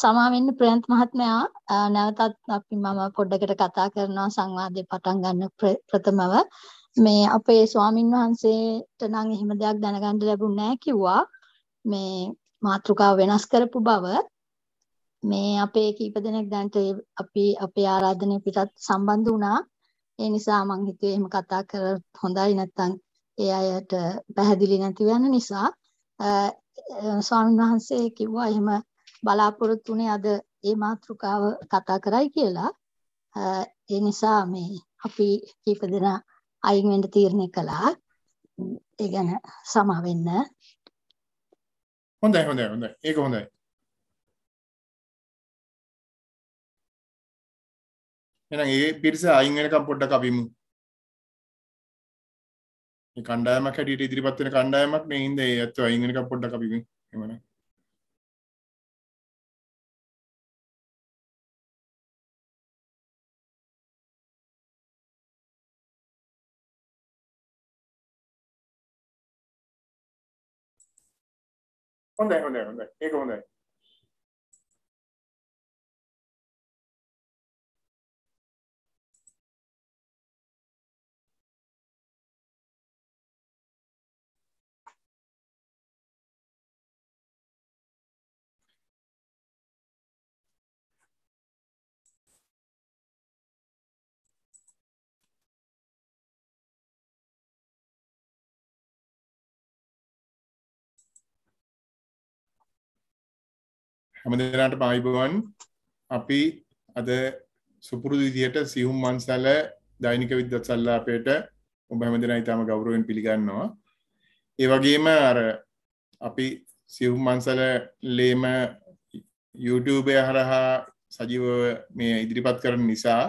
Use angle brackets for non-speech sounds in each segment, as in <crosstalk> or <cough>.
සමා වෙන්න ප්‍රයන්ත් මහත්මයා නැවතත් අපි මම පොඩ්ඩකට කතා කරනවා සංවාදේ පටන් ගන්න ප්‍රථමව මේ අපේ ස්වාමින් වහන්සේට නම් එහෙම දෙයක් දැනගන්න ලැබුණ නැහැ කිව්වා මේ මාතෘකාව වෙනස් කරපු බව මේ අපේ කීප දෙනෙක් දැනට අපි අපේ ආරාධනය පිටත් සම්බන්ධ වුණා ඒ නිසා මම හිතුවේ එහෙම කතා කර හොඳයි නැත්නම් ඒ අයට පැහැදිලි නැති වෙන නිසා ස්වාමීන් වහන්සේ කිව්වා එහෙම බලාපොරොත්තු වුණේ අද මේ මාතෘකාව කතා කරයි කියලා. ඒ නිසා මේ අපි කීප දෙනා අයින් වෙන්න තීරණය කළා. ඒ ගැන සමා වෙන්න. හොඳයි හොඳයි හොඳයි. ඒක හොඳයි. එහෙනම් ඒ පිරිස අයින් වෙනකම් පොඩ්ඩක් අපිමු. මේ කණ්ඩායමක් හැටියට ඉදිරිපත් වෙන කණ්ඩායමක් මේ හින්දා ඒ ඇත්තෝ අයින් වෙනකම් පොඩ්ඩක් අපිමු. එහෙමනම් 本題、本題、本題。英語問題。හැම දෙනාට පයිබවන් අපි අද සුපුරුදු විදිහට සියුම් මන්සල දෛනික විද්වත් සල්ලාපයට ඔබ හැම දෙනා ඉතාම ගෞරවයෙන් පිළිගන්නවා. ඒ වගේම අර අපි සියුම් මන්සල ලේම YouTube හරහා සජීව මේ ඉදිරිපත් කරන නිසා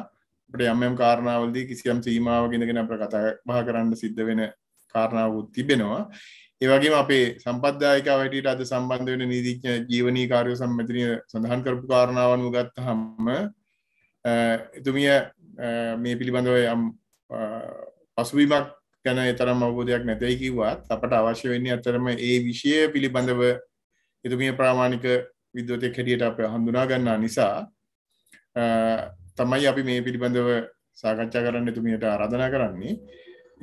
අපට යම් යම් කාරණාවලදී කිසියම් සීමාවක ඉඳගෙන අපට කතා බහ කරන්න සිද්ධ වෙන කාරණාවකුත් තිබෙනවා. ඒවගේ අපේ සම්පද්දායක වැටට අද සම්බන්ධ වෙන නීතිච්ච ජීවනී කාරය සම්මතිනය සඳහන් කරපු කාරණාවනු ගත්ත හම්ම එතුමිය මේ පිළිබඳව යම් පසුවීමක් ගැන එතරම් අවබෝධයක් නැතැයි කිවත් අපට අවශ්‍ය වෙන්නේ අතරම ඒ විෂය පිළිබඳව එතුමිය ප්‍රාමාණික විද්‍යෝතය කෙටියට අප හඳුනා ගන්නා නිසා තමයි අපි මේ පිළිබඳව සාකච්ඡා කරන්න එතුමියට ආරාධනා කරන්නේ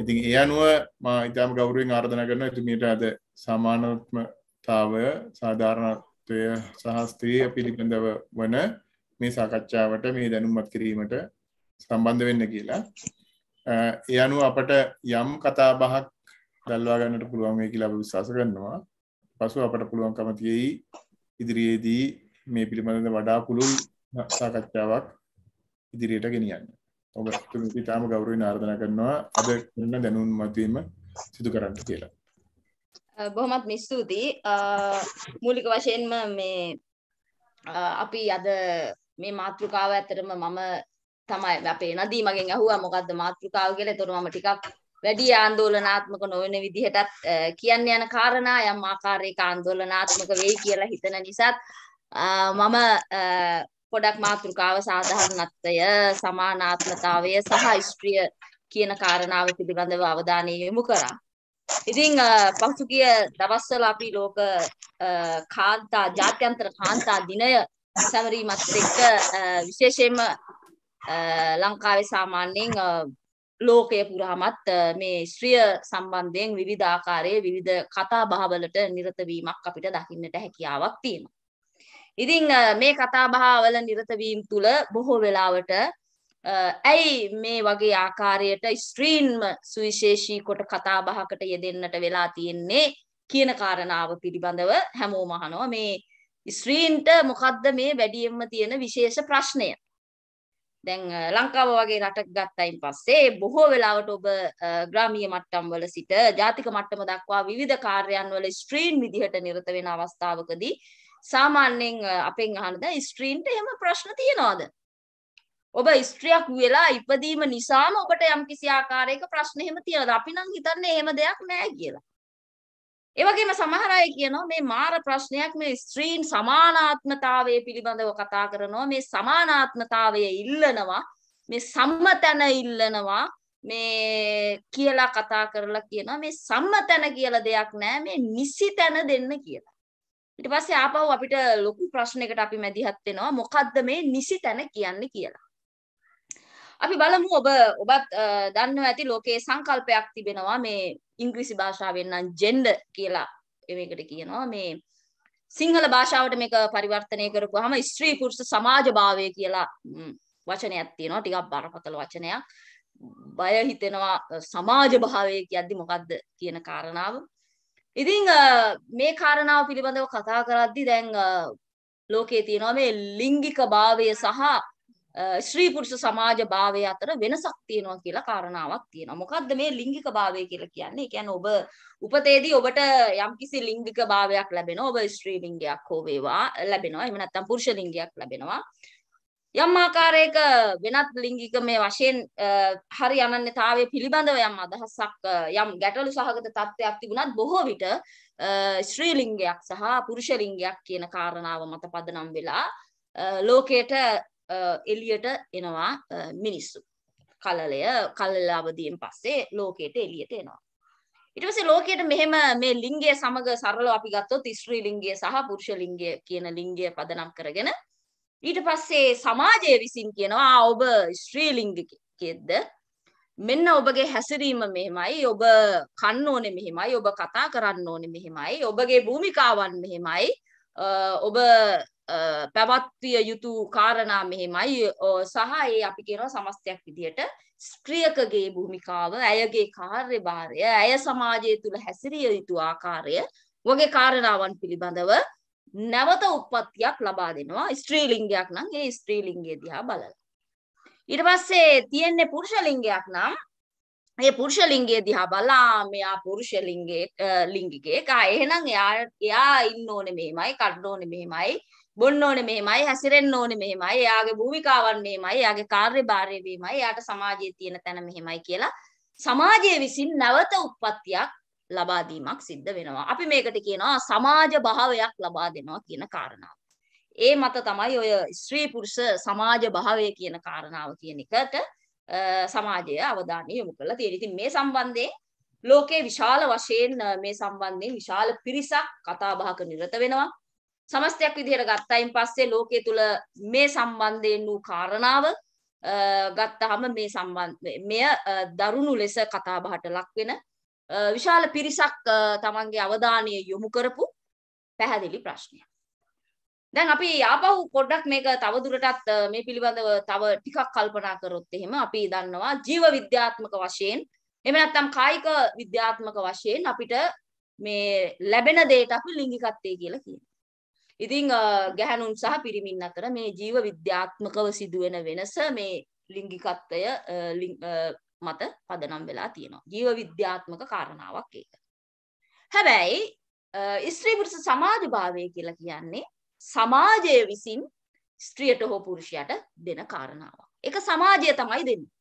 ඉතින් ඒ අනුව මා ඉතාම ගෞරුවෙන් ආර්ධන කරන එතුමියට ඇද සමානත්මතාවය සාධාරණත්වය සහස්ත්‍රීය පිළිබඳව වන මේ සාකච්ඡාවට මේ දැනුම්මත් කිරීමට සම්බන්ධ වෙන්න කියලා. ඒ අනුව අපට යම් කතාබහක් දල්වා ගන්නට පුළුවන් වේ කියලා විශ්වාස කරනවා. පසු අපට පුළුවන්කම තියෙයි ඉදිරියේදී මේ පිළිබඳව වඩා පුළුල් සාකච්ඡාවක් ඉදිරියට ගෙනියන්න. ඔබතුමති තාම ගෞරුවෙන් ආර්ධන කරනවා අද කරන දැනුම් මතුවීම සිදු කරන්න කියලා. බොහොමත් මිස්තුතියි මූලික වශයෙන්ම මේ අපි අද මේ මාතෘකාව ඇතරම මම තමයි අපේ නදී මගෙන් ඇහුවා මොකද්ද මාතෘකාව කියලා. ඒතකොට මම ටිකක් වැඩි ආందోලනාත්මක නොවන විදිහටත් කියන්න යන කාරණා යම් ආකාරයක ආందోලනාත්මක වෙයි කියලා හිතන නිසාත් මම පොඩක් මාතෘකාව සාධාරණත්වය සමානාත්මතාවය සහ ස්ත්‍රිය කියන කාරණාව පිළිබඳව අවධානය යොමු කරා. ඉතින් පසුගිය දවස්වල අපි ලෝක කාන්තා ජාත්‍යන්තර කාන්තා දිනය සමරීමත් එක්ක විශේෂයෙන්ම ලංකාවේ සාමාන්‍යයෙන් ලෝකය පුරාමත් මේ ශ්‍රිය සම්බන්ධයෙන් විවිධ ආකාරයේ විවිධ කතා බහවලට නිරත වීමක් අපිට දකින්නට හැකියාවක් තියෙනවා. ඉතින් මේ කතාබහවල නිරතවීම් තුළ බොහෝ වෙලාවට ඇයි මේ වගේ ආකාරයට ස්ත්‍රීන්ම සුවිශේෂී කොට කතාබහකට යෙදෙන්නට වෙලා තියෙන්නේ කියන කාරණාව පිළිබඳව හැමෝම අහනවා මේ ස්ත්‍රීන්ට මොකද්ද මේ වැඩියෙන්ම තියෙන විශේෂ ප්‍රශ්නය දැන් ලංකාව වගේ රටක් ගත්තයින් පස්සේ බොහෝ වෙලාවට ඔබ ග්‍රාමීය මට්ටම්වල සිට ජාතික මට්ටම දක්වා විවිධ කාර්යයන්වල ස්ත්‍රීන් විදිහට නිරත වෙන අවස්ථාවකදී සාමාන්‍යයෙන් අපෙන් අහන දැන් ස්ත්‍රීන්ට එහෙම ප්‍රශ්න තියනවාද? ඔබ ස්ත්‍රියක් වෙලා ඉපදීම නිසාම ඔබට යම්කිසි ආකාරයක ප්‍රශ්න එහෙම තියනවාද? අපි නම් හිතන්නේ එහෙම දෙයක් නැහැ කියලා. ඒ වගේම සමහර අය කියනවා මේ මාර ප්‍රශ්නයක් මේ ස්ත්‍රීන් සමානාත්මතාවය පිළිබඳව කතා කරනවා මේ සමානාත්මතාවය ඉල්ලනවා මේ සම්මතන ඉල්ලනවා මේ කියලා කතා කරලා කියනවා මේ සම්මතන කියලා දෙයක් නෑ මේ නිසිතන දෙන්න කියලා. ඊට පස්සේ ආපහු අපිට ලොකු ප්‍රශ්නයකට අපි මැදිහත් වෙනවා මොකද්ද මේ නිසි තැන කියන්නේ කියලා. අපි බලමු ඔබ ඔබත් දන්නව ඇති ලෝකයේ සංකල්පයක් තිබෙනවා මේ ඉංග්‍රීසි භාෂාවෙන් නම් ජෙන්ඩර් කියලා මේකට කියනවා මේ සිංහල භාෂාවට මේක පරිවර්තනය කරපුවාම ස්ත්‍රී පුරුෂ සමාජභාවය කියලා වචනයක් තියෙනවා ටිකක් බරපතල වචනයක් බය හිතෙනවා සමාජ භාවය කියද්දි මොකද්ද කියන කාරණාව ඉතිං මේ කාරණාව පිළිබඳව කතා කරද්දි දැන් ලෝකයේ තියෙනවා මේ ලිංගික භාවය සහ ශ්‍රී පුරුෂ සමාජ භාවය අතර වෙනසක් තියෙනවා කියලා කාරණාවක් තියෙනවා. මොකද්ද මේ ලිංගික භාවය කියලා කියන්නේ? කියන්නේ ඔබ උපතේදී ඔබට යම්කිසි ලිංගික භාවයක් ලැබෙනවා. ඔබ ස්ත්‍රී ලිංගයක් හෝ වේවා ලැබෙනවා. එහෙම නැත්නම් පුරුෂ ලිංගයක් ලැබෙනවා. යම් ආකාරයක වෙනත් ලිංගික මේ වශයෙන් හරි අනන්‍යතාවය පිළිබඳව යම් අදහසක් යම් ගැටලු සහගත තත්ත්වයක් තිබුණත් බොහෝ විට ස්ත්‍රී ලිංගයක් සහ පුරුෂ ලිංගයක් කියන කාරණාව මත පදනම් වෙලා ලෝකයට එළියට එනවා මිනිස්සු. කලලය කලල අවධියෙන් පස්සේ ලෝකයට එළියට එනවා. ඊට පස්සේ ලෝකයට මෙහෙම මේ ලිංගය සමග සරලව අපි ගත්තොත් ස්ත්‍රී ලිංගය සහ පුරුෂ ලිංගය කියන ලිංගය පදනම් කරගෙන ඊට පස්සේ සමාජය විසින් කියනවා ඔබ ශ්‍රීලිංගිකයෙක්ද මෙන්න ඔබගේ හැසිරීම මෙහෙමයි ඔබ කන්න ඕනේ මෙහෙමයි ඔබ කතා කරන්න ඕනේ මෙහෙමයි ඔබගේ භූමිකාවන් මෙහෙමයි ඔබ පැවත්විය යුතු කාරණා මෙහෙමයි සහ ඒ අපි කියනවා සමස්තයක් විදියට ස්ත්‍රියකගේ භූමිකාව ඇයගේ කාර්යභාරය ඇය සමාජය තුළ හැසිරිය යුතු ආකාරය වගේ කාරණාවන් පිළිබඳව නැවත උප්පත්තියක් ලබා දෙනවා ස්ත්‍රී ලිංගයක් නම් ඒ ස්ත්‍රී ලිංගය දිහා බලලා ඊට පස්සේ තියෙන්නේ පුරුෂ ලිංගයක් නම් ඒ පුරුෂ ලිංගය දිහා බලා මෙයා පුරුෂ ලිංගයේ ලිංගිකේ කා එහෙනම් එයා එයා ඉන්න ඕනේ මෙහෙමයි කඩන ඕනේ මෙහෙමයි බොන්න ඕනේ මෙහෙමයි හැසිරෙන්න ඕනේ මෙහෙමයි එයාගේ භූමිකාවන් මෙහෙමයි එයාගේ කාර්යභාරය මෙහෙමයි එයාට සමාජයේ තියෙන තැන මෙහෙමයි කියලා සමාජය විසින් නැවත උප්පත්තියක් ලබා දීමක් සිද්ධ වෙනවා. අපි මේකට කියනවා සමාජ භාවයක් ලබා දෙනවා කියන කාරණාව. ඒ මත තමයි ඔය ස්ත්‍රී පුරුෂ සමාජ භාවය කියන කාරණාව කියන එකට සමාජය අවධානය යොමු කරලා තියෙනවා. ඉතින් මේ සම්බන්ධයෙන් ලෝකේ විශාල වශයෙන් මේ සම්බන්ධයෙන් විශාල පිරිසක් කතා බහක නිරත වෙනවා. සමස්තයක් විදිහට ගත්තයින් පස්සේ ලෝකයේ තුල මේ සම්බන්ධයෙන් වූ කාරණාව ගත්තාම මේ සම්බන්ධ මෙය දරුණු ලෙස කතා බහට ලක් වෙන විශාල පිරිසක් තමන්ගේ අවධානය යොමු කරපු පැහැදිලි ප්‍රශ්නය. දැන් අපි ආපහු පොඩ්ඩක් මේක තවදුරටත් මේ පිළිබඳව තව ටිකක් කල්පනා කරොත් එහෙම අපි දන්නවා ජීව විද්‍යාත්මක වශයෙන් එහෙම නැත්නම් කායික විද්‍යාත්මක වශයෙන් අපිට මේ ලැබෙන දේට අපි ලිංගිකත්වය කියලා කියනවා. ඉතින් ගැහැණුන් සහ පිරිමින් අතර මේ ජීව විද්‍යාත්මකව සිදුවෙන වෙනස මේ ලිංගිකත්වය මත පදනම් වෙලා තියෙනවා. ජීව විද්‍යාත්මක කාරණාවක් ඒක. හැබැයි ස්ත්‍රී පුරුෂ සමාජභාවය කියලා කියන්නේ සමාජය විසින් ස්ත්‍රියට හෝ පුරුෂයාට දෙන කාරණාවක්. ඒක සමාජය තමයි දෙන්නේ.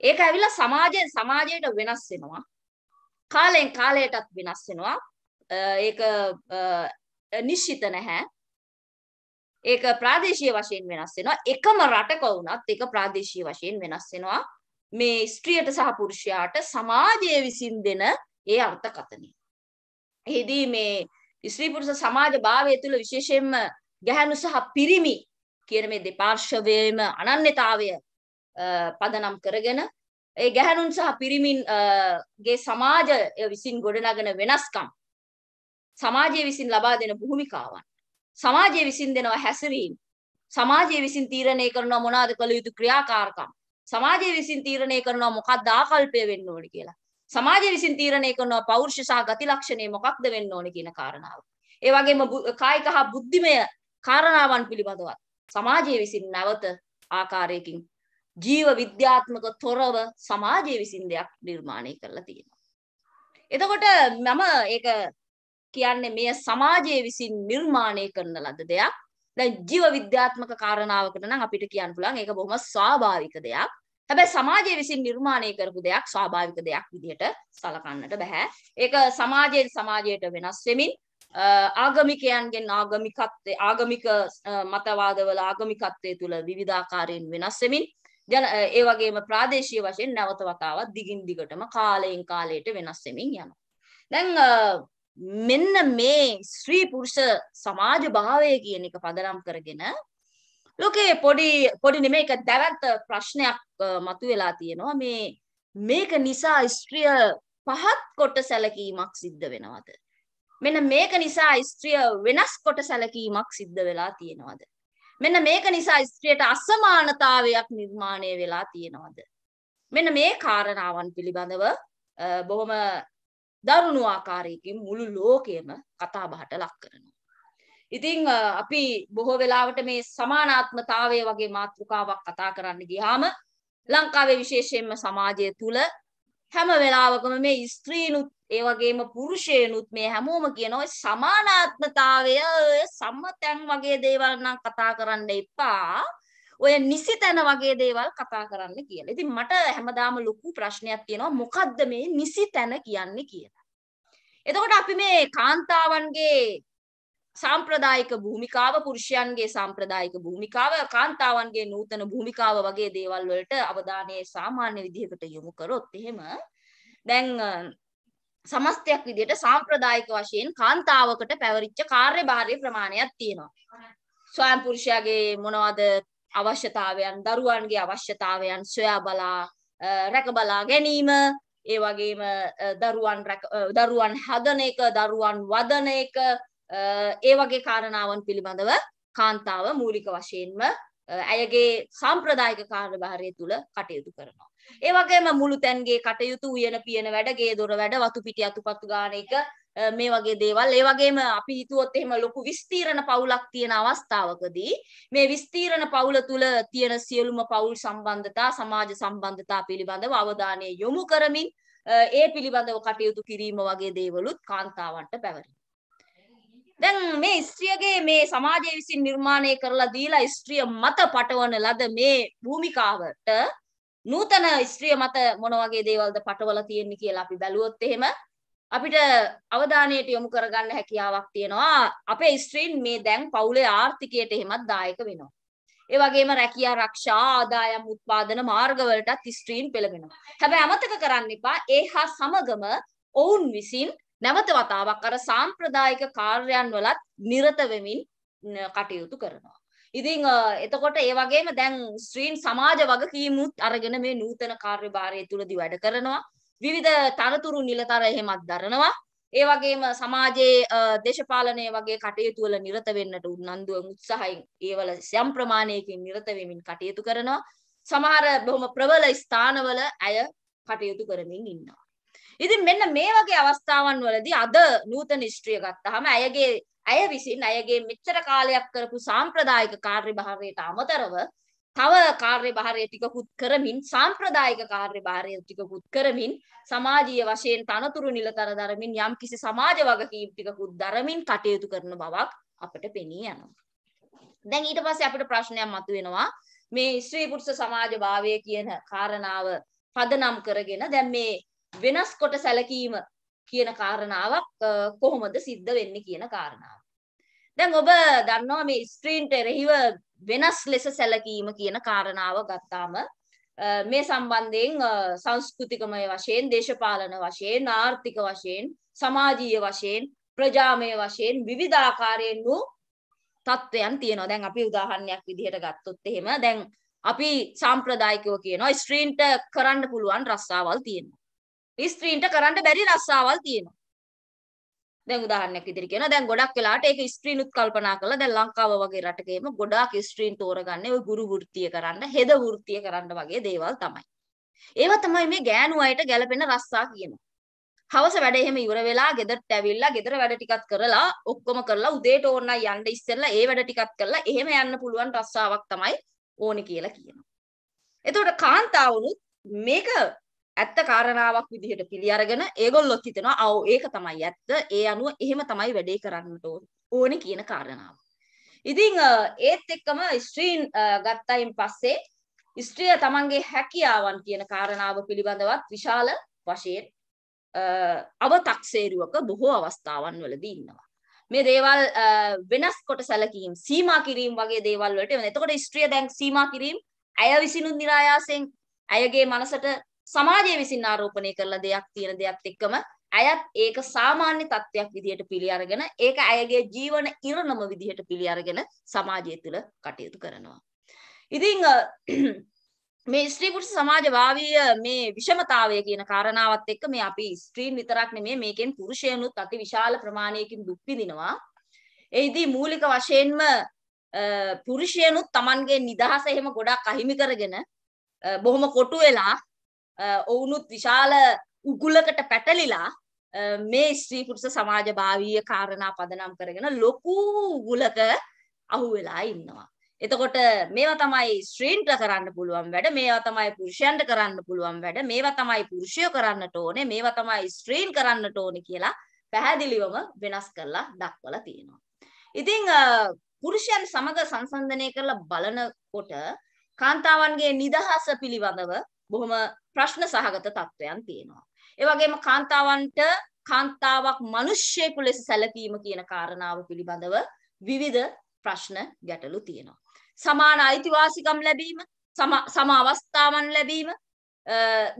ඒක ඇවිල්ලා සමාජයෙන් සමාජයට වෙනස් වෙනවා. කාලයෙන් කාලයටත් වෙනස් වෙනවා. ඒක නිශ්චිත නැහැ. ඒක ප්‍රාදේශීය වශයෙන් වෙනස් වෙනවා. එකම රටක වුණත් ඒක ප්‍රාදේශීය වශයෙන් වෙනස් වෙනවා. මේ ස්ත්‍රියට සහ පුරුෂයාට සමාජය විසින් දෙන ඒ අර්ථකතනය. එහිදී මේ ස්ත්‍රී පුරුෂ සමාජ භාවය තුළ විශේෂයෙන්ම ගැහැණු සහ පිරිමි කියන මේ දෙපාර්ශවයේම අනන්‍යතාවය පදනම් කරගෙන ඒ ගැහැණුන් සහ පිරිමින් ගේ සමාජය විසින් ගොඩනගන වෙනස්කම් සමාජය විසින් ලබා දෙන භූමිකාවන් සමාජය විසින් දෙනව හැසිරීම සමාජය විසින් තීරණය කරන මොනවාද කළ යුතු ක්‍රියාකාරකම් සමාජය විසින් තීරණය කරනවා මොකක්ද ආකල්පය වෙන්න ඕනි කියලා. සමාජය විසින් තීරණය කරනවා පෞරුෂ සහ ගති ලක්ෂණේ මොකක්ද වෙන්න ඕනි කියන කාරණාව. ඒ වගේම කායික හා බුද්ධිමය කාරණාවන් පිළිබඳවත් සමාජය විසින් නැවත ආකාරයකින් ජීව විද්‍යාත්මක තොරව සමාජය විසින් දෙයක් නිර්මාණය කරලා තියෙනවා. එතකොට මම ඒක කියන්නේ මෙය සමාජය විසින් නිර්මාණය කරන ලද දෙයක්. දැන් ජීව විද්‍යාත්මක කාරණාවකට නම් අපිට කියන්න පුළුවන් ඒක බොහොම ස්වාභාවික දෙයක්. හැබැයි සමාජය විසින් නිර්මාණය කරපු දෙයක් ස්වාභාවික දෙයක් විදිහට සලකන්නට බෑ. ඒක සමාජයෙන් සමාජයට වෙනස් වෙමින් ආගමිකයන්ගෙන් ආගමිකත්වයේ ආගමික මතවාදවල ආගමිකත්වයේ තුල විවිධාකාරයෙන් වෙනස් වෙමින් ජන ඒ වගේම ප්‍රාදේශීය වශයෙන් නැවත වතාවක් දිගින් දිගටම කාලයෙන් කාලයට වෙනස් වෙමින් යනවා. දැන් මෙන්න මේ ස්ත්‍රී පුරුෂ සමාජ භාවය කියන එක පදනම් කරගෙන ලෝකේ පොඩි පොඩි නෙමෙයි එක දැවැන්ත ප්‍රශ්නයක් මතුවලා තියෙනවා මේ මේක නිසා ස්ත්‍රිය පහත් කොට සැලකීමක් සිද්ධ වෙනවද මෙන්න මේක නිසා ස්ත්‍රිය වෙනස් කොට සැලකීමක් සිද්ධ වෙලා තියෙනවද මෙන්න මේක නිසා ස්ත්‍රියට අසමානතාවයක් නිර්මාණය වෙලා තියෙනවද මෙන්න මේ කාරණාවන් පිළිබඳව බොහොම දරුණු ආකාරයකින් මුළු ලෝකයම කතාබහට ලක් කරනවා. ඉතිං අපි බොහෝ වෙලාවට මේ සමානාත්මතාවය වගේ මාතෘකාවක් කතා කරන්න ගියාම ලංකාවේ විශේෂයෙන්ම සමාජය තුළ හැම වෙලාවකම මේ ස්ත්‍රීනුත් ඒ වගේම පුරුෂයනුත් මේ හැමෝම කියනවා සමානාත්මතාවය සම්මතයන් වගේ දේවල් නම් කතා කරන්න එපා ඔය නිසිතැන වගේ දේවල් කතා කරන්න කියලා. ඉතින් මට හැමදාම ලොකු ප්‍රශ්නයක් තියෙනවා මොකද්ද මේ නිසිතැන කියන්නේ කියලා. එතකොට අපි මේ කාන්තාවන්ගේ සාම්ප්‍රදායික භූමිකාව පුරුෂයන්ගේ සාම්ප්‍රදායික භූමිකාව කාන්තාවන්ගේ නූතන භූමිකාව වගේ දේවල් වලට අවධානය සාමාන්‍ය විදිහකට යොමු කරොත් එහෙම දැන් සමස්තයක් විදිහට සාම්ප්‍රදායික වශයෙන් කාන්තාවකට පැවරිච්ච කාර්යභාරය ප්‍රමාණයක් තියෙනවා. ස්වයං පුරුෂයාගේ මොනවද අවශ්‍යතාවයන් දරුවන්ගේ අවශ්‍යතාවයන් සොයා බලා රැකබලා ගැනීම ඒ වගේම දරුවන් දරුවන් හදන එක දරුවන් වදන එක ඒ වගේ කාරණාවන් පිළිබඳව කාන්තාව මූලික වශයෙන්ම ඇයගේ සම්ප්‍රදායික කාර්යභාරය තුළ කටයුතු කරනවා. ඒ වගේම මුළු තැන්ගේ කටයුතු උයන පියන වැඩ, ගේ දොර වැඩ, වතු පිටි අතුපතු ගාන එක මේ වගේ දේවල් ඒ වගේම අපි හිතුවොත් එහෙම ලොකු විස්තීරණ පවුලක් තියෙන අවස්ථාවකදී මේ විස්තීරණ පවුල තුල තියෙන සියලුම පවුල් සම්බන්ධතා සමාජ සම්බන්ධතා පිළිබඳව අවධානය යොමු කරමින් ඒ පිළිබඳව කටයුතු කිරීම වගේ දේවලුත් කාන්තාවන්ට පැවරෙනවා. දැන් මේ ස්ත්‍රියගේ මේ සමාජය විසින් නිර්මාණය කරලා දීලා ස්ත්‍රිය මත පටවන ලද මේ භූමිකාවට නූතන ස්ත්‍රිය මත මොන වගේ දේවල්ද පටවලා තියෙන්නේ කියලා අපි බැලුවොත් එහෙම අපිට අවධානයට යොමු කරගන්න හැකියාවක් තියෙනවා. අපේ ස්ත්‍රීන් මේ දැන් පවුලේ ආර්ථිකයට එහෙමත් දායක වෙනවා. ඒ වගේම රැකියා ආරක්ෂා ආදායම් උත්පාදන මාර්ගවලටත් ස්ත්‍රීන් පෙළඹෙනවා. හැබැයි අමතක කරන්න එපා ඒ හා සමගම ඔවුන් විසින් නැවත වතාවක් අර සාම්ප්‍රදායික කාර්යයන් වලත් නිරත වෙමින් කටයුතු කරනවා. ඉතින් එතකොට ඒ වගේම දැන් ස්ත්‍රීන් සමාජ වගකීමුත් අරගෙන මේ නූතන කාර්යභාරය තුලදී වැඩ කරනවා. විවිධ තනතුරු නිලතර එහෙමත් දරනවා. ඒ වගේම සමාජයේ දේශපාලනය වගේ කටයුතු වල නිරත වෙන්නට උනන්දුවෙන් උත්සාහයෙන් ඒවල යම් ප්‍රමාණයකින් නිරත වෙමින් කටයුතු කරනවා. සමහර බොහොම ප්‍රබල ස්ථානවල ඇය කටයුතු කරමින් ඉන්නවා. ඉතින් මෙන්න මේ වගේ අවස්ථාවන් වලදී අද නූතන ස්ත්‍රිය ගත්තාම ඇයගේ ඇය විසින් ඇයගේ මෙච්චර කාලයක් කරපු සාම්ප්‍රදායික කාර්යභාරයට අමතරව තව කාර්යභාරය ටිකකුත් කරමින් සාම්ප්‍රදායික කාර්යභාරය ටිකකුත් කරමින් සමාජීය වශයෙන් තනතුරු නිලතර දරමින් යම්කිසි සමාජ වගකීම් ටිකකුත් දරමින් කටයුතු කරන බවක් අපට පෙනී යනවා. දැන් ඊට පස්සේ අපිට ප්‍රශ්නයක් මතුවෙනවා මේ ස්ත්‍රී පුරුෂ සමාජභාවය කියන කාරණාව පදනම් කරගෙන දැන් මේ වෙනස් කොට සැලකීම කියන කාරණාවක් කොහොමද සිද්ධ වෙන්නේ කියන කාරණාව. දැන් ඔබ දන්නවා මේ ස්ත්‍රීන්ට එරෙහිව වෙනස් ලෙස සැලකීම කියන කාරණාව ගත්තාම මේ සම්බන්ධයෙන් සංස්කෘතිකමය වශයෙන් දේශපාලන වශයෙන් ආර්ථික වශයෙන් සමාජීය වශයෙන් ප්‍රජාමය වශයෙන් විවිධාකාරයෙන් වූ තත්ත්වයන් තියෙනවා දැන් අපි උදාහරණයක් විදිහට ගත්තොත් එහෙම දැන් අපි සාම්ප්‍රදායිකව කියනවා ස්ත්‍රීන්ට කරන්න පුළුවන් රස්සාවල් තියෙනවා ස්ත්‍රීන්ට කරන්න බැරි රස්සාවල් තියෙනවා දැන් උදාහරණයක් විදිහට කියනවා දැන් ගොඩක් වෙලාට ඒක ස්ත්‍රීනුත් කල්පනා කරලා දැන් ලංකාව වගේ රටකේම ගොඩාක් ස්ත්‍රීන් තෝරගන්නේ ওই ගුරු වෘත්තිය කරන්න, හෙද වෘත්තිය කරන්න වගේ දේවල් තමයි. ඒවා තමයි මේ ගෑනු අයට ගැළපෙන රස්සා කියනවා. හවස වැඩ එහෙම ඉවර වෙලා ගෙදරට ඇවිල්ලා ගෙදර වැඩ ටිකක් කරලා ඔක්කොම කරලා උදේට ඕන්න යන්න ඉස්සෙල්ලා ඒ වැඩ ටිකක් කරලා එහෙම යන්න පුළුවන් රස්සාවක් තමයි ඕනේ කියලා කියනවා. එතකොට කාන්තාවුනුත් මේක ඇත්ත කාරණාවක් විදිහට පිළි අරගෙන ඒගොල්ලොත් හිතනවා අව් ඒක තමයි ඇත්ත ඒ අනුව එහෙම තමයි වැඩේ කරන්නට ඕනේ කියන කාරණාව. ඉතින් ඒත් එක්කම ස්ත්‍රීන් ගත්තයින් පස්සේ ස්ත්‍රිය තමන්ගේ හැකියාවන් කියන කාරණාව පිළිබඳවත් විශාල වශයෙන් අවතක්සේරුවක බොහෝ අවස්ථාවන් වලදී ඉන්නවා. මේ දේවල් වෙනස් කොට සැලකීම් සීමා කිරීම වගේ දේවල් වලට එතකොට ස්ත්‍රිය දැන් සීමා කිරීම ඇය විසිනුත් નિરાයාසයෙන් ඇයගේ මනසට සමාජය විසින් ආරෝපණය කරලා දෙයක් තියෙන දෙයක් එක්කම ඇයත් ඒක සාමාන්‍ය තත්ත්වයක් විදිහට පිළි අරගෙන ඒක ඇයගේ ජීවන ඉරණම විදිහට පිළි අරගෙන සමාජය තුළ කටයුතු කරනවා. ඉතින් <clears throat> මේ ස්ත්‍රී පුරුෂ සමාජභාවීය මේ විෂමතාවය කියන කාරණාවත් එක්ක මේ අපි ස්ත්‍රීන් විතරක් නෙමෙයි මේකෙන් පුරුෂයනුත් අති විශාල ප්‍රමාණයකින් දුක් විඳිනවා. එෙහිදී මූලික වශයෙන්ම පුරුෂයනුත් Tamanගේ නිදහස එහෙම ගොඩක් අහිමි කරගෙන බොහොම කොටු වෙලා ඔවුනුත් විශාල උගුලකට පැටලිලා මේ ස්ත්‍රී පුරුෂ සමාජ භාවීය කාරණා පදනම් කරගෙන ලොකු උගුලක අහු වෙලා ඉන්නවා. එතකොට මේවා තමයි ස්ත්‍රීන්ට කරන්න පුළුවන් වැඩ මේවා තමයි පුරුෂයන්ට කරන්න පුළුවන් වැඩ මේවා තමයි පුරුෂයෝ කරන්නට ඕනේ මේවා තමයි ස්ත්‍රීන් කරන්නට ඕනේ කියලා පැහැදිලිවම වෙනස් කරලා දක්වලා තියෙනවා. ඉතින් පුරුෂයන් සමග සංසන්දනය කරලා බලනකොට කාන්තාවන්ගේ නිදහස පිළිබඳව බොහොම ප්‍රශ්න සහගත තත්ත්වයන් තියෙනවා. ඒ වගේම කාන්තාවන්ට කාන්තාවක් මිනිස්සෙකු ලෙස සැලකීම කියන කාරණාව පිළිබඳව විවිධ ප්‍රශ්න ගැටලු තියෙනවා. සමාන අයිතිවාසිකම් ලැබීම, සම අවස්ථාවන් ලැබීම,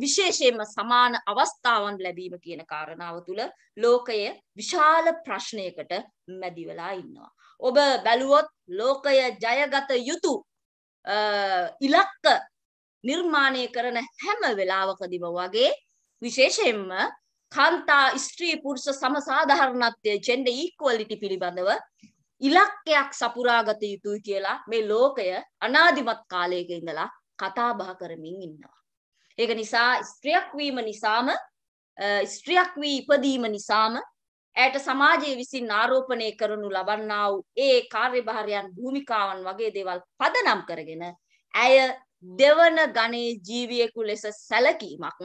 විශේෂයෙන්ම සමාන අවස්ථාවන් ලැබීම කියන කාරණාව තුළ ලෝකය විශාල ප්‍රශ්නයකට මැදි වෙලා ඉන්නවා. ඔබ බැලුවොත් ලෝකය ජයගත යුතු ඉලක්ක නිර්මාණය කරන හැම වෙලාවකදීම වගේ විශේෂයෙන්ම කාන්තා ස්ත්‍රී පුරුෂ සමසාධාරණත්වය gender equality පිළිබඳව ඉලක්කයක් සපුරාගත යුතුයි කියලා මේ ලෝකය අනාදිමත් කාලයක ඉඳලා කතා බහ කරමින් ඉන්නවා. ඒක නිසා ස්ත්‍රියක් වීම නිසාම ස්ත්‍රියක් වී ඉපදීම නිසාම ඇයට සමාජය විසින් ආරෝපණය කරනු ලබන්නා වූ ඒ කාර්යභාරයන් භූමිකාවන් වගේ දේවල් පදනම් කරගෙන ඇය දෙවන ගණේ ජීවියෙකු ලෙස සැලකීමක්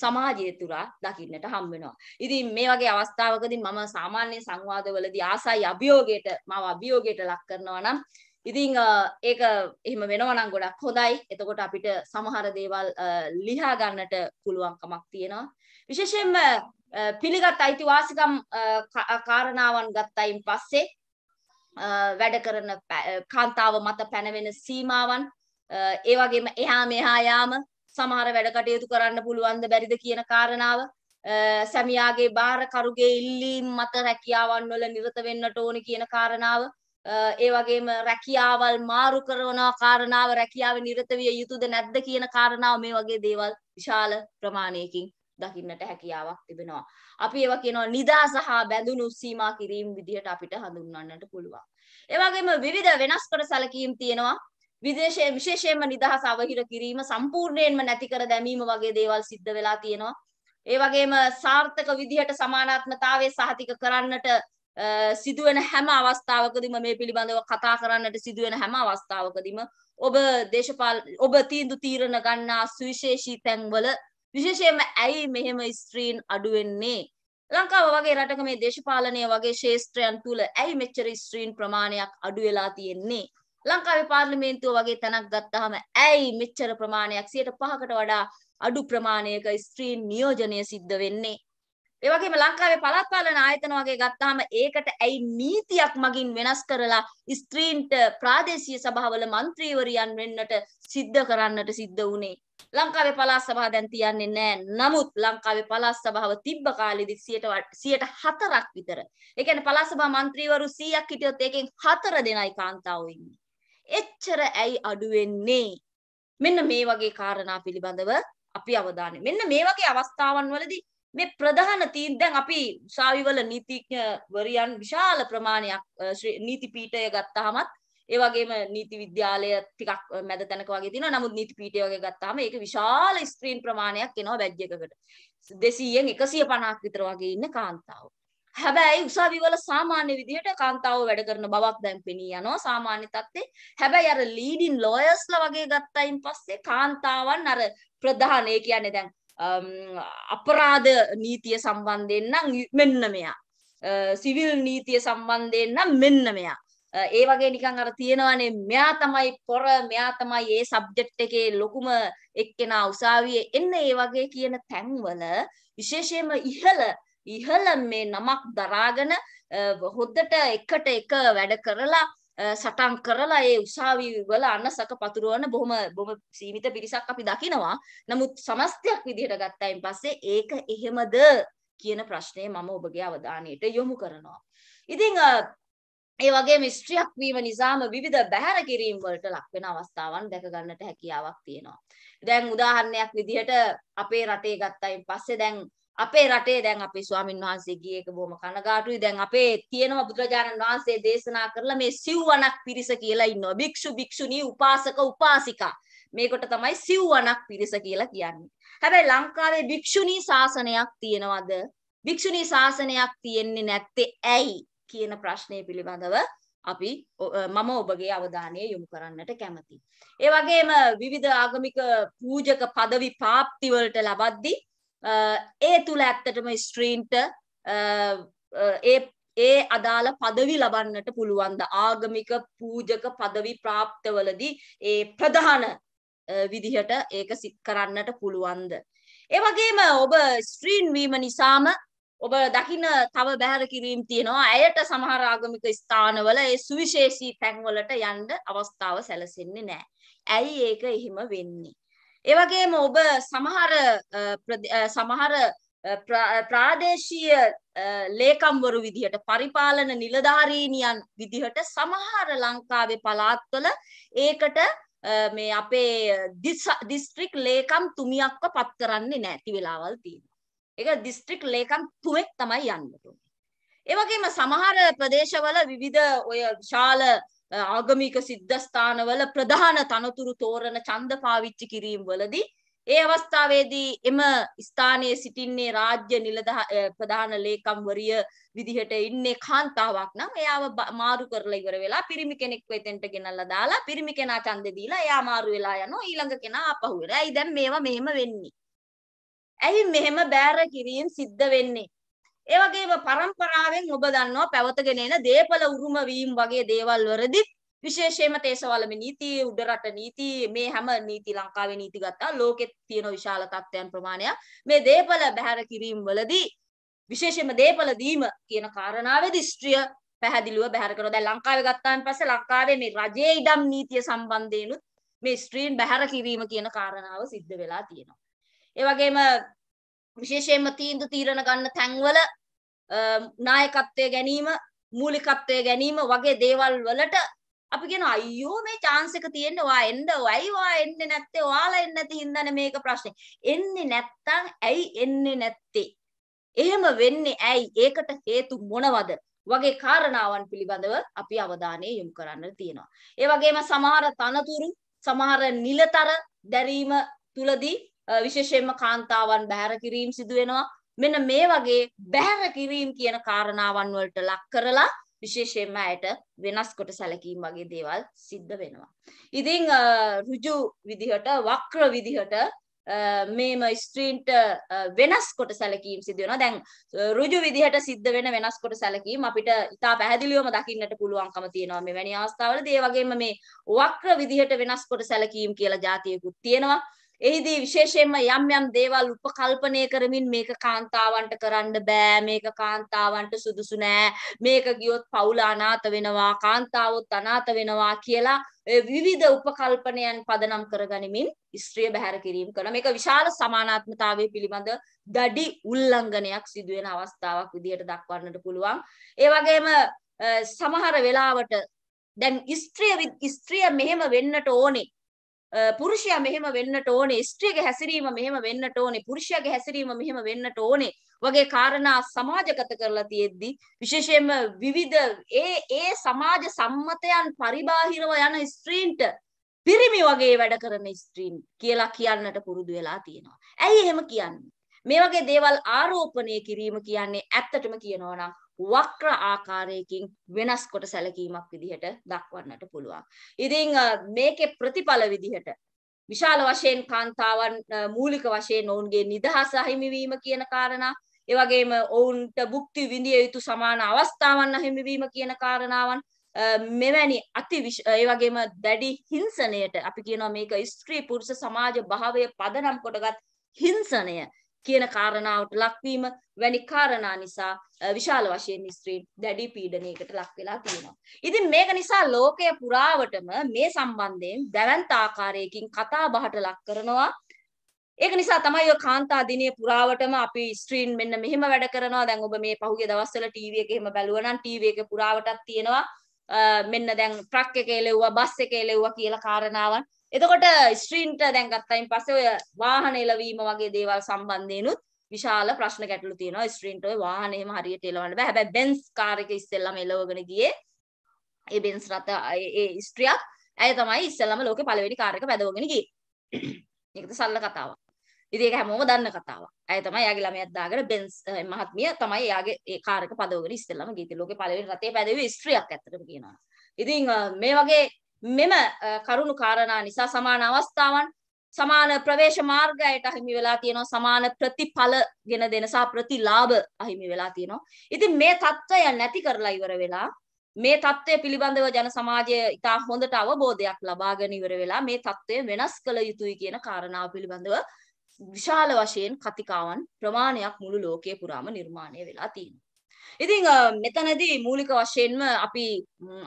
සමාජය තුරා දකින්නට හම් වෙනවා. ඉතින් මේ වගේ අවස්ථාවකදී මම සාමාන්‍ය සංවාදවලදී ආසයි අභියෝගයට මම අභියෝගයට ලක් කරනවා නම් ඉතින් ඒක එහෙම වෙනවා නම් ගොඩක් හොඳයි. එතකොට අපිට සමහර දේවල් ලියා ගන්නට පුළුවන්කමක් තියෙනවා. විශේෂයෙන්ම පිළිගත් අයිතිවාසිකම් කාරණාවන් ගත්තයින් පස්සේ වැඩ කරන කාන්තාව මත පැනවෙන සීමාවන් ඒ වගේම එහා මෙහා යාම සමහර වැඩ කටයුතු කරන්න පුළුවන්ද බැරිද කියන කාරණාව සැමියාගේ බාරකරුගේ ඉල්ලීම් මත රැකියාවන් වල නිරත වෙන්නට ඕන කියන කාරණාව ඒ වගේම රැකියාවල් මාරු කරන කාරණාව රැකියාවේ නිරත විය යුතුද නැද්ද කියන කාරණාව මේ වගේ දේවල් විශාල ප්‍රමාණයකින් දකින්නට හැකියාවක් තිබෙනවා. අපි ඒවා කියනවා නිදා සහ බැඳුණු සීමා කිරීම විදිහට අපිට හඳුන්වන්නට පුළුවන්. ඒ වගේම විවිධ වෙනස් කර සැලකීම් තියෙනවා. විදේශයේ විශේෂයෙන්ම නිදහස අවහිර කිරීම සම්පූර්ණයෙන්ම නැති කර දැමීම වගේ දේවල් සිද්ධ වෙලා තියෙනවා. ඒ වගේම සාර්ථක විදිහට සමානාත්මතාවයේ සහතික කරන්නට සිදුවෙන හැම අවස්ථාවකදීම මේ පිළිබඳව කතා කරන්නට සිදුවෙන හැම අවස්ථාවකදීම ඔබ දේශපාල ඔබ තීන්දු තීරණ ගන්නා සුවිශේෂී තැන්වල විශේෂයෙන්ම ඇයි මෙහෙම ස්ත්‍රීන් අඩු වෙන්නේ ලංකාව වගේ රටක මේ දේශපාලනය වගේ ශේෂ්ත්‍රයන් තුල ඇයි මෙච්චර ස්ත්‍රීන් ප්‍රමාණයක් අඩු වෙලා තියෙන්නේ ලංකාවේ පාර්ලිමේන්තුව වගේ තැනක් ගත්තාම ඇයි මෙච්චර ප්‍රමාණයක් 105කට වඩා අඩු ප්‍රමාණයක ස්ත්‍රී නියෝජනය සිද්ධ වෙන්නේ ඒ වගේම ලංකාවේ පළාත් පාලන ආයතන වගේ ගත්තාම ඒකට ඇයි නීතියක් මගින් වෙනස් කරලා ස්ත්‍රීන්ට ප්‍රාදේශීය සභාවල മന്ത്രിවරියන් වෙන්නට සිද්ධ කරන්නට සිද්ධ වුණේ ලංකාවේ පළාත් සභාව දැන් තියන්නේ නැහැ. නමුත් ලංකාවේ පළාත් සභාව තිබ්බ කාලෙදි 104ක් විතර. ඒ කියන්නේ පළාත් සභා മന്ത്രിවරු 100ක් හිටියොත් ඒකෙන් 4 දෙනයි කාන්තාවෝ ඉන්නේ. එච්චර ඇයි අඩු වෙන්නේ මෙන්න මේ වගේ කාරණා පිළිබඳව අපි අවධානය මෙන්න මේ වගේ අවස්ථාවන් වලදී මේ ප්‍රධාන තීන් දැන් අපි උසාවිවල නීතිඥවරයන් විශාල ප්‍රමාණයක් නීති පීඨය ගත්තාමත් ඒ වගේම නීති විද්‍යාලය ටිකක් මැද තැනක වගේ තියෙනවා. නමුත් නීති පීඨය වගේ ගත්තාම ඒක විශාල ස්ත්‍රීන් ප්‍රමාණයක් එනවා බැජ් එකකට. 200න් 150ක් විතර වගේ ඉන්න කාන්තාවෝ. හැබැයි උසාවි වල සාමාන්‍ය විදිහට කාන්තාව වැඩ කරන බවක් දැන් පෙනී යනවා සාමාන්‍ය තත්ත්වේ. හැබැයි අර ලීඩින් ලෝයර්ස්ලා වගේ ගත්තයින් පස්සේ කාන්තාවන් අර ප්‍රධාන ඒ කියන්නේ දැන් අපරාධ නීතිය සම්බන්ධයෙන් නම් මෙන්න මෙයා. සිවිල් නීතිය සම්බන්ධයෙන් නම් මෙන්න මෙයා. ඒ වගේ නිකන් අර තියෙනවානේ මෙයා තමයි පොර මෙයා තමයි ඒ සබ්ජෙක්ට් එකේ ලොකුම එක්කෙනා උසාවියේ එන්න ඒ වගේ කියන තැන්වල විශේෂයෙන්ම ඉහළ ඉහළ මේ නමක් දරාගෙන හොද්දට එකට එක වැඩ කරලා සටන් කරලා ඒ උසාවි වල අනසක පතුරවන බොහොම බොහොම සීමිත පිරිසක් අපි දකිනවා. නමුත් සමස්තයක් විදිහට ගත්තයින් පස්සේ ඒක එහෙමද කියන ප්‍රශ්නය මම ඔබගේ අවධානයට යොමු කරනවා. ඉතින් ඒ වගේ මිස්ට්‍රියක් වීම නිසාම විවිධ බැහැර කිරීම් වලට ලක් වෙන අවස්ථාවන් දැක ගන්නට හැකියාවක් තියෙනවා. දැන් උදාහරණයක් විදිහට අපේ රටේ ගත්තයින් පස්සේ දැන් අපේ රටේ දැන් අපේ ස්වාමින් වහන්සේ ගියේ ඒක බොහොම කනගාටුයි. දැන් අපේ තියෙනවා බුදුරජාණන් වහන්සේ දේශනා කරලා මේ සිව්වණක් පිරිස කියලා ඉන්නවා. භික්ෂු භික්ෂුණී උපාසක උපාසිකා. මේකට තමයි සිව්වණක් පිරිස කියලා කියන්නේ. හැබැයි ලංකාවේ භික්ෂුණී ශාසනයක් තියෙනවද? භික්ෂුණී ශාසනයක් තියෙන්නේ නැත්තේ ඇයි කියන ප්‍රශ්නය පිළිබඳව අපි මම ඔබගේ අවධානය යොමු කරන්නට කැමතියි. ඒ වගේම විවිධ ආගමික පූජක পদවි පාප්ති වලට ලබද්දී ඒ තුළ ඇත්තටම ස්ත්‍රීන්ට ඒ ඒ අදාළ පදවි ලබන්නට පුළුවන්ද ආගමික පූජක පදවි ප්‍රාප්තවලදී ඒ ප්‍රධාන විදිහට ඒක සිත් කරන්නට පුළුවන්ද. ඒ වගේම ඔබ ස්ත්‍රීන් වීම නිසාම ඔබ දකින තව බැහැර කිරීම් තියෙනවා ඇයට සමහර ආගමික ස්ථානවල ඒ සුවිශේෂී තැන්වලට යන්න අවස්ථාව සැලසෙන්නේ නැහැ. ඇයි ඒක එහෙම වෙන්නේ? ඒ වගේම ඔබ සමහර සමහර ප්‍රාදේශීය ලේකම්වරු විදිහට පරිපාලන නිලධාරීනියන් විදිහට සමහර ලංකාවේ පළාත්වල ඒකට මේ අපේ දිස්ත්‍රික් ලේකම් තුමියක්ව පත් කරන්නේ නැති වෙලාවල් තියෙනවා. ඒක දිස්ත්‍රික් ලේකම් තුමෙක් තමයි යන්න ඕනේ. ඒ වගේම සමහර ප්‍රදේශවල විවිධ ඔය විශාල ආගමික සිද්ධස්ථානවල ප්‍රධාන තනතුරු තෝරන ඡන්ද පාවිච්චි කිරීම වලදී ඒ අවස්ථාවේදී එම ස්ථානයේ සිටින්නේ රාජ්‍ය නිලදා ප්‍රධාන ලේකම්වරිය විදිහට ඉන්නේ කාන්තාවක් නම් එයාව මාරු කරලා ඉවර වෙලා පිරිමි කෙනෙක් වෙතෙන්ට ගෙනල්ලා දාලා පිරිමි කෙනා ඡන්දේ දීලා එයා මාරු වෙලා යනවා ඊළඟ කෙනා ආපහු වෙලා. ඇයි දැන් මේවා මෙහෙම වෙන්නේ? ඇයි මෙහෙම බෑර කිරීම සිද්ධ වෙන්නේ? ඒ වගේම પરම්පරාවෙන් ඔබ දන්නවා පැවතගෙන එන දේපල උරුම වීම වගේ දේවල් වලදීත් විශේෂයෙන්ම තේසවලම නීති උඩරට නීති මේ හැම නීති ලංකාවේ නීති ගත්තා ලෝකෙත් තියෙන විශාල තත්ත්වයන් ප්‍රමාණයක් මේ දේපල බැහැර කිරීම වලදී විශේෂයෙන්ම දේපල දීම කියන කාරණාවේදී ස්ත්‍රිය පැහැදිලිව බැහැර කරනවා දැන් ලංකාවේ ගත්තාන් පස්සේ ලංකාවේ මේ රජයේ ඉඩම් නීතිය සම්බන්ධයෙන්ුත් මේ ස්ත්‍රීන් බැහැර කිරීම කියන කාරණාව සිද්ධ වෙලා තියෙනවා ඒ වගේම විශේෂයෙන්ම තීන්දු තීරණ ගන්න තැන්වල නායකත්වය ගැනීම මූලිකත්වය ගැනීම වගේ දේවල් වලට අපි කියන අයියෝ මේ chance එක තියෙන්නේ ඔයා එන්න වයි ඔයා එන්නේ නැත්තේ ඔයාලා එන්නේ නැති හින්දානේ මේක ප්‍රශ්නේ. එන්නේ නැත්තම් ඇයි එන්නේ නැත්තේ? එහෙම වෙන්නේ ඇයි? ඒකට හේතු මොනවද? වගේ කාරණාවන් පිළිබඳව අපි අවධානය යොමු කරන්න තියෙනවා. ඒ වගේම සමහර තනතුරු, සමහර නිලතර දැරීම තුලදී විශේෂයෙන්ම කාන්තාවන් බැහැර කිරීම සිදු වෙනවා. මෙන්න මේ වගේ බැහැර කිරීම කියන කාරණාවන් වලට ලක් කරලා විශේෂයෙන්ම ඇයට වෙනස් කොට සැලකීම් වගේ දේවල් සිද්ධ වෙනවා. ඉතින් ඍජු විදිහට වක්‍ර විදිහට මේම ස්ත්‍රීන්ට වෙනස් කොට සැලකීම් සිද්ධ වෙනවා. දැන් ඍජු විදිහට සිද්ධ වෙන වෙනස් කොට සැලකීම් අපිට ඉතා පැහැදිලිවම දකින්නට පුළුවන්කම තියෙනවා මෙවැනි අවස්ථාවලදී. ඒ වගේම මේ වක්‍ර විදිහට වෙනස් කොට සැලකීම් කියලා જાතියකුත් තියෙනවා. එහිදී විශේෂයෙන්ම යම් යම් දේවල් උපකල්පනය කරමින් මේක කාන්තාවන්ට කරන්න බෑ මේක කාන්තාවන්ට සුදුසු නෑ මේක ගියොත් පවුල අනාථ වෙනවා කාන්තාවොත් අනාථ වෙනවා කියලා විවිධ උපකල්පනයන් පදනම් කරගනිමින් ස්ත්‍රිය බැහැර කිරීම කරන මේක විශාල සමානාත්මතාවය පිළිබඳ දඩි උල්ලංඝනයක් සිදුවෙන අවස්ථාවක් විදිහට දක්වන්නට පුළුවන් ඒ වගේම සමහර වෙලාවට දැන් ස්ත්‍රිය ස්ත්‍රිය මෙහෙම වෙන්නට ඕනේ පුරුෂයා මෙහෙම වෙන්නට ඕනේ ස්ත්‍රියගේ හැසිරීම මෙහෙම වෙන්නට ඕනේ පුරුෂයාගේ හැසිරීම මෙහෙම වෙන්නට ඕනේ වගේ කාරණා සමාජගත කරලා තියෙද්දි විශේෂයෙන්ම විවිධ ඒ ඒ සමාජ සම්මතයන් පරිබාහිරව යන ස්ත්‍රීන්ට පිරිමි වගේ වැඩ කරන ස්ත්‍රීන් කියලා කියන්නට පුරුදු වෙලා තියෙනවා. ඇයි එහෙම කියන්නේ? මේ වගේ දේවල් ආරෝපණය කිරීම කියන්නේ ඇත්තටම කියනවා නම් වක්‍ර ආකාරයකින් වෙනස් කොට සැලකීමක් විදිහට දක්වන්නට පුළුවන්. ඉතින් මේකේ ප්‍රතිඵල විදිහට විශාල වශයෙන් කාන්තාවන් මූලික වශයෙන් ඔවුන්ගේ නිදහස අහිමිවීම කියන කාරණා ඒ වගේම ඔවුන්ට භුක්ති විඳිය යුතු සමාන අවස්ථාවන් අහිමිවීම කියන කාරණාවන් මෙවැනි අති ඒ වගේම දැඩි හිංසනයට අපි කියනවා මේක ස්ත්‍රී පුරුෂ සමාජ භාවය පදනම් කොටගත් හිංසනය කියන කාරණාවට ලක්වීම වැනි කාරණා නිසා විශාල වශයෙන් ස්ත්‍රීන් දැඩි පීඩනයකට ලක් වෙලා තියෙනවා. ඉතින් මේක නිසා ලෝකය පුරාවටම මේ සම්බන්ධයෙන් දැවැන්ත ආකාරයකින් කතා බහට ලක් කරනවා. ඒක නිසා තමයි ඔය කාන්තා දිනේ පුරාවටම අපි ස්ත්‍රීන් මෙන්න මෙහෙම වැඩ කරනවා. දැන් ඔබ මේ පහුගිය දවස්වල ටීවී එකේ එහෙම බැලුවා නම් ටීවී එකේ පුරාවටත් තියෙනවා. මෙන්න දැන් ට්‍රක් එකේ ලෙව්වා බස් එකේ ලෙව්වා කියලා කාරණාවන් එතකොට ස්ත්‍රීන්ට දැන් ගත්තයින් පස්සේ ඔය වාහන එළවීම වගේ දේවල් සම්බන්ධයෙන්ුත් විශාල ප්‍රශ්න ගැටලු තියෙනවා ස්ත්‍රීන්ට ඔය වාහන එහෙම හරියට එලවන්න බෑ. හැබැයි බෙන්ස් කාර් එක ඉස්සෙල්ලාම එලවගෙන ගියේ ඒ බෙන්ස් රථ ඒ ස්ත්‍රියක් ඇය තමයි ඉස්සෙල්ලාම ලෝකේ පළවෙනි කාර් එක පැදවගෙන ගියේ. <clears throat> ඒකද සරල කතාවක්. ඉතින් ඒක හැමෝම දන්න කතාවක්. ඇය තමයි යාගේ ළමයාත් දාගෙන බෙන්ස් මහත්මිය තමයි යාගේ ඒ කාර් එක පදවගෙන ඉස්සෙල්ලාම ගියේ. ලෝකේ පළවෙනි රථයේ පැදවුවේ ස්ත්‍රියක් ඇත්තටම කියනවා. ඉතින් මේ වගේ මෙම කරුණු කාරණා නිසා සමාන අවස්ථාවන් සමාන ප්‍රවේශ මාර්ගයට අහිමි වෙලා තියෙනවා සමාන ප්‍රතිඵල ගෙන දෙන සහ ප්‍රතිලාභ අහිමි වෙලා තියෙනවා. ඉතින් මේ தত্ত্বය නැති කරලා ඉවර වෙලා මේ தত্ত্বය පිළිබඳව ජන සමාජය ඉතා හොඳට අවබෝධයක් ලබාගෙන ඉවර වෙලා මේ தত্ত্বය වෙනස් කළ යුතුයි කියන කාරණාව පිළිබඳව විශාල වශයෙන් කතිකාවන් ප්‍රමාණයක් මුළු ලෝකයේ පුරාම නිර්මාණය වෙලා තියෙනවා. ඉතිං මෙතනදී මූලික වශයෙන්ම අපි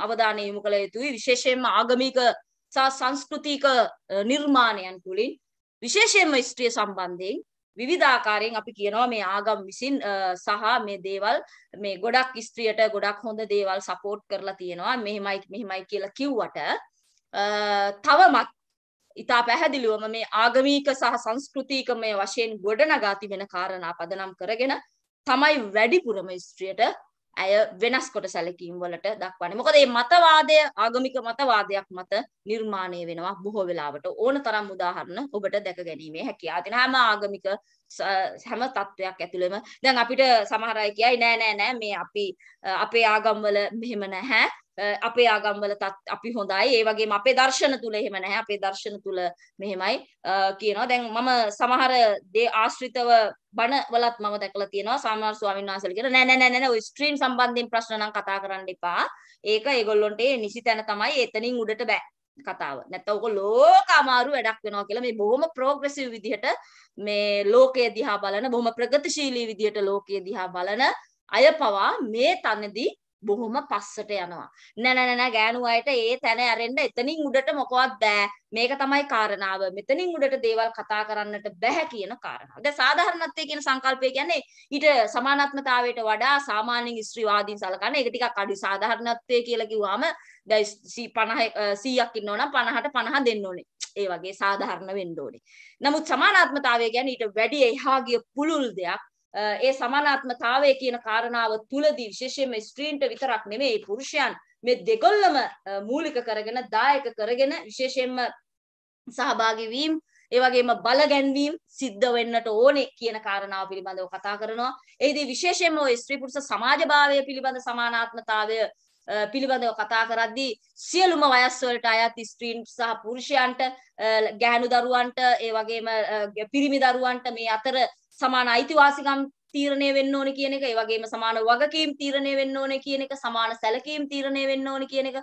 අවධානය යොමු කළ යුතුයි විශේෂයෙන්ම ආගමික සා සංස්කෘතික නිර්මාණයන් තුළින් විශේෂයෙන්ම ස්ත්‍රිය සම්බන්ධයෙන් විවිධාකාරයෙන් අපි කියනවා මේ ආගම් විසින් සහ මේ දේවල් මේ ගොඩක් ස්ත්‍රියට ගොඩක් හොඳ දේවල් සපෝට් කරලා තියෙනවා මෙහෙමයි මෙහෙමයි කියලා කිව්වට තවමත් ඉතා පැහැදිලිවම මේ ආගමික සහ සංස්කෘතිකමය වශයෙන් ගොඩනගා තිබෙන කාරණා පදනම් කරගෙන තමයි වැඩිපුරම ස්ත්‍රියට ඇය වෙනස් කොට සැලකීම් වලට දක්වන්නේ. මොකද මේ මතවාදය ආගමික මතවාදයක් මත නිර්මාණය වෙනවා බොහෝ වෙලාවට ඕන තරම් උදාහරණ ඔබට දැක ගැනීමේ හැකියාව තියෙන හැම ආගමික හැම තත්වයක් ඇතුළෙම දැන් අපිට සමහර අය කියයි නෑ නෑ නෑ මේ අපි අපේ ආගම් වල මෙහෙම නැහැ අපේ ආගම්වල අපි හොඳයි ඒ වගේම අපේ දර්ශන තුල එහෙම නැහැ අපේ දර්ශන තුල මෙහෙමයි කියනවා දැන් මම සමහර දේ ආශ්‍රිතව බණ වලත් මම දැකලා තියෙනවා සමහර ස්වාමීන් වහන්සේලා කියන නෑ නෑ නෑ නෑ ඔය ස්ට්‍රීම් සම්බන්ධයෙන් ප්‍රශ්න නම් කතා කරන්න එපා ඒක ඒගොල්ලොන්ට ඒ නිසි තැන තමයි එතනින් උඩට බෑ කතාව නැත්නම් ඔක ලෝක අමාරු වැඩක් වෙනවා කියලා මේ බොහොම ප්‍රෝග්‍රෙසිව් විදිහට මේ ලෝකය දිහා බලන බොහොම ප්‍රගතිශීලී විදිහට ලෝකය දිහා බලන අය පවා මේ තනදී බොහොම පස්සට යනවා. නෑ නෑ නෑ ගෑනු අයට ඒ තැන ඇරෙන්න එතනින් උඩට මොකවත් බෑ. මේක තමයි කාරණාව. මෙතනින් උඩට දේවල් කතා කරන්නට බෑ කියන කාරණාව. දැන් සාධාරණත්වය කියන සංකල්පය කියන්නේ ඊට සමානාත්මතාවයට වඩා සාමාන්‍යයෙන් ස්ත්‍රීවාදීන් සලකන එක ටිකක් අඩු සාධාරණත්වය කියලා කිව්වම දැන් 50 100ක් ඉන්නවා නම් 50ට 50 දෙන්න ඕනේ. ඒ වගේ සාධාරණ වෙන්න ඕනේ. නමුත් සමානාත්මතාවය කියන්නේ ඊට වැඩි එහා ගිය පුළුල් දෙයක් ඒ සමානාත්මතාවය කියන කාරණාව තුලදී විශේෂයෙන්ම ස්ත්‍රීන්ට විතරක් නෙමෙයි පුරුෂයන් මේ දෙගොල්ලම මූලික කරගෙන දායක කරගෙන විශේෂයෙන්ම සහභාගී වීම ඒ වගේම බලගැන්වීම සිද්ධ වෙන්නට ඕනේ කියන කාරණාව පිළිබඳව කතා කරනවා. එෙහිදී විශේෂයෙන්ම ඔය ස්ත්‍රී පුරුෂ සමාජභාවය පිළිබඳ සමානාත්මතාවය පිළිබඳව කතා කරද්දී සියලුම වයස් වලට අයත් ස්ත්‍රීන් සහ පුරුෂයන්ට ගැහැණු දරුවන්ට ඒ වගේම පිරිමි දරුවන්ට මේ අතර සමාන අයිතිවාසිකම් තීරණය වෙන්න ඕනේ කියන එක, ඒ වගේම සමාන වගකීම් තීරණය වෙන්න ඕනේ කියන එක, සමාන සැලකීම් තීරණය වෙන්න ඕනේ කියන එක,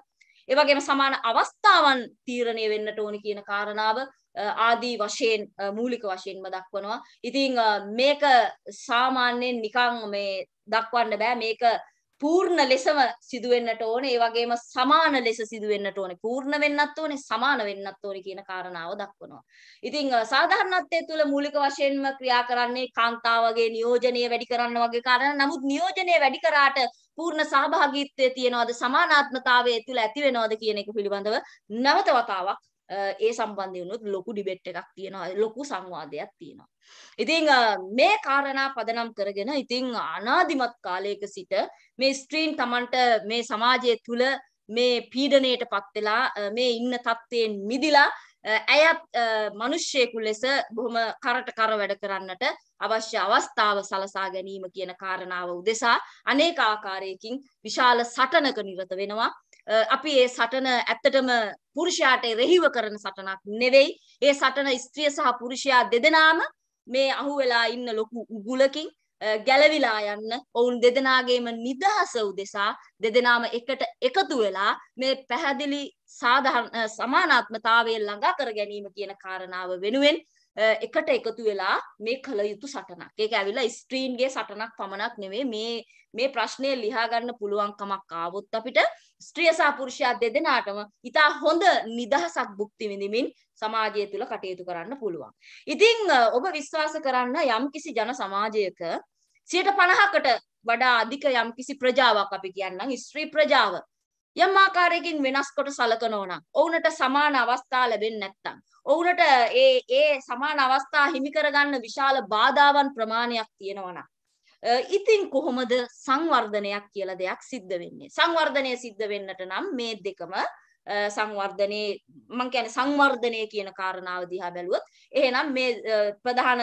ඒ වගේම සමාන අවස්ථාවන් තීරණය වෙන්නට ඕනේ කියන කාරණාව ආදී වශයෙන් මූලික වශයෙන්ම දක්වනවා. ඉතින් මේක සාමාන්‍යයෙන් නිකන් මේ දක්වන්න බෑ. මේක පූර්ණ ලෙසම සිදු වෙන්නට ඕනේ ඒ වගේම සමාන ලෙස සිදු වෙන්නට ඕනේ පූර්ණ වෙන්නත් ඕනේ සමාන වෙන්නත් ඕනේ කියන කාරණාව දක්වනවා. ඉතින් සාධාරණත්වයේ තුල මූලික වශයෙන්ම ක්‍රියා කරන්නේ කාන්තාවගේ නියෝජනය වැඩි කරන්න වගේ කාරණා. නමුත් නියෝජනය වැඩි කරාට පූර්ණ සහභාගීත්වයේ තියනවාද සමානාත්මතාවයේ තුල ඇති වෙනවද කියන එක පිළිබඳව නැවත වතාවක් ඒ සම්බන්ධයනුත් ලොකු ඩිබෙට් එකක් තියෙනවා ලොකු සංවාදයක් තියෙනවා. ඉතිං මේ කාරණා පදනම් කරගෙන ඉතිං අනාධිමත් කාලයක සිට මේ ස්ත්‍රීන් තමන්ට මේ සමාජය තුළ මේ පීඩනයට පත්වෙලා මේ ඉන්න තත්ත්වයෙන් මිදිලා ඇයත් මනුෂ්‍යයකු ලෙස බොහොම කරට කර වැඩ කරන්නට අවශ්‍ය අවස්ථාව සලසා ගැනීම කියන කාරණාව උදෙසා අනේක ආකාරයකින් විශාල සටනක නිරත වෙනවා. අපි ඒ සටන ඇත්තටම පුරුෂයාට රෙහිව කරන සටනක් නෙවෙයි. ඒ සටන ස්ත්‍රිය සහ පුරුෂයා දෙදෙනාම මේ අහුවෙලා ඉන්න ලොකු උගුලකින් ගැලවිලා යන්න ඔවුන් දෙදෙනාගේම නිදහස උදෙසා දෙදෙනාම එකට එකතු වෙලා මේ පැහැදිලි සාධාරණ සමානාත්මතාවය ළඟා කර ගැනීම කියන කාරණාව වෙනුවෙන් එකට එකතු වෙලා මේ කළ යුතු සටනක්. ඒක ඇවිල්ලා ස්ට්‍රීන්ගේ සටනක් පමණක් නෙවෙයි මේ මේ ප්‍රශ්නය ලියා ගන්න පුළුවන්කමක් ආවොත් අපිට ස්ත්‍රිය සහ පුරුෂයා දෙදෙනාටම ඉතා හොඳ නිදහසක් භුක්ති විඳිමින් සමාජය තුළ කටයුතු කරන්න පුළුවන්. ඉතින් ඔබ විශ්වාස කරන්න යම්කිසි ජන සමාජයක 50%කට වඩා අධික යම්කිසි ප්‍රජාවක් අපි කියන්නම් ස්ත්‍රී ප්‍රජාව යම් ආකාරයකින් වෙනස් කොට සලකනෝ නම් ඔවුන්ට සමාන අවස්ථා ලැබෙන්නේ නැත්නම් ඔවුන්ට ඒ ඒ සමාන අවස්ථා හිමි කරගන්න විශාල බාධාවන් ප්‍රමාණයක් තියෙනවා නම් ඉතින් කොහොමද සංවර්ධනයක් කියලා දෙයක් සිද්ධ වෙන්නේ සංවර්ධනය සිද්ධ වෙන්නට නම් මේ දෙකම සංවර්ධනයේ මං කියන්නේ සංවර්ධනය කියන කාරණාව දිහා බැලුවොත් එහෙනම් මේ ප්‍රධාන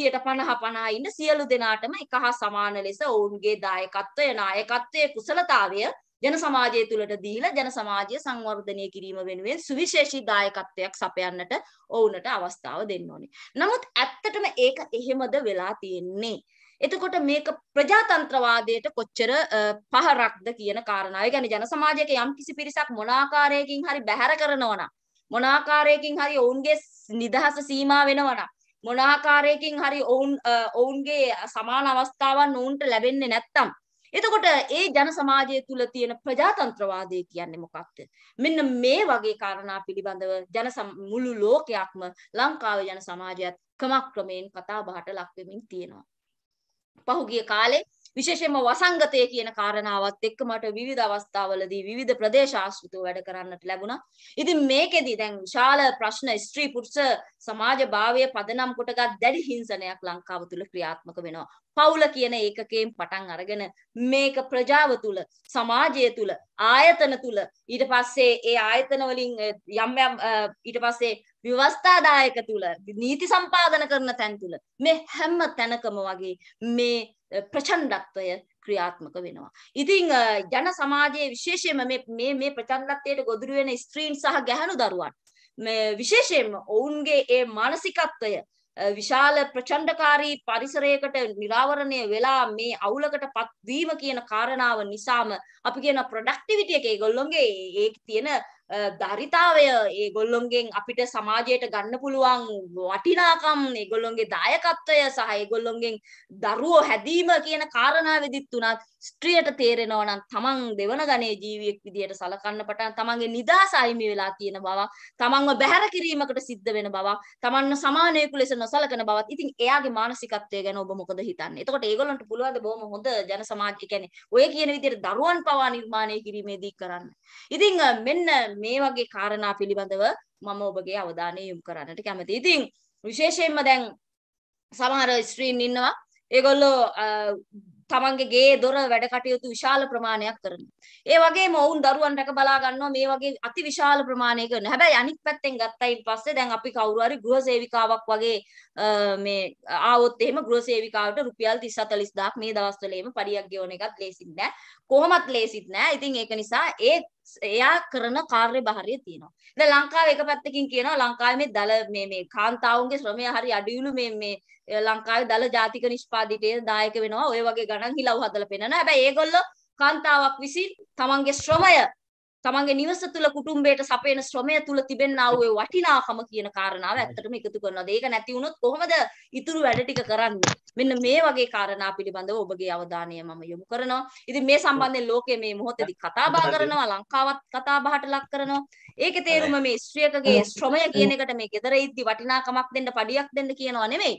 150 50 ඉන්න සියලු දෙනාටම එක හා සමාන ලෙස ඔවුන්ගේ දායකත්වය නායකත්වයේ කුසලතාවය ජන සමාජය තුළට දීලා ජන සමාජය සංවර්ධනය කිරීම වෙනුවෙන් සුවිශේෂී දායකත්වයක් සපයන්නට ඔවුන්ට අවස්ථාව දෙන්න ඕනේ. නමුත් ඇත්තටම ඒක එහෙමද වෙලා තියෙන්නේ. එතකොට මේක ප්‍රජාතන්ත්‍රවාදයට කොච්චර පහරක්ද කියන කාරණාව. يعني ජන සමාජයක යම්කිසි පිරිසක් මොන ආකාරයකින් හරි බැහැර කරනවා නම් මොන ආකාරයකින් හරි ඔවුන්ගේ නිදහස සීමා වෙනවා නම් මොන ආකාරයකින් හරි ඔවුන් ඔවුන්ගේ සමාන අවස්ථාවන් ඔවුන්ට ලැබෙන්නේ නැත්තම් එතකොට ඒ ජන සමාජය තුළ තියෙන ප්‍රජාතන්ත්‍රවාදය කියන්නේ මොකක්ද? මෙන්න මේ වගේ කාරණා පිළිබඳව ජන මුළු ලෝකයක්ම ලංකාවේ ජන සමාජයත් ක්‍රමක්‍රමයෙන් කතා බහට ලක් වෙමින් තියෙනවා. පහුගිය කාලේ විශේෂයෙන්ම වසංගතය කියන කාරණාවත් එක්ක මට විවිධ අවස්ථාවලදී විවිධ ප්‍රදේශ ආශ්‍රිතව වැඩ කරන්නට ලැබුණා. ඉතින් මේකෙදි දැන් විශාල ප්‍රශ්න ස්ත්‍රී පුරුෂ සමාජ භාවය පදනම් කොටගත් දැඩි හිංසනයක් ලංකාව තුළ ක්‍රියාත්මක වෙනවා. පවුල කියන ඒකකයෙන් පටන් අරගෙන මේක ප්‍රජාව තුළ සමාජය තුළ ආයතන තුළ ඊට පස්සේ ඒ ආයතන වලින් යම් යම් ඊට පස්සේ ව්‍යවස්ථාදායක තුළ නීති සම්පාදන කරන තැන් තුළ මේ හැම තැනකම වගේ මේ ප්‍රචණ්ඩත්වය ක්‍රියාත්මක වෙනවා. ඉතින් ජන සමාජයේ විශේෂයෙන්ම මේ මේ මේ ප්‍රචණ්ඩත්වයට ගොදුරු වෙන ස්ත්‍රීන් සහ ගැහැණු දරුවන් මේ විශේෂයෙන්ම ඔවුන්ගේ ඒ මානසිකත්වය විශාල ප්‍රචණ්ඩකාරී පරිසරයකට නිරාවරණය වෙලා මේ අවුලකට පත්වීම කියන කාරණාව නිසාම අපි කියන ප්‍රොඩක්ටිවිටි එක ඒගොල්ලොන්ගේ ඒක තියෙන ධරිතාවය ඒගොල්ලොන්ගෙන් අපිට සමාජයට ගන්න පුළුවන් වටිනාකම් ඒගොල්ලොන්ගේ දායකත්වය සහ ඒගොල්ලොන්ගෙන් දරුවෝ හැදීම කියන කාරණාවෙදිත් උනත් ස්ත්‍රියට තේරෙනවා නම් තමන් දෙවන ගණේ ජීවියෙක් විදියට සලකන්න පටන් තමන්ගේ නිදාස අහිමි වෙලා තියෙන බව තමන්ව බැහැර කිරීමකට සිද්ධ වෙන බව තමන්ව සමානයෙකු ලෙස නොසලකන බවත් ඉතින් එයාගේ මානසිකත්වය ගැන ඔබ මොකද හිතන්නේ එතකොට ඒගොල්ලන්ට පුළුවන් බොහොම හොඳ ජන සමාජ කියන්නේ ඔය කියන විදියට දරුවන් පවා නිර්මාණය කිරීමේදී කරන්න ඉතින් මෙන්න මේ වගේ කාරණා පිළිබඳව මම ඔබගේ අවධානය යොමු කරන්නට කැමතියි. ඉතින් විශේෂයෙන්ම දැන් සමහර ස්ත්‍රීන් ඉන්නවා ඒගොල්ලෝ තමන්ගේ ගේ දොර වැඩ කටයුතු විශාල ප්‍රමාණයක් කරනවා. ඒ වගේම ඔවුන් දරුවන් රැක බලා ගන්නවා මේ වගේ අති විශාල ප්‍රමාණයක කරනවා. හැබැයි අනිත් පැත්තෙන් ගත්තයින් පස්සේ දැන් අපි කවුරු හරි ගෘහ සේවිකාවක් වගේ මේ ආවොත් එහෙම ගෘහ සේවිකාවට රුපියල් 30 40000ක් මේ දවස්වල එහෙම පඩියක් ගෙවන එකත් ලේසිත් නෑ. කොහොමත් ලේසිත් නෑ. ඉතින් ඒක නිසා ඒ එයා කරන කාර්ය බහරිය තියෙනවා. දැන් ලංකාව එක පැත්තකින් කියනවා ලංකාවේ මේ දල මේ මේ කාන්තාවුන්ගේ ශ්‍රමය හරි අඩුයිලු මේ මේ ලංකාවේ දල ජාතික නිෂ්පාදිතයේ දායක වෙනවා. ওই වගේ ගණන් හිලව් හදලා පෙන්නනවා. හැබැයි ඒගොල්ලෝ කාන්තාවක් විසින් තමන්ගේ ශ්‍රමය තමන්ගේ නිවස තුල කුටුම්බයට සපයන ශ්‍රමය තුල තිබෙනා වූ වටිනාකම කියන කාරණාව ඇත්තටම එකතු කරනවා. ඒක නැති වුණොත් කොහොමද ඉතුරු වැඩ ටික කරන්නේ? මෙන්න මේ වගේ කාරණා පිළිබඳව ඔබගේ අවධානය මම යොමු කරනවා. ඉතින් මේ සම්බන්ධයෙන් ලෝකයේ මේ මොහොතේදී කතා බහ කරනවා, ලංකාවත් කතා බහට ලක් කරනවා. ඒකේ තේරුම මේ ස්ත්‍රියකගේ ශ්‍රමය කියන එකට මේ gedare ඉද්දි වටිනාකමක් දෙන්න, පඩියක් දෙන්න කියනවා නෙමෙයි.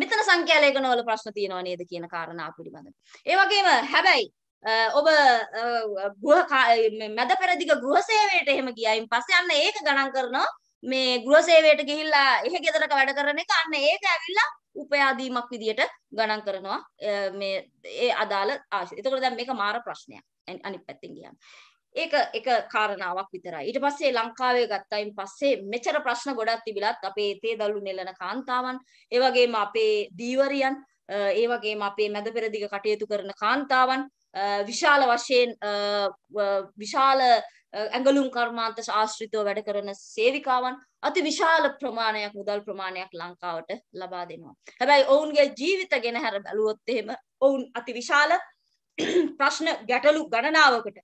මෙතන සංඛ්‍යාලේඛනවල ප්‍රශ්න තියෙනවා නේද කියන කාරණා පිළිබඳව. ඒ වගේම හැබැයි ඔබ ගෘහ මැද පෙරදිග ගෘහ සේවයට එහෙම ගියයින් පස්සේ අන්න ඒක ගණන් කරනවා මේ ගෘහ සේවයට ගිහිල්ලා එහෙ ගෙදරක වැඩ කරන එක අන්න ඒක ඇවිල්ලා උපයාදීමක් විදියට ගණන් කරනවා මේ ඒ අදාළ ආශය. එතකොට දැන් මේක මාර ප්‍රශ්නයක්. අනිත් පැත්තෙන් ගියාම. ඒක එක කාරණාවක් විතරයි. ඊට පස්සේ ලංකාවේ ගත්තයින් පස්සේ මෙච්චර ප්‍රශ්න ගොඩක් තිබිලත් අපේ තේ දළු නෙලන කාන්තාවන්, ඒ වගේම අපේ දීවරියන්, ඒ වගේම අපේ මැද පෙරදිග කටයුතු කරන කාන්තාවන් විශාල වශයෙන් විශාල ඇඟලුම් කර්මාන්ත ශාස්ත්‍රිතව වැඩ කරන සේවිකාවන් අති විශාල ප්‍රමාණයක් මුදල් ප්‍රමාණයක් ලංකාවට ලබා දෙනවා. හැබැයි ඔවුන්ගේ ජීවිත ගැන හැර බැලුවොත් එහෙම ඔවුන් අති විශාල <clears throat> ප්‍රශ්න ගැටලු ගණනාවකට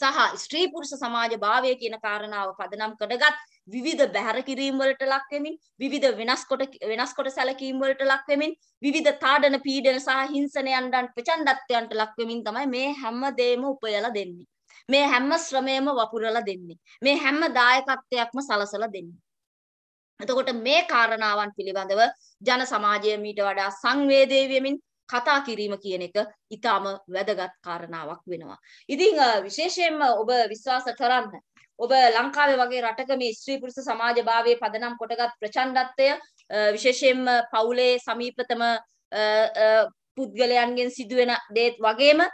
සහ ස්ත්‍රී පුරුෂ සමාජ භාවය කියන කාරණාව පදනම් කරගත් විවිධ බැහැර කිරීම් වලට ලක් වෙමින් විවිධ වෙනස්කොට වෙනස්කොට සැලකීම් වලට ලක් වෙමින් විවිධ තාඩන පීඩන සහ හිංසනයන්ට ප්‍රචණ්ඩත්වයන්ට ලක් වෙමින් තමයි මේ හැම දෙයක්ම උපයලා දෙන්නේ. මේ හැම ශ්‍රමයම වපුරලා දෙන්නේ. මේ හැම දායකත්වයක්ම සලසලා දෙන්නේ. එතකොට මේ කාරණාවන් පිළිබඳව ජන සමාජය මීට වඩා සංවේදී වෙමින් කතා කිරීම කියන එක ඊටාම වැදගත් කාරණාවක් වෙනවා. ඉතින් විශේෂයෙන්ම ඔබ විශ්වාස කරන්න ඔබ ලංකාවේ වගේ රටක මේ ස්ත්‍රී පුරුෂ සමාජභාවයේ පදනම් කොටගත් ප්‍රචණ්ඩත්වය විශේෂයෙන්ම පවුලේ සමීපතම පුද්ගලයන්ගෙන් සිදුවෙන දේත් වගේම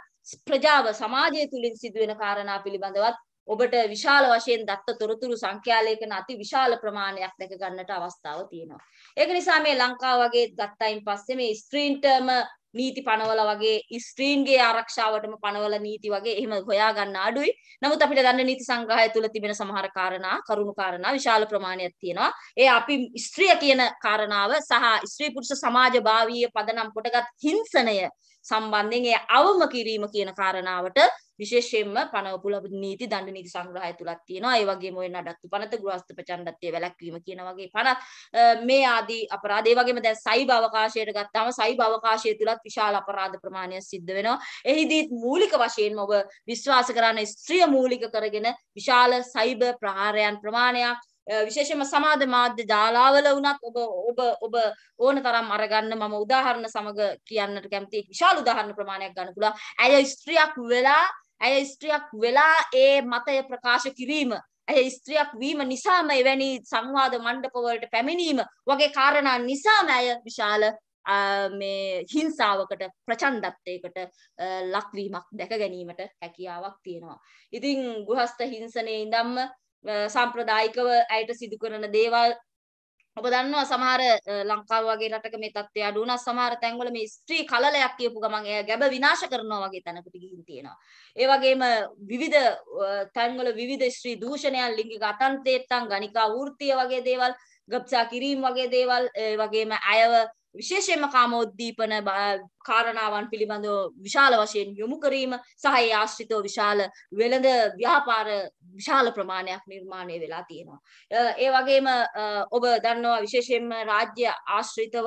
ප්‍රජාව සමාජය තුළින් සිදුවෙන කාරණා පිළිබඳවත් ඔබට විශාල වශයෙන් දත්ත තොරතුරු සංඛ්‍යාලයකන අති විශාල ප්‍රමාණයක් දැක ගන්නට අවස්ථාව තියෙනවා. ඒක නිසා මේ ලංකාව වගේ ගත්තයින් පස්සේ මේ ස්ත්‍රීන්ටම නීති පනවල වගේ ස්ත්‍රීන්ගේ ආරක්ෂාවටම පනවල නීති වගේ එහෙම හොයා ගන්න අඩුයි. නමුත් අපිට දන්න නීති සංග්‍රහය තුළ තිබෙන සමහර කාරණා, කරුණු කාරණා විශාල ප්‍රමාණයක් තියෙනවා. ඒ අපි ස්ත්‍රිය කියන කාරණාව සහ ස්ත්‍රී පුරුෂ සමාජ භාවීය පදනම් කොටගත් හිංසනය සම්බන්ධයෙන් ඒ අවම කිරීම කියන කාරණාවට විශේෂයෙන්ම පනවපුල නීති දණ්ඩ නීති සංග්‍රහය තුලත් තියෙනවා. ඒ වගේම ඔය නඩත්තු පනත ගෘහස්ත ප්‍රචණ්ඩත්වය වැළැක්වීම කියන වගේ පනත් මේ ආදී අපරාධ ඒ වගේම දැන් සයිබ අවකාශයට ගත්තාම සයිබ අවකාශය තුලත් විශාල අපරාධ ප්‍රමාණයක් සිද්ධ වෙනවා. එහිදීත් මූලික වශයෙන්ම ඔබ විශ්වාස කරන ස්ත්‍රිය මූලික කරගෙන විශාල සයිබ ප්‍රහාරයන් ප්‍රමාණයක් විශේෂම සමාජ මාධ්‍ය ජාලාවල වුණත් ඔබ ඔබ ඔබ ඕන තරම් අරගන්න මම උදාහරණ සමග කියන්නට කැමතියි විශාල උදාහරණ ප්‍රමාණයක් ගන්න පුළුවන්. ඇය ස්ත්‍රියක් වෙලා ඇය ස්ත්‍රියක් වෙලා ඒ මතය ප්‍රකාශ කිරීම ඇය ස්ත්‍රියක් වීම නිසාම එවැනි සංවාද මණ්ඩපවලට පැමිණීම වගේ කාරණා නිසාම ඇය විශාල මේ හිංසාවකට ප්‍රචණ්ඩත්වයකට ලක්වීමක් දැක ගැනීමට හැකියාවක් තියෙනවා. ඉතින් ගෘහස්ත හිංසනයේ ඉඳන්ම සාම්ප්‍රදායිකව ඇයට සිදු කරන දේවල් ඔබ දන්නවා සමහර ලංකාව වගේ රටක මේ தත්ත්වය අඩු වුණා සමහර තැන්වල මේ ස්ත්‍රී කලලයක් කියපු ගමන් එයා ගැබ විනාශ කරනවා වගේ තැනකට ගිහින් තියෙනවා. ඒ වගේම විවිධ තැන්වල විවිධ ස්ත්‍රී දූෂණයන් ලිංගික අතන්තේත්තම් ගණිකා වෘත්තිය වගේ දේවල් ගබ්සා කිරීම වගේ දේවල් ඒ වගේම අයව විශේෂයෙන්ම කාමෝද්දීපන කාරණාවන් පිළිබඳව විශාල වශයෙන් යොමු කිරීම සහ ඒ ආශ්‍රිතව විශාල වෙළඳ ව්‍යාපාර විශාල ප්‍රමාණයක් නිර්මාණය වෙලා තියෙනවා. ඒ වගේම ඔබ දන්නවා විශේෂයෙන්ම රාජ්‍ය ආශ්‍රිතව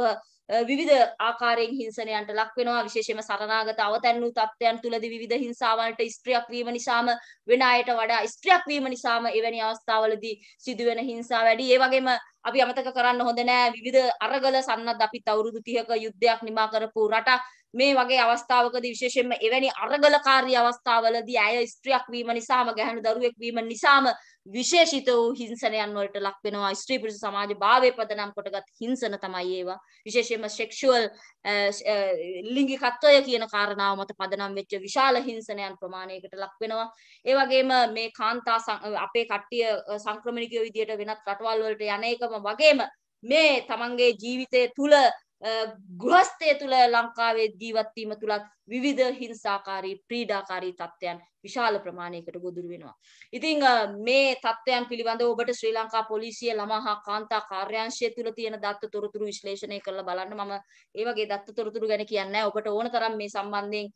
විවිධ ආකාරයෙන් හිංසනයන්ට ලක් වෙනවා විශේෂයෙන්ම සරණාගත අවතැන් වූ තත්ත්වයන් තුලදී විවිධ හිංසාවලට ස්ත්‍රියක් වීම නිසාම වෙන අයට වඩා ස්ත්‍රියක් වීම නිසාම එවැනි අවස්ථාවලදී සිදුවෙන හිංසා වැඩි ඒ වගේම අපි අමතක කරන්න හොඳ නෑ විවිධ අරගල සන්නත් අපිත් අවුරුදු 30ක යුද්ධයක් නිමා කරපු රටක් මේ වගේ අවස්ථාවකදී විශේෂයෙන්ම එවැනි අරගලකාරී අවස්ථාවලදී ඇය ස්ත්‍රියක් වීම නිසාම ගැහැණු දරුවෙක් වීම නිසාම විශේෂිත වූ හිංසනයන් වලට ලක් වෙනවා ස්ත්‍රී පුරුෂ සමාජ භාවයේ පදනම් කොටගත් හිංසන තමයි ඒවා විශේෂයෙන්ම සෙක්ෂුවල් ලිංගිකත්වය කියන කාරණාව මත පදනම් වෙච්ච විශාල හිංසනයන් ප්‍රමාණයකට ලක් වෙනවා ඒ වගේම මේ කාන්තා අපේ කට්ටිය සංක්‍රමණිකයෝ විදියට වෙනත් රටවල් වලට යන එකම වගේම මේ තමන්ගේ ජීවිතය තුල ගෘහස්ථය තුළ ලංකාවේ ජීවත්වීම තුළත් විවිධ හිංසාකාරී ප්‍රීඩාකාරී තත්ත්වයන් විශාල ප්‍රමාණයකට ගොදුරු වෙනවා. ඉතිං මේ තත්ත්වයන් පිළිබඳ ඔබට ශ්‍රී ලංකා පොලිසිය ළමා හා කාන්තා කාර්යංශය තුළ තියෙන දත්ත තොරතුරු විශ්ලේෂණය කරලා බලන්න මම ඒ වගේ දත්ත තොරතුරු ගැන කියන්නේ ඔබට ඕන තරම් මේ සම්බන්ධයෙන්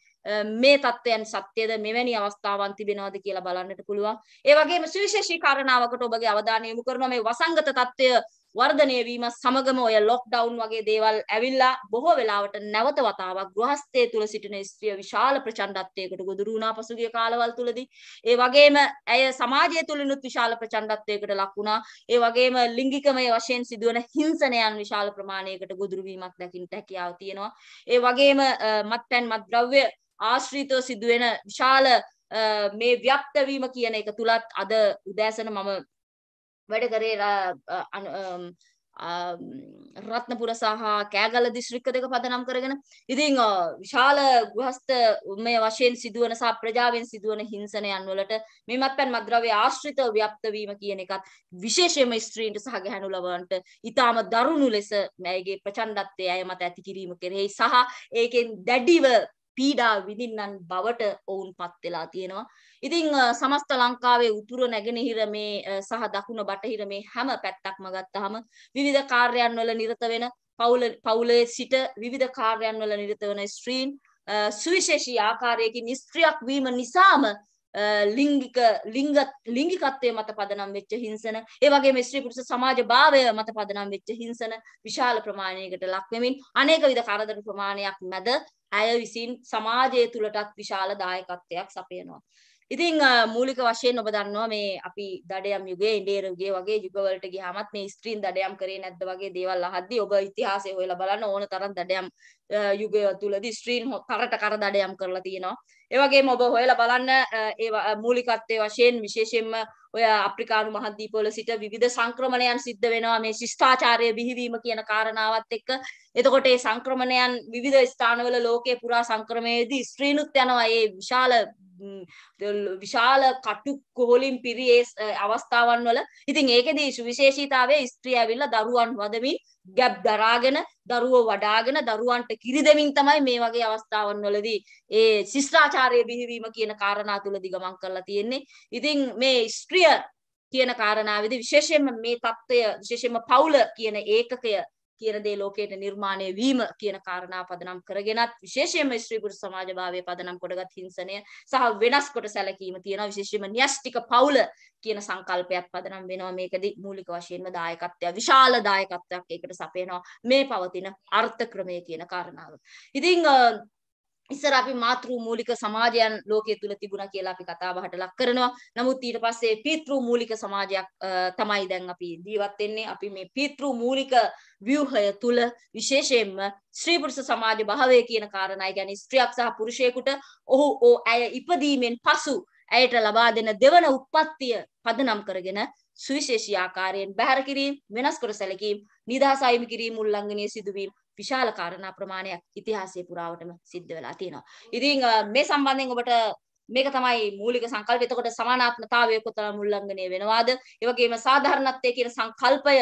මේ තත්ත්වයන් සත්‍යද මෙවැනි අවස්ථාවන් තිබෙනවද කියලා බලන්නට පුළුවන්. ඒ වගේම සුවිශේෂී කාරණාවකට ඔබගේ අවධානය යොමු කරනවා මේ වසංගත තත්ත්වය වර්ධනය වීම සමගම ඔය ලොක්ඩවුන් වගේ දේවල් ඇවිල්ලා බොහෝ වෙලාවට නැවත වතාවක් ගෘහස්ථය තුළ සිටින ස්ත්‍රිය විශාල ප්‍රචණ්ඩත්වයකට ගොදුරු වුණා පසුගිය කාලවල තුලදී. ඒ වගේම ඇය සමාජය තුළිනුත් විශාල ප්‍රචණ්ඩත්වයකට ලක් වුණා. ඒ වගේම ලිංගිකමය වශයෙන් සිදුවන හිංසනයන් විශාල ප්‍රමාණයකට ගොදුරු වීමක් දකින්නට හැකියාව තියෙනවා. ඒ වගේම මත්පැන් මත්ද්‍රව්‍ය ආශ්‍රිතව සිදුවෙන විශාල මේ ව්‍යක්ත වීම කියන එක තුලත් අද උදෑසන මම වැඩ කරේ රත්නපුර සහ කෑගල දිශ්‍රික්ක දෙක පදනම් කරගෙන ඉතිං විශාල ගෘහස්ත මේ වශයෙන් සිදුවන සහ ප්‍රජාවෙන් සිදුවන හිංසනයන් වලට මෙමත් පැන් මද්‍රව්‍ය ආශ්‍රිත ව්‍යප්තවීම කියන එකත් විශේෂයම ස්ත්‍රීන්ට සහ ගැහැණු ලබන්ට ඉතාම දරුණු ලෙස ඇයගේ ප්‍රචණ්ඩත්වය ඇය මත ඇති කිරීම කෙරෙහි සහ ඒකෙන් දැඩිව පීඩා විඳින්නන් බවට ඔවුන් පත් වෙලා තියෙනවා. ඉතින් සමස්ත ලංකාවේ උතුර නැගෙනහිර මේ සහ දකුණ බටහිර මේ හැම පැත්තක්ම ගත්තාම විවිධ කාර්යයන්වල නිරත වෙන පවුල පවුලේ සිට විවිධ කාර්යයන්වල නිරත වන ස්ත්‍රීන් සුවිශේෂී ආකාරයකින් ස්ත්‍රියක් වීම නිසාම ලිංගික ලිංග ලිංගිකත්වයේ මත පදනම් වෙච්ච හිංසන ඒ වගේම ස්ත්‍රී පුරුෂ සමාජ භාවය මත පදනම් වෙච්ච හිංසන විශාල ප්‍රමාණයකට ලක් වෙමින් අනේක විද කරදර ප්‍රමාණයක් මැද ඇය විසින් සමාජය තුලටත් විශාල දායකත්වයක් සපයනවා ඉතින් මූලික වශයෙන් ඔබ දන්නවා මේ අපි දඩයම් යුගයේ ඉන්දියන යුගයේ වගේ යුගවලට ගියාමත් මේ ස්ත්‍රීන් දඩයම් කරේ නැද්ද වගේ දේවල් අහද්දී ඔබ ඉතිහාසය හොයලා බලන්න ඕන තරම් දඩයම් යුගය තුලදී ස්ත්‍රීන් කරට කර දඩයම් කරලා තියෙනවා. ඒ වගේම ඔබ හොයලා බලන්න ඒ මූලිකත්වයේ වශයෙන් විශේෂයෙන්ම ඔය අප්‍රිකානු මහද්වීපවල සිට විවිධ සංක්‍රමණයන් සිද්ධ වෙනවා මේ ශිෂ්ටාචාරය බිහිවීම කියන කාරණාවත් එක්ක. එතකොට මේ සංක්‍රමණයන් විවිධ ස්ථානවල ලෝකේ පුරා සංක්‍රමයේදී ස්ත්‍රීනුත් යනවා මේ විශාල විශාල කටු කොහොලින් පිරියේ අවස්ථාවන් වල ඉතින් ඒකෙදී සුවිශේෂීතාවය ස්ත්‍රී ඇවිල්ලා දරුවන් වදමින් ගැබ් දරාගෙන දරුවෝ වඩාගෙන දරුවන්ට කිරි දෙමින් තමයි මේ වගේ අවස්ථාවන් වලදී ඒ ශිෂ්ටාචාරයේ බිහිවීම කියන කාරණා තුලදී ගමන් කරලා තියෙන්නේ. ඉතින් මේ ස්ත්‍රිය කියන කාරණාවේදී විශේෂයෙන්ම මේ தত্ত্বය විශේෂයෙන්ම පවුල කියන ඒකකය කියන දේ ලෝකයට නිර්මාණය වීම කියන කාරණා පදනම් කරගෙනත් විශේෂයෙන්ම ශ්‍රී පුරුෂ සමාජභාවයේ පදනම් කොටගත් හිංසනය සහ වෙනස් කොට සැලකීම තියෙනවා විශේෂයෙන්ම න්‍යෂ්ටික පවුල කියන සංකල්පයක් පදනම් වෙනවා මේකදී මූලික වශයෙන්ම දායකත්වය විශාල දායකත්වයක් ඒකට සපයනවා මේ පවතින අර්ථ ක්‍රමය කියන කාරණාව. ඉතින් ඉස්සර අපි මාතෘ මූලික සමාජයන් ලෝකයේ තුල තිබුණා කියලා අපි කතා බහට ලක් කරනවා. නමුත් ඊට පස්සේ පීතෘ මූලික සමාජයක් තමයි දැන් අපි ජීවත් වෙන්නේ. අපි මේ පීතෘ මූලික ව්‍යුහය තුල විශේෂයෙන්ම ස්ත්‍රී පුරුෂ සමාජ භාවය කියන කාරණායි කියන්නේ ස්ත්‍රියක් සහ පුරුෂයෙකුට ඔහු ඕ ඇය ඉපදීමෙන් පසු ඇයට ලබා දෙන දෙවන උප්පත්තිය පදනම් කරගෙන සුවිශේෂී ආකාරයෙන් බැහැර කිරීම වෙනස් කර සැලකීම නිදහස අයිමි කිරීම උල්ලංඝනය සිදුවීම විශාල කාරණා ප්‍රමාණයක් ඉතිහාසයේ පුරාවටම සිද්ධ වෙලා තියෙනවා. ඉතින් මේ සම්බන්ධයෙන් ඔබට මේක තමයි මූලික සංකල්පය. එතකොට සමානාත්මතාවය කොතන මුල්ලංඝනය වෙනවාද? ඒ වගේම සාධාරණත්වය කියන සංකල්පය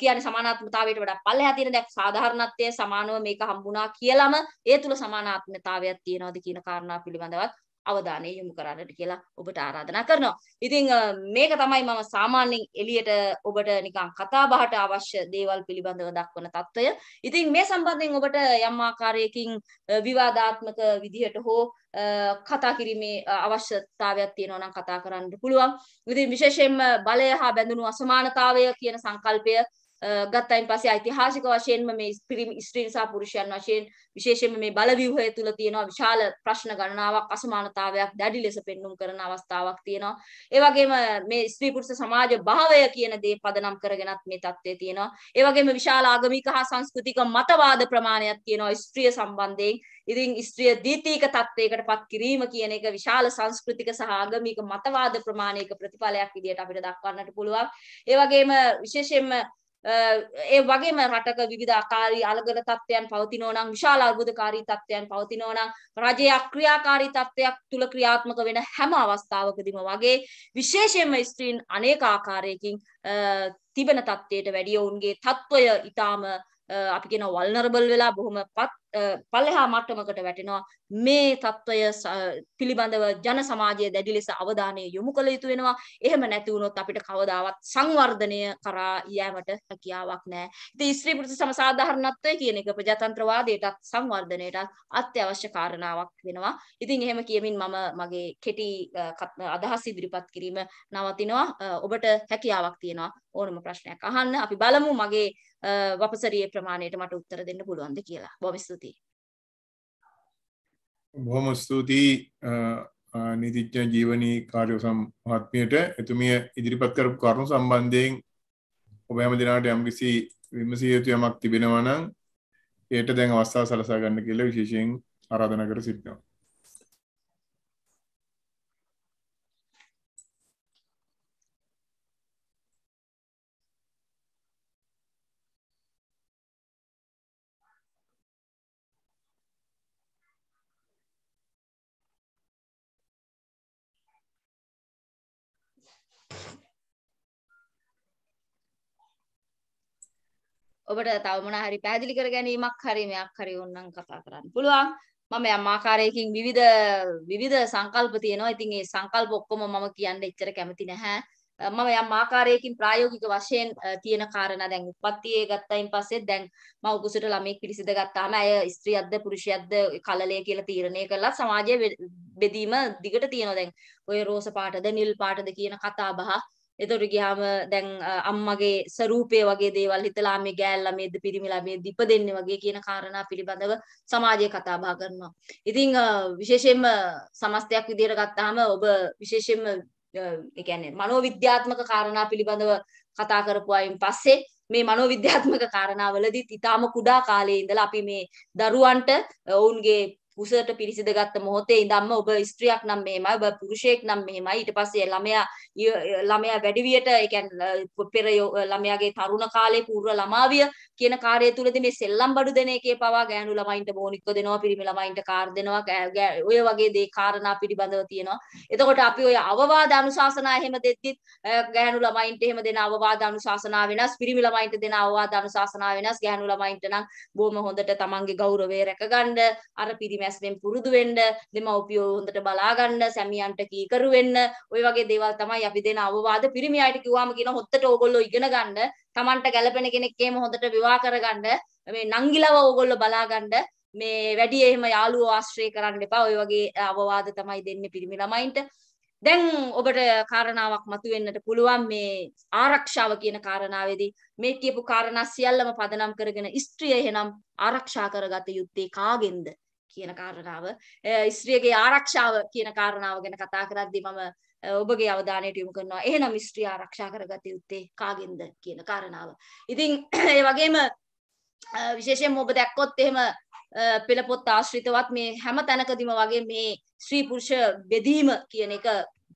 කියන්නේ සමානාත්මතාවයට වඩා පල්ලෙහා තියෙන දැන් සාධාරණත්වය සමානව මේක හම්බුණා කියලම ඒ තුල සමානාත්මතාවයක් තියනවාද කියන කාරණා පිළිබඳවත් අවධානය යොමු කරන්නට කියලා ඔබට ආරාධනා කරනවා. ඉතින් මේක තමයි මම සාමාන්‍යයෙන් එළියට ඔබට නිකන් කතා බහට අවශ්‍ය දේවල් පිළිබඳව දක්වන తত্ত্বය. ඉතින් මේ සම්බන්ධයෙන් ඔබට යම් ආකාරයකින් විවාදාත්මක විදිහට හෝ කතා කිරීමේ අවශ්‍යතාවයක් තියෙනවා නම් කතා කරන්න පුළුවන්. ඉතින් විශේෂයෙන්ම බලය හා බැඳුණු අසමානතාවය කියන සංකල්පය ගත්තයින් පස්සේ ඓතිහාසික වශයෙන්ම මේ ස්ත්‍රී නිසා පුරුෂයන් වශයෙන් විශේෂයෙන්ම මේ බලව්‍යුහය තුල තියෙනවා විශාල ප්‍රශ්න ගණනාවක් අසමානතාවයක් දැඩි ලෙස පෙන්눔 කරන අවස්ථාවක් තියෙනවා. ඒ වගේම මේ ස්ත්‍රී පුරුෂ සමාජ භාවය කියන දේ පදනම් කරගෙනත් මේ தත්ත්වය තියෙනවා. ඒ වගේම විශාල ආගමික හා සංස්කෘතික මතවාද ප්‍රමාණයක් තියෙනවා ස්ත්‍රිය සම්බන්ධයෙන්. ඉතින් ස්ත්‍රිය දීතික තත්ත්වයකට පත් කිරීම කියන එක විශාල සංස්කෘතික සහ ආගමික මතවාද ප්‍රමාණයක ප්‍රතිඵලයක් විදිහට අපිට දක්වන්නට පුළුවන්. ඒ වගේම විශේෂයෙන්ම ඒ වගේම රටක විවිධ ආකාරී අලගල තත්ත්වයන් පවතිනෝ නම් විශාල අර්බුදකාරී තත්ත්වයන් පවතිනෝ නම් රජයේ අක්‍රියාකාරී තත්ත්වයක් තුල ක්‍රියාත්මක වෙන හැම අවස්ථාවකදීම වගේ විශේෂයෙන්ම ස්ත්‍රීන් අනේක ආකාරයකින් තිබෙන තත්ත්වයට වැඩිය ඔවුන්ගේ තත්ත්වය ඊටාම අපි කියන වල්නරබල් වෙලා බොහොම පත් පල්ලෙහා මට්ටමකට වැටෙනවා මේ తত্ত্বය පිළිබඳව ජන සමාජයේ දැඩි ලෙස අවධානය යොමු කළ යුතු වෙනවා එහෙම නැති වුණොත් අපිට කවදාවත් සංවර්ධනය කරා යෑමට හැකියාවක් නැහැ ඉතින් ස්ත්‍රී පුරුෂ සමසාධාරණත්වය කියන එක ප්‍රජාතන්ත්‍රවාදයටත් සංවර්ධනයටත් අත්‍යවශ්‍ය කාරණාවක් වෙනවා ඉතින් එහෙම කියමින් මම මගේ කෙටි අදහස් ඉදිරිපත් කිරීම නවතිනවා ඔබට හැකියාවක් තියෙනවා ඕනම ප්‍රශ්නයක් අහන්න අපි බලමු මගේ වපසරියේ ප්‍රමාණයට මට උත්තර දෙන්න පුළුවන්ද කියලා. බොහොම ස්තුතියි. බොහොම ස්තුතියි නීතිච්ඥ ජීවනී කාර්යෝ සම් මහත්මයට එතුමිය ඉදිරිපත් කරපු කරුණු සම්බන්ධයෙන් ඔබ හැම දෙනාට යම්කිසි විමසිය යුතු යමක් තිබෙනවා නම් ඒට දැන් අවස්ථාව සලසා ගන්න කියලා විශේෂයෙන් ආරාධනා කර සිටිනවා ඔබට තව මොනවා හරි පැහැදිලි කර ගැනීමක් හරි මෙයක් හරි ඕනනම් කතා කරන්න පුළුවන්. මම යම් ආකාරයකින් විවිධ විවිධ සංකල්ප තියෙනවා. ඉතින් ඒ සංකල්ප ඔක්කොම මම කියන්න එච්චර කැමති නැහැ. මම යම් ආකාරයකින් ප්‍රායෝගික වශයෙන් තියෙන කාරණා දැන් උප්පත්තියේ ගත්තයින් පස්සේ දැන් මව කුසට ළමෙක් පිළිසිඳ ගත්තාම ඇය ස්ත්‍රියක්ද පුරුෂයක්ද කලලය කියලා තීරණය කළා සමාජයේ බෙදීම දිගට තියෙනවා දැන් ඔය රෝස පාටද නිල් පාටද කියන කතා බහ එතකොට ගියාම දැන් අම්මගේ ස්වરૂපය වගේ දේවල් හිතලා මේ ගෑල්ලා මේද පිරිමිලා මේ ඉපදෙන්නේ වගේ කියන කාරණා පිළිබඳව සමාජයේ කතා බහ කරනවා. ඉතින් විශේෂයෙන්ම සමස්තයක් විදියට ගත්තාම ඔබ විශේෂයෙන්ම ඒ කියන්නේ මනෝවිද්‍යාත්මක කාරණා පිළිබඳව කතා කරපු අයින් පස්සේ මේ මනෝවිද්‍යාත්මක කාරණාවලදීත් ඊටාම කුඩා කාලයේ ඉඳලා අපි මේ දරුවන්ට ඔවුන්ගේ කුසට පිරිසිඳ ගත්ත මොහොතේ ඉඳන්ම ඔබ ස්ත්‍රියක් නම් මෙහෙමයි ඔබ පුරුෂයෙක් නම් මෙහෙමයි ඊට පස්සේ ළමයා ළමයා වැඩි වියට ඒ කියන්නේ පෙර ළමයාගේ තරුණ කාලේ පූර්ව ළමාවිය කියන කාර්යය තුලදී මේ සෙල්ලම් බඩු දෙන එකේ පවා ගෑනු ළමයින්ට බෝනික්ක දෙනවා පිරිමි ළමයින්ට කාර් දෙනවා ඔය වගේ දේ කාරණා පිළිබඳව තියෙනවා එතකොට අපි ඔය අවවාද අනුශාසනා එහෙම දෙද්දිත් ගෑනු ළමයින්ට එහෙම දෙන අවවාද අනුශාසනා වෙනස් පිරිමි ළමයින්ට දෙන අවවාද අනුශාසනා වෙනස් ගෑනු ළමයින්ට නම් බොහොම හොඳට තමන්ගේ ගෞරවය රැකගන්න අර පිරිමි මැස්මෙන් පුරුදු වෙන්න දෙමව්පියෝ හොඳට බලාගන්න සැමියන්ට කීකරු වෙන්න ওই වගේ දේවල් තමයි අපි දෙන අවවාද පිරිමි අයට කිව්වම කියන හොත්තට ඕගොල්ලෝ ඉගෙන ගන්න Tamanට ගැළපෙන කෙනෙක් එහෙම හොඳට විවාහ කරගන්න මේ නංගිලව ඕගොල්ලෝ බලාගන්න මේ වැඩි එහෙම යාළුවෝ ආශ්‍රය කරන්න එපා ওই වගේ අවවාද තමයි දෙන්නේ පිරිමි ළමයින්ට දැන් ඔබට කාරණාවක් මතුවෙන්නට පුළුවන් මේ ආරක්ෂාව කියන කාරණාවේදී මේ කියපු කාරණා සියල්ලම පදනම් කරගෙන ස්ත්‍රිය එහෙනම් ආරක්ෂා කරගත යුත්තේ කාගෙන්ද කියන කාරණාව ස්ත්‍රියගේ ආරක්ෂාව කියන කාරණාව ගැන කතා කරද්දී මම ඔබගේ අවධානයට යොමු කරනවා එහෙනම් ස්ත්‍රිය ආරක්ෂා කරගත යුත්තේ කාගෙන්ද කියන කාරණාව. ඉතින් <clears throat> ඒ වගේම විශේෂයෙන්ම ඔබ දැක්කොත් එහෙම පෙළ පොත් ආශ්‍රිතවත් මේ හැම තැනකදීම වගේ මේ ස්ත්‍රී පුරුෂ බෙදීම කියන එක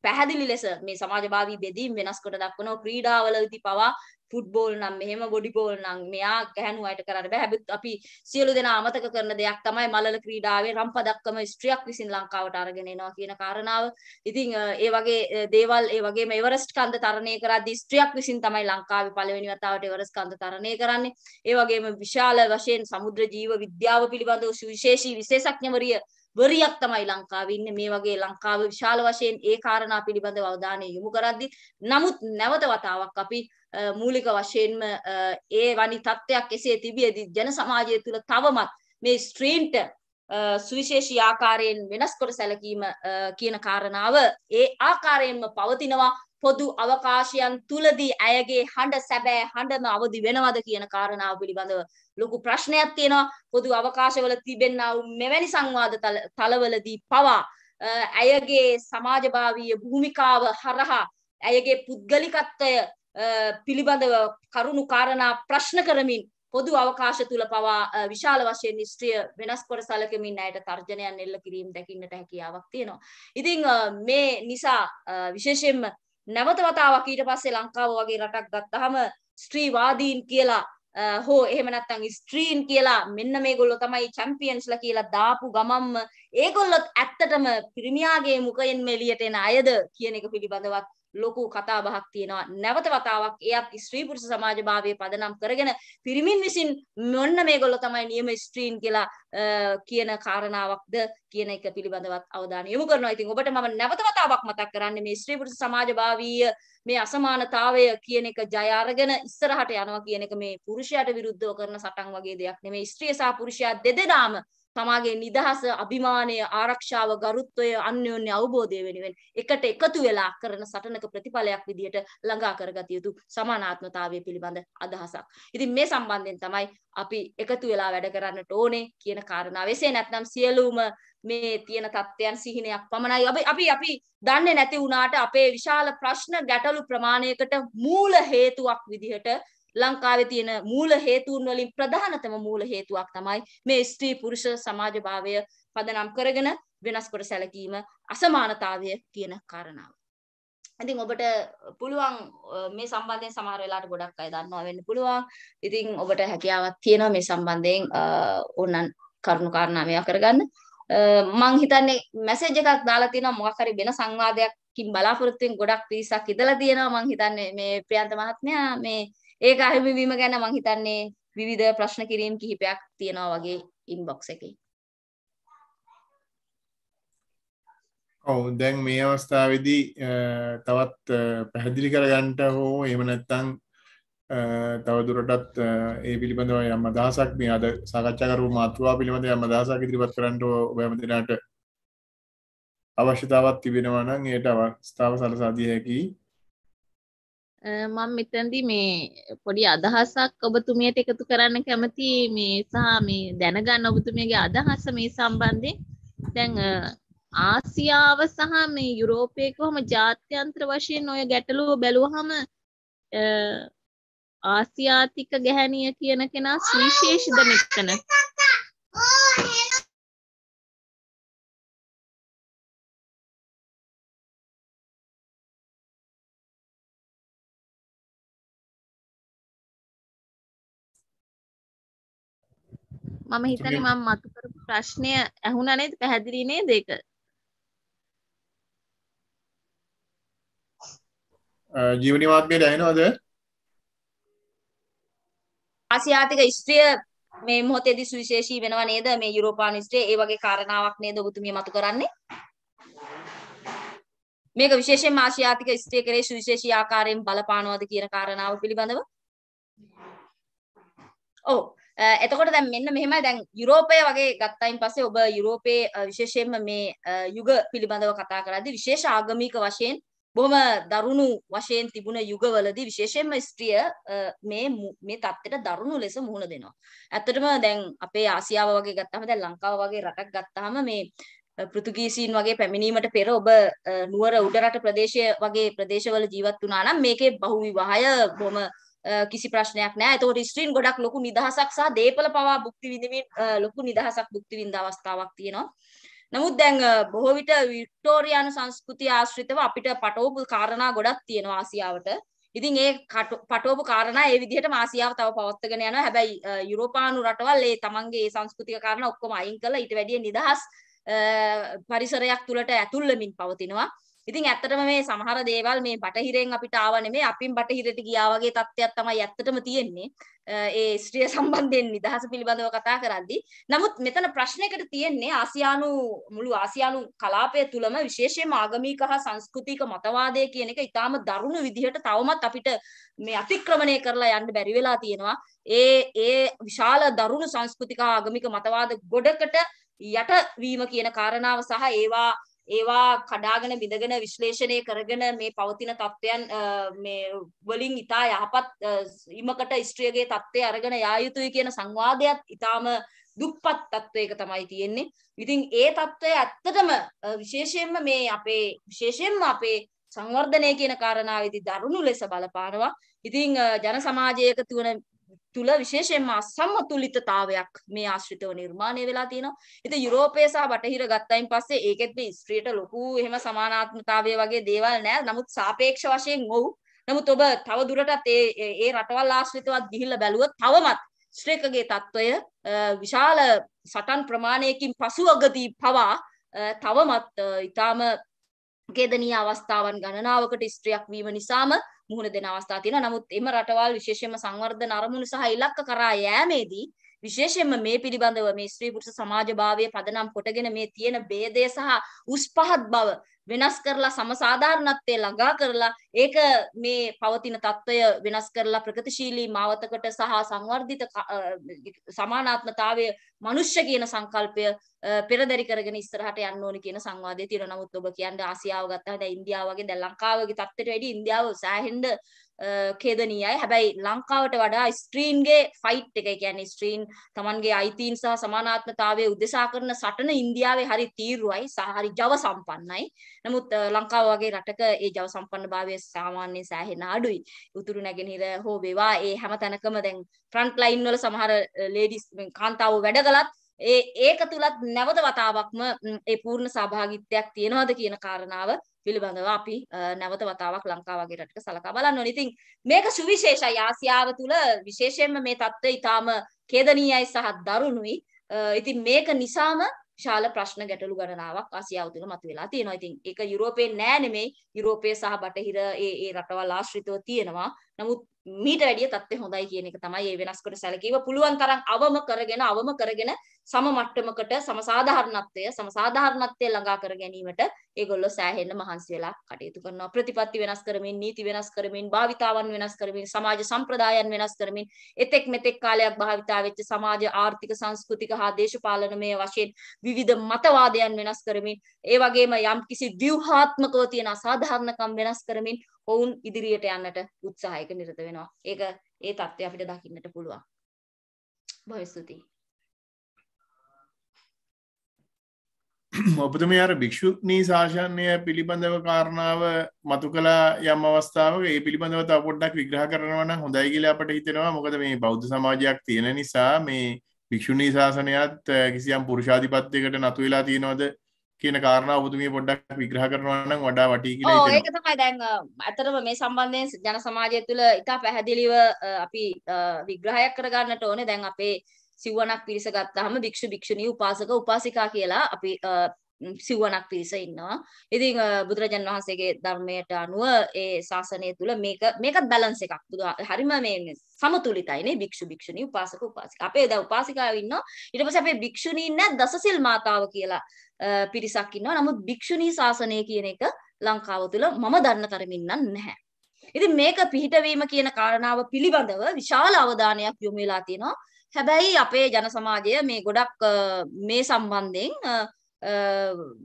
පැහැදිලි ලෙස මේ සමාජභාවී බෙදීම් වෙනස් කොට දක්වනවා ක්‍රීඩාවලදී පවා ෆුට්බෝල් නම් මෙහෙම බොඩිබෝල් නම් මෙයා ගැහණු අයට කරන්න බෑ. හැබැයි අපි සියලු දෙනා අමතක කරන දෙයක් තමයි මලල ක්‍රීඩාවේ රම්පදක්කම ස්ත්‍රියක් විසින් ලංකාවට අරගෙන එනවා කියන කාරණාව. ඉතින් ඒ වගේ දේවල් ඒ වගේම එවරස්ට් කන්ද තරණය කරද්දී ස්ත්‍රියක් විසින් තමයි ලංකාවේ පළවෙනි වතාවට එවරස්ට් කන්ද තරණය කරන්නේ. ඒ වගේම විශාල වශයෙන් සමුද්‍ර ජීව විද්‍යාව පිළිබඳව සුවිශේෂී විශේෂඥවරිය වරියක් තමයි ලංකාවේ ඉන්නේ මේ වගේ ලංකාව විශාල වශයෙන් ඒ කාරණා පිළිබඳව අවධානය යොමු කරද්දී නමුත් නැවත වතාවක් අපි මූලික වශයෙන්ම ඒ වැනි තත්ත්වයක් එසේ තිබියදී ජන සමාජය තුළ තවමත් මේ ස්ත්‍රීන්ට සුවිශේෂී ආකාරයෙන් වෙනස්කොට සැලකීම කියන කාරණාව ඒ ආකාරයෙන්ම පවතිනවා පොදු අවකාශයන් තුලදී ඇයගේ හඬ සැබෑ හඬම අවදි වෙනවද කියන කාරණාව පිළිබඳව ලොකු ප්‍රශ්නයක් තියෙනවා පොදු අවකාශවල තිබෙනා වූ මෙවැනි සංවාද තලවලදී පවා ඇයගේ සමාජභාවීය භූමිකාව හරහා ඇයගේ පුද්ගලිකත්වය පිළිබඳව කරුණු කාරණා ප්‍රශ්න කරමින් පොදු අවකාශ තුල පවා විශාල වශයෙන් ස්ත්‍රිය වෙනස් කොට සැලකමින් ඇයට තර්ජනයන් එල්ල කිරීම දැකින්නට හැකියාවක් තියෙනවා. ඉතින් මේ නිසා විශේෂයෙන්ම නැවත වතාවක් ඊට පස්සේ ලංකාව වගේ රටක් ගත්තාම ස්ත්‍රීවාදීන් කියලා හෝ එහෙම නැත්නම් ස්ත්‍රීන් කියලා මෙන්න මේගොල්ලෝ තමයි චැම්පියන්ස්ලා කියලා දාපු ගමම්ම ඒගොල්ලොත් ඇත්තටම පිරිමියාගේ මුඛයෙන් මෙලියට එන අයද කියන එක පිළිබඳවත් ලොකු කතා බහක් තියෙනවා නැවත වතාවක් එයත් ස්ත්‍රී පුරුෂ සමාජභාවයේ පදනම් කරගෙන පිරිමින් විසින් මොන්න මේගොල්ලෝ තමයි නියම ස්ත්‍රීන් කියලා කියන කාරණාවක්ද කියන එක පිළිබඳවත් අවධානය යොමු කරනවා. ඉතින් ඔබට මම නැවත වතාවක් මතක් කරන්නේ මේ ස්ත්‍රී පුරුෂ සමාජභාවීය මේ අසමානතාවය කියන එක ජය අරගෙන ඉස්සරහට යනවා කියන එක මේ පුරුෂයාට විරුද්ධව කරන සටන් වගේ දෙයක් නෙමෙයි. ස්ත්‍රිය සහ පුරුෂයා දෙදෙනාම තමාගේ නිදහස අභිමානය ආරක්ෂාව ගරුත්වය අන්‍යෝන්‍ය අවබෝධය වෙනුවෙන් එකට එකතු වෙලා කරන සටනක ප්‍රතිඵලයක් විදිහට ළඟා කරගත යුතු සමානාත්මතාවය පිළිබඳ අදහසක්. ඉතින් මේ සම්බන්ධයෙන් තමයි අපි එකතු වෙලා වැඩ කරන්නට ඕනේ කියන කාරණාව. එසේ නැත්නම් සියලුම මේ තියෙන தත්ත්වයන් සිහිනයක් පමණයි අපි අපි අපි දන්නේ නැති වුණාට අපේ විශාල ප්‍රශ්න ගැටලු ප්‍රමාණයකට මූල හේතුවක් විදිහට ලංකාවේ තියෙන මූල හේතුන් වලින් ප්‍රධානතම මූල හේතුවක් තමයි මේ ස්ත්‍රී පුරුෂ සමාජභාවය පදනම් කරගෙන වෙනස් කොට සැලකීම අසමානතාවය කියන කාරණාව. ඉතින් ඔබට පුළුවන් මේ සම්බන්ධයෙන් සමහර වෙලාවට ගොඩක් අය දන්නවා වෙන්න පුළුවන්. ඉතින් ඔබට හැකියාවක් තියෙනවා මේ සම්බන්ධයෙන් ඕනනම් කරුණු කාරණා මෙයා කරගන්න. මං හිතන්නේ මැසේජ් එකක් දාලා තිනවා මොකක් හරි වෙන සංවාදයක්කින් බලාපොරොත්තුෙන් ගොඩක් පිරිසක් ඉඳලා තියෙනවා මං හිතන්නේ මේ ප්‍රියන්ත මහත්මයා මේ ඒක අහිමිවීම ගැන මං හිතන්නේ විවිධ ප්‍රශ්න කිරීම් කිහිපයක් තියෙනවා වගේ ඉන්බොක්ස් එකේ. ඔව් දැන් මේ අවස්ථාවේදී තවත් පැහැදිලි කරගන්නට හෝ එහෙම නැත්නම් තවදුරටත් ඒ පිළිබඳව යම් අදහසක් මේ අද සාකච්ඡා කරපු මාතෘකාව පිළිබඳව යම් අදහසක් ඉදිරිපත් කරන්න ඔබ හැම දිනකට අවශ්‍යතාවක් තිබෙනවා නම් ඒට අවස්ථාව සලසා දිය හැකියි. මම මෙතැදි මේ පොඩි අදහසක් ඔබතුමියට එකතු කරන්න කැමති මේ සහ මේ දැනගන්න ඔබතුමියගේ අදහස මේ සම්බන්ධය දැන් ආසියාව සහ මේ යුරෝපය කොහොම ජාත්‍යන්ත්‍ර වශයෙන් ඔය ගැටලුව බැලුවහම ආසියාතික ගැහැනිය කියන කෙනා සුවිශේෂිද මෙතන මම හිතන මම මතුකර ප්‍රශ්නය ඇහුනනේ පැහැදිලිනේ දෙක ජීවනි මාත්මයට ඇහෙනවද ආසියාතික ස්ත්‍රිය මේ මොහොතේද සුවිශේෂී වෙනවා නේද මේ යුරෝපානු ස්ත්‍රිය ඒ වගේ කාරණාවක් නේද ඔබතුමිය මතු කරන්නේ මේක විශේෂයෙන් ආසියාතික ස්ත්‍රිය කෙරේ සුවිශේෂී ආකාරයෙන් බලපානවාද කියන කාරණාව පිළිබඳව ඔව් එතකොට දැන් මෙන්න මෙහෙමයි දැන් යුරෝපය වගේ ගත්තයින් පස්සේ ඔබ යුරෝපයේ විශේෂයෙන්ම මේ යුග පිළිබඳව කතා කරද්දී විශේෂ ආගමික වශයෙන් බොහොම දරුණු වශයෙන් තිබුණ යුගවලදී විශේෂයෙන්ම ස්ත්‍රිය මේ මේ தත්තෙට දරුණු ලෙස මුහුණ දෙනවා. ඇත්තටම දැන් අපේ ආසියාව වගේ ගත්තාම දැන් ලංකාව වගේ රටක් ගත්තාම මේ පෘතුගීසීන් වගේ පැමිණීමට පෙර ඔබ නුවර උඩරට ප්‍රදේශය වගේ ප්‍රදේශවල ජීවත් වුණා නම් මේකේ බහුවිවාහය බොහොම කිසි ප්‍රශ්නයක් නෑ. ඒතකොට ස්ත්‍රීන් ගොඩක් ලොකු නිදහසක් සහ දේපල පවා භුක්ති විඳින්න ලොකු නිදහසක් භුක්ති විඳ අවස්ථාවක් තියෙනවා. නමුත් දැන් බොහෝ විට වික්ටෝරියානු සංස්කෘතිය ආශ්‍රිතව අපිට පටවපු කාරණා ගොඩක් තියෙනවා ආසියාවට. ඉතින් ඒ පටවපු කාරණා ඒ විදිහටම ආසියාව තව පවත්වාගෙන යනවා. හැබැයි යුරෝපානු රටවල් ඒ තමන්ගේ ඒ සංස්කෘතික කාරණා ඔක්කොම අයින් කරලා ඊට වැඩිය නිදහස් පරිසරයක් තුලට ඇතුල් වෙමින් පවතිනවා. ඉතින් ඇත්තටම මේ සමහර දේවල් මේ බටහිරෙන් අපිට ආව නෙමෙයි අපින් බටහිරට ගියා වගේ තත්ත්වයක් තමයි ඇත්තටම තියෙන්නේ. ඒ ස්ත්‍රිය සම්බන්ධයෙන් නිදහස පිළිබඳව කතා කරද්දී. නමුත් මෙතන ප්‍රශ්නයකට තියෙන්නේ ආසියානු මුළු ආසියානු කලාපය තුළම විශේෂයෙන්ම ආගමික හා සංස්කෘතික මතවාදය කියන එක ඊටාම දරුණු විදිහට තවමත් අපිට මේ අතික්‍රමණය කරලා යන්න බැරි වෙලා තියෙනවා. ඒ ඒ විශාල දරුණු සංස්කෘතික ආගමික මතවාද ගොඩකට යට වීම කියන කාරණාව සහ ඒවා ඒවා කඩාගෙන බිඳගෙන විශ්ලේෂණය කරගෙන මේ පවතින තත්ත්වයන් මේ වලින් ඉතා යහපත් ඉමකට ස්ත්‍රියගේ තත්ත්වය අරගෙන යා යුතුයි කියන සංවාදයක් ඉතාම දුප්පත් තත්ත්වයක තමයි තියෙන්නේ. ඉතින් ඒ තත්ත්වය ඇත්තටම විශේෂයෙන්ම මේ අපේ විශේෂයෙන්ම අපේ සංවර්ධනය කියන කාරණාවේදී දරුණු ලෙස බලපානවා. ඉතින් ජන සමාජයක තුන තුල විශේෂයෙන්ම අසමතුලිතතාවයක් මේ ආශ්‍රිතව නිර්මාණය වෙලා තියෙනවා. ඉතින් යුරෝපය සහ බටහිර ගත්තයින් පස්සේ ඒකෙත් මේ ස්ත්‍රීට ලොකු එහෙම සමානාත්මතාවය වගේ දේවල් නැහැ. නමුත් සාපේක්ෂ වශයෙන් ඔව්. නමුත් ඔබ තව දුරටත් ඒ ඒ රටවල් ආශ්‍රිතවත් ගිහිල්ලා බැලුවොත් තවමත් ස්ත්‍රීකගේ తত্ত্বය විශාල සටන් ප්‍රමාණයකින් පසු අගදී පවා තවමත් ඊටාම කේදනී අවස්ථාවන් ගණනාවකට ස්ත්‍රියක් වීම නිසාම මුහුණ දෙන අවස්ථා තියෙනවා. නමුත් එම රටවල් විශේෂයෙන්ම සංවර්ධන අරමුණු සහ ඉලක්ක කරා යෑමේදී විශේෂයෙන්ම මේ පිළිබඳව මේ ස්ත්‍රී පුරුෂ සමාජභාවය පදනම් කොටගෙන මේ තියෙන ભેදය සහ උස් පහත් බව වෙනස් කරලා සමසාධාරණත්වය ළඟා කරලා ඒක මේ පවතින తত্ত্বය වෙනස් කරලා ප්‍රගතිශීලී මාවතකට සහ සංවර්ධිත සමානාත්මතාවය මනුෂ්‍ය කියන සංකල්පය පෙරදරි කරගෙන ඉස්සරහට යන්න ඕනේ කියන සංවාදයේ තියෙනවා. නමුත් ඔබ කියන්නේ ආසියාව ගත්තාම දැන් ඉන්දියාව වගේ දැන් ලංකාව වගේ තත්ත්වයට වැඩි ඉන්දියාව සෑහෙන්න කේදනීයයි හැබැයි ලංකාවට වඩා ස්ට්‍රීන්ගේ ෆයිට් එක කියන්නේ ස්ට්‍රීන් තමන්ගේ අයිතීන් සහ සමානාත්මතාවය උදෙසා කරන සටන ඉන්දියාවේ හරි තීරුවයි සහ හරි ජව සම්පන්නයි. නමුත් ලංකාව වගේ රටක ඒ ජව සම්පන්නභාවය සාමාන්‍යයෙන් සෑහෙන අඩුයි. උතුරු නැගෙනහිර හෝ වේවා ඒ හැම තැනකම දැන් ෆ්‍රන්ට් ලයින් වල සමහර ලේඩිස් කාන්තාවෝ වැඩ කළත් ඒ ඒක තුලත් නැවත වතාවක්ම ඒ පූර්ණ සහභාගිත්වයක් තියෙනවද කියන කාරණාව පිළිබඳව අපි නැවත වතාවක් ලංකාව වගේ රටක සලකා බලන්න ඕනේ. ඉතින් මේක සුවිශේෂයි ආසියාව තුල විශේෂයෙන්ම මේ தත්ත්වය ඊටාම ඛේදනීයයි සහ දරුණුයි. ඉතින් මේක නිසාම ශාල ප්‍රශ්න ගැටලු ගණනාවක් ආසියාව තුළ මතුවලා තියෙනවා. ඉතින් ඒක යුරෝපේ නෑ නෙමෙයි යුරෝපය සහ බටහිර ඒ ඒ රටවල් ආශ්‍රිතව තියෙනවා. නමුත් මීට වැඩිය තත්ත්වේ හොඳයි කියන එක තමයි මේ වෙනස්කොට සැලකීම පුළුවන් තරම් අවම කරගෙන අවම කරගෙන සම මට්ටමකට සමසාධාරණත්වය සමසාධාරණත්වය ළඟා කර ගැනීමට ඒගොල්ලෝ සෑහෙන්න මහන්සි වෙලා කටයුතු කරනවා ප්‍රතිපත්ති වෙනස් කරමින් නීති වෙනස් කරමින් භාවිතාවන් වෙනස් කරමින් සමාජ සම්ප්‍රදායන් වෙනස් කරමින් එතෙක් මෙතෙක් කාලයක් භාවිතා වෙච්ච සමාජ ආර්ථික සංස්කෘතික හා දේශපාලනමය වශයෙන් විවිධ මතවාදයන් වෙනස් කරමින් ඒ වගේම යම්කිසි ව්‍යුහාත්මකව තියෙන අසාධාරණකම් වෙනස් කරමින් ඔවුන් ඉදිරියට යන්නට උත්සාහයක නිරත වෙනවා. ඒක ඒ தත්ත්වය අපිට දකින්නට පුළුවන්. බොහොම ස්තුතියි. <clears throat> ඔබතුමිය අර භික්ෂුණී ශාසනය පිළිබඳව කාරණාව මතු කළා යම් අවස්ථාවක ඒ පිළිබඳව තව පොඩ්ඩක් විග්‍රහ කරනවා නම් හොඳයි කියලා අපට හිතෙනවා. මොකද මේ බෞද්ධ සමාජයක් තියෙන නිසා මේ භික්ෂුණී ශාසනයත් කිසියම් පුරුෂාධිපත්‍යයකට නතු වෙලා තියෙනවද කියන කාරණාව ඔබතුමිය පොඩ්ඩක් විග්‍රහ කරනවා නම් වඩා වටී කියලා හිතෙනවා. ඔව් ඒක තමයි දැන් අතරම මේ සම්බන්ධයෙන් ජන සමාජය තුළ ඉතා පැහැදිලිව අපි විග්‍රහයක් කරගන්නට ඕනේ. දැන් අපේ සිව්වණක් පිරිස ගත්තාම භික්ෂු භික්ෂුණී උපාසක උපාසිකා කියලා අපි සිවණක් පිරිස ඉන්නවා. ඉතින් බුදුරජාන් වහන්සේගේ ධර්මයට අනුව ඒ ශාසනය තුල මේක මේකත් බැලන්ස් එකක්. හරිම මේ සමතුලිතයිනේ භික්ෂු භික්ෂුණී උපාසක උපාසිකා. අපේ දැන් උපාසිකාව ඉන්නවා. ඊට පස්සේ අපේ භික්ෂුණීන් නැත් දසසිල් මාතාව කියලා පිරිසක් ඉන්නවා. නමුත් භික්ෂුණී ශාසනය කියන එක ලංකාව තුල මම දන්න තරමින් නම් නැහැ. ඉතින් මේක පිහිටවීම කියන කාරණාව පිළිබඳව විශාල අවධානයක් යොමු වෙලා තියෙනවා. හැබැයි අපේ ජන සමාජය මේ ගොඩක් මේ සම්බන්ධයෙන්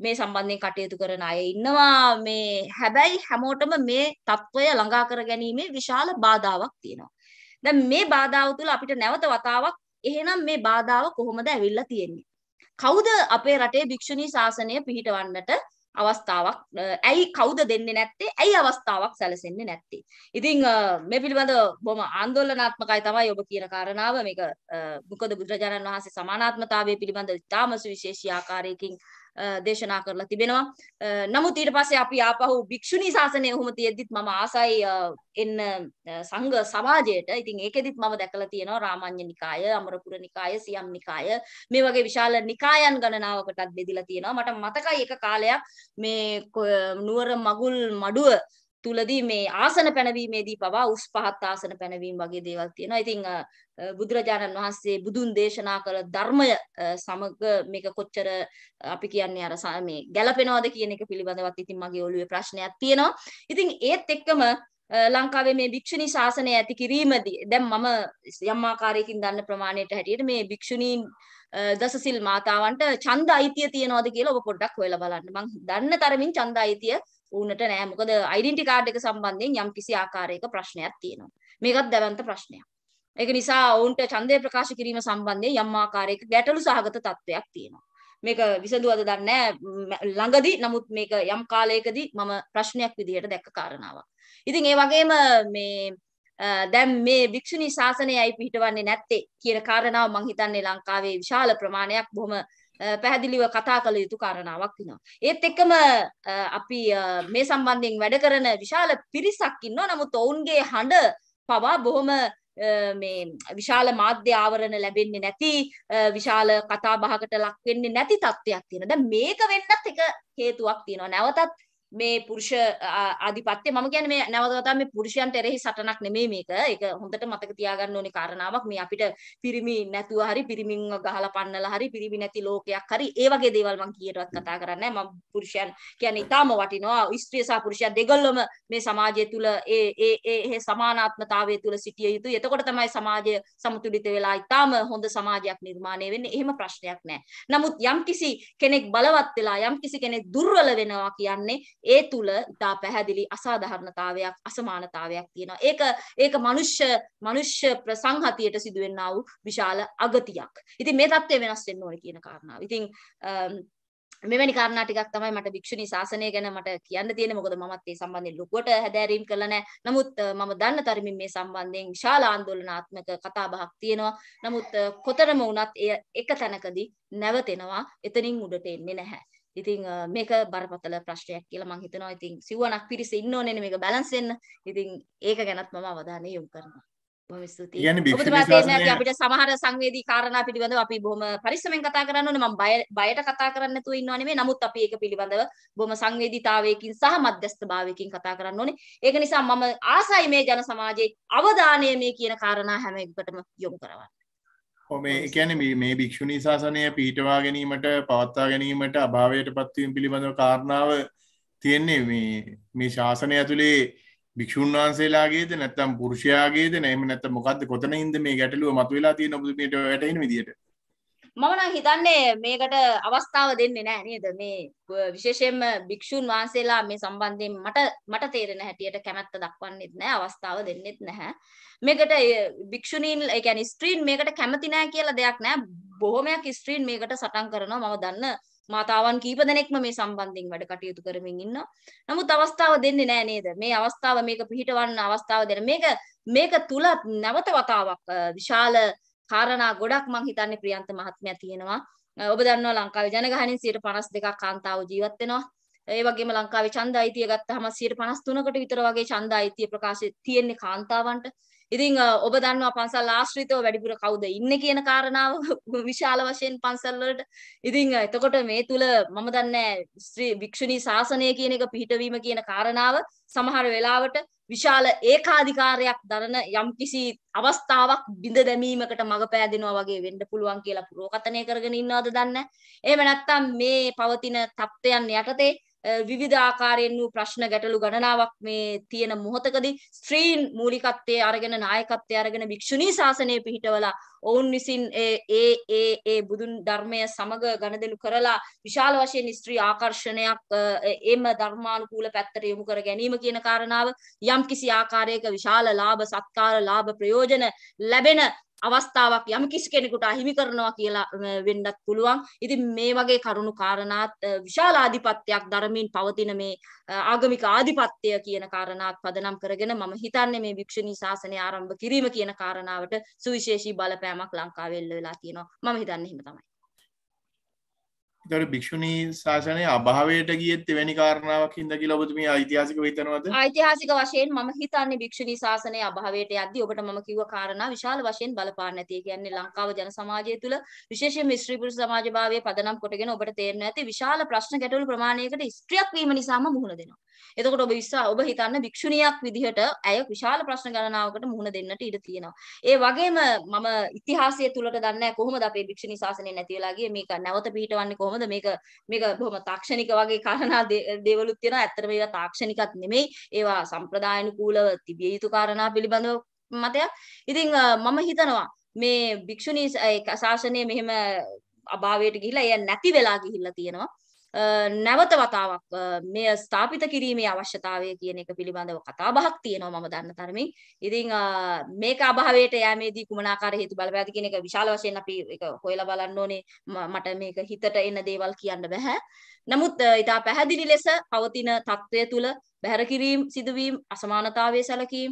මේ සම්බන්ධයෙන් කටයුතු කරන අය ඉන්නවා මේ හැබැයි හැමෝටම මේ తত্ত্বය ළඟා කර ගැනීමේ විශාල බාධාවක් තියෙනවා. දැන් මේ බාධාව තුළ අපිට නැවත වතාවක් එහෙනම් මේ බාධාව කොහොමද ඇවිල්ලා තියෙන්නේ? කවුද අපේ රටේ භික්ෂුණී ශාසනය පිහිටවන්නට අවස්ථාවක් ඇයි කවුද දෙන්නේ නැත්තේ ඇයි අවස්ථාවක් සැලසෙන්නේ නැත්තේ ඉතින් මේ පිළිබඳ බොහොම ආందోලනාත්මකයි තමයි ඔබ කියන කාරණාව මේක මොකද බුදුරජාණන් වහන්සේ සමානාත්මතාවය පිළිබඳ ඉතාම සුවිශේෂී ආකාරයකින් දේශනා කරලා තිබෙනවා. නමුත් ඊට පස්සේ අපි ආපහු භික්ෂුණී ශාසනය උහුම තියෙද්දිත් මම ආසයි එන්න සංඝ සමාජයට. ඉතින් ඒකෙදිත් මම දැකලා තියෙනවා රාමඤ්ඤ නිකාය, අමරපුර නිකාය, සියම් නිකාය මේ වගේ විශාල නිකායන් ගණනාවකටත් බෙදිලා තියෙනවා. මට මතකයි එක කාලයක් මේ නුවර මගුල් මඩුව තුලදී මේ ආසන පැනවීමේදී පවා උස් පහත් ආසන පැනවීම වගේ දේවල් තියෙනවා. ඉතින් බුදුරජාණන් වහන්සේ බුදුන් දේශනා කළ ධර්මය සමග මේක කොච්චර අපි කියන්නේ අර මේ ගැළපෙනවද කියන එක පිළිබඳවත් ඉතින් මගේ ඔළුවේ ප්‍රශ්නයක් තියෙනවා. ඉතින් ඒත් එක්කම ලංකාවේ මේ භික්ෂුණී ශාසනය ඇති කිරීමදී දැන් මම යම් ආකාරයකින් දන්න ප්‍රමාණයට හැටියට මේ භික්ෂුණීන් දසසිල් මාතාවන්ට ඡන්ද අයිතිය තියනවාද කියලා ඔබ පොඩ්ඩක් හොයලා බලන්න. මං දන්න තරමින් ඡන්ද අයිතිය උන්නට නෑ මොකද අයිඩෙන්ටි කාඩ් එක සම්බන්ධයෙන් යම් කිසි ආකාරයක ප්‍රශ්නයක් තියෙනවා. මේකත් දැවන්ත ප්‍රශ්නයක්. ඒක නිසා ඔවුන්ට ඡන්දය ප්‍රකාශ කිරීම සම්බන්ධයෙන් යම් ආකාරයක ගැටලු සහගත තත්වයක් තියෙනවා. මේක විසඳුවද දන්නේ ළඟදී නමුත් මේක යම් කාලයකදී මම ප්‍රශ්නයක් විදිහට දැක්ක කාරණාවක්. ඉතින් ඒ වගේම මේ දැන් මේ භික්ෂුණී ශාසනයයි පිහිටවන්නේ නැත්තේ කියන කාරණාව මම හිතන්නේ ලංකාවේ විශාල ප්‍රමාණයක් බොහොම පැහැදිලිව කතා කළ යුතු කාරණාවක් වෙනවා. ඒත් එක්කම අපි මේ සම්බන්ධයෙන් වැඩ කරන විශාල පිරිසක් ඉන්නවා. නමුත් ඔවුන්ගේ හඬ පවා බොහොම මේ විශාල මාධ්‍ය ආවරණ ලැබෙන්නේ නැති විශාල කතා බහකට ලක් වෙන්නේ නැති තත්ත්වයක් තියෙනවා. දැන් මේක වෙන්නත් එක හේතුවක් තියෙනවා. නැවතත් මේ පුරුෂ ආධිපත්‍ය මම කියන්නේ මේ නැවත කතා මේ පුරුෂයන්ට එරෙහි සටනක් නෙමෙයි මේක. ඒක හොඳට මතක තියාගන්න ඕනේ කාරණාවක්. මේ අපිට පිරිමි නැතුව හරි පිරිමින්ව ගහලා පන්නලා හරි පිරිමි නැති ලෝකයක් හරි ඒ වගේ දේවල් මම කීයටවත් කතා කරන්නේ නැහැ. මම පුරුෂයන් කියන්නේ ඊටාම වටිනවා. ස්ත්‍රිය සහ පුරුෂයා දෙගොල්ලොම මේ සමාජය තුල ඒ ඒ ඒ සමානාත්මතාවය තුල සිටිය යුතුයි. එතකොට තමයි සමාජය සමතුලිත වෙලා ඊටාම හොඳ සමාජයක් නිර්මාණය වෙන්නේ. එහෙම ප්‍රශ්නයක් නැහැ. නමුත් යම්කිසි කෙනෙක් බලවත් වෙලා යම්කිසි කෙනෙක් දුර්වල වෙනවා කියන්නේ ඒ තුල ඉතා පැහැදිලි අසාධාරණතාවයක් අසමානතාවයක් තියෙනවා. ඒක ඒක මනුෂ්‍ය මනුෂ්‍ය ප්‍රසංහතියට සිදුවෙන්නා වූ විශාල අගතියක්. ඉතින් මේ தත්ත්වය වෙනස් වෙන්න ඕනේ කියන කාරණාව. ඉතින් මෙවැනි කාරණා ටිකක් තමයි මට භික්ෂුණී ශාසනය ගැන මට කියන්න තියෙන්නේ මොකද මමත් ඒ සම්බන්ධයෙන් ලොකුවට හැදෑරීම් කළා නැහැ. නමුත් මම දන්න තරමින් මේ සම්බන්ධයෙන් විශාල ආందోලනාත්මක කතාබහක් තියෙනවා. නමුත් කොතරම වුණත් එය එක තැනකදී නැවතෙනවා. එතනින් උඩට එන්නේ නැහැ. ඉතින් මේක බරපතල ප්‍රශ්නයක් කියලා මම හිතනවා. ඉතින් සිවණක් පිරිස ඉන්න ඕනේනේ මේක බැලන්ස් වෙන්න. ඉතින් ඒක ගැනත් මම අවධානය යොමු කරනවා. බොහොම ස්තුතියි. ඔබතුමා තේරෙනවා අපිට සමහර සංවේදී කාරණා පිළිබඳව අපි බොහොම පරිස්සමෙන් කතා කරන්න ඕනේ. මම බය බයට කතා කරන්න නැතුව ඉන්නවා නෙමෙයි. නමුත් අපි ඒක පිළිබඳව බොහොම සංවේදීතාවයකින් සහ මධ්‍යස්ථභාවයකින් කතා කරන්න ඕනේ. ඒක නිසා මම ආසයි මේ ජන සමාජයේ අවධානය මේ කියන කාරණා හැම එකටම යොමු කරවන්න. මේ එකැන මේ භික්‍ෂුණනි ශාසනය පිහිටවා ගැනීමට පවත්තා ගැනීමට අභාවයට පත්වීම පිළිබඳව කාරණාව තියෙන්නේ මේ මේ ශාසනය ඇතුළේ භික්‍ෂූන් වහන්සේලාගේද නැත්තම් පුරුෂයාගේද නැම නැත මොකක්ද කොතන ඉද මේ ගැටලුව මතුවෙලා තියෙන ඔබ මේට වැටන විදිට මම නම් හිතන්නේ මේකට අවස්ථාව දෙන්නේ නැහැ නේද මේ විශේෂයෙන්ම භික්ෂුන් වහන්සේලා මේ සම්බන්ධයෙන් මට මට තේරෙන හැටියට කැමැත්ත දක්වන්නෙත් නැහැ අවස්ථාව දෙන්නෙත් නැහැ මේකට භික්ෂුණීන් ඒ කියන්නේ ස්ත්‍රීන් මේකට කැමති නැහැ කියලා දෙයක් නැහැ බොහොමයක් ස්ත්‍රීන් මේකට සටන් කරනවා මම දන්න මාතාවන් කීප දෙනෙක්ම මේ සම්බන්ධයෙන් වැඩ කටයුතු කරමින් ඉන්නවා. නමුත් අවස්ථාව දෙන්නේ නැහැ නේද? මේ අවස්ථාව මේක පිහිටවන්න අවස්ථාව දෙන මේක මේක තුලත් නැවත වතාවක් විශාල කාරණා ගොඩක් මං හිතන්නේ ප්‍රියන්ත මහත්මයා තියෙනවා. ඔබ දන්නවා ලංකාවේ ජනගහණයෙන් 52ක් කාන්තාවෝ ජීවත් වෙනවා. ඒ වගේම ලංකාවේ ඡන්ද අයිතිය ගත්තාම 53කට විතර වගේ ඡන්ද අයිතිය ප්‍රකාශය තියෙන්නේ කාන්තාවන්ට. ඉතින් ඔබ දන්නවා පන්සල් ආශ්‍රිතව වැඩිපුර කවුද ඉන්නේ කියන කාරණාව <laughs> විශාල වශයෙන් පන්සල් වලට. ඉතින් එතකොට මේ තුල මම දන්නේ ස්ත්‍රී භික්ෂුණී ශාසනය කියන එක පිහිටවීම කියන කාරණාව සමහර වෙලාවට විශාල ඒකාධිකාරයක් දරන යම්කිසි අවස්ථාවක් බිඳ දැමීමකට මඟ පෑදෙනවා වගේ වෙන්න පුළුවන් කියලා පුරෝකථනය කරගෙන ඉන්නවද දන්නේ. එහෙම නැත්නම් මේ පවතින තත්ත්වයන් යටතේ විවිධාකාරයෙන් වූ ප්‍රශ්න ගැටලු ගණනාවක් මේ තියෙන මොහොතකදී ස්ත්‍රීන් මූලිකත්වයේ අරගෙන නායකත්වයේ අරගෙන භික්ෂුණී ශාසනය පිහිටවලා ඔවුන් විසින් ඒ ඒ ඒ බුදුන් ධර්මය සමග ගණදෙනු කරලා විශාල වශයෙන් ස්ත්‍රී ආකර්ෂණයක් එම ධර්මානුකූල පැත්තට යොමු කර ගැනීම කියන කාරණාව යම්කිසි ආකාරයක විශාල ලාභ සත්කාර ලාභ ප්‍රයෝජන ලැබෙන අවස්ථාවක් යම් කිසි කෙනෙකුට අහිමි කරනවා කියලා වෙන්නත් පුළුවන්. ඉතින් මේ වගේ කරුණු කාරණාත් විශාල ආධිපත්‍යයක් ධර්මයෙන් පවතින මේ ආගමික ආධිපත්‍ය කියන කාරණාත් පදනම් කරගෙන මම හිතන්නේ මේ භික්ෂුණී ශාසනය ආරම්භ කිරීම කියන කාරණාවට සුවිශේෂී බලපෑමක් ලංකාවේ එල්ල වෙලා තියෙනවා. මම හිතන්නේ එහෙම තමයි. තොට භික්‍ෂුණී ශාසනය අභාවයට ගියත් එවැනි කාරණාවක් හිද කියලා ඔබතුමිය ඓතිහාසික හිතනවද ඓතිහාසික වශයෙන් මම හිතන්නේ භික්‍ෂුණී ශාසනය අභාවයට යද්දී ඔබට මම කිව්ව කාරණා විශාල වශයෙන් බලපාන්න ඇති. කියන්නේ ලංකාව ජන සමාජය තුළ විශේෂයෙන් ස්ත්‍රී පුරුෂ සමාජභාවය පදනම් කොටගෙන ඔබට තේරෙන්න ඇති විශාල ප්‍රශ්න ගැටළු ප්‍රමාණයකට ස්ත්‍රියක් වීම නිසාම මුහුණ දෙනවා. එතකොට ඔබ විශ්වා ඔබ හිතන්න භික්ෂුණියක් විදිහට ඇය විශාල ප්‍රශ්න ගණනාවකට මුහුණ දෙන්නට ඉඩ තියෙනවා. ඒ වගේම මම ඉතිහාසය තුලට දන්නේ කොහොමද අපේ භික්ෂුණී ශාසනය නැති වෙලා ගියේ මේක නැවත පිටවන්නේ කොහොමද කොහොමද මේක මේක බොහොම තාක්ෂණික වගේ කාරණා දේවලුත් තියෙනවා. ඇත්තටම ඒවා තාක්ෂණිකත් නෙමෙයි. ඒවා සම්ප්‍රදායනුකූලව තිබිය යුතු කාරණා පිළිබඳව මතයක්. ඉතින් මම හිතනවා මේ භික්ෂුණී ශාසනය මෙහෙම අභාවයට ගිහිලා එය නැති වෙලා ගිහිල්ලා තියෙනවා. නැවත වතාවක් මෙය ස්ථාපිත කිරීමේ අවශ්‍යතාවය කියන එක පිළිබඳව කතා බහක් තියෙනවා මම දන්න තරමින්. ඉතින් මේක අභාවයට යෑමේදී කුමනාකාර හේතු බලපෑද කියන එක විශාල වශයෙන් අපි ඒක හොයලා බලන්න ඕනේ. මට මේක හිතට එන දේවල් කියන්න බෑ. නමුත් ඊට පැහැදිලි ලෙස පවතින తත්වය තුල බැහැර කිරීම සිදුවීම් අසමානතාවයේ සැලකීම්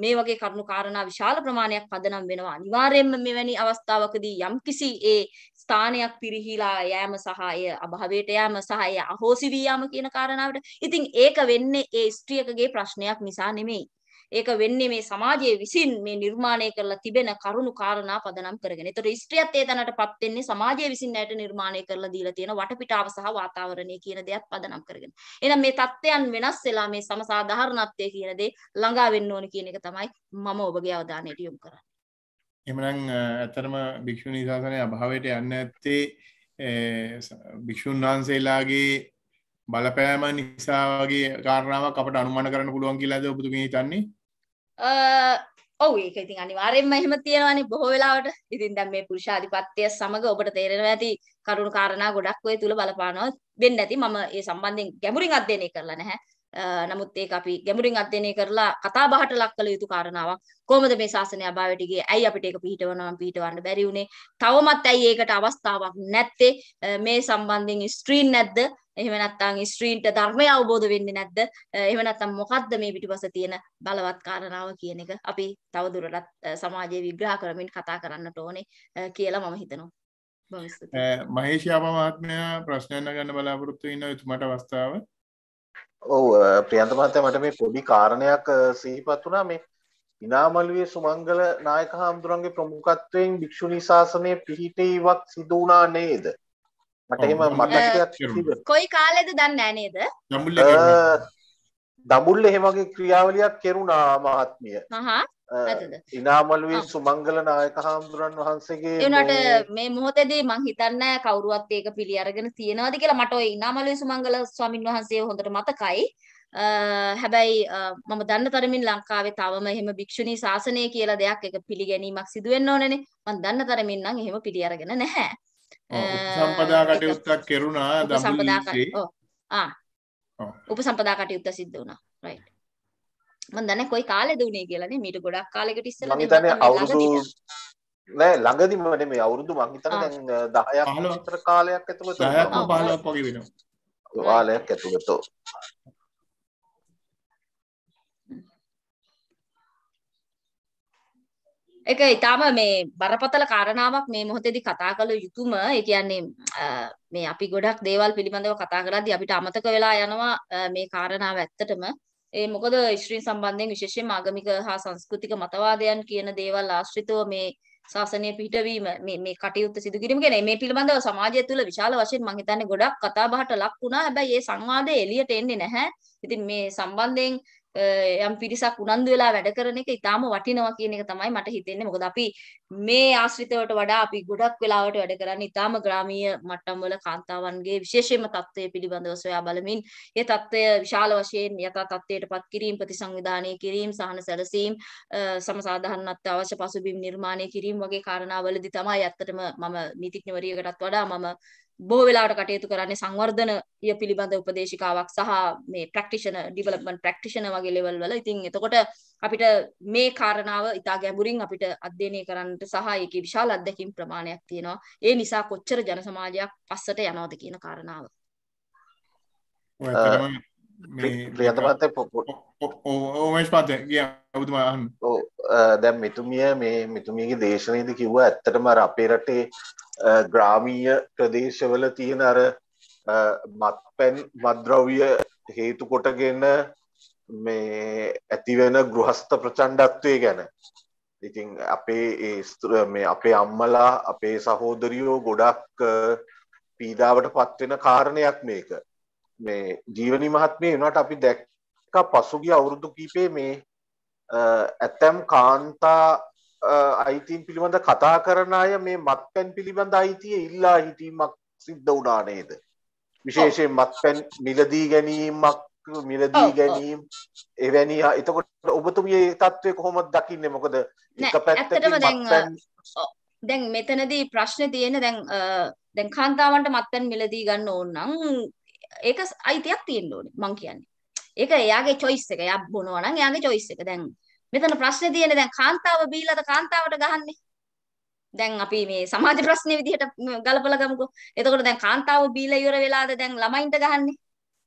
මේ වගේ කරුණු කාරණා විශාල ප්‍රමාණයක් පදනම් වෙනවා අනිවාර්යයෙන්ම මෙවැනි අවස්ථාවකදී යම්කිසි ඒ ස්ථානයක් පිරිහිලා යෑම සහ එය අභාවයට යෑම සහ එය අහෝසි වී යාම කියන කාරණාවට ඉතින් ඒක වෙන්නේ ඒ ස්ත්‍රියකගේ ප්‍රශ්නයක් නිසා නෙමෙයි ඒක වෙන්නේ මේ සමාජයේ විසින් මේ නිර්මාණය කරලා තිබෙන කරුණු කාරණා පදනම් කරගෙන. ඒතර ස්ත්‍රියත් ඒ තැනටපත් වෙන්නේ සමාජයේ විසින් ඇයට නිර්මාණය කරලා දීලා තියෙන වටපිටාව සහ වාතාවරණය කියන දෙයක් පදනම් කරගෙන. එහෙනම් මේ தත්ත්වයන් වෙනස් වෙලා මේ සමසාධාරණත්වය කියන දේ ළඟා වෙන්න ඕන කියන එක තමයි මම ඔබගේ අවධානයට යොමු කරන්නේ. එමනම් ඇතරම භික්‍ෂුණී ශාසනය අභාවයට යන්න ඇත්තේ භික්‍ෂූන් වහන්සේලාගේ බලපෑම නිසා වගේ කාරණාවක් අපට අනුමන කරන්න පුළුවන් කියලාද ඔබතුමී තන්නේ ඔව් uh, oh, ඒක ඉතින් අනිවාර්යයෙන්ම එහෙම තියෙනවානේ බොහෝ වෙලාවට. ඉතින් දැන් මේ පුරුෂාධිපත්‍ය සමග ඔබට තේරෙනවා ඇති කරුණු කාරණා ගොඩක් ඔය තුල බලපානවා. වෙන්නේ නැති මම ඒ සම්බන්ධයෙන් ගැඹුරින් අධ්‍යයනය කරලා නැහැ. නමුත් ඒක අපි ගැඹුරින් අධ්‍යයනය කරලා කතා බහට ලක් කළ යුතු කාරණාවක්. කොහොමද මේ ශාසනය අභාවයට ගියේ? ඇයි අපිට ඒක පිළිහිටවනවා පිළිහිටවන්න බැරි වුනේ? තවමත් ඇයි ඒකට අවස්ථාවක් නැත්තේ? මේ සම්බන්ධයෙන් ස්ත්‍රීන් නැද්ද? එහෙම නැත්නම් ස්ත්‍රීන්ට ධර්මය අවබෝධ වෙන්නේ නැද්ද? එහෙම නැත්නම් මොකද්ද මේ පිටිපස තියෙන බලවත් කාරණාව කියන එක අපි තව දුරටත් සමාජයේ විග්‍රහ කරමින් කතා කරන්නට ඕනේ කියලා මම හිතනවා. මහේෂ්‍යාම මහත්මයා ප්‍රශ්න අහන්න බලාපොරොත්තු වෙනවා එතුමාට අවස්ථාව. ඔව ප්‍රියන්ත මහත්තයා මට මේ පොඩි කාරණයක් සිහිපත් වුණා මේ ඉනාමලුවේ සුමංගල නායක හාමුදුරන්ගේ ප්‍රමුඛත්වයෙන් භික්ෂුණී ශාසනය පිහිටීමක් සිදු වුණා නේද? මට එහෙම මතකයක් කොයි කාලෙද දන්නේ නේද? දඹුල්ලේ දඹුල්ලේ එහෙම වගේ ක්‍රියාවලියක් කෙරුණා මහත්මිය. හා ඉනාමලුවේ සුමංගල නායක හාමුදුරන් වහන්සේගේ එනට මේ මොහොතේදී මං හිතන්නේ කවුරුවත් ඒක පිළි අරගෙන තියනවාද කියලා මට ওই ඉනාමලුවේ සුමංගල ස්වාමින් වහන්සේ හොඳට මතකයි. හැබැයි මම දන්න තරමින් ලංකාවේ තවම එහෙම භික්ෂුණී ශාසනය කියලා දෙයක් එක පිළිගැනීමක් සිදු වෙන්න ඕනනේ. මම දන්න තරමින් නම් එහෙම පිළි අරගෙන නැහැ. සම්පදා කටයුත්තක් කෙරුණා. සම්පදා කටයුත්ත. ආ. උපසම්පදා කටයුත්ත සිද්ධ වුණා. රයිට්. මම දන්නේ කොයි කාලෙද උනේ කියලානේ මීට ගොඩක් කාලයකට ඉස්සෙල්ලා මම හිතන්නේ අවුරුදු නෑ ළඟදිම නෙමෙයි අවුරුදු මං හිතන්නේ දැන් 10ක් විතර කාලයක් ඇතුළත 10ක් 15ක් වගේ වෙනවා කාලයක් ඇතුළත ඒක ඊටාම මේ බරපතල කාරණාවක් මේ මොහොතේදී කතා කළ යුතුම ඒ කියන්නේ මේ අපි ගොඩක් දේවල් පිළිබඳව කතා කරද්දී අපිට අමතක වෙලා යනවා මේ කාරණාව ඇත්තටම ඒ මොකද ස්ත්‍රීන් සම්බන්ධයෙන් විශේෂයෙන්ම ආගමික හා සංස්කෘතික මතවාදයන් කියන දේවල් ආශ්‍රිතව මේ ශාසනය පිහිටවීම මේ මේ කටයුත්ත සිදු කිරීම කියන්නේ මේ පිළිබඳව සමාජය තුළ විශාල වශයෙන් මම හිතන්නේ ගොඩක් කතා බහට ලක් වුණා. හැබැයි මේ සංවාදය එළියට එන්නේ නැහැ. ඉතින් මේ සම්බන්ධයෙන් යම් පිරිසක් උනන්දු වෙලා වැඩ කරන එක ඊටාම වටිනවා කියන එක තමයි මට හිතෙන්නේ. මොකද අපි මේ ආශ්‍රිතවට වඩා අපි ගොඩක් වෙලාවට වැඩ කරන්නේ ඊටාම ග්‍රාමීය මට්ටම්වල කාන්තාවන්ගේ විශේෂයෙන්ම තත්ත්වය පිළිබඳව සොයා බලමින් ඒ තත්ත්වය විශාල වශයෙන් යථා තත්ත්වයටපත් කිරීම ප්‍රතිසංවිධානය කිරීම සහන සැලසීම් සමසාධාරණත්ව අවශ්‍ය පසුබිම් නිර්මාණය කිරීම වගේ කාරණාවලදී තමයි ඇත්තටම මම නීතිඥවරියකටත් වඩා මම බොහෝ වෙලාවට කටයුතු කරන්නේ සංවර්ධනය පිළිබඳ උපදේශිකාවක් සහ මේ ප්‍රැක්ටිෂනර් ඩිවෙලොප්මන්ට් ප්‍රැක්ටිෂනර් වගේ ලෙවල් වල. ඉතින් එතකොට අපිට මේ කාරණාව ඉතා ගැඹුරින් අපිට අධ්‍යයනය කරන්නට සහ ඒකේ විශාල අත්දැකීම් ප්‍රමාණයක් තියෙනවා. ඒ නිසා කොච්චර ජන සමාජයක් පස්සට යනවද කියන කාරණාව. ප්‍රියතමත් ඕමේෂ් පාත ඔව් දැන් මෙතුමිය මේ මෙතුමියගේ දේශනයේදී කිව්වා ඇත්තටම අපේ රටේ ග්‍රාමීය ප්‍රදේශවල තියෙන අර මත්පැන් මද්‍රව්‍ය හේතු කොටගෙන මේ ඇතිවෙන ගෘහස්ත ප්‍රචණ්ඩත්වය ගැන ඉතින් අපේ ඒ මේ අපේ අම්මලා අපේ සහෝදරියෝ ගොඩක් පීඩාවට පත්වෙන කාරණයක් මේක මේ ජීවනි මහත්මේ වුණට අපි දැක්ක පසුගිය අවුරුදු කීපේ මේ ඇතැම් කාන්තා අයිතින් පිළිබඳ කතා කරන අය මේ මත්පැන් පිළිබඳ අයිතිය ඉල්ලා හිටීමක් සිද්ධ වුණා නේද විශේෂයෙන් මත්පැන් මිලදී ගැනීමක් මිලදී ගැනීම එවැනි එතකොට ඔබතුමිය තත්ත්වය කොහොමද දකින්නේ මොකද එක පැත්තකින් දැන් මෙතනදී ප්‍රශ්නේ තියෙන දැන් දැන් කාන්තාවන්ට මත්පැන් මිලදී ගන්න ඕන නම් ඒක අයිතියක් තියෙන්න ඕනේ මං කියන්නේ. ඒක එයාගේ choice එක. එයා බොනවා නම් එයාගේ choice එක. දැන් මෙතන ප්‍රශ්නේ තියෙන්නේ දැන් කාන්තාව බීලාද කාන්තාවට ගහන්නේ දැන් අපි මේ සමාජ ප්‍රශ්නේ විදිහට ගලපලා ගමුකෝ එතකොට දැන් කාන්තාව බීලා ඉවර වෙලාද දැන් ළමයින්ට ගහන්නේ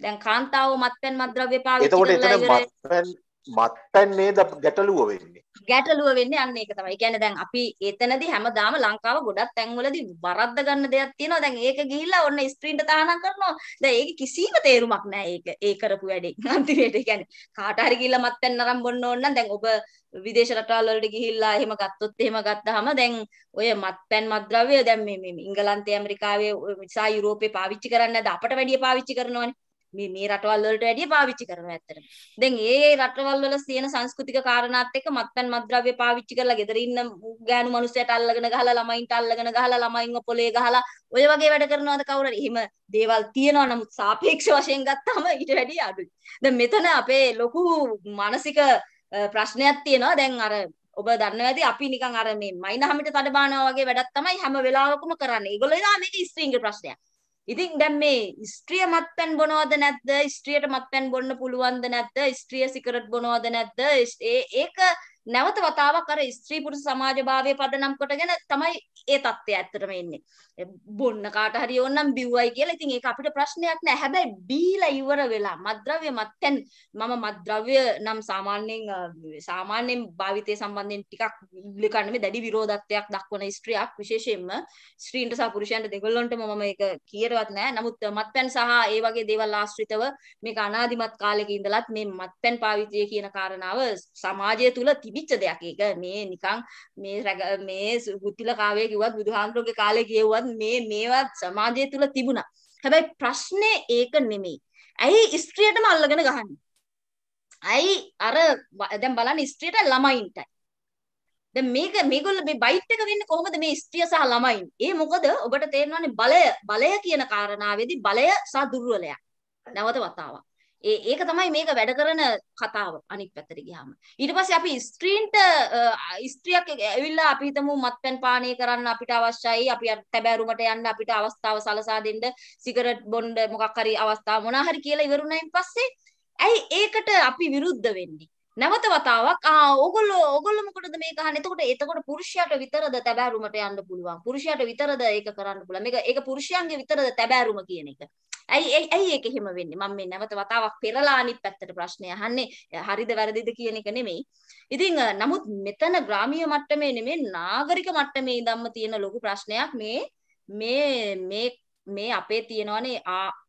දැන් කාන්තාව මත්පැන් මත්ද්‍රව්‍ය පාවිච්චි කරලා ඉවර මත්තන් නේද ගැටලුව වෙන්නේ ගැටලුව වෙන්නේ අන්න ඒක තමයි. කියන්නේ දැන් අපි එතනදී හැමදාම ලංකාව ගොඩක් තැන්වලදී වරද්ද ගන්න දෙයක් තියෙනවා. දැන් ඒක ගිහිල්ලා ඔන්න ස්ත්‍රීන්ට තහනම් කරනවා. දැන් ඒක කිසිම තේරුමක් නැහැ ඒක. ඒ කරපු වැඩේ. <laughs> අන්තිමේට කියන්නේ කාට හරි ගිහිල්ලා මත්තෙන් අරන් බොන්න ඕන නම් දැන් ඔබ විදේශ රටවල් වලට ගිහිල්ලා එහෙම ගත්තොත් එහෙම ගත්තාම දැන් ඔය මත්පැන් මත්ද්‍රව්‍ය දැන් මේ මේ ඉංගලන්තේ ඇමරිකාවේ සහ යුරෝපේ පාවිච්චි කරන්නේ නැද්ද අපට වැඩිය පාවිච්චි කරනවනේ. මේ මේ රටවල් වලට වැඩිය පාවිච්චි කරනවා ඇත්තටම. දැන් ඒ රටවල් වල තියෙන සංස්කෘතික කාරණාත් එක්ක මත්පැන් මත්ද්‍රව්‍ය පාවිච්චි කරලා ගෙදර ඉන්න ගෑනු මිනිස්සුන්ට අල්ලගෙන ගහලා ළමයින්ට අල්ලගෙන ගහලා ළමයින්ව පොලේ ගහලා ඔය වගේ වැඩ කරනවාද කවුරු හරි? එහෙම දේවල් තියෙනවා නමුත් සාපේක්ෂ වශයෙන් ගත්තාම ඊට වැඩිය අඩුයි. දැන් මෙතන අපේ ලොකු මානසික ප්‍රශ්නයක් තියෙනවා. දැන් අර ඔබ දන්නවා ඇති අපි නිකන් අර මේ මයිනහමිට තඩ බානවා වගේ වැඩක් තමයි හැම වෙලාවකම කරන්නේ. ඒගොල්ලෝ ඉතින් මේක ස්ත්‍රීන්ගේ ප්‍රශ්නයක්. ඉතින් දැන් මේ ස්ත්‍රිය මත්පැන් බොනවද නැද්ද? ස්ත්‍රියට මත්පැන් බොන්න පුළුවන්ද නැද්ද? ස්ත්‍රිය සිගරට් බොනවද නැද්ද? ඒක නැවත වතාවක් අර ස්ත්‍රී පුරුෂ සමාජභාවය පදනම් කොටගෙන තමයි ඒ தත්ත්වය ඇත්තටම එන්නේ. බොන්න කාට හරි ඕනනම් බිව්වයි කියලා. ඉතින් ඒක අපිට ප්‍රශ්නයක් නෑ. හැබැයි බීලා ඉවර වෙලා මත්ද්‍රව්‍ය මත්යෙන් මම මත්ද්‍රව්‍ය නම් සාමාන්‍යයෙන් සාමාන්‍යයෙන් භාවිතය සම්බන්ධයෙන් ටිකක් ඉගලකන්න මේ දැඩි විරෝධත්වයක් දක්වන ස්ත්‍රියක් විශේෂයෙන්ම ස්ත්‍රීන්ට සහ පුරුෂයන්ට දෙගොල්ලන්ටම මම ඒක කියරවත් නෑ. නමුත් මත්පැන් සහ ඒ වගේ දේවල් ආශ්‍රිතව මේක අනාදිමත් කාලයක ඉඳලත් මේ මත්පැන් පාවිච්චිය කියන කාරණාව සමාජය තුල තිබිච්ච දෙයක්. ඒක මේ නිකන් මේ මේ ගුත්තිල කාව්‍ය කිව්වත් බුදුහාමුදුරුවෝගේ කාලේ කියෙව්වත් මේ මේවත් සමාජය තුල තිබුණා. හැබැයි ප්‍රශ්නේ ඒක නෙමෙයි. ඇයි ස්ත්‍රියටම අල්ලගෙන ගහන්නේ? ඇයි අර දැන් බලන්න ස්ත්‍රියට ළමයින්ටයි. දැන් මේක මේගොල්ලෝ මේ බයිට් එක වෙන්නේ කොහොමද මේ ස්ත්‍රිය සහ ළමයින්? ඒ මොකද ඔබට තේරෙනවානේ බලය බලය කියන කාරණාවේදී බලය සහ දුර්වලයක්. නැවත වතාවක්. ඒ ඒක තමයි මේක වැඩ කරන කතාව අනිත් පැත්තට ගියාම. ඊට පස්සේ අපි ස්ත්‍රීන්ට ස්ත්‍රියක් ඇවිල්ලා අපි හිතමු මත්පැන් පානය කරන්න අපිට අවශ්‍යයි. අපි තැබෑරුමට යන්න අපිට අවස්ථාව සලසා දෙන්න සිගරට් බොන්න මොකක් හරි අවස්ථාව මොනවා හරි කියලා ඉවරුණයින් පස්සේ ඇයි ඒකට අපි විරුද්ධ වෙන්නේ? නැවත වතාවක් ආ ඕගොල්ලෝ ඕගොල්ලෝ මොකටද මේක අහන්නේ? එතකොට එතකොට පුරුෂයාට විතරද තැබෑරුමට යන්න පුළුවන්. පුරුෂයාට විතරද ඒක කරන්න පුළුවන්. මේක ඒක පුරුෂයන්ගේ විතරද තැබෑරුම කියන එක. ඇයි ඇයි ඒක එහෙම වෙන්නේ? මම මේ නැවත වතාවක් පෙරලා අනිත් පැත්තට ප්‍රශ්නය අහන්නේ හරිද වැරදිද කියන එක නෙමෙයි. ඉතින් නමුත් මෙතන ග්‍රාමීය මට්ටමේ නෙමෙයි නාගරික මට්ටමේ ඉඳන්ම තියෙන ලොකු ප්‍රශ්නයක් මේ මේ මේ මේ අපේ තියෙනවනේ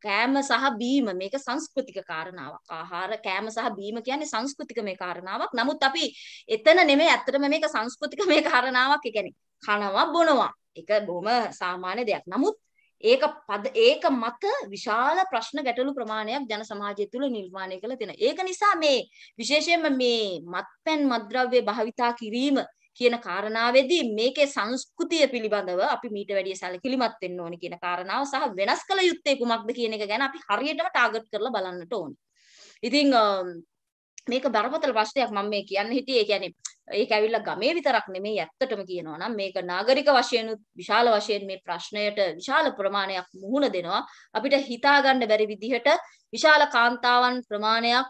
කෑම සහ බීම මේක සංස්කෘතික කාරණාවක්. ආහාර කෑම සහ බීම කියන්නේ සංස්කෘතික මේ කාරණාවක්. නමුත් අපි එතන නෙමෙයි ඇත්තටම මේක සංස්කෘතික මේ කාරණාවක්. ඒ කියන්නේ කනවා බොනවා. ඒක බොහොම සාමාන්‍ය දෙයක්. නමුත් ඒක පද ඒක මත විශාල ප්‍රශ්න ගැටලු ප්‍රමාණයක් ජන සමාජය තුළ නිර්මාණය කළ තියෙන. ඒක නිසා මේ විශේෂයෙන්ම මේ මත්පැන් මද්ද්‍රව්‍ය භාවිතා කිරීම කියන කාරණාවේදී මේකේ සංස්කෘතිය පිළිබඳව අපි මීට වැඩිය සැලකිලිමත් වෙන්න ඕනේ කියන කාරණාව සහ වෙනස් කළ යුත්තේ කුමක්ද කියන එක ගැන අපි හරියටම ටාගට් කරලා බලන්නට ඕනේ. ඉතින් මේක බරපතල ප්‍රශ්නයක් මම මේ කියන්න හිටියේ. ඒ කියන්නේ ඒක ඇවිල්ලා ගමේ විතරක් නෙමෙයි ඇත්තටම කියනවා නම් මේක නාගරික වශයෙන් විශාල වශයෙන් මේ ප්‍රශ්නයට විශාල ප්‍රමාණයක් මුහුණ දෙනවා. අපිට හිතා ගන්න බැරි විදිහට විශාල කාන්තාවන් ප්‍රමාණයක්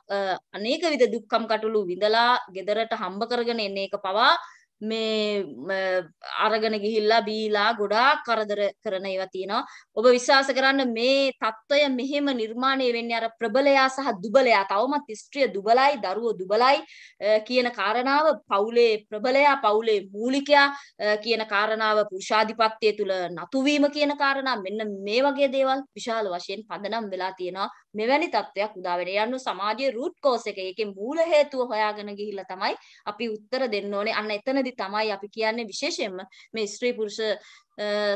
අනේක විද දුක්ඛම් කටළු විඳලා gederata හම්බ කරගෙන එන එක පවා මේ අරගෙන ගිහිල්ලා බීලා ගොඩාක් කරදර කරන ඒවා තියෙනවා. ඔබ විශ්වාස කරන්න මේ தত্ত্বය මෙහෙම නිර්මාණය වෙන්නේ අර ප්‍රබලයා සහ දුබලයා. තවමත් ස්ත්‍රිය දුබලයි, දරුවෝ දුබලයි කියන කාරණාව පවුලේ ප්‍රබලයා, පවුලේ මූලිකයා කියන කාරණාව පුරුෂාධිපත්‍යය තුල නතු කියන කාරණා මෙන්න මේ වගේ දේවල් විශාල වශයෙන් පදනම් වෙලා තියෙනවා. මෙවැනි තත්ත්වයක් උදා වෙන්නේ. යන්නු සමාජයේ root cause එක ඒකේ මූල හේතුව හොයාගෙන ගිහිල්ලා තමයි අපි උත්තර දෙන්න ඕනේ. අන්න එතනදී තමයි අපි කියන්නේ විශේෂයෙන්ම මේ ස්ත්‍රී පුරුෂ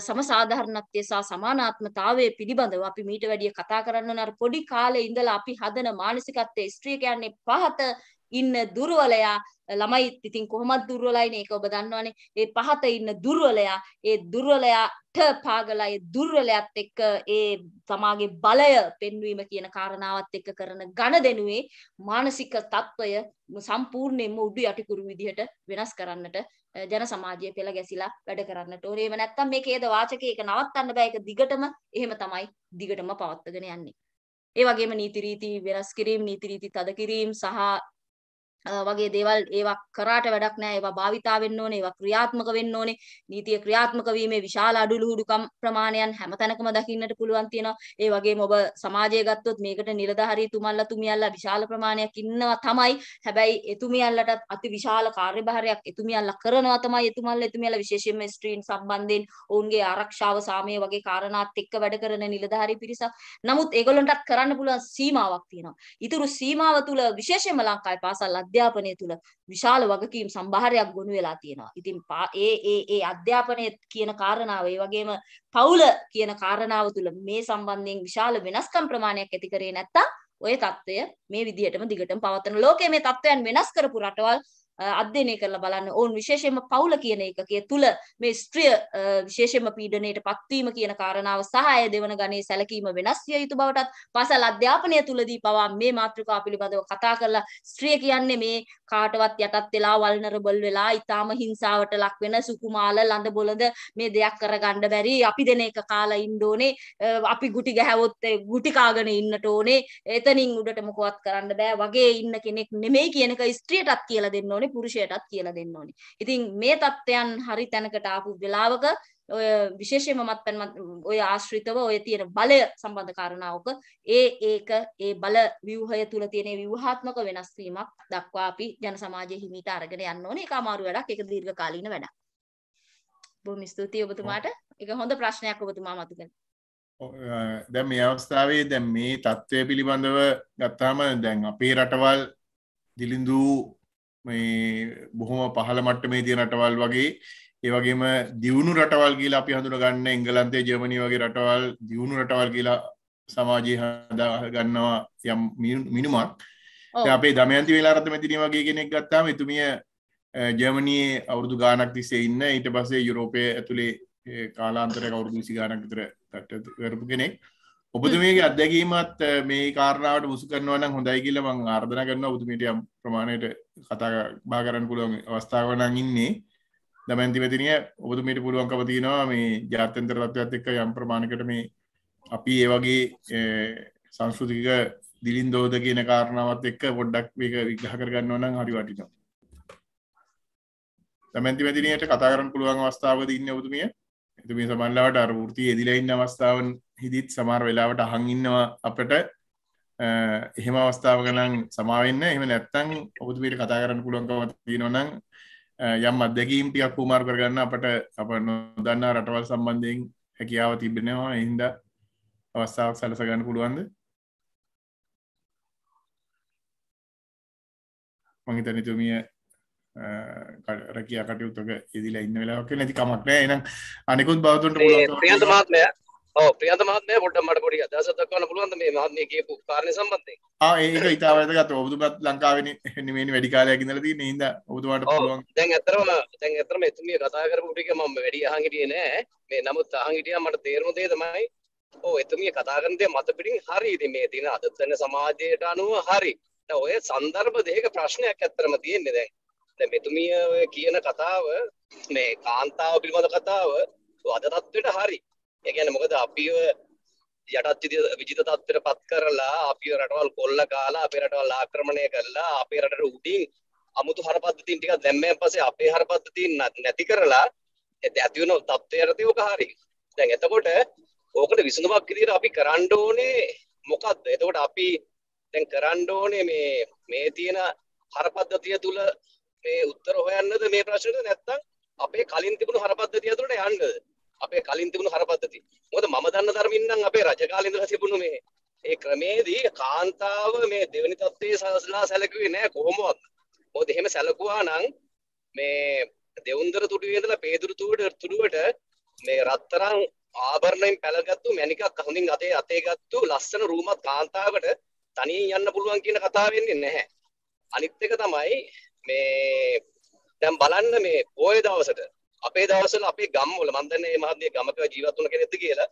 සමසාධාරණත්වය සහ සමානාත්මතාවය පිළිබඳව අපි මීට වැඩිය කතා කරන්න ඕන අර පොඩි කාලේ ඉඳලා අපි හදන මානසිකත්වයේ ස්ත්‍රිය කියන්නේ පහත ඉන්න දුර්වලයා ළමයිත් ඉතින් කොහොමත් දුර්වලයිනේ ඒක ඔබ දන්නවනේ ඒ පහත ඉන්න දුර්වලයා ඒ දුර්වලයාට පාගලා ඒ දුර්වලයාත් එක්ක ඒ තමාගේ බලය පෙන්වීම කියන කාරණාවත් එක්ක කරන ඝන දෙනුවේ මානසික తত্ত্বය සම්පූර්ණයෙන්ම උඩු යටිකුරු විදිහට වෙනස් කරන්නට ජන සමාජය පෙළ ගැසිලා වැඩ කරන්නට ඕනේ. ඒව නැත්තම් මේකේ ද වාචකේ ඒක නවත්තන්න බෑ. ඒක දිගටම එහෙම තමයි දිගටම පවත්වාගෙන යන්නේ. ඒ වගේම නීති රීති වෙනස් කිරීම නීති රීති තද කිරීම සහ වගේ දේවල් ඒවා කරාට වැඩක් නැහැ ඒවා භාවිතා වෙන්න ඕනේ ඒවා ක්‍රියාත්මක වෙන්න ඕනේ නීතිය ක්‍රියාත්මක වීමේ විශාල අඩුලුහුඩුකම් ප්‍රමාණයන් හැමතැනකම දකින්නට පුළුවන් තියෙනවා ඒ වගේම ඔබ සමාජය ගත්තොත් මේකට නිලධාරී තුමන්ලා තුමියල්ලා විශාල ප්‍රමාණයක් ඉන්නවා තමයි හැබැයි එතුමියල්ලටත් අති විශාල කාර්යභාරයක් එතුමියල්ලා කරනවා තමයි එතුමන්ලා එතුමියල්ලා විශේෂයෙන්ම ස්ත්‍රීන් සම්බන්ධයෙන් ඔවුන්ගේ ආරක්ෂාව සාමය වගේ කාරණාත් එක්ක වැඩ කරන නිලධාරී පිරිසක් නමුත් ඒගොල්ලන්ටත් කරන්න පුළුවන් සීමාවක් තියෙනවා ඊතුරු සීමාව තුළ විශේෂයෙන්ම ලංකාවේ පාසල් අධ්‍යාපනය අධ්‍යාපනය තුළ විශාල වගකීම් සම්භාරයක් ගොනු වෙලා තියෙනවා. ඉතින් ඒ ඒ ඒ අධ්‍යාපනය කියන කාරණාව ඒ වගේම පවුල කියන කාරණාව තුළ මේ සම්බන්ධයෙන් විශාල වෙනස්කම් ප්‍රමාණයක් ඇති කරේ නැත්තම් ඔය தত্ত্বය මේ විදිහටම දිගටම පවත්වන ලෝකයේ මේ தত্ত্বයන් වෙනස් කරපු රටවල් අධ්‍යයනය කරලා බලන්න ඕන් විශේෂයෙන්ම පවුල කියන එකකයේ තුල මේ ස්ත්‍රිය විශේෂයෙන්ම පීඩනයට පත්වීම කියන කාරණාව සහාය දෙවන ගණයේ සැලකීම වෙනස් විය යුතු බවටත් පාසල් අධ්‍යාපනය තුලදී පවා මේ මාතෘකාව පිළිබඳව කතා කරලා ස්ත්‍රිය කියන්නේ මේ කාටවත් යටත් වෙලා වල්නරබල් වෙලා ඊටාම හිංසාවට ලක් වෙන සුකුමාල ලඳ බොළඳ මේ දෙයක් කරගන්න බැරි අපි දෙන එක කාලා ඉන්න ඕනේ අපි ගුටි ගැහුවොත් ගුටි කාගෙන ඉන්නට ඕනේ එතනින් උඩට මොකවත් කරන්න බෑ වගේ ඉන්න කෙනෙක් නෙමෙයි කියන එක ස්ත්‍රියටත් කියලා දෙන්න ඕනේ ඕනේ පුරුෂයටත් කියලා දෙන්න ඕනේ. ඉතින් මේ தත්ත්වයන් හරි තැනකට ආපු වෙලාවක ඔය විශේෂයෙන්ම මත්පැන් ඔය ආශ්‍රිතව ඔය තියෙන බලය සම්බන්ධ කාරණාවක ඒ ඒක ඒ බල ව්‍යුහය තුල තියෙන ව්‍යුහාත්මක වෙනස් වීමක් දක්වා අපි ජන සමාජයේ හිමිට අරගෙන යන්න ඕනේ. ඒක අමාරු වැඩක්. ඒක දීර්ඝකාලීන වැඩක්. බොහොම ස්තුතියි ඔබතුමාට. ඒක හොඳ ප්‍රශ්නයක් ඔබතුමා මතු කළා. දැන් මේ අවස්ථාවේ දැන් මේ තත්ත්වය පිළිබඳව ගත්තාම දැන් අපේ රටවල් දිලිඳූ මේ බොහොම පහළ මට්ටමේ තියෙන රටවල් වගේ ඒ වගේම දියුණු රටවල් කියලා අපි හඳුනගන්න එංගලන්තේ ජර්මනී වගේ රටවල් දියුණු රටවල් කියලා සමාජයේ හදා ගන්නවා යම් මිනුමක්. අපේ දමයන්ති වේලාරත්න මෙතිරිය වගේ කෙනෙක් ගත්තාම එතුමිය ජර්මනයේ අවුරුදු ගානක් තිස්සේ ඉන්න ඊට පස්සේ යුරෝපය ඇතුළේ කාලාන්තරයක අවුරුදු විසි ගානක් විතර තට්ට කරපු කෙනෙක්. ඔබතුමියගේ අත්දැකීමත් මේ කාරණාවට මුසු කරනවන හොඳයි කියල මං ආර්ධන කරන ඔබතුමිට ප්‍රමාණයට කතා බා කරන්න පුළුවන් අවස්ථාවනං ඉන්නේ දමැන්තිවතිනය ඔබතුමිට පුළුවන් කවතිනවා මේ ජාතන්තර තත්වත් එක්ක යම් ප්‍රමාණකට මේ අපි ඒ වගේ සංස්කෘතික දිලින් දෝද කියන කාරණාවත් එක්ක පොඩ්ඩක් මේක විග්‍රහ කරගන්න නම් හරි වටිනවා දමැන්තිවැදිනයට කතා කරන්න පුළුවන් අවස්ථාවද ඉන්න ඔබතුමිය එතුම සමල්ලාවට අරෘතිය එදිලයින්න අවස්ථාවන් හිදිත් සමාර වෙලාවට අහංඉන්නවා අපට එහෙම අවස්ථාව කනන් සමාවෙන්න එම නැත්තං ඔබතුමීට කතා කරන්න පුළන්කව තියෙනවනම් යම් අදැකීම් ටියක් කුමාර් කරගන්න අපට අප නොදන්නා රටවල් සම්බන්ධයෙන් හැකියාව තිබෙනවා එහින්ද අවස්ථාවක් සලසගන්න පුළුවන්ද මහිතනතුමිය රැකිය කටයුත්තක ඉදිලා ඉන්න වෙලාවක් නැති කමක් නෑ එහෙනම් අනිකුත් බවතුන්ට පුළුවන් ප්‍රියන්ත මහත්මයා ඔව් ප්‍රියන්ත මහත්මයා පොඩ්ඩක් මට පොඩි අදහසක් දක්වන්න පුළුවන්ද මේ මහත්මිය කියපු කාරණේ සම්බන්ධයෙන් ආ ඒක ඉතාල වැදගත් ඔබතුමාත් ලංකාවේ නෙමෙයි වැඩි කාලයක් ඉඳලා තියෙන හින්දා ඔබතුමාට පුළුවන් දැන් ඇත්තරම දැන් ඇත්තරම එතුමිය කතා කරපු ටික මම වැඩි අහන් හිටියේ නෑ මේ නමුත් අහන් හිටියා මට තේරුණ දේ තමයි ඔව් එතුමිය කතා කරන දේ මත පිටින් හරි ඉතින් මේ දින අද වෙන සමාජයට අනුව හරි ඔය සන්දර්භ දෙක ප්‍රශ්නයක් ඇත්තරම තියෙන්නේ දැන් මෙතුමිය කියන කතාව මේ කාන්තාව පිළිබඳ කතාව අද තත්ත්වයට හරි. ඒ කියන්නේ මොකද අපිව යටත් විජිත තත්ත්වයට පත් කරලා අපිව රටවල් කොල්ල කාලා අපේ රටවල් ආක්‍රමණය කරලා අපේ රටට උඩින් අමුතු හර පද්ධතීන් ටිකක් දැම්මෙන් පස්සේ අපේ හර පද්ධතීන් නැති කරලා ඇති වෙන තත්ත්වයට තියෝක හරි. දැන් එතකොට ඕකට විසඳුමක් විදිහට අපි කරන්න ඕනේ මොකද්ද? එතකොට අපි දැන් කරන්න ඕනේ මේ මේ තියෙන හර පද්ධතිය තුල අපේ උත්තර හොයන්නද මේ ප්‍රශ්නට නැත්නම් අපේ කලින් තිබුණු හරපද්ධතිය ඇතුළට යන්නද අපේ කලින් තිබුණු හරපද්ධතිය මොකද මම දන්න ධර්මින් නම් අපේ රජ කාලේ ඉඳලා තිබුණු මේ ඒ ක්‍රමේදී කාන්තාව මේ දෙවෙනි තත්ත්වයේ සලසලා සැලකුවේ නැහැ කොහොමවත් මොකද එහෙම සැලකුවා නම් මේ දෙවුන්දර තුඩුවේ ඉඳලා පේදුරු තුඩුවට තුඩුවට මේ රත්තරන් ආභරණයෙන් පැලගත්තු මැණිකක් හොඳින් අතේ අතේ ගත්තු ලස්සන රූමත් කාන්තාවකට තනියෙන් යන්න පුළුවන් කියන කතාව වෙන්නේ නැහැ. අනිත් එක තමයි මේ දැන් බලන්න මේ පොය දවසට අපේ දවසල අපේ ගම්වල මම දන්නේ මේ මහත්මිය ගමක ජීවත් වුණ කෙනෙක්ද කියලා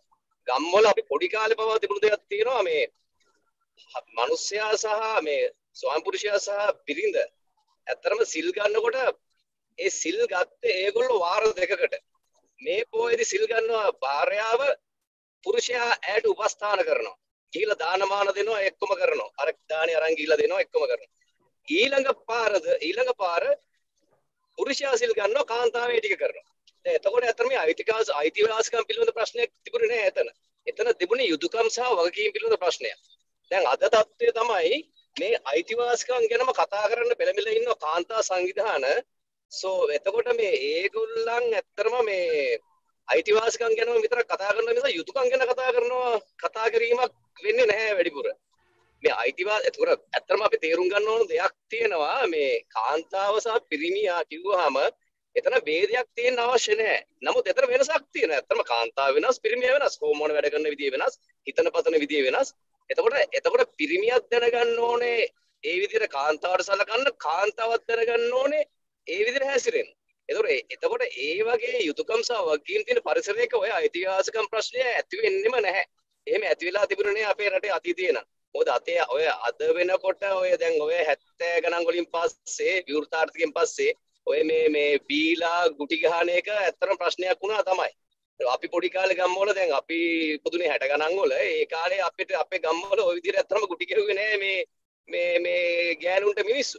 ගම්වල අපි පොඩි කාලේ පවා තිබුණු දෙයක් තියෙනවා මේ මිනිස්සයා සහ මේ ස්වාමිපුරුෂයා සහ බිරිඳ ඇත්තරම සිල් ගන්නකොට ඒ සිල් ගත්තේ ඒගොල්ලෝ වාර දෙකකට මේ පොයේදී සිල් ගන්නවා භාර්යාව පුරුෂයා ඇයට උපස්ථාන කරනවා ගිහිලා දානමාන දෙනවා එක්කම කරනවා අර දානේ අරන් ගිහිලා දෙනවා එක්කම කරනවා ඊළඟ පාරද ඊළඟ පාර පුරුෂයාසිල් ගන්නවා කාන්තාවේ ටික කරනවා. දැන් එතකොට ඇත්තටම මේ අයිතිකාස අයිතිවාසිකම් පිළිබඳ ප්‍රශ්නයක් තිබුණේ නැහැ එතන. එතන තිබුණේ යුතුයකම් සහ වගකීම් පිළිබඳ ප්‍රශ්නයක්. දැන් අද තත්ත්වය තමයි මේ අයිතිවාසිකම් ගැනම කතා කරන්න පෙළඹිලා ඉන්න කාන්තා සංවිධාන. සෝ එතකොට මේ ඒගොල්ලන් ඇත්තටම මේ අයිතිවාසිකම් ගැනම විතරක් කතා කරන නිසා යුතුයකම් ගැන කතා කරනවා කතා කිරීමක් වෙන්නේ නැහැ වැඩිපුර. මේ අයිතිවා එතකොට ඇත්තටම අපි තේරුම් ගන්න ඕන දෙයක් තියෙනවා මේ කාන්තාව සහ පිරිමියා කිව්වහම එතන ભેදයක් තියෙන්න අවශ්‍ය නැහැ. නමුත් එතන වෙනසක් තියෙනවා. ඇත්තටම කාන්තාව වෙනස්, පිරිමියා වෙනස්, හෝමෝන වැඩ කරන විදිය වෙනස්, හිතන පතන විදිය වෙනස්. එතකොට එතකොට පිරිමියක් දැනගන්න ඕනේ ඒ විදිහට කාන්තාවට සලකන්න, කාන්තාවක් දැනගන්න ඕනේ ඒ විදිහට හැසිරෙන්න. එතකොට එතකොට ඒ වගේ යුතුයකම් සහ වගකීම් තියෙන පරිසරයක ඔය ඓතිහාසිකම් ප්‍රශ්නය ඇති වෙන්නෙම නැහැ. එහෙම ඇති වෙලා තිබුණේ අපේ රටේ අතීතේ නම්. මොකද අතේ ඔය අද වෙනකොට ඔය දැන් ඔය 70 ගණන් වලින් පස්සේ විවෘතාර්ථකෙන් පස්සේ ඔය මේ මේ බීලා ගුටි ගහන එක ඇත්තටම ප්‍රශ්නයක් වුණා තමයි. අපි පොඩි කාලේ ගම්වල දැන් අපි පුදුනේ 60 ගණන් වල ඒ කාලේ අපිට අපේ ගම්වල ওই විදිහට ඇත්තටම ගුටි ගෙවුවේ නෑ මේ මේ මේ ගෑනුන්ට මිනිස්සු.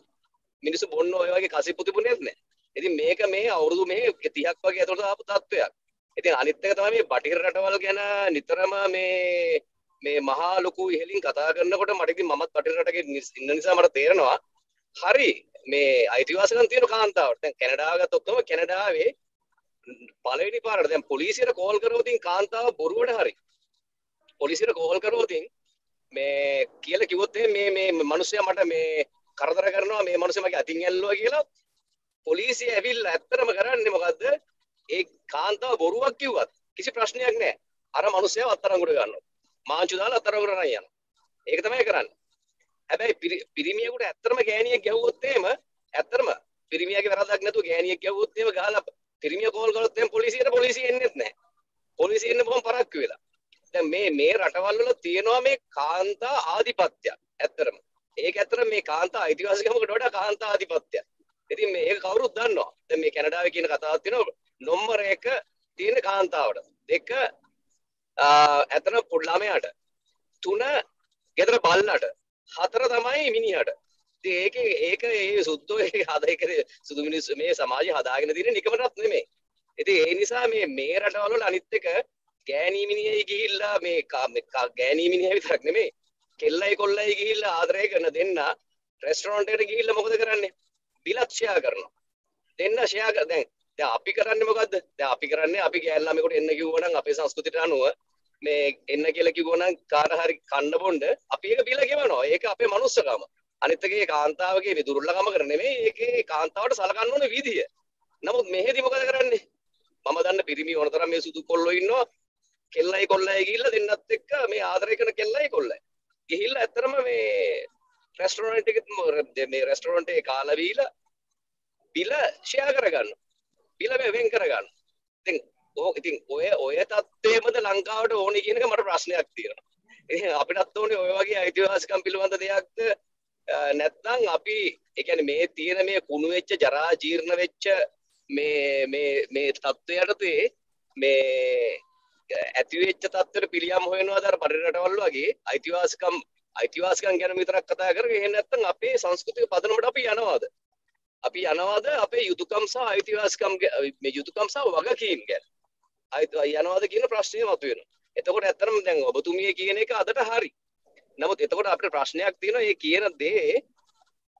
මිනිස්සු බොන්න ඔය වගේ කසිපුති පුනේත් නෑ. ඉතින් මේක මේ අවුරුදු මේ 30ක් වගේ ඇතුළත ආපු තත්වයක්. ඉතින් අනිත් එක තමයි මේ බටහිර රටවල් ගැන නිතරම මේ මේ මහා ලොකු ඉහලින් කතා කරනකොට මට ඉතින් මමත් පටරටක ඉන්න නිසා මට තේරෙනවා හරි මේ අයිතිවාසිකම් තියෙන කාන්තාවට දැන් කැනඩාව ගත්තොත් තමයි කැනඩාවේ පළවෙනි පාරට දැන් පොලිසියට කෝල් කරවොත් කාන්තාව බොරුවට හරි පොලිසියට කෝල් කරවොත් මේ කියලා කිව්වොත් මේ මේ මිනිස්සයා මට මේ කරදර කරනවා මේ මිනිස්සයා මගේ අතින් ඇල්ලුවා කියලා පොලිසිය ඇවිල්ලා ඇත්තටම කරන්නේ මොකද්ද ඒ කාන්තාව බොරුවක් කිව්වත් කිසි ප්‍රශ්නයක් නැහැ අර මිනිස්සයා අත්තරංගුට ගන්නවා මාංචු දාලා අතරවර රන් යනවා. ඒක තමයි කරන්නේ. හැබැයි පිරිමියෙකුට ඇත්තම ගෑණියෙක් ගැහුවොත් එහෙම ඇත්තම පිරිමියාගේ වැරද්දක් නැතුව ගෑණියෙක් ගැහුවොත් එහෙම ගහලා පිරිමිය කෝල් කරොත් එහෙම පොලිසියට පොලිසිය එන්නේත් නැහැ. පොලිසිය එන්න බොහොම පරක්කු වෙලා. දැන් මේ මේ රටවල් වල තියෙනවා මේ කාන්තා ආධිපත්‍යය. ඇත්තටම. ඒක ඇත්තට මේ කාන්තා අයිතිවාසිකමකට වඩා කාන්තා ආධිපත්‍යය. ඉතින් මේක කවුරුත් දන්නවා. දැන් මේ කැනඩාවේ කියන කතාවක් තියෙනවා. නොම්බර 1 තියෙන කාන්තාවට. දෙක ඇතන පුඩ්ලාමයාට තුන ගෙදර බල්ලට හතර තමයි මිනිහට ඒක ඒක ඒ සුද්දෝ හදයකර සුදු මිනිස් මේ සමාජ හදාගෙන තින නිකමටත් නෙමේ ඇති ඒ නිසා මේ මේ රටවලුල් අනිත්තක ගෑනීමිනිියයි ගිහිල්ලා මේ කාමකා ගෑනීමිනිහවි තරක් නෙමේ කෙල්ලයි කොල්ලයි ගිහිල්ලා ආදරය කරන දෙන්න රෙස්ටරෝන්ටයට ගිහිල්ල මොකද කරන්නේ විලක්ෂයා කරනවා දෙන්න ෂයා දැන් දැන් අපි කරන්නේ මොකද්ද? දැන් අපි කරන්නේ අපි ගෑල් ළමයෙකුට එන්න කිව්වනම් අපේ සංස්කෘතියට අනුව මේ එන්න කියලා කිව්වනම් කාට හරි කන්න බොන්න අපි ඒක බීලා ගෙවනවා. ඒක අපේ මනුස්සකම. අනිත් එකේ කාන්තාවගේ මේ දුර්ලභම කර නෙමෙයි ඒකේ කාන්තාවට සලකන්න ඕන විදිය. නමුත් මෙහෙදි මොකද කරන්නේ? මම දන්න පිරිමි ඕන තරම් මේ සුදු කොල්ලෝ ඉන්නවා. කෙල්ලයි කොල්ලයි ගිහිල්ලා දෙන්නත් එක්ක මේ ආදරය කරන කෙල්ලයි කොල්ලයි. ගිහිල්ලා ඇත්තරම මේ රෙස්ටෝරන්ට් එකේ මේ රෙස්ටෝරන්ට් එකේ කාලා බීලා බිල ෂෙයා කරගන්නවා. පිළවෙ වෙන් කරගන්න ඉතින් ඕ ඉතින් ඔය ඔය තත්ත්වේමද ලංකාවට ඕනේ කියන එක මට ප්‍රශ්නයක් තියෙනවා ඉතින් අපිටත් ඕනේ ඔය වගේ අයිතිවාසිකම් පිළිබඳ දෙයක්ද නැත්නම් අපි ඒ කියන්නේ මේ තියෙන මේ කුණු වෙච්ච ජරා ජීර්ණ වෙච්ච මේ මේ මේ තත්ත්වයටතේ මේ ඇතිවෙච්ච තත්ත්වයට පිළියම් හොයනවා අර බඩ රටවල් වගේ අයිතිවාසිකම් අයිතිවාසිකම් ගැන විතරක් කතා කරගෙන එහෙ නැත්නම් අපේ සංස්කෘතික පදනමට අපි යනවාද අපි යනවාද අපේ යුතුකම් සහ අයිතිවාසිකම් මේ යුතුකම් සහ වගකීම් ගැන අයිති යනවාද කියන ප්‍රශ්නය මතුවෙනවා. එතකොට ඇත්තටම දැන් ඔබතුමිය කියන එක අදට හරි. නමුත් එතකොට අපිට ප්‍රශ්නයක් තියෙනවා මේ කියන දේ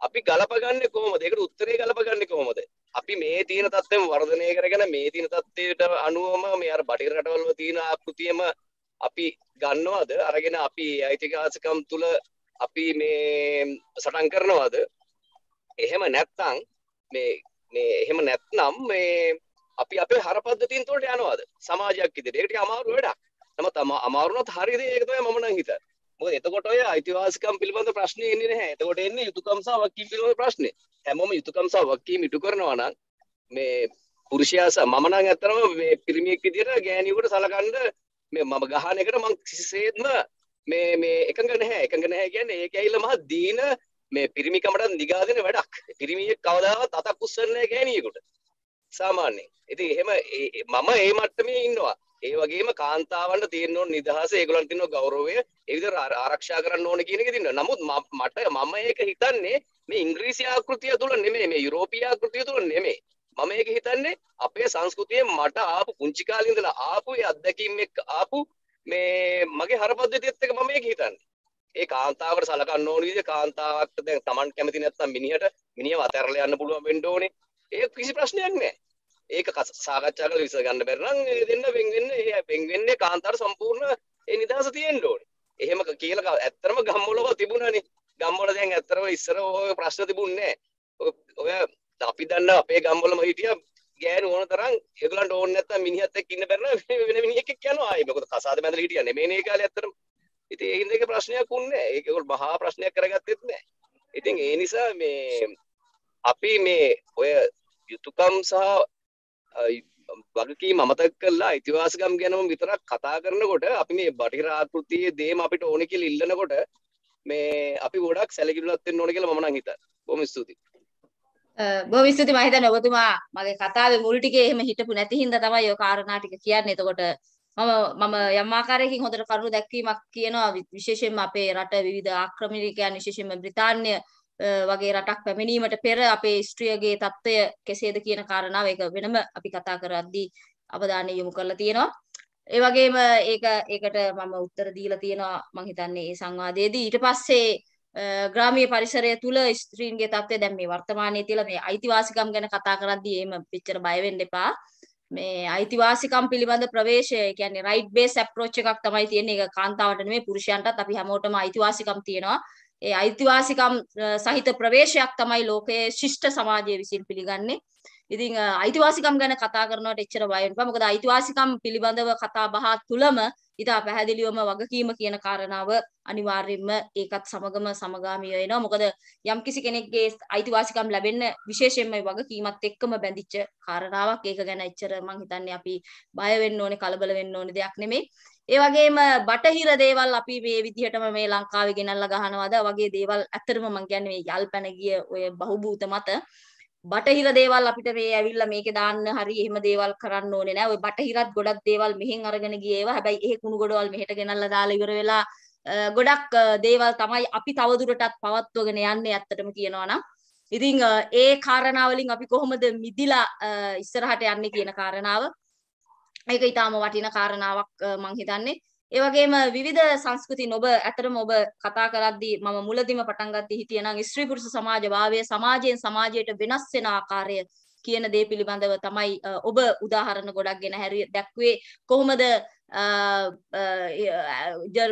අපි ගලපගන්නේ කොහොමද? ඒකට උත්තරේ ගලපගන්නේ කොහොමද? අපි මේ තියෙන தත්ත්වෙම වර්ධනය කරගෙන මේ තියෙන தත්ත්වයට අනුවම මේ අර බටහිර රටවල තියෙන ආකෘතියම අපි ගන්නවද? අරගෙන අපි අයිතිවාසිකම් තුල අපි මේ සටන් කරනවද? එහෙම නැත්තම් මේ මේ එහෙම නැත්නම් මේ අපි අපේ හර පද්ධතියන් තුළට යනවාද සමාජයක් ඉදිරියට ඒකට අමාරු වැඩක් නමුත් අමාරු නත් හරියද ඒක තමයි මම නම් හිතන්නේ මොකද එතකොට ඔය අයිතිවාසිකම් පිළිබඳ ප්‍රශ්නේ එන්නේ නැහැ එතකොට එන්නේ යුතුයකම් සහ වකීම් පිළිබඳ ප්‍රශ්නේ හැමෝම යුතුයකම් සහ වකීම් ඉටු කරනවා නම් මේ පුරුෂයා සහ මම නම් ඇත්තටම මේ පිරිමියෙක් විදියට ගෑණියෙකුට සලකන්න මේ මම ගහන එකට මං කිසිසේත්ම මේ මේ එකඟ නැහැ එකඟ නැහැ කියන්නේ ඒක ඇවිල්ලා මහා දීන මේ පිරිමිකමට නිගාදෙන වැඩක්. පිරිමියෙක් කවදාවත් අතක් උස්සන්නේ නැහැ ගෑණියෙකුට. සාමාන්‍යයෙන්. ඉතින් එහෙම මම ඒ මට්ටමේ ඉන්නවා. ඒ වගේම කාන්තාවන්ට තියෙන ඕන නිදහස, ඒගොල්ලන්ට තියෙන ගෞරවය, ඒ විතර ආරක්ෂා කරන්න ඕන කියන එක තියෙනවා. නමුත් මට මම ඒක හිතන්නේ මේ ඉංග්‍රීසි ආකෘතිය තුල නෙමෙයි, මේ යුරෝපීය ආකෘතිය තුල නෙමෙයි. මම ඒක හිතන්නේ අපේ සංස්කෘතියේ මට ආපු පුංචි කාලේ ඉඳලා ආපු ඒ අත්දැකීම් එක්ක ආපු මේ මගේ හරපද්ධතියත් එක මම ඒක හිතන්නේ. ඒ කාන්තාවට සලකන්න ඕන විදිහ කාන්තාවක්ට දැන් Taman කැමති නැත්නම් මිනිහට මිනිහව අතහැරලා යන්න පුළුවන් වෙන්න ඕනේ. ඒක කිසි ප්‍රශ්නයක් නැහැ. ඒක සාකච්ඡා කරලා විසඳ ගන්න බැරි නම් ඒ දෙන්න වෙන් වෙන්නේ ඒ වෙන් වෙන්නේ කාන්තාවට සම්පූර්ණ ඒ නිදහස තියෙන්න ඕනේ. එහෙම කියලා ඇත්තරම ගම්වලව තිබුණානේ. ගම්වල දැන් ඇත්තරම ඉස්සර ඔය ප්‍රශ්න තිබුණේ ඔය අපි දන්න අපේ ගම්වලම හිටිය ගෑනු ඕන තරම් ඒගොල්ලන්ට ඕනේ නැත්තම් මිනිහත් එක්ක ඉන්න බැරි නම් වෙන මිනිහෙක් එක්ක යනවා. ආයේ මොකද කසාද බැඳලා හිටියන්නේ. මේ නේ කාලේ ඇත්තටම ඉතින් ඒකින් දෙක ප්‍රශ්නයක් උන්නේ ඒක ඒගොල්ලෝ මහා ප්‍රශ්නයක් කරගත්තෙත් නැහැ. ඉතින් ඒ නිසා මේ අපි මේ ඔය යුතුයකම් සහ වගකීම අමතක කරලා ඉතිවාසකම් ගැනම විතරක් කතා කරනකොට අපි මේ බටහිර ආකෘතියේ දේම අපිට ඕනේ කියලා ඉල්ලනකොට මේ අපි ගොඩක් සැලකිලිමත් වෙන්න ඕනේ කියලා මම නම් හිතනවා. බොහොම ස්තුතියි. බොහොම ස්තුතියි මම හිතන්නේ ඔබතුමා මගේ කතාවේ මුල් ටිකේ එහෙම හිටපු නැති හින්දා තමයි ඔය කාරණා ටික කියන්නේ. එතකොට මම මම යම් ආකාරයකින් හොඳට කරුණු දැක්වීමක් කියනවා විශේෂයෙන්ම අපේ රට විවිධ ආක්‍රමණිකයන් විශේෂයෙන්ම බ්‍රිතාන්‍ය වගේ රටක් පැමිණීමට පෙර අපේ ස්ත්‍රියගේ தত্ত্বය කෙසේද කියන කාරණාව ඒක වෙනම අපි කතා කරද්දී අවධානය යොමු කරලා තියෙනවා. ඒ වගේම ඒක ඒකට මම උත්තර දීලා තියෙනවා මම හිතන්නේ මේ සංවාදයේදී ඊට පස්සේ ග්‍රාමීය පරිසරය තුල ස්ත්‍රීන්ගේ தත්ත්වය දැන් මේ වර්තමානයේ තියලා මේ අයිතිවාසිකම් ගැන කතා කරද්දී එහෙම පිටතර බය වෙන්න එපා. මේ අයිතිවාසිකම් පිළිබඳ ප්‍රවේශය කියන්නේ රයිට් බේස් අප්‍රෝච් එකක් තමයි තියෙන්නේ. ඒක කාන්තාවට නෙමෙයි පුරුෂයන්ටත් අපි හැමෝටම අයිතිවාසිකම් තියෙනවා. ඒ අයිතිවාසිකම් සහිත ප්‍රවේශයක් තමයි ලෝකයේ ශිෂ්ට සමාජය විසින් පිළිගන්නේ. ඉතින් අයිතිවාසිකම් ගැන කතා කරනවට එච්චර බය වෙන්න එපා. මොකද අයිතිවාසිකම් පිළිබඳව කතා බහ තුලම ඉතා පැහැදිලිවම වගකීම කියන කාරණාව අනිවාර්යෙන්ම ඒකත් සමගම සමගාමීව එනවා. මොකද යම්කිසි කෙනෙක්ගේ අයිතිවාසිකම් ලැබෙන්න විශේෂයෙන්ම වගකීමත් එක්කම බැඳිච්ච කාරණාවක්. ඒක ගැන එච්චර මං හිතන්නේ අපි බය වෙන්න ඕනේ, කලබල වෙන්න ඕනේ දෙයක් නෙමෙයි. ඒ වගේම බටහිර දේවල් අපි මේ විදිහටම මේ ලංකාවේ ගෙනල්ලා ගහනවාද වගේ දේවල් ඇත්තටම මං කියන්නේ මේ යල්පැන ගිය ඔය බහුබූත මත බටහිර දේවල් අපිට මේ ඇවිල්ලා මේකේ දාන්න හරි එහෙම දේවල් කරන්න ඕනේ නෑ. ওই බටහිරත් ගොඩක් දේවල් මෙහෙන් අරගෙන ගියේ ඒවා. හැබැයි එහෙ කුණු ගොඩවල් මෙහෙට ගෙනල්ලා දාලා ඉවර වෙලා ගොඩක් දේවල් තමයි අපි තවදුරටත් පවත්වගෙන යන්නේ ඇත්තටම කියනවා නම්. ඉතින් ඒ කාරණා වලින් අපි කොහොමද මිදිලා ඉස්සරහට යන්නේ කියන කාරණාව. ඒක ඊටාම වටින කාරණාවක් මං හිතන්නේ. ඒ වගේම විවිධ සංස්කෘති ඔබ ඇතරම ඔබ කතා කරද්දී මම මුලදිම පටන් ගත්තී හිටියේ නම් ස්ත්‍රී පුරුෂ සමාජභාවය සමාජයෙන් සමාජයට වෙනස් වෙන ආකාරය කියන දේ පිළිබඳව තමයි ඔබ උදාහරණ ගොඩක් ගෙන හැරි දැක්වේ කොහොමද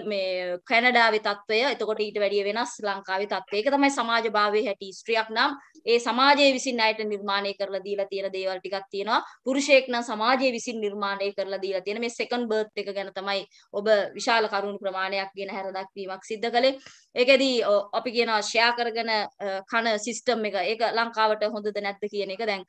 මේ කැනඩාවි තත්ත්වය එතකොට ඊට වැඩිය වෙනස් ලංකාවි තත්ත්වය එක තමයි සමාජ භාවය හැටි ස්ත්‍රියක් නම් ඒ සමාජය විසින් අයට නිර්මාණය කරලා දීලා තියෙන දේවල් ටිකක් තියෙනවා පුරුෂයෙක් නම් සමාජය විසින් නිර්මාණය කරලා දීලා තියෙන මේ සෙකන්ඩ් බර්ත් එක ගැන තමයි ඔබ විශාල කරුණු ප්‍රමාණයක් ගෙන හැර දක්වීමක් සිද්ධ කළේ ඒකෙදි අපි කියනවා ෂෙයා කරගෙන කන සිස්ටම් එක ඒක ලංකාවට හොඳද නැද්ද කියන එක දැන්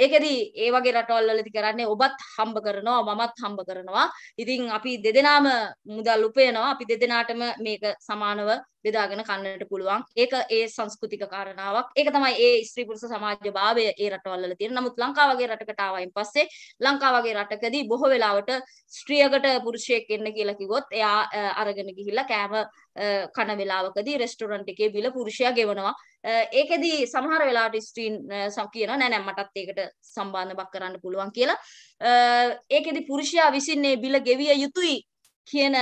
ඒකෙදි ඒ වගේ රටවල් වලදී කරන්නේ ඔබත් හම්බ කරනවා මමත් හම්බ කරනවා ඉතින් අපි දෙදෙනාම මුදල් උපයනවා අපි දෙදෙනාටම මේක සමානව බෙදාගෙන කන්නට පුළුවන්. ඒක ඒ සංස්කෘතික කාරණාවක්. ඒක තමයි ඒ ස්ත්‍රී පුරුෂ සමාජ භාවය ඒ රටවල් වල තියෙන. නමුත් ලංකාව වගේ රටකට ආවයින් පස්සේ ලංකාව වගේ රටකදී බොහෝ වෙලාවට ස්ත්‍රියකට පුරුෂයෙක් එන්න කියලා කිව්වොත් එයා අරගෙන ගිහිල්ලා කෑම කන වෙලාවකදී රෙස්ටුරන්ට් එකේ බිල පුරුෂයා ගෙවනවා. ඒකෙදි සමහර වෙලාවට ස්ත්‍රීන් කියන නෑ නෑ මටත් ඒකට සම්බන්ධ බක් කරන්න පුළුවන් කියලා. ඒකෙදි පුරුෂයා විසින් මේ බිල ගෙවිය යුතුයි කියන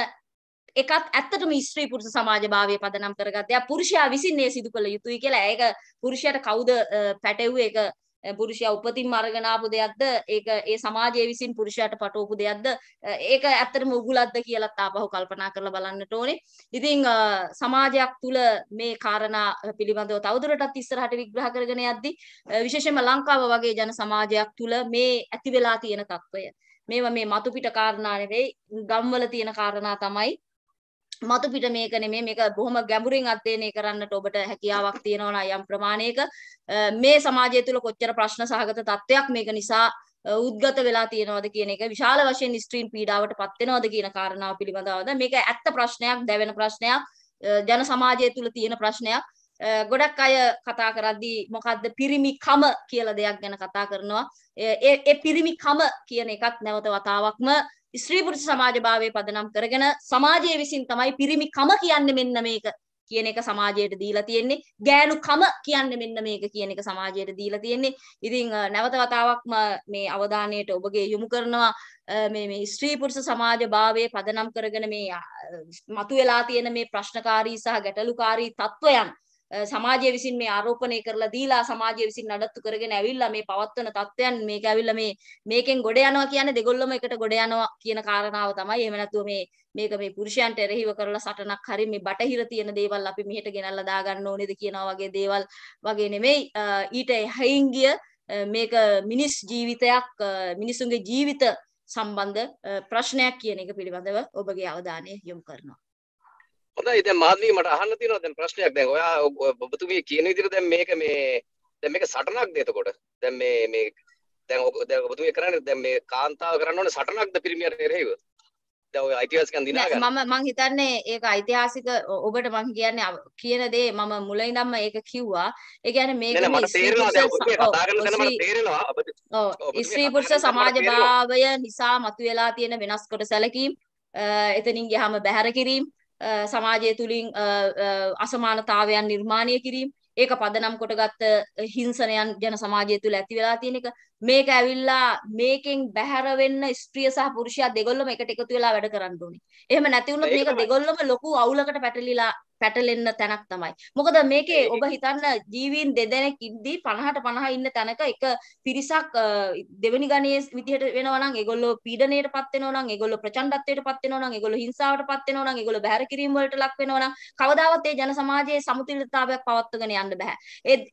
එකත් ඇත්තටම ස්ත්‍රී පුරුෂ සමාජ භාවය පදනම් කරගත්තයා පුරුෂයා විසින් ඒ සිදු කළ යුතුයි කියලා ඒක පුරුෂයට කවුද පැටව්වේ ඒක පුරුෂයා උපතින් මර්ගනාපු දෙයක්ද ඒක ඒ සමාජයේ විසින් පුරුෂයාට පටවපු දෙයක්ද ඒක ඇත්තටම උගුලක්ද කියලාත් ආපහු කල්පනා කරලා බලන්නට ඕනේ. ඉතින් සමාජයක් තුල මේ කාරණා පිළිබඳව තවදුරටත් ඉස්සරහට විග්‍රහ කරගෙන යද්දී විශේෂයෙන්ම ලංකාව වගේ ජන සමාජයක් තුල මේ ඇති වෙලා තියෙන తত্ত্বය මේවා මේ මතුපිට කාරණා නෙවෙයි ගම්වල තියෙන කාරණා තමයි මතු පිට මේක නෙමේ මේක බොහොම ගැඹුරින් අධ්‍යයනය කරන්නට ඔබට හැකියාවක් තියෙනවා නම් යම් ප්‍රමාණයක මේ සමාජය තුළ කොච්චර ප්‍රශ්න සහගත තත්ත්වයක් මේක නිසා උද්ගත වෙලා තියෙනවද කියන එක විශාල වශයෙන් ස්ත්‍රීන් පීඩාවට පත් වෙනවද කියන කාරණාව පිළිබඳවද මේක ඇත්ත ප්‍රශ්නයක් දැවෙන ප්‍රශ්නයක් ජන සමාජය තුළ තියෙන ප්‍රශ්නයක් ගොඩක් අය කතා කරද්දී මොකද්ද පිරිමි කම කියලා දෙයක් ගැන කතා කරනවා ඒ පිරිමි කම කියන එකත් නැවත වතාවක්ම ස්ත්‍රී පුරුෂ සමාජභාවය පදනම් කරගෙන සමාජය විසින් තමයි පිරිමි කම කියන්නේ මෙන්න මේක කියන එක සමාජයට දීලා තියෙන්නේ ගෑනු කම කියන්නේ මෙන්න මේක කියන එක සමාජයට දීලා තියෙන්නේ ඉතින් නැවත වතාවක්ම මේ අවධානයට ඔබගේ යොමු කරනවා මේ මේ ස්ත්‍රී පුරුෂ සමාජ භාවයේ පදනම් කරගෙන මේ මතුවලා තියෙන මේ ප්‍රශ්නකාරී සහ ගැටලුකාරී තත්වයන් සමාජය විසින් මේ ආරෝපණය කරලා දීලා සමාජය විසින් නඩත්තු කරගෙන ඇවිල්ලා මේ පවත්වන තත්ත්වයන් මේක ඇවිල්ලා මේ මේකෙන් ගොඩ යනවා කියන්නේ දෙගොල්ලම එකට ගොඩ යනවා කියන කාරණාව තමයි. එහෙම නැත්නම් මේ මේක මේ පුරුෂයන්ට එරෙහිව කරලා සටනක් හරි මේ බටහිර තියෙන දේවල් අපි මෙහෙට ගෙනල්ලා දාගන්න ඕනේද කියනවා වගේ දේවල් වගේ නෙමෙයි ඊට එහයින් ගිය මේක මිනිස් ජීවිතයක් මිනිසුන්ගේ ජීවිත සම්බන්ධ ප්‍රශ්නයක් කියන එක පිළිබඳව ඔබගේ අවධානය යොමු කරනවා. හොඳයි දැන් මහත්මී මට අහන්න තියෙනවා දැන් ප්‍රශ්නයක් දැන් ඔයා ඔබතුමිය කියන විදිහට දැන් මේක මේ දැන් මේක සටනක්ද එතකොට දැන් මේ මේ දැන් ඔබ දැන් ඔබතුමිය කරන්නේ දැන් මේ කාන්තාව කරන්න ඕනේ සටනක්ද ප්‍රීමියර් එරෙහිව දැන් ඔය ඓතිහාසිකයන් දිනා ගන්න මම මං හිතන්නේ ඒක ඓතිහාසික ඔබට මං කියන්නේ කියන දේ මම මුල ඉඳන්ම ඒක කිව්වා ඒ කියන්නේ මේක නේ මට තේරෙනවා දැන් ඔබතුමිය කතා කරන තැන මට තේරෙනවා ඔබ ස්ත්‍රී පුරුෂ සමාජභාවය නිසා මතුවලා තියෙන වෙනස් කොට සැලකීම් එතනින් ගියාම බැහැර කිරීම සමාජය තුළින් අසමානතාවයන් නිර්මාණය කිරීම ඒක පදනම් කොටගත්ත හිංසනයන් ජන සමාජය තුළ ඇති වෙලා තියෙන එක මේක ඇවිල්ලා මේකෙන් බැහැර වෙන්න ස්ත්‍රිය සහ පුරුෂයා දෙගොල්ලම එකට එකතු වෙලා වැඩ කරන්න ඕනේ. එහෙම නැති වුණොත් මේක දෙගොල්ලම ලොකු අවුලකට පැටලිලා පැටලෙන්න තැනක් තමයි. මොකද මේකේ ඔබ හිතන්න ජීවීන් දෙදෙනෙක් ඉද්දී 50ට 50 ඉන්න තැනක එක පිරිසක් දෙවෙනි ගණයේ විදිහට වෙනවා නම් ඒගොල්ලෝ පීඩණයටපත් වෙනවා නම් ඒගොල්ලෝ ප්‍රචණ්ඩත්වයටපත් වෙනවා නම් ඒගොල්ලෝ හිංසාවටපත් වෙනවා නම් ඒගොල්ලෝ බැහැර කිරීම වලට ලක් වෙනවා නම් කවදාවත් ඒ ජන සමාජයේ සමතුලිතතාවයක් පවත්වාගෙන යන්න බෑ.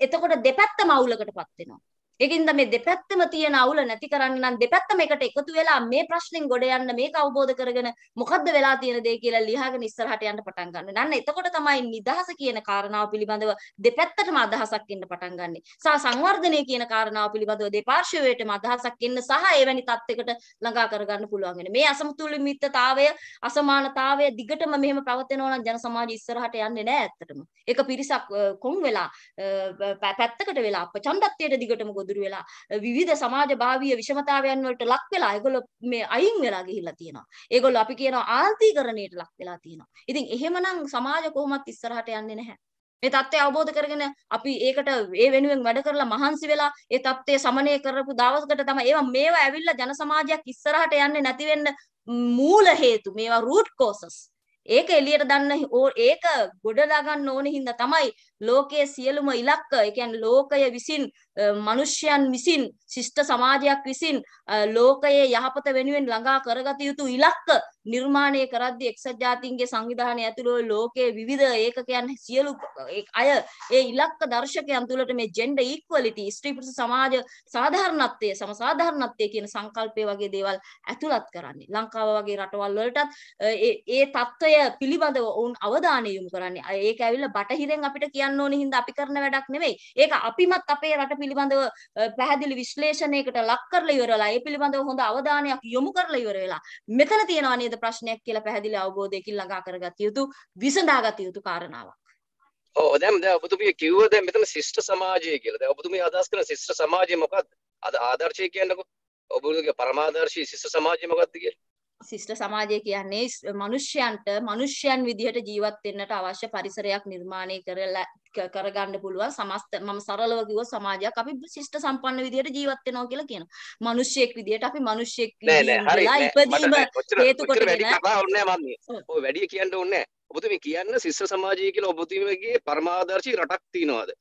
එතකොට දෙපැත්තම අවුලකටපත් වෙනවා. ඒකින්ද මේ දෙපැත්තම තියෙන අවුල නැති කරන්න නම් දෙපැත්තම එකට එකතු වෙලා මේ ප්‍රශ්نين ගොඩ යන්න මේක අවබෝධ කරගෙන මොකද්ද වෙලා තියෙන දේ කියලා ලියාගෙන ඉස්සරහට යන්න පටන් ගන්න. නන්න එතකොට තමයි නිදහස කියන කාරණාව පිළිබඳව දෙපැත්තටම අදහසක් එන්න පටන් ගන්න. සහ සංවර්ධනය කියන කාරණාව පිළිබඳව දෙපාර්ශවයටම අදහසක් එන්න සහ එවැනි තත්යකට ළඟා කරගන්න පුළුවන් වෙන. මේ අසමතුලිතතාවය අසමානතාවය දිගටම මෙහෙම පවත්වනවා නම් ජන සමාජය ඉස්සරහට යන්නේ නැහැ ඇත්තටම. ඒක පිරිසක් කොන් වෙලා පැත්තකට වෙලා අපචණ්ඩත්වයට දිගටම ගොදුරු ගොදුරු වෙලා විවිධ සමාජ භාවීය විෂමතාවයන් වලට ලක් වෙලා ඒගොල්ලෝ මේ අයින් වෙලා ගිහිල්ලා තියෙනවා. ඒගොල්ලෝ අපි කියනවා ආර්ථීකරණයට ලක් වෙලා තියෙනවා. ඉතින් එහෙමනම් සමාජ කොහොමත් ඉස්සරහට යන්නේ නැහැ. මේ தත්ත්වය අවබෝධ කරගෙන අපි ඒකට ඒ වෙනුවෙන් වැඩ කරලා මහන්සි වෙලා ඒ தත්ත්වය සමනය කරපු දවසකට තමයි ඒවා මේවා ඇවිල්ලා ජන සමාජයක් ඉස්සරහට යන්නේ නැති වෙන්න මූල හේතු මේවා root causes ඒක එළියට දන්න ඒක ගොඩ දාගන්න ඕන හින්දා තමයි ලෝකයේ සියලුම ඉලක්ක ඒ කියන්නේ ලෝකය විසින් මනුෂ්‍යයන් විසින් ශිෂ්ට සමාජයක් විසින් ලෝකයේ යහපත වෙනුවෙන් ළඟා කරගත යුතු ඉලක්ක නිර්මාණය කරද්දී එක්සත් ජාතීන්ගේ සංවිධානය ඇතුළු ලෝකයේ විවිධ ඒකකයන් සියලු අය ඒ ඉලක්ක දර්ශකයන් තුළට මේ gender equality ස්ත්‍රී පුරුෂ සමාජ සාධාරණත්වය සමසාධාරණත්වය කියන සංකල්පය වගේ දේවල් ඇතුළත් කරන්නේ ලංකාව වගේ රටවල් වලටත් ඒ తত্ত্বය පිළිබඳව ඔවුන් අවධානය යොමු කරන්නේ ඒක ඇවිල්ලා බටහිරෙන් අපිට කියන්න ඕනේ හින්දා අපි කරන වැඩක් නෙමෙයි ඒක අපිමත් අපේ රට පිළිබඳව පැහැදිලි විශ්ලේෂණයකට ලක් කරලා ඉවරලා ඒ පිළිබඳව හොඳ අවධානයක් යොමු කරලා ඉවර වෙලා මෙතන තියෙනවා නේද ප්‍රශ්නයක් කියලා පැහැදිලි අවබෝධයකින් ළඟා කරගatiya යුතු විසඳාගatiya යුතු කාරණාවක්. ඔව් දැන් දැන් ඔබතුමිය කිව්ව දැන් මෙතන ශිෂ්ට සමාජය කියලා. දැන් ඔබතුමිය අදහස් කරන ශිෂ්ට සමාජය මොකක්ද? අද ආදර්ශය කියන්නකො. ඔබතුමියගේ පරමාදර්ශී ශිෂ්ට සමාජය මොකක්ද කියලා? ශිෂ්ට සමාජය කියන්නේ මනුෂ්‍යයන්ට මනුෂ්‍යයන් විදිහට ජීවත් වෙන්නට අවශ්‍ය පරිසරයක් නිර්මාණය කරලා කරගන්න පුළුවන් සමස්ත මම සරලව කිව්ව සමාජයක් අපි ශිෂ්ට සම්පන්න විදිහට ජීවත් වෙනවා කියලා කියනවා. මිනිස්සෙක් විදිහට අපි මිනිස්සෙක් විදිහට ඉපදීම හේතු කොටගෙන ඔය වැඩි කියන්න ඕනේ නැහැ. ඔබතුමී කියන්න ශිෂ්ට සමාජය කියලා ඔබතුමීගේ පරමාදර්ශී රටක් තියනවාද?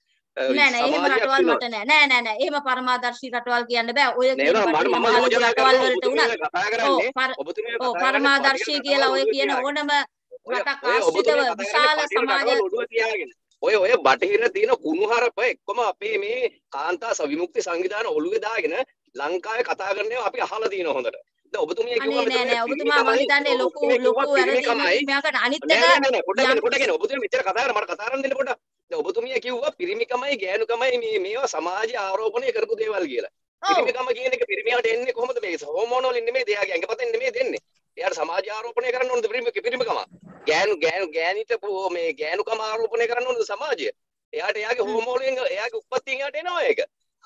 නෑ නෑ එහෙම රටවල් මට නෑ නෑ නෑ නෑ එහෙම පරමාදර්ශී රටවල් කියන්න බෑ ඔය කියන රටවල් වලට උනත් ඔව් පරමාදර්ශී කියලා ඔය කියන ඕනම රටක් ආශ්‍රිතව විශාල සමාජ ඔය ඔය බටහිර තියෙන කුණුහරප එක්කම අපේ මේ කාන්තා සවිමුක්ති සංවිධාන ඔළුවේ දාගෙන ලංකාවේ කතා කරන ඒවා අපි අහලා තියෙනවා හොඳට. දැන් ඔබතුමිය කිව්වා නෑ නෑ ඔබතුමා මම හිතන්නේ ලොකු ලොකු වැරදි මේකට අනිත් එක පොඩ්ඩක් පොඩ්ඩක් ඔබතුමිය මෙච්චර කතා කරලා මට කතා කරන්න දෙන්න පොඩ්ඩක්. ඔබතුමිය කිව්වා පිරිමිකමයි ගෑනුකමයි මේ මේවා සමාජ ආරෝපණය කරපු දේවල් කියලා. පිරිමිකම කියන එක පිරිමියාට එන්නේ කොහොමද මේ හෝමෝනල් නෙමෙයි දෙයාගේ ඇඟපතෙන් නෙමෙයි දෙන්නේ. එයාට සමාජ ආරෝපණය කරන්න ඕනද පිරිමික පිරිමිකම? ගෑනු ගෑනු ගෑනිට මේ ගෑනුකම ආරෝපණය කරන්න ඕනද සමාජය? එයාට එයාගේ හෝමෝනලෙන් එයාගේ උත්පත්තියෙන් එයාට එනවා ඒක.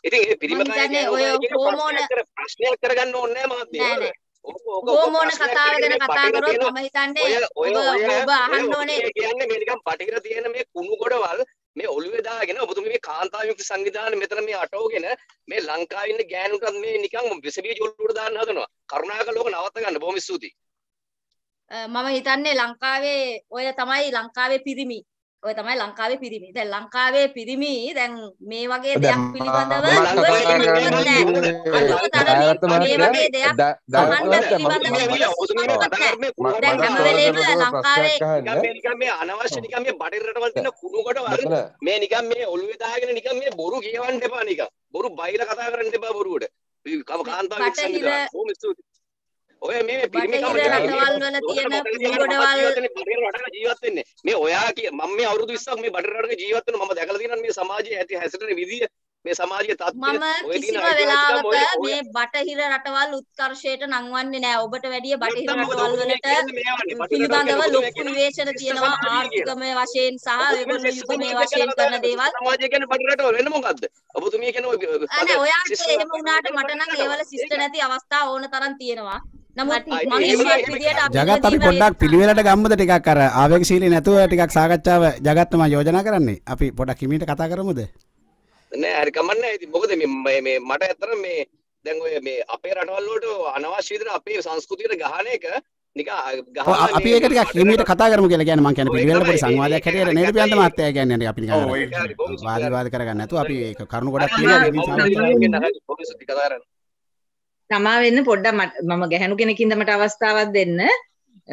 ඉතින් ඒ පිරිමිකම ඔය හෝමෝන ප්‍රශ්නයක් කරගන්න ඕනේ නැහැ මහත්මයා. ගෝමෝන කතාව ගැන කතා කරොත් මම හිතන්නේ ඔබ ඔබ අහන්න ඕනේ කියන්නේ මේ නිකන් බටහිර තියෙන මේ කුණු ගොඩවල් මේ ඔළුවේ දාගෙන ඔබතුමී මේ කාන්තාවික සංවිධානය මෙතන මේ අටවගෙන මේ ලංකාවේ ඉන්න ගෑනුන්ටත් මේ නිකන් විසබීජ ඔළුවට දාන්න හදනවා කරුණාකරලා ඕක නවත්ත ගන්න බොහොම ස්තුතියි මම හිතන්නේ ලංකාවේ ඔය තමයි ලංකාවේ පිරිමි ඔය තමයි ලංකාවේ පිරිමි. දැන් ලංකාවේ පිරිමි දැන් මේ වගේ දෙයක් පිළිබඳව මේ වගේ දෙයක් දැන් හැම වෙලේම ලංකාවේ නිකන් මේ අනවශ්‍ය නිකන් මේ බටහිර රටවල් දෙන කුණු කොට වගේ මේ නිකන් මේ ඔළුවේ දාගෙන නිකන් මේ බොරු කියවන්න එපා නිකන්. බොරු බයිලා කතා කරන්න එපා බොරුවට. කව කාන්තාවගේ සම්බන්ධ. කොහොම ස්තුතියි. ඔය මේ පිරිමිකම රටවල් වල තියෙන ගොඩවල් ජීවත් වෙන්නේ මේ ඔයා කිය මම මේ අවුරුදු 20ක් මේ බටර් රටක ජීවත් වෙන මම දැකලා තියෙනවා මේ සමාජයේ ඇති හැසිරෙන විදිය මේ සමාජයේ තත්ත්වය මම කිසිම වෙලාවක මේ බටහිර රටවල් උත්කර්ෂයට නංවන්නේ නැහැ ඔබට වැඩිය බටහිර රටවල් වලට පිළිබඳව ලොකු නිවේශන තියෙනවා ආර්ථිකමය වශයෙන් සහ ඒගොල්ලෝ යුගමය වශයෙන් කරන දේවල් සමාජය කියන්නේ බටහිර රටවල් වෙන මොකද්ද ඔබතුමිය කියන ඔය අනේ ඔයාට එහෙම වුණාට මට නම් ඒවල සිස්ටර් නැති අවස්ථා ඕන තරම් තියෙනවා නමුත් ජගත් අපි පොඩ්ඩක් පිළිවෙලට ගම්මද ටිකක් කර ආවේගශීලී නැතුව ටිකක් සාකච්ඡාව ජගත්ම යෝජනා කරන්නේ අපි පොඩක් හිමීට කතා කරමුද නෑ හරි කමන්නේ ඉතින් මොකද මේ මේ මට ඇත්තට මේ දැන් ඔය මේ අපේ රටවල් වලට අනවශ්‍ය විදිහට අපේ සංස්කෘතියට ගහන එක අපි ඒක ටිකක් හිමීට කතා කරමු කියලා කියන්නේ මම කියන්නේ පිළිවෙලට පොඩි සංවාදයක් හැටියට නේද පියන්ත මහත්තයා කියන්නේ අපි නිකන් වාද විවාද කරගන්න නැතුව අපි ඒක කරුණු ගොඩක් තියෙනවා මේ සංවාදයේ තමා වෙන්න පොඩ්ඩක් මම ගැහණු කෙනකින්ද මට අවස්ථාවක් දෙන්න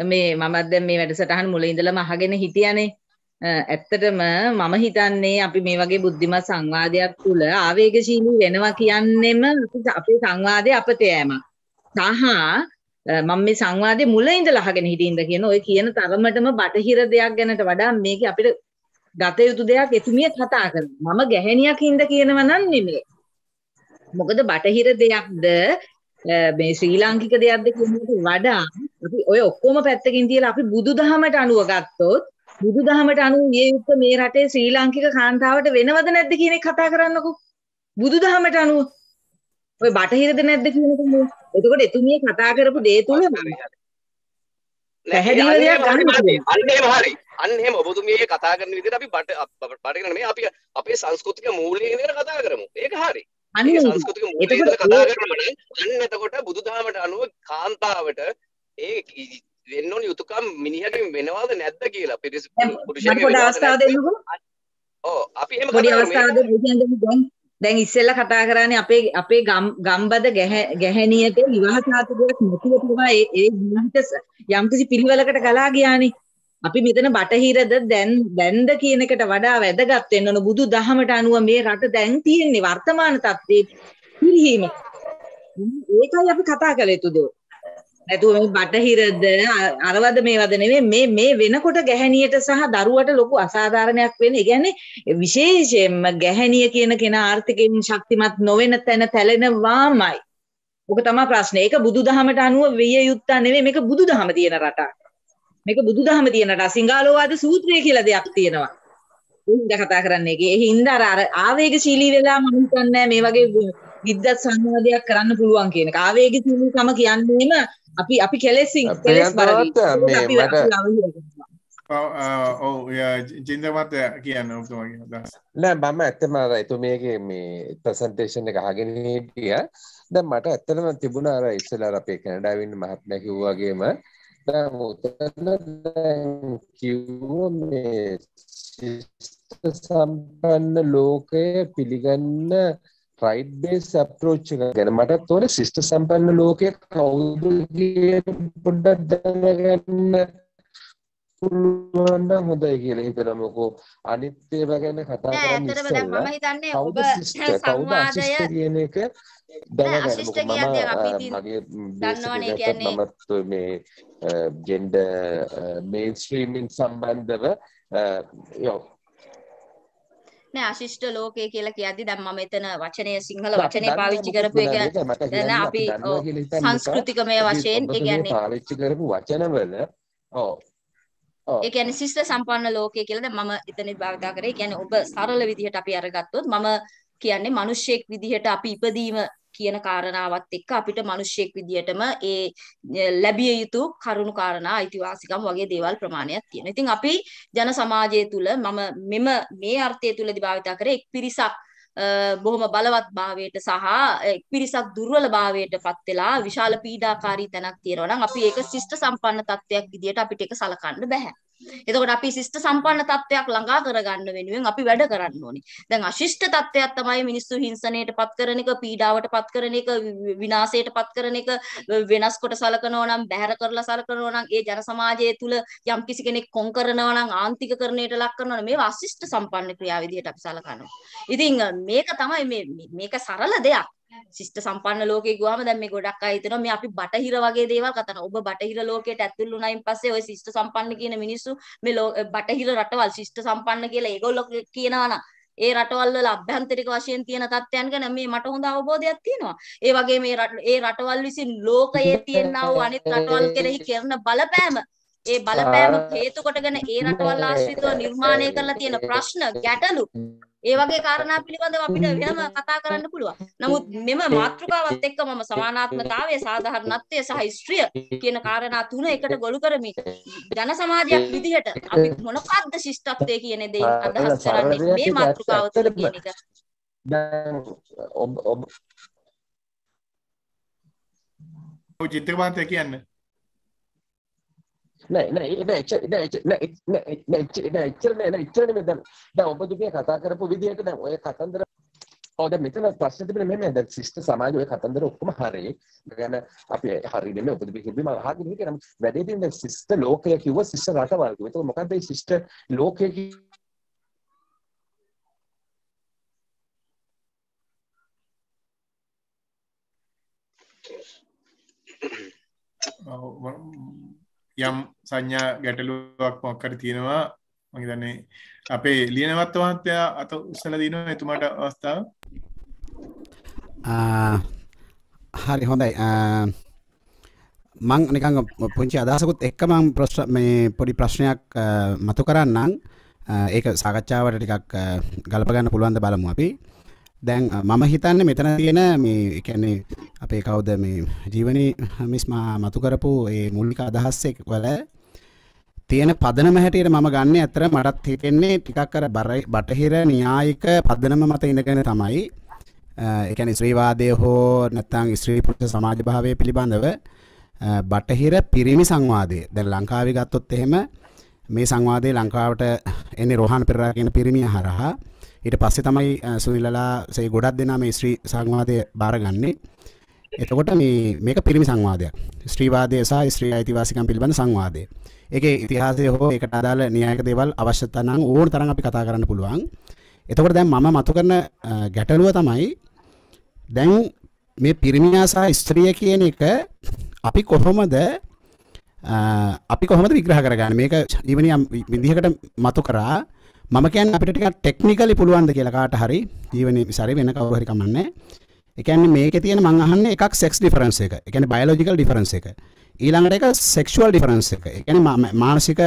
මේ මමත් දැන් මේ වැඩසටහන මුල ඉඳලම අහගෙන හිටියානේ ඇත්තටම මම හිතන්නේ අපි මේ වගේ බුද්ධිමත් සංවාදයක් තුළ ආවේගශීලී වෙනවා කියන්නෙම අපේ සංවාදයේ අපත යෑමක්. සහ මම මේ සංවාදයේ මුල ඉඳලා අහගෙන හිටින්ද කියන ඔය කියන තරමටම බටහිර දෙයක් ගැනට වඩා මේකේ අපිට ගත යුතු දෙයක් එතුමිය කතා කරනවා. මම ගැහණියක් හින්ද කියනවා නම් නෙමෙයි. මොකද බටහිර දෙයක්ද මේ ශ්‍රී ලාංකික දෙයක්ද කියනට වඩා අපි ඔය ඔක්කොම පැත්තකින් තියලා අපි බුදුදහමට අනුව ගත්තොත් බුදුදහමට අනුව මේ යුක්ත මේ රටේ ශ්‍රී ලාංකික කාන්තාවට වෙනවද නැද්ද කියන එක කතා කරන්නකෝ බුදුදහමට අනුව ඔය බටහිරද නැද්ද කියනකෝ එතකොට එතුමිය කතා කරපු දේ තුල පැහැදිලි දෙයක් අන්න එහෙම හරි අන්න එහෙම ඔබතුමිය කතා කරන විදිහට අපි බට බටහිර නෙමෙයි අපි අපේ සංස්කෘතික මූල්‍ය ඉඳලා කතා කරමු ඒක හරි ඒ සංස්කෘතික මූලයේද කතා කරනකොට අන්න එතකොට බුදුදහමට අනුව කාන්තාවට ඒ වෙන්න ඕන යුතුයකම් මිනිහට වෙනවද නැද්ද කියලා පිරිස පුරුෂයාගේ පොඩි අවස්ථාව දෙන්නකෝ ඔව් අපි එහෙම පොඩි අවස්ථාව දෙන්න දැන් ඉස්සෙල්ලා කතා කරන්නේ අපේ අපේ ගම්බද ගැහැණියට විවාහ සාතුකයක් නැතුව තමයි ඒ ජීවිත යම්කිසි පිළිවෙලකට ගලා ගියානේ අපි මෙතන බටහිරද දැන් දැන්ද කියන එකට වඩා වැදගත් වෙන්න ඕන බුදු දහමට අනුව මේ රට දැන් තියෙන්නේ වර්තමාන තත්ත්වයේ පිළිහිම. ඒකයි අපි කතා කළ යුතු දේ. නැතුව මේ බටහිරද අරවද මේවද නෙමෙයි මේ මේ වෙනකොට ගැහණියට සහ දරුවට ලොකු අසාධාරණයක් වෙන්නේ. ඒ කියන්නේ විශේෂයෙන්ම ගැහණිය කියන කෙනා ආර්ථිකයෙන් ශක්තිමත් නොවන තැන තැලෙනවාමයි. ඔක තමයි ප්‍රශ්නේ. ඒක බුදුදහමට අනුව විය යුත්තා නෙමෙයි. මේක බුදුදහම තියෙන රටක්. මේක බුදුදහම තියෙනට සිංහලෝවාද සූත්‍රය කියලා දෙයක් තියෙනවා. හින්දා කතා කරන්නේ ඒකේ. ඒ හින්දා අර ආවේගශීලී වෙලා මම හිතන්නේ මේ වගේ විද්වත් සංවාදයක් කරන්න පුළුවන් කියන එක. ආවේගශීලීකම කියන්නේම අපි අපි කෙලෙසින් කෙලස් ජින්දමත් කියන්න ඔතුමගේ නෑ මම ඇත්තම අර එතුමියගේ මේ ප්‍රසන්ටේෂන් එක අහගෙන හිටිය දැන් මට ඇත්තටම තිබුණා අර ඉස්සෙල්ලා අපේ කැනඩාවින් මහත්මයා කිව්වාගේම ඔතන දැන් කිව්ව මේ ශිෂ්ට සම්පන්න ලෝකය පිළිගන්න රයිට් බේස් අප්‍රෝච් එක ගැන මටත් ඕනේ ශිෂ්ට සම්පන්න ලෝකය කවුද පොඩ්ඩක් දැනගන්න පුළුවන් නම් හොඳයි කියලා හිතලා මොකෝ අනිත් ඒවා ගැන කතා කරන්න ඉස්සෙල්ලා මම හිතන්නේ ඔබ සංවාදය කියන එක අශිෂ්ට කියන්නේ අපි දන්නවනේ කියන්නේ මම මේ ජෙන්ඩර් මේන් ස්ට්‍රීමින් සම්බන්ධව නෑ අශිෂ්ට ලෝකය කියලා කියද්දි දැන් මම එතන වචනය සිංහල වචනේ පාවිච්චි කරපු එක දැන් අපි සංස්කෘතිකමය වශයෙන් ඒ කියන්නේ පාවිච්චි කරපු වචනවල ඔව් ඒ කියන්නේ ශිෂ්ට සම්පන්න ලෝකය කියලා දැන් මම එතනදි භාවිත කරේ. කියන්නේ ඔබ සරල විදිහට අපි අරගත්තොත් මම කියන්නේ මිනිස්සෙක් විදිහට අපි ඉපදීම කියන කාරණාවත් එක්ක අපිට මිනිස්සෙක් විදියටම ඒ ලැබිය යුතු කරුණු කාරණා අයිතිවාසිකම් වගේ දේවල් ප්‍රමාණයක් තියෙනවා. ඉතින් අපි ජන සමාජය තුල මම මෙම මේ අර්ථය තුලදී භාවිතා කරේ එක් පිරිසක් බොහොම බලවත් භාවයට සහ පිරිසක් දුර්වල භාවයට පත් වෙලා විශාල පීඩාකාරී තැනක් තියෙනවා නම් අපි ඒක ශිෂ්ට සම්පන්න තත්වයක් විදියට අපිට ඒක සලකන්න බෑ. එතකොට අපි ශිෂ්ට සම්පන්න තත්වයක් ළඟා කරගන්න වෙනුවෙන් අපි වැඩ කරන්න ඕනේ. දැන් අශිෂ්ට තත්වයක් තමයි මිනිස්සු හිංසනයට පත් කරන එක, පීඩාවට පත් කරන එක, විනාශයට පත් කරන එක වෙනස් කොට සලකනවා නම්, බැහැර කරලා සලකනවා නම්, ඒ ජන සමාජය තුළ යම්කිසි කෙනෙක් කොන් කරනවා නම්, ආන්තික කරණයට ලක් කරනවා නම් මේවා අශිෂ්ට සම්පන්න ක්‍රියා විදිහට අපි සලකනවා. ඉතින් මේක තමයි මේ මේක සරල දෙයක්. ශිෂ්ට සම්පන්න ලෝකේ ගියාම දැන් මේ ගොඩක් අය හිතනවා මේ අපි බටහිර වගේ දේවල් කතා කරනවා. ඔබ බටහිර ලෝකයට ඇතුල් වුණායින් පස්සේ ওই ශිෂ්ට සම්පන්න කියන මිනිස්සු මේ බටහිර රටවල් ශිෂ්ට සම්පන්න කියලා ඒගොල්ලෝ කියනවා නම් ඒ රටවල් වල අභ්‍යන්තරික වශයෙන් තියෙන තත්ත්වයන් ගැන මේ මට හොඳ අවබෝධයක් තියෙනවා. ඒ වගේ මේ ඒ රටවල් විසින් ලෝකයේ තියෙනා වූ අනිත් රටවල් කෙරෙහි කරන බලපෑම ඒ බලපෑම හේතු කොටගෙන ඒ රටවල් ආශ්‍රිතව නිර්මාණය කරලා තියෙන ප්‍රශ්න ගැටලු ඒ වගේ කාරණා පිළිබඳව අපිට වෙනම කතා කරන්න පුළුවන්. නමුත් මෙම මාතෘකාවත් එක්ක මම සමානාත්මතාවය, සාධාරණත්වය සහ ස්ත්‍රිය කියන කාරණා තුන එකට ගොලු කරමින් ජන සමාජයක් විදිහට අපි මොනකද්ද ශිෂ්ටත්වය කියන දේ අදහස් කරන්නේ මේ මාතෘකාව තුළ කියන එක. දැන් ඔබ ඔබ ඔය චිත්‍රපටය කියන්නේ නෑ නෑ නෑ නෑ නෑ නෑ නෑ එච්චර නෑ නෑ එච්චර නෙමෙයි දැන් දැන් ඔබතුමිය කතා කරපු විදිහට දැන් ඔය කතන්දර ඔව් දැන් මෙතන ප්‍රශ්න තිබුණේ මෙහෙම දැන් ශිෂ්ට සමාජ ඔය කතන්දර ඔක්කොම හරි ගැන අපි හරි නෙමෙයි ඔබතුමිය කිව්වේ මම අහගෙන ඉන්නේ නම් වැඩේ තියෙන ශිෂ්ට ලෝකය කිව්ව ශිෂ්ට රටවල් කිව්ව එතකොට මොකද්ද මේ ශිෂ්ට ලෝකය කිව්ව යම් සංඥා ගැටලුවක් මොක්කට තියෙනවා මහිතන්නේ අපේ ලියනවත් වහන්තයා අත උසල දීනවා එතුමාට අවස්ථාව හරි හොඳයි මං නිකං පුංචි අදහසකුත් එක්ක මං ප්‍රශ් මේ පොඩි ප්‍රශ්නයක් මතු කරන්නම් ඒක සාකච්ඡාවට ටිකක් ගලපගන්න පුළුවන්ද බලමු අපි දැන් මම හිතන්නේ මෙතන තියෙන මේ කියන්නේ අපේ කවුද මේ ජීවනී මිස් මතු කරපු ඒ මූලික අදහස් වල තියෙන පදනම හැටියට මම ගන්න ඇතර මටත් හිතෙන්නේ ටිකක් අර බටහිර න්‍යායික පදනම මත ඉඳගෙන තමයි ඒ කියන්නේ ස්ත්‍රීවාදය හෝ නැත්නම් ස්ත්‍රී පුරුෂ සමාජභාවය පිළිබඳව බටහිර පිරිමි සංවාදය දැන් ලංකාවේ ගත්තොත් එහෙම මේ සංවාදය ලංකාවට එන්නේ රෝහන් පෙරේරා කියන පිරිමිය හරහා ඊට පස්සේ තමයි සුනිලලා සේ ගොඩක් දෙනා මේ ස්ත්‍රී සංවාදය බාරගන්නේ. එතකොට මේ මේක පිරිමි සංවාදයක්. ස්ත්‍රීවාදය සහ ස්ත්‍රී අයිතිවාසිකම් පිළිබඳ සංවාදය. ඒකේ ඉතිහාසය හෝ ඒකට අදාළ න්‍යායික දේවල් අවශ්‍යතා නම් ඕන තරම් අපි කතා කරන්න පුළුවන්. එතකොට දැන් මම මතු කරන ගැටලුව තමයි දැන් මේ පිරිමියා සහ ස්ත්‍රිය කියන එක අපි කොහොමද අපි කොහොමද විග්‍රහ කරගන්නේ මේක ජීවනිය විදිහකට මතු කරා මම කියන්නේ අපිට ටිකක් ටෙක්නිකලි පුළුවන් ද කියලා කාට හරි ජීවනයේ විසරේ වෙන කවුරු හරි කමන්නේ. ඒ කියන්නේ මේකේ තියෙන මම අහන්නේ එකක් සෙක්ස් ඩිෆරන්ස් එක. ඒ කියන්නේ බයොලොජිකල් ඩිෆරන්ස් එක. ඊළඟට එක සෙක්ෂුවල් ඩිෆරන්ස් එක. ඒ කියන්නේ මානසික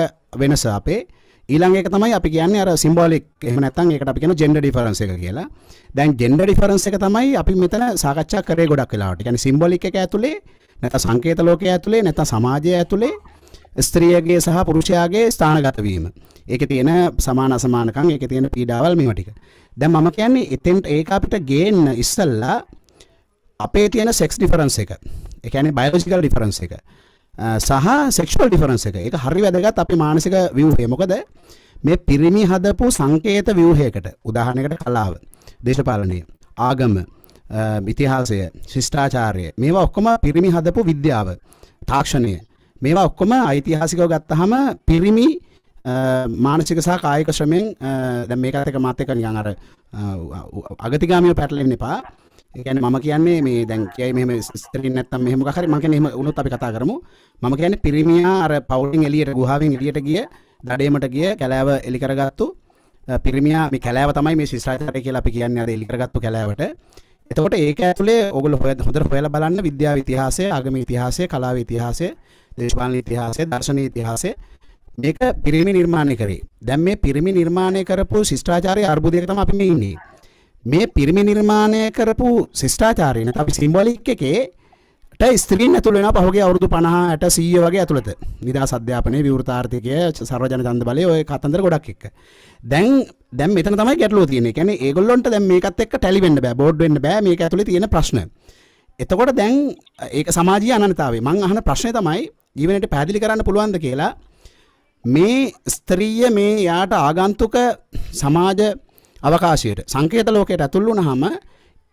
වෙනස අපේ ඊළඟ එක තමයි අපි කියන්නේ අර සිම්බොලික් එහෙම නැත්නම් ඒකට අපි කියනවා ජෙන්ඩර් ඩිෆරන්ස් එක කියලා. දැන් ජෙන්ඩර් ඩිෆරන්ස් එක තමයි අපි මෙතන සාකච්ඡා කරේ ගොඩක් වෙලාවට. يعني සිම්බොලික් එක ඇතුලේ නැත්නම් සංකේත ලෝකයේ ඇතුලේ නැත්නම් සමාජය ඇතුලේ ස්ත්‍රියගේ සහ පුරුෂයාගේ ස්ථානගත වීම. ඒක තියෙන සමාන අසමානකම් ඒක තියෙන පීඩාවල් මේවා ටික. දැන් මම කියන්නේ එතෙන්ට ඒක අපිට ගේන්න ඉස්සල්ලා අපේ තියෙන සෙක්ස් ඩිෆරන්ස් එක. ඒ කියන්නේ බයොලොජිකල් ඩිෆරන්ස් එක. සහ සෙක්ෂුවල් ඩිෆරන්ස් එක. ඒක හරි වැදගත් අපේ මානසික ව්‍යුහය. මොකද මේ පිරිමි හදපු සංකේත ව්‍යුහයකට උදාහරණයකට කලාව, දේශපාලනය, ආගම, ඉතිහාසය, ශිෂ්ටාචාරය මේවා ඔක්කොම පිරිමි හදපු විද්‍යාව, තාක්ෂණය මේවා ඔක්කොම ඓතිහාසිකව ගත්තහම පිරිමි මානසික සහ කායික ශ්‍රමයෙන් දැන් මේකත් එක මාත් එක්ක නිකන් අර අගතිගාමිය පැටලෙන්න එපා. ඒ කියන්නේ මම කියන්නේ මේ දැන් කියයි මෙහෙම ස්ත්‍රීන් නැත්තම් මෙහෙම මොකක් හරි මම කියන්නේ එහෙම වුණොත් අපි කතා කරමු. මම කියන්නේ පිරිමියා අර පවුලෙන් එළියට ගුහාවෙන් එළියට ගිය දඩේමට ගිය කැලෑව එලි කරගත්තු පිරිමියා මේ කැලෑව තමයි මේ ශිෂ්ටාචාරය කියලා අපි කියන්නේ අර එලි කරගත්තු කැලෑවට. එතකොට ඒක ඇතුලේ ඔගොල්ලෝ හොඳට හොයලා බලන්න විද්‍යාව ඉතිහාසය, ආගම ඉතිහාසය, කලාව ඉතිහාසය, දේශපාලන ඉතිහාසය, දර්ශන ඉතිහාසය මේක පිරිමි නිර්මාණය කරේ. දැන් මේ පිරිමි නිර්මාණය කරපු ශිෂ්ටාචාරයේ අර්බුදයක තමයි අපි මේ ඉන්නේ. මේ පිරිමි නිර්මාණය කරපු ශිෂ්ටාචාරය නැත්නම් අපි සිම්බොලික් එකේ ට ස්ත්‍රීන් ඇතුළ වෙන පහුගේ අවුරුදු 50 60 100 වගේ ඇතුළත නිදහස් අධ්‍යාපනයේ විවෘතාර්ථිකය සර්වජන ඡන්ද බලය ඔය කතන්දර ගොඩක් එක්ක. දැන් දැන් මෙතන තමයි ගැටලුව තියෙන්නේ. කියන්නේ ඒගොල්ලොන්ට දැන් මේකත් එක්ක ටැලි වෙන්න බෑ, බෝඩ් වෙන්න බෑ මේක ඇතුළේ තියෙන ප්‍රශ්න. එතකොට දැන් ඒක සමාජීය අනන්‍යතාවය. මං අහන ප්‍රශ්නේ තමයි ජීවනයේ පැහැදිලි කරන්න පුළුවන්ද කියලා මේ ස්ත්‍රීය මේ යාට ආගන්තුක සමාජ අවකාශයට සංකේත ලෝකයට ඇතුල් වුණාම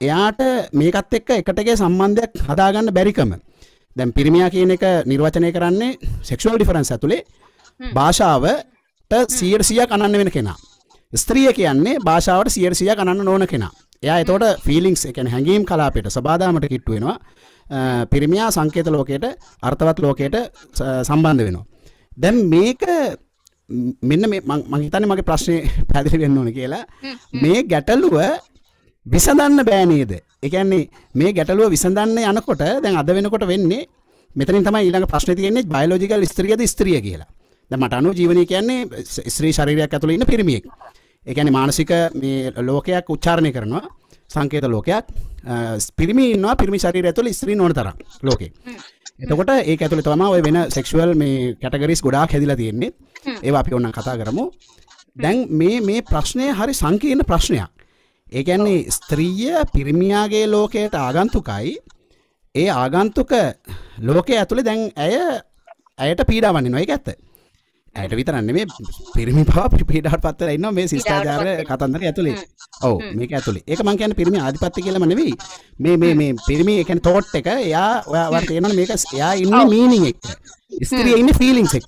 එයාට මේකත් එක්ක එකටගේ සම්බන්ධයක් හදාගන්න බැරිකම. දැන් පිරිමියා කියන එක නිර්වචනය කරන්නේ සෙක්ෂුවල් ඩිෆරන්ස් ඇතුලේ භාෂාවට 100ක් අනන්න වෙන කෙනා. ස්ත්‍රිය කියන්නේ භාෂාවට 100ක් අනන්න නොවන කෙනා. එයා එතකොට ෆීලිංස් ඒ කියන්නේ හැඟීම් කලාපයට සබාදාමට කිට්ටු වෙනවා. පිරිමියා සංකේත ලෝකයට අර්ථවත් ලෝකයට සම්බන්ධ වෙනවා. දැන් මේක මෙන්න මේ මං හිතන්නේ මගේ ප්‍රශ්නේ පැහැදිලි වෙන්න ඕනේ කියලා මේ ගැටලුව විසඳන්න බෑ නේද? ඒ කියන්නේ මේ ගැටලුව විසඳන්න යනකොට දැන් අද වෙනකොට වෙන්නේ මෙතනින් තමයි ඊළඟ ප්‍රශ්නේ තියෙන්නේ බයොලොජිකල් ස්ත්‍රියද ස්ත්‍රිය කියලා. දැන් මට අනුව ජීවනය කියන්නේ ස්ත්‍රී ශරීරයක් ඇතුළේ ඉන්න පිරිමියෙක්. ඒ කියන්නේ මානසික මේ ලෝකයක් උච්චාරණය කරනවා සංකේත ලෝකයක්. පිරිමි ඉන්නවා පිරිමි ශරීරය ඇතුළේ ස්ත්‍රී නොවන තරම් ලෝකේ. එතකොට ඒ ඇතුළ තම ඔය වෙන සෙක්ෂුවල් මේ කැටගරිස් ගොඩාක් හැදිලා තියෙන්නේ ඒ අපි ඔන්න කතා කරමු දැන් මේ මේ ප්‍රශ්නය හරි සංකීර්ණ ප්‍රශ්නයක් ඒකැන්නේ ස්ත්‍රීය පිරිමියාගේ ලෝකයට ආගන්තුකයි ඒ ආගන්තුක ලෝකය ඇතුළේ දැන් ඇය ඇයට පීඩාවන්නේ නොයි ඇත්ත ඇයට විතරන්න මේ පිරිමි පවා පිටාට පත්තර ඉන්න මේ ශිෂ්ඨාචාර කතන්දර ඇතුළේ ඔවු මේක ඇතුළේ ඒක මං කියන්නේ පිරිමි ආධිපත්‍ය කියලාම නෙවෙයි මේ මේ මේ පිරිමි ඒ කියන්නේ තෝට් එක එයා ඔයාලා තේරෙනවනේ මේක එයා ඉන්නේ මීනින් එක ස්ත්‍රිය ඉන්නේ ෆීලිංග්ස් එක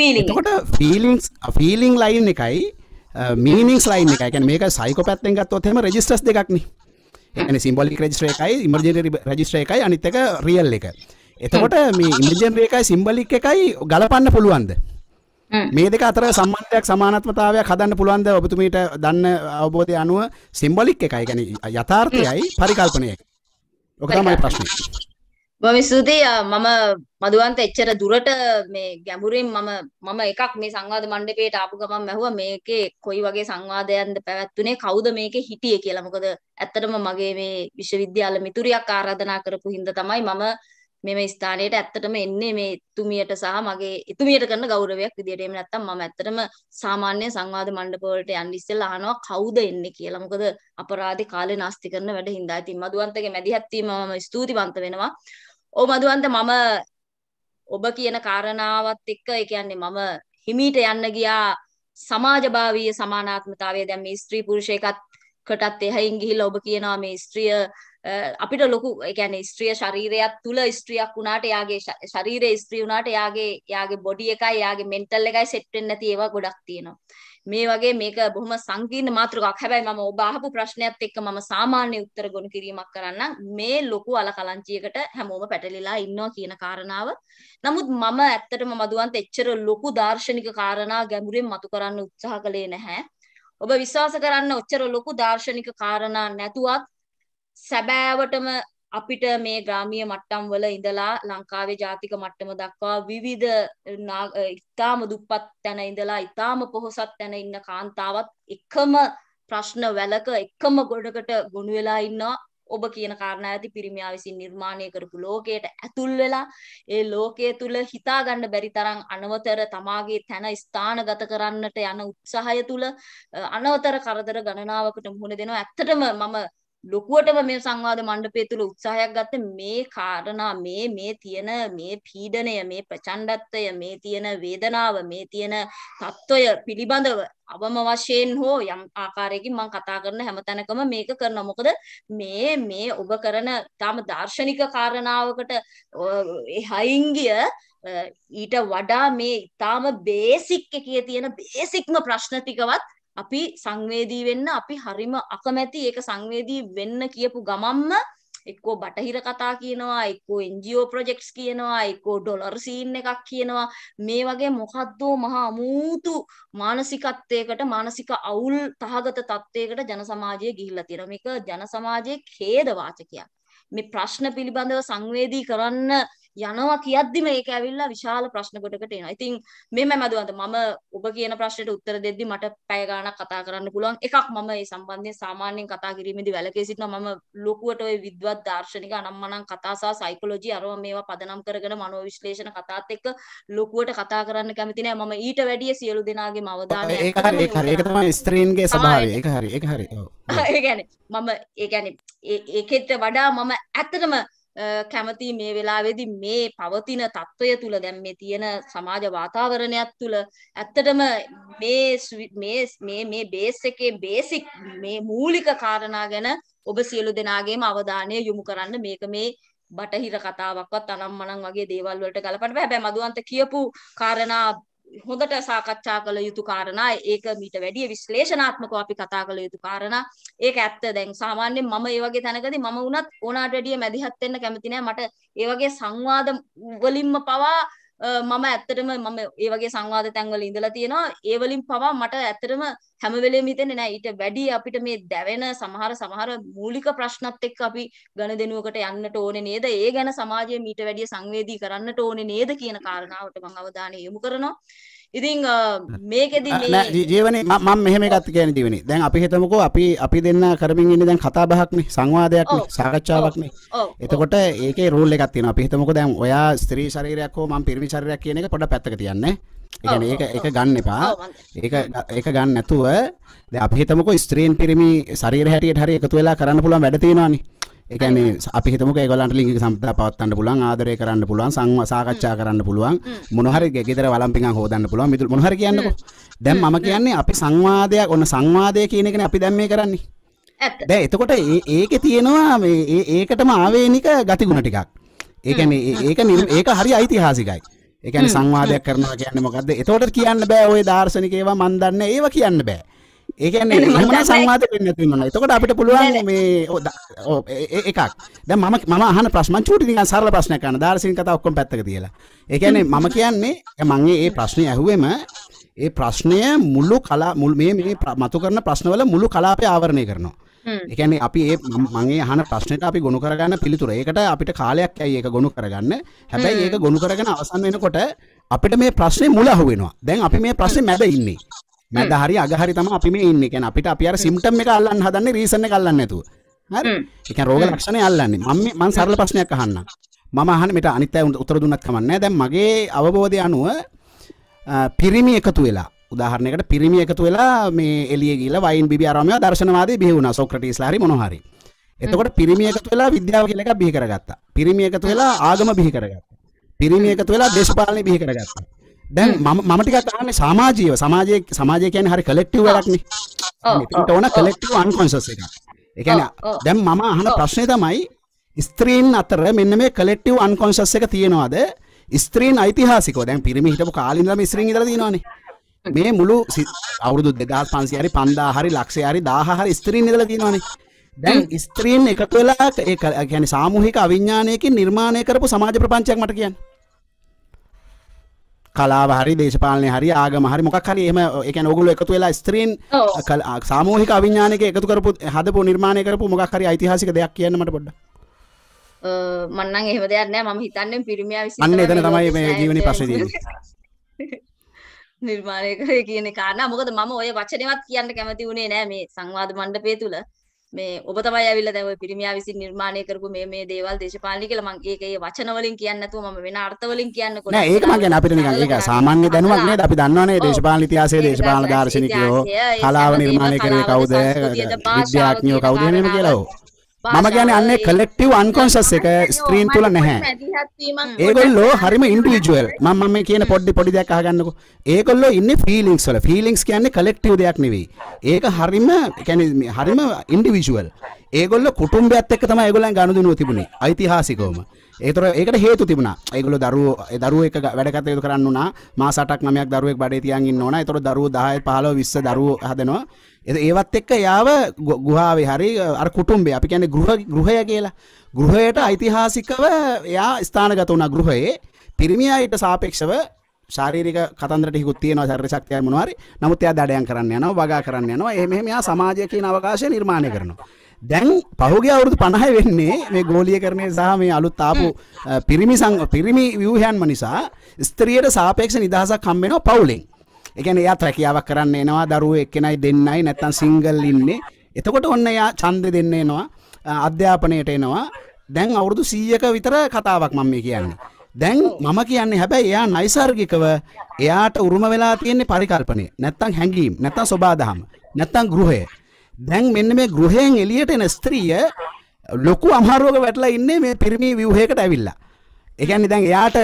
ෆීලිංග් එතකොට ෆීලිංග්ස් ෆීලිංග් ලයින් එකයි මීනින්ග්ස් ලයින් එකයි කියන්නේ මේක සයිකෝ පැත්තෙන් ගත්තොත් එහෙම රෙජිස්ටර්ස් දෙකක් නේ එන සිම්බොලික් රෙජිස්ටර් එකයි ඉමර්ජෙන්සි රෙජිස්ටර් එකයි අනිත් එක රියල් එක එතකොට මේ ඉමර්ජෙන්සි එකයි සිම්බොලික් එකයි ගලපන්න පුළුවන්ද මේ දෙක අතර සම්බන්ධයක් සමානත්මතාවයක් හදන්න පුළුවන්ද ඔබතුමීට දන්න අවබෝධය අනුව සිම්බොලික් එකයි ගැන යථාර්ථයයි පරිකල්පනයයි ඕක තමයි ප්‍රශ්නේ මම ස්තුතියි මම මදුවන්ත එච්චර දුරට මේ ගැඹුරින් මම මම එකක් මේ සංවාද මණ්ඩපයට ආපු ගමන් මැහුවා මේකේ කොයි වගේ සංවාදයක්ද පැවැත්ුනේ කවුද මේකේ හිටියේ කියලා. මොකද ඇත්තටම මගේ මේ විශ්වවිද්‍යාල මිතුරියක් ආරාධනා කරපු හින්දා තමයි මම මෙම ස්ථානයට ඇත්තටම එන්නේ මේ එතුමියට සහ මගේ එතුමියට කරන ගෞරවයක් විදියට. එහෙම නැත්නම් මම ඇත්තටම සාමාන්‍ය සංවාද මණ්ඩප වලට යන්න ඉස්සෙල්ලා අහනවා කවුද එන්නේ කියලා. මොකද අපරාධේ කාලේ නාස්ති කරන වැඩ හින්දා. ඉතින් මදුවන්තගේ මැදිහත් වීම මම ස්තුතිවන්ත වෙනවා. ඔව් මදුවන්ත මම ඔබ කියන කාරණාවත් එක්ක ඒ කියන්නේ මම හිමීට යන්න ගියා සමාජභාවීය සමානාත්මතාවය දැන් මේ ස්ත්‍රී පුරුෂ එකත් කටත් එහයින් ගිහිල්ලා ඔබ කියනවා මේ ස්ත්‍රිය අපිට ලොකු يعني ස්ත්‍රිය ශරීරයක් තුල ස්ත්‍රියක් වුණාට යාගේ ශරීරය ස්ත්‍රී වුණාට යාගේ යාගේ බොඩි එකයි යාගේ මෙන්ටල් එකයි සෙට් වෙන්නේ නැති ඒවා ගොඩක් තියෙනවා. මේ වගේ මේක බොහොම සංකීර්ණ මාතෘකාවක්. හැබැයි මම ඔබ අහපු ප්‍රශ්නයත් එක්ක මම සාමාන්‍ය උත්තර ගොනු කිරීමක් කරන්නම්. මේ ලොකු අලකලංචියකට හැමෝම පැටලිලා ඉන්නවා කියන කාරණාව. නමුත් මම ඇත්තටම මදුවන්ත එච්චර ලොකු දාර්ශනික කාරණා ගැඹුරින් මතු කරන්න උත්සාහ කළේ නැහැ. ඔබ විශ්වාස කරන්න ඔච්චර ලොකු දාර්ශනික කාරණා නැතුවත් සැබෑවටම අපිට මේ ග්‍රාමිය මට්ටම් වල ඉඳලා ලංකාවේ ජාතික මට්ටම දක්වා විවිධ ඉතාම දුප්පත් තැන ඉඳලා ඉතාම පොහොසත් තැන ඉන්න කාන්තාවත් එකම ප්‍රශ්න වැලක එකම ගොඩකට ගොුණු වෙලා ඉන්නවා ඔබ කියන කාරණා ඇති පිරිමියා විසින් නිර්මාණය කරපු ලෝකයට ඇතුල් වෙලා ඒ ලෝකයේ තුල හිතා ගන්න බැරි තරම් අනවතර තමාගේ තන ස්ථානගත කරන්නට යන උත්සාහය තුල අනවතර කරදර ගණනාවකට මුහුණ දෙනවා ඇත්තටම මම ලොකුවටම මේ සංවාද මණ්ඩපය තුළ උත්සාහයක් ගත්ත මේ කාරණා මේ මේ තියෙන මේ පීඩනය මේ ප්‍රචණ්ඩත්වය මේ තියෙන වේදනාව මේ තියෙන තත්ත්වය පිළිබඳව අවම වශයෙන් හෝ යම් ආකාරයකින් මම කතා කරන හැම තැනකම මේක කරනවා මොකද මේ මේ ඔබ කරන තාම දාර්ශනික කාරණාවකට එහයින් ගිය ඊට වඩා මේ ඊටාම බේසික් එකේ තියෙන බේසික්ම ප්‍රශ්න ටිකවත් අපි සංවේදී වෙන්න අපි හරිම අකමැති ඒක සංවේදී වෙන්න කියපු ගමම්ම එක්කෝ බටහිර කතා කියනවා එක්කෝ NGO ප්‍රොජෙක්ට්ස් කියනවා එක්කෝ ඩොලර් සීන් එකක් කියනවා මේ වගේ මොකද්දෝ මහා අමූතු මානසිකත්වයකට මානසික අවුල් තහගත තත්වයකට ජන සමාජය ගිහිල්ලා තියෙනවා මේක ජන සමාජයේ ඛේදවාචකයක් මේ ප්‍රශ්න පිළිබඳව සංවේදී කරන්න යනවා කියද්දි මේක ඇවිල්ලා විශාල ප්‍රශ්න ගොඩකට එනවා. ඉතින් මෙහෙම මදුවන්ත මම ඔබ කියන ප්‍රශ්නෙට උත්තර දෙද්දි මට පැය ගාණක් කතා කරන්න පුළුවන්. එකක් මම මේ සම්බන්ධයෙන් සාමාන්‍යයෙන් කතා කිරීමේදී වැළකී සිටිනවා. මම ලොකුවට ওই විද්වත් දාර්ශනික අනම්මනම් කතා සහ සයිකොලොජි අරව මේවා පදනම් කරගෙන මනෝවිශ්ලේෂණ කතාත් එක්ක ලොකුවට කතා කරන්න කැමති නෑ. මම ඊට වැඩිය සියලු දෙනාගේම අවධානය ඒක හරි ඒක හරි ඒක තමයි ස්ත්‍රීන්ගේ ස්වභාවය. ඒක හරි ඒක හරි. ඔව්. <laughs> ඒ කියන්නේ මම ඒ කියන්නේ ඒකෙත් වඩා මම ඇත්තටම කැමති මේ වෙලාවේදී මේ පවතින తত্ত্বය තුල දැන් මේ තියෙන සමාජ වාතාවරණයක් තුල ඇත්තටම මේ මේ මේ මේ බේස් එකේ බේසික් මේ මූලික කාරණා ගැන ඔබ සියලු දෙනාගේම අවධානය යොමු කරන්න මේක මේ බටහිර කතාවක්වත් අනම්මනම් වගේ දේවල් වලට ගලපන්න බෑ. හැබැයි මදුවන්ත කියපු කාරණා හොඳට සාකච්ඡා කළ යුතු කාරණා ඒක මීට වැඩිය විශ්ලේෂණාත්මකව අපි කතා කළ යුතු කාරණා ඒක ඇත්ත දැන් සාමාන්‍යයෙන් මම ඒ වගේ තැනකදී මම වුණත් ඕනාට වැඩිය මැදිහත් වෙන්න කැමති නෑ මට ඒ වගේ සංවාද වලින්ම පවා මම ඇත්තටම මම ඒ වගේ සංවාද තැන්වල ඉඳලා තියෙනවා ඒ වලින් පවා මට ඇත්තටම හැම වෙලෙම හිතෙන්නේ නෑ ඊට වැඩි අපිට මේ දැවෙන සමහර සමහර මූලික ප්‍රශ්නත් එක්ක අපි ගණදෙනුවකට යන්නට ඕනේ නේද ඒ ගැන සමාජයේ මීට වැඩිය සංවේදී කරන්නට ඕනේ නේද කියන කාරණාවට මම අවධානය යොමු කරනවා ඉතිං මේකෙද ජීවන මම මෙහම එකත් කියන තිවෙන දැන් අපි හිතමකෝ අපි අපි දෙන්න කරමින් ඉන්න දැන් කතා බහක්න සංවාදයක් සාකච්ඡාවක්න එතකොට ඒක රෝල්ල එකත්තින අපි හිතමක දැන් ඔයා ස්ත්‍රී ශරීරයක්කෝ ම පිරිමි චරයක් කියන එක පොඩ පැත්තක තියන්න ඒ එක ගන්න එපා ඒක ගන්න නැතුව අපිහිතමක ස්ත්‍රීන් පිරිමි සරි හැටියට හරි එකතු වෙලා කරන්න පුළුවන් වැඩතිෙනවානේ එකන අපිහිතමක ගලන්ට ලිගි සම්පත පවත්තන්න පුලන් ආදරය කරන්න පුළුවන් සංව සාකච්ඡා කරන්න පුළුවන් මොහර ගෙදර වලම්පිහ හෝදන්න පුළුවන් මිතු මොහර කියන්න දැම් ම කියන්නේ අපි සංවාදයක් ඔන්න සංවාදය කියන එකන අපි දැම්මේ කරන්නේ දැ එතකොට ඒක තියෙනවා ඒකටම ආවේනික ගතිගුණ ටිකක් ඒකන ඒක ඒක හරි අයිතිහාසිකයි එකන සංවාදයක් කරනවා කියන්න මොකක්ද එතෝට කියන්න බෑ ඔය දර්ශනිකේවා මන්දන්න ඒව කියන්න බෑ ඒකන සංවාද පෙන්න්නති වන්න එතකොට අපිට පුළුවන් මේ එකක් ද ම මහන ප්‍රශ්ම චුටි සරල ප්‍රශ්න කන දර්ශන කත ඔක්කොම පැත්තක තියලා ඒකනේ මම කියන්නේ මගේ ඒ ප්‍රශ්නය ඇහුවම ඒ ප්‍රශ්නය මුල්ලු කලා මුල් මේ මේ මතු කරන ප්‍රශ්නවල මුළු කලාපය ආවරණය කරනවා එකන්නේ අපි ඒ මගේ හන ප්‍රශ්නයට අපි ගොුණු කරගන්න පිළිතුර ඒකට අපිට කාලයක් ඇයි ඒක ගොුණු කරගන්න හැබැයි ඒක ගොුණු කරගෙන අවසන් වෙනකොට අපිට මේ ප්‍රශ්නේ මුලහුවෙනවා දැන් අපි මේ ප්‍රශ්නේ මැද ඉන්නේ මැද හරි අග හරි තමයි අපි මේ ඉන්නේ. කියන්නේ අපිට අපි අර සිම්ප්ටම් එක අල්ලන්න හදන්නේ රීසන් එක අල්ලන්න නැතුව. හරි? ඒ කියන්නේ රෝග ලක්ෂණය අල්ලන්නේ. මම මම සරල ප්‍රශ්නයක් අහන්නම්. මම අහන්නේ මෙට අනිත් අය උත්තර දුන්නත් කමක් නැහැ. දැන් මගේ අවබෝධය අනුව පිරිමි එකතු වෙලා උදාහරණයකට පිරිමි එකතු වෙලා මේ එළිය ගිහලා වයින් බිබි ආරාමයේ දර්ශනවාදී බිහි වුණා සොක්‍රටිස්ලා හරි මොනවා හරි. එතකොට පිරිමි එකතු වෙලා විද්‍යාව කියලා එකක් බිහි කරගත්තා. පිරිමි එකතු වෙලා ආගම බිහි කරගත්තා. පිරිමි එකතු වෙලා දේශපාලනය බිහි කරගත්තා. දැන් මම ටිකක් අහන්නේ සමාජීය සමාජයේ සමාජය කියන්නේ හරි කලෙක්ටිව් එකක්නේ. ඔව්. ඕන කලෙක්ටිව් අන්කොන්ෂස් එකක්. ඒ කියන්නේ දැන් මම අහන ප්‍රශ්නේ තමයි ස්ත්‍රීන් අතර මෙන්න මේ කලෙක්ටිව් අන්කොන්ෂස් එක තියෙනවද? ස්ත්‍රීන් ඓතිහාසිකව දැන් පිරිමි හිටපු කාලේ ඉඳලා ස්ත්‍රීන් ඉඳලා තියෙනවනේ. මේ මුළු අවුරුදු 2500 හරි 5000 හරි ලක්ෂය හරි 1000 හරි ස්ත්‍රීන් ඉඳලා තියෙනවනේ. දැන් ස්ත්‍රීන් එකතු වෙලා ඒ කියන්නේ සාමූහික අවිඥානයකින් නිර්මාණය කරපු සමාජ ප්‍රපංචයක් මට කියන්නේ. කලාව හරි දේශපාලනය හරි ආගම හරි මොකක් හරි එහෙම ඒ කියන්නේ ඕගොල්ලෝ එකතු වෙලා ස්ත්‍රීන් සාමූහික අවිඥානික එකතු කරපු හදපු නිර්මාණය කරපු මොකක් හරි ඓතිහාසික දෙයක් කියන්න මට පොඩ්ඩක් මම නම් එහෙම දෙයක් නැහැ මම හිතන්නේ පිරිමියා විසින් අන්න එතන තමයි මේ ජීවනයේ ප්‍රශ්නේ තියෙන්නේ <laughs> නිර්මාණය කරේ කියන කාරණා මොකද මම ওই වචනේවත් කියන්න කැමති වුණේ නෑ මේ සංවාද මණ්ඩපය තුල මේ ඔබ තමයි ඇවිල්ලා දැන් ওই පිරිමියා විසින් නිර්මාණය කරපු මේ මේ දේවල් දේශපාලනේ කියලා මම ඒක ඒ වචන වලින් කියන්නේ නැතුව මම වෙන අර්ථ වලින් කියන්නකො නෑ ඒක මම කියන්නේ අපිට නිකන් ඒක සාමාන්‍ය දැනුමක් නේද අපි දන්නවනේ දේශපාලන ඉතිහාසයේ දේශපාලන දාර්ශනිකයෝ කලාව නිර්මාණය කරේ කවුද විද්‍යාඥයෝ කවුද එහෙම කියලා ඕ මම කියන්නේ අන්නේ කලෙක්ටිව් අන්කොන්ෂස් එක ස්ක්‍රීන් තුල නැහැ. ඒගොල්ලෝ හරිම ඉන්ඩිවිජුවල්. මම මම කියන පොඩි පොඩි දෙයක් අහගන්නකෝ. ඒගොල්ලෝ ඉන්නේ ෆීලිංගස් වල. ෆීලිංගස් කියන්නේ කලෙක්ටිව් දෙයක් නෙවෙයි. ඒක හරිම කියන්නේ හරිම ඉන්ඩිවිජුවල්. ඒගොල්ලෝ කුටුම්බයත් එක්ක තමයි ඒගොල්ලන් ගනුදෙනුව තිබුණේ. ඓතිහාසිකවම. ඒතර ඒකට හේතු තිබුණා. ඒගොල්ලෝ දරුවෝ දරුවෝ එක වැඩ කටයුතු කරන්න උනා. මාස 8ක් 9ක් දරුවෙක් බඩේ තියන් ඉන්න ඕන. ඒතර දරුවෝ 10 15 20 දරුවෝ හදනවා. ඒවත් එක්ක යාව ගුහාවේ හරි අර කුටුම්බේ අපි කියන්නේ ගෘහ ගෘහය කියලා. ගෘහයට ඓතිහාසිකව එයා ස්ථානගත වුණා ගෘහයේ. පිරිමියාට සාපේක්ෂව ශාරීරික කතන්දරට හිකුත් තියෙනවා ශරීර ශක්තිය මොනවා හරි. නමුත් එයා දඩයන් කරන්න යනවා, වගා කරන්න යනවා. එහෙම එහෙම එයා සමාජය කියන අවකාශය නිර්මාණය කරනවා. දැන් පහුගේ අවුරුදු 50 වෙන්නේ මේ ගෝලීයකරණය සහ මේ අලුත් ආපු පිරිමි පිරිමි ව්‍යුහයන්ම නිසා ස්ත්‍රියට සාපේක්ෂ නිදහසක් හම්බ වෙනවා පවුලෙන්. එකන එයා තැකියාවක් කරන්න එනවා දරුව එක්කෙනයි දෙන්නයි නැත්තන් සිංගල් ඉන්නේ එතකොට ඔන්න එයා චන්ද දෙන්නේ නවා අධ්‍යාපනයට එනවා දැන් අවුරුදු සීයක විතර කතාවක් මම මේ කියන්නේ. දැන් මම කියන්නේ හැබැයි එයා නයිසර්ගිකව එයාට උරුම වෙලා තියෙන්නේ පරිකල්පනය නැත්තං හැඟීම් නැත්තං ස්වබාදහම නැත්තං ගෘහය. දැන් මෙන්න මේ ගෘහයෙන් එලියට එන ස්ත්‍රිය ලොකු අමාරුවක වැටලා ඉන්නේ මේ පිරිමි ව්‍යුහයකට ඇවිල්ලා. එකන්නේ දැන් එයාට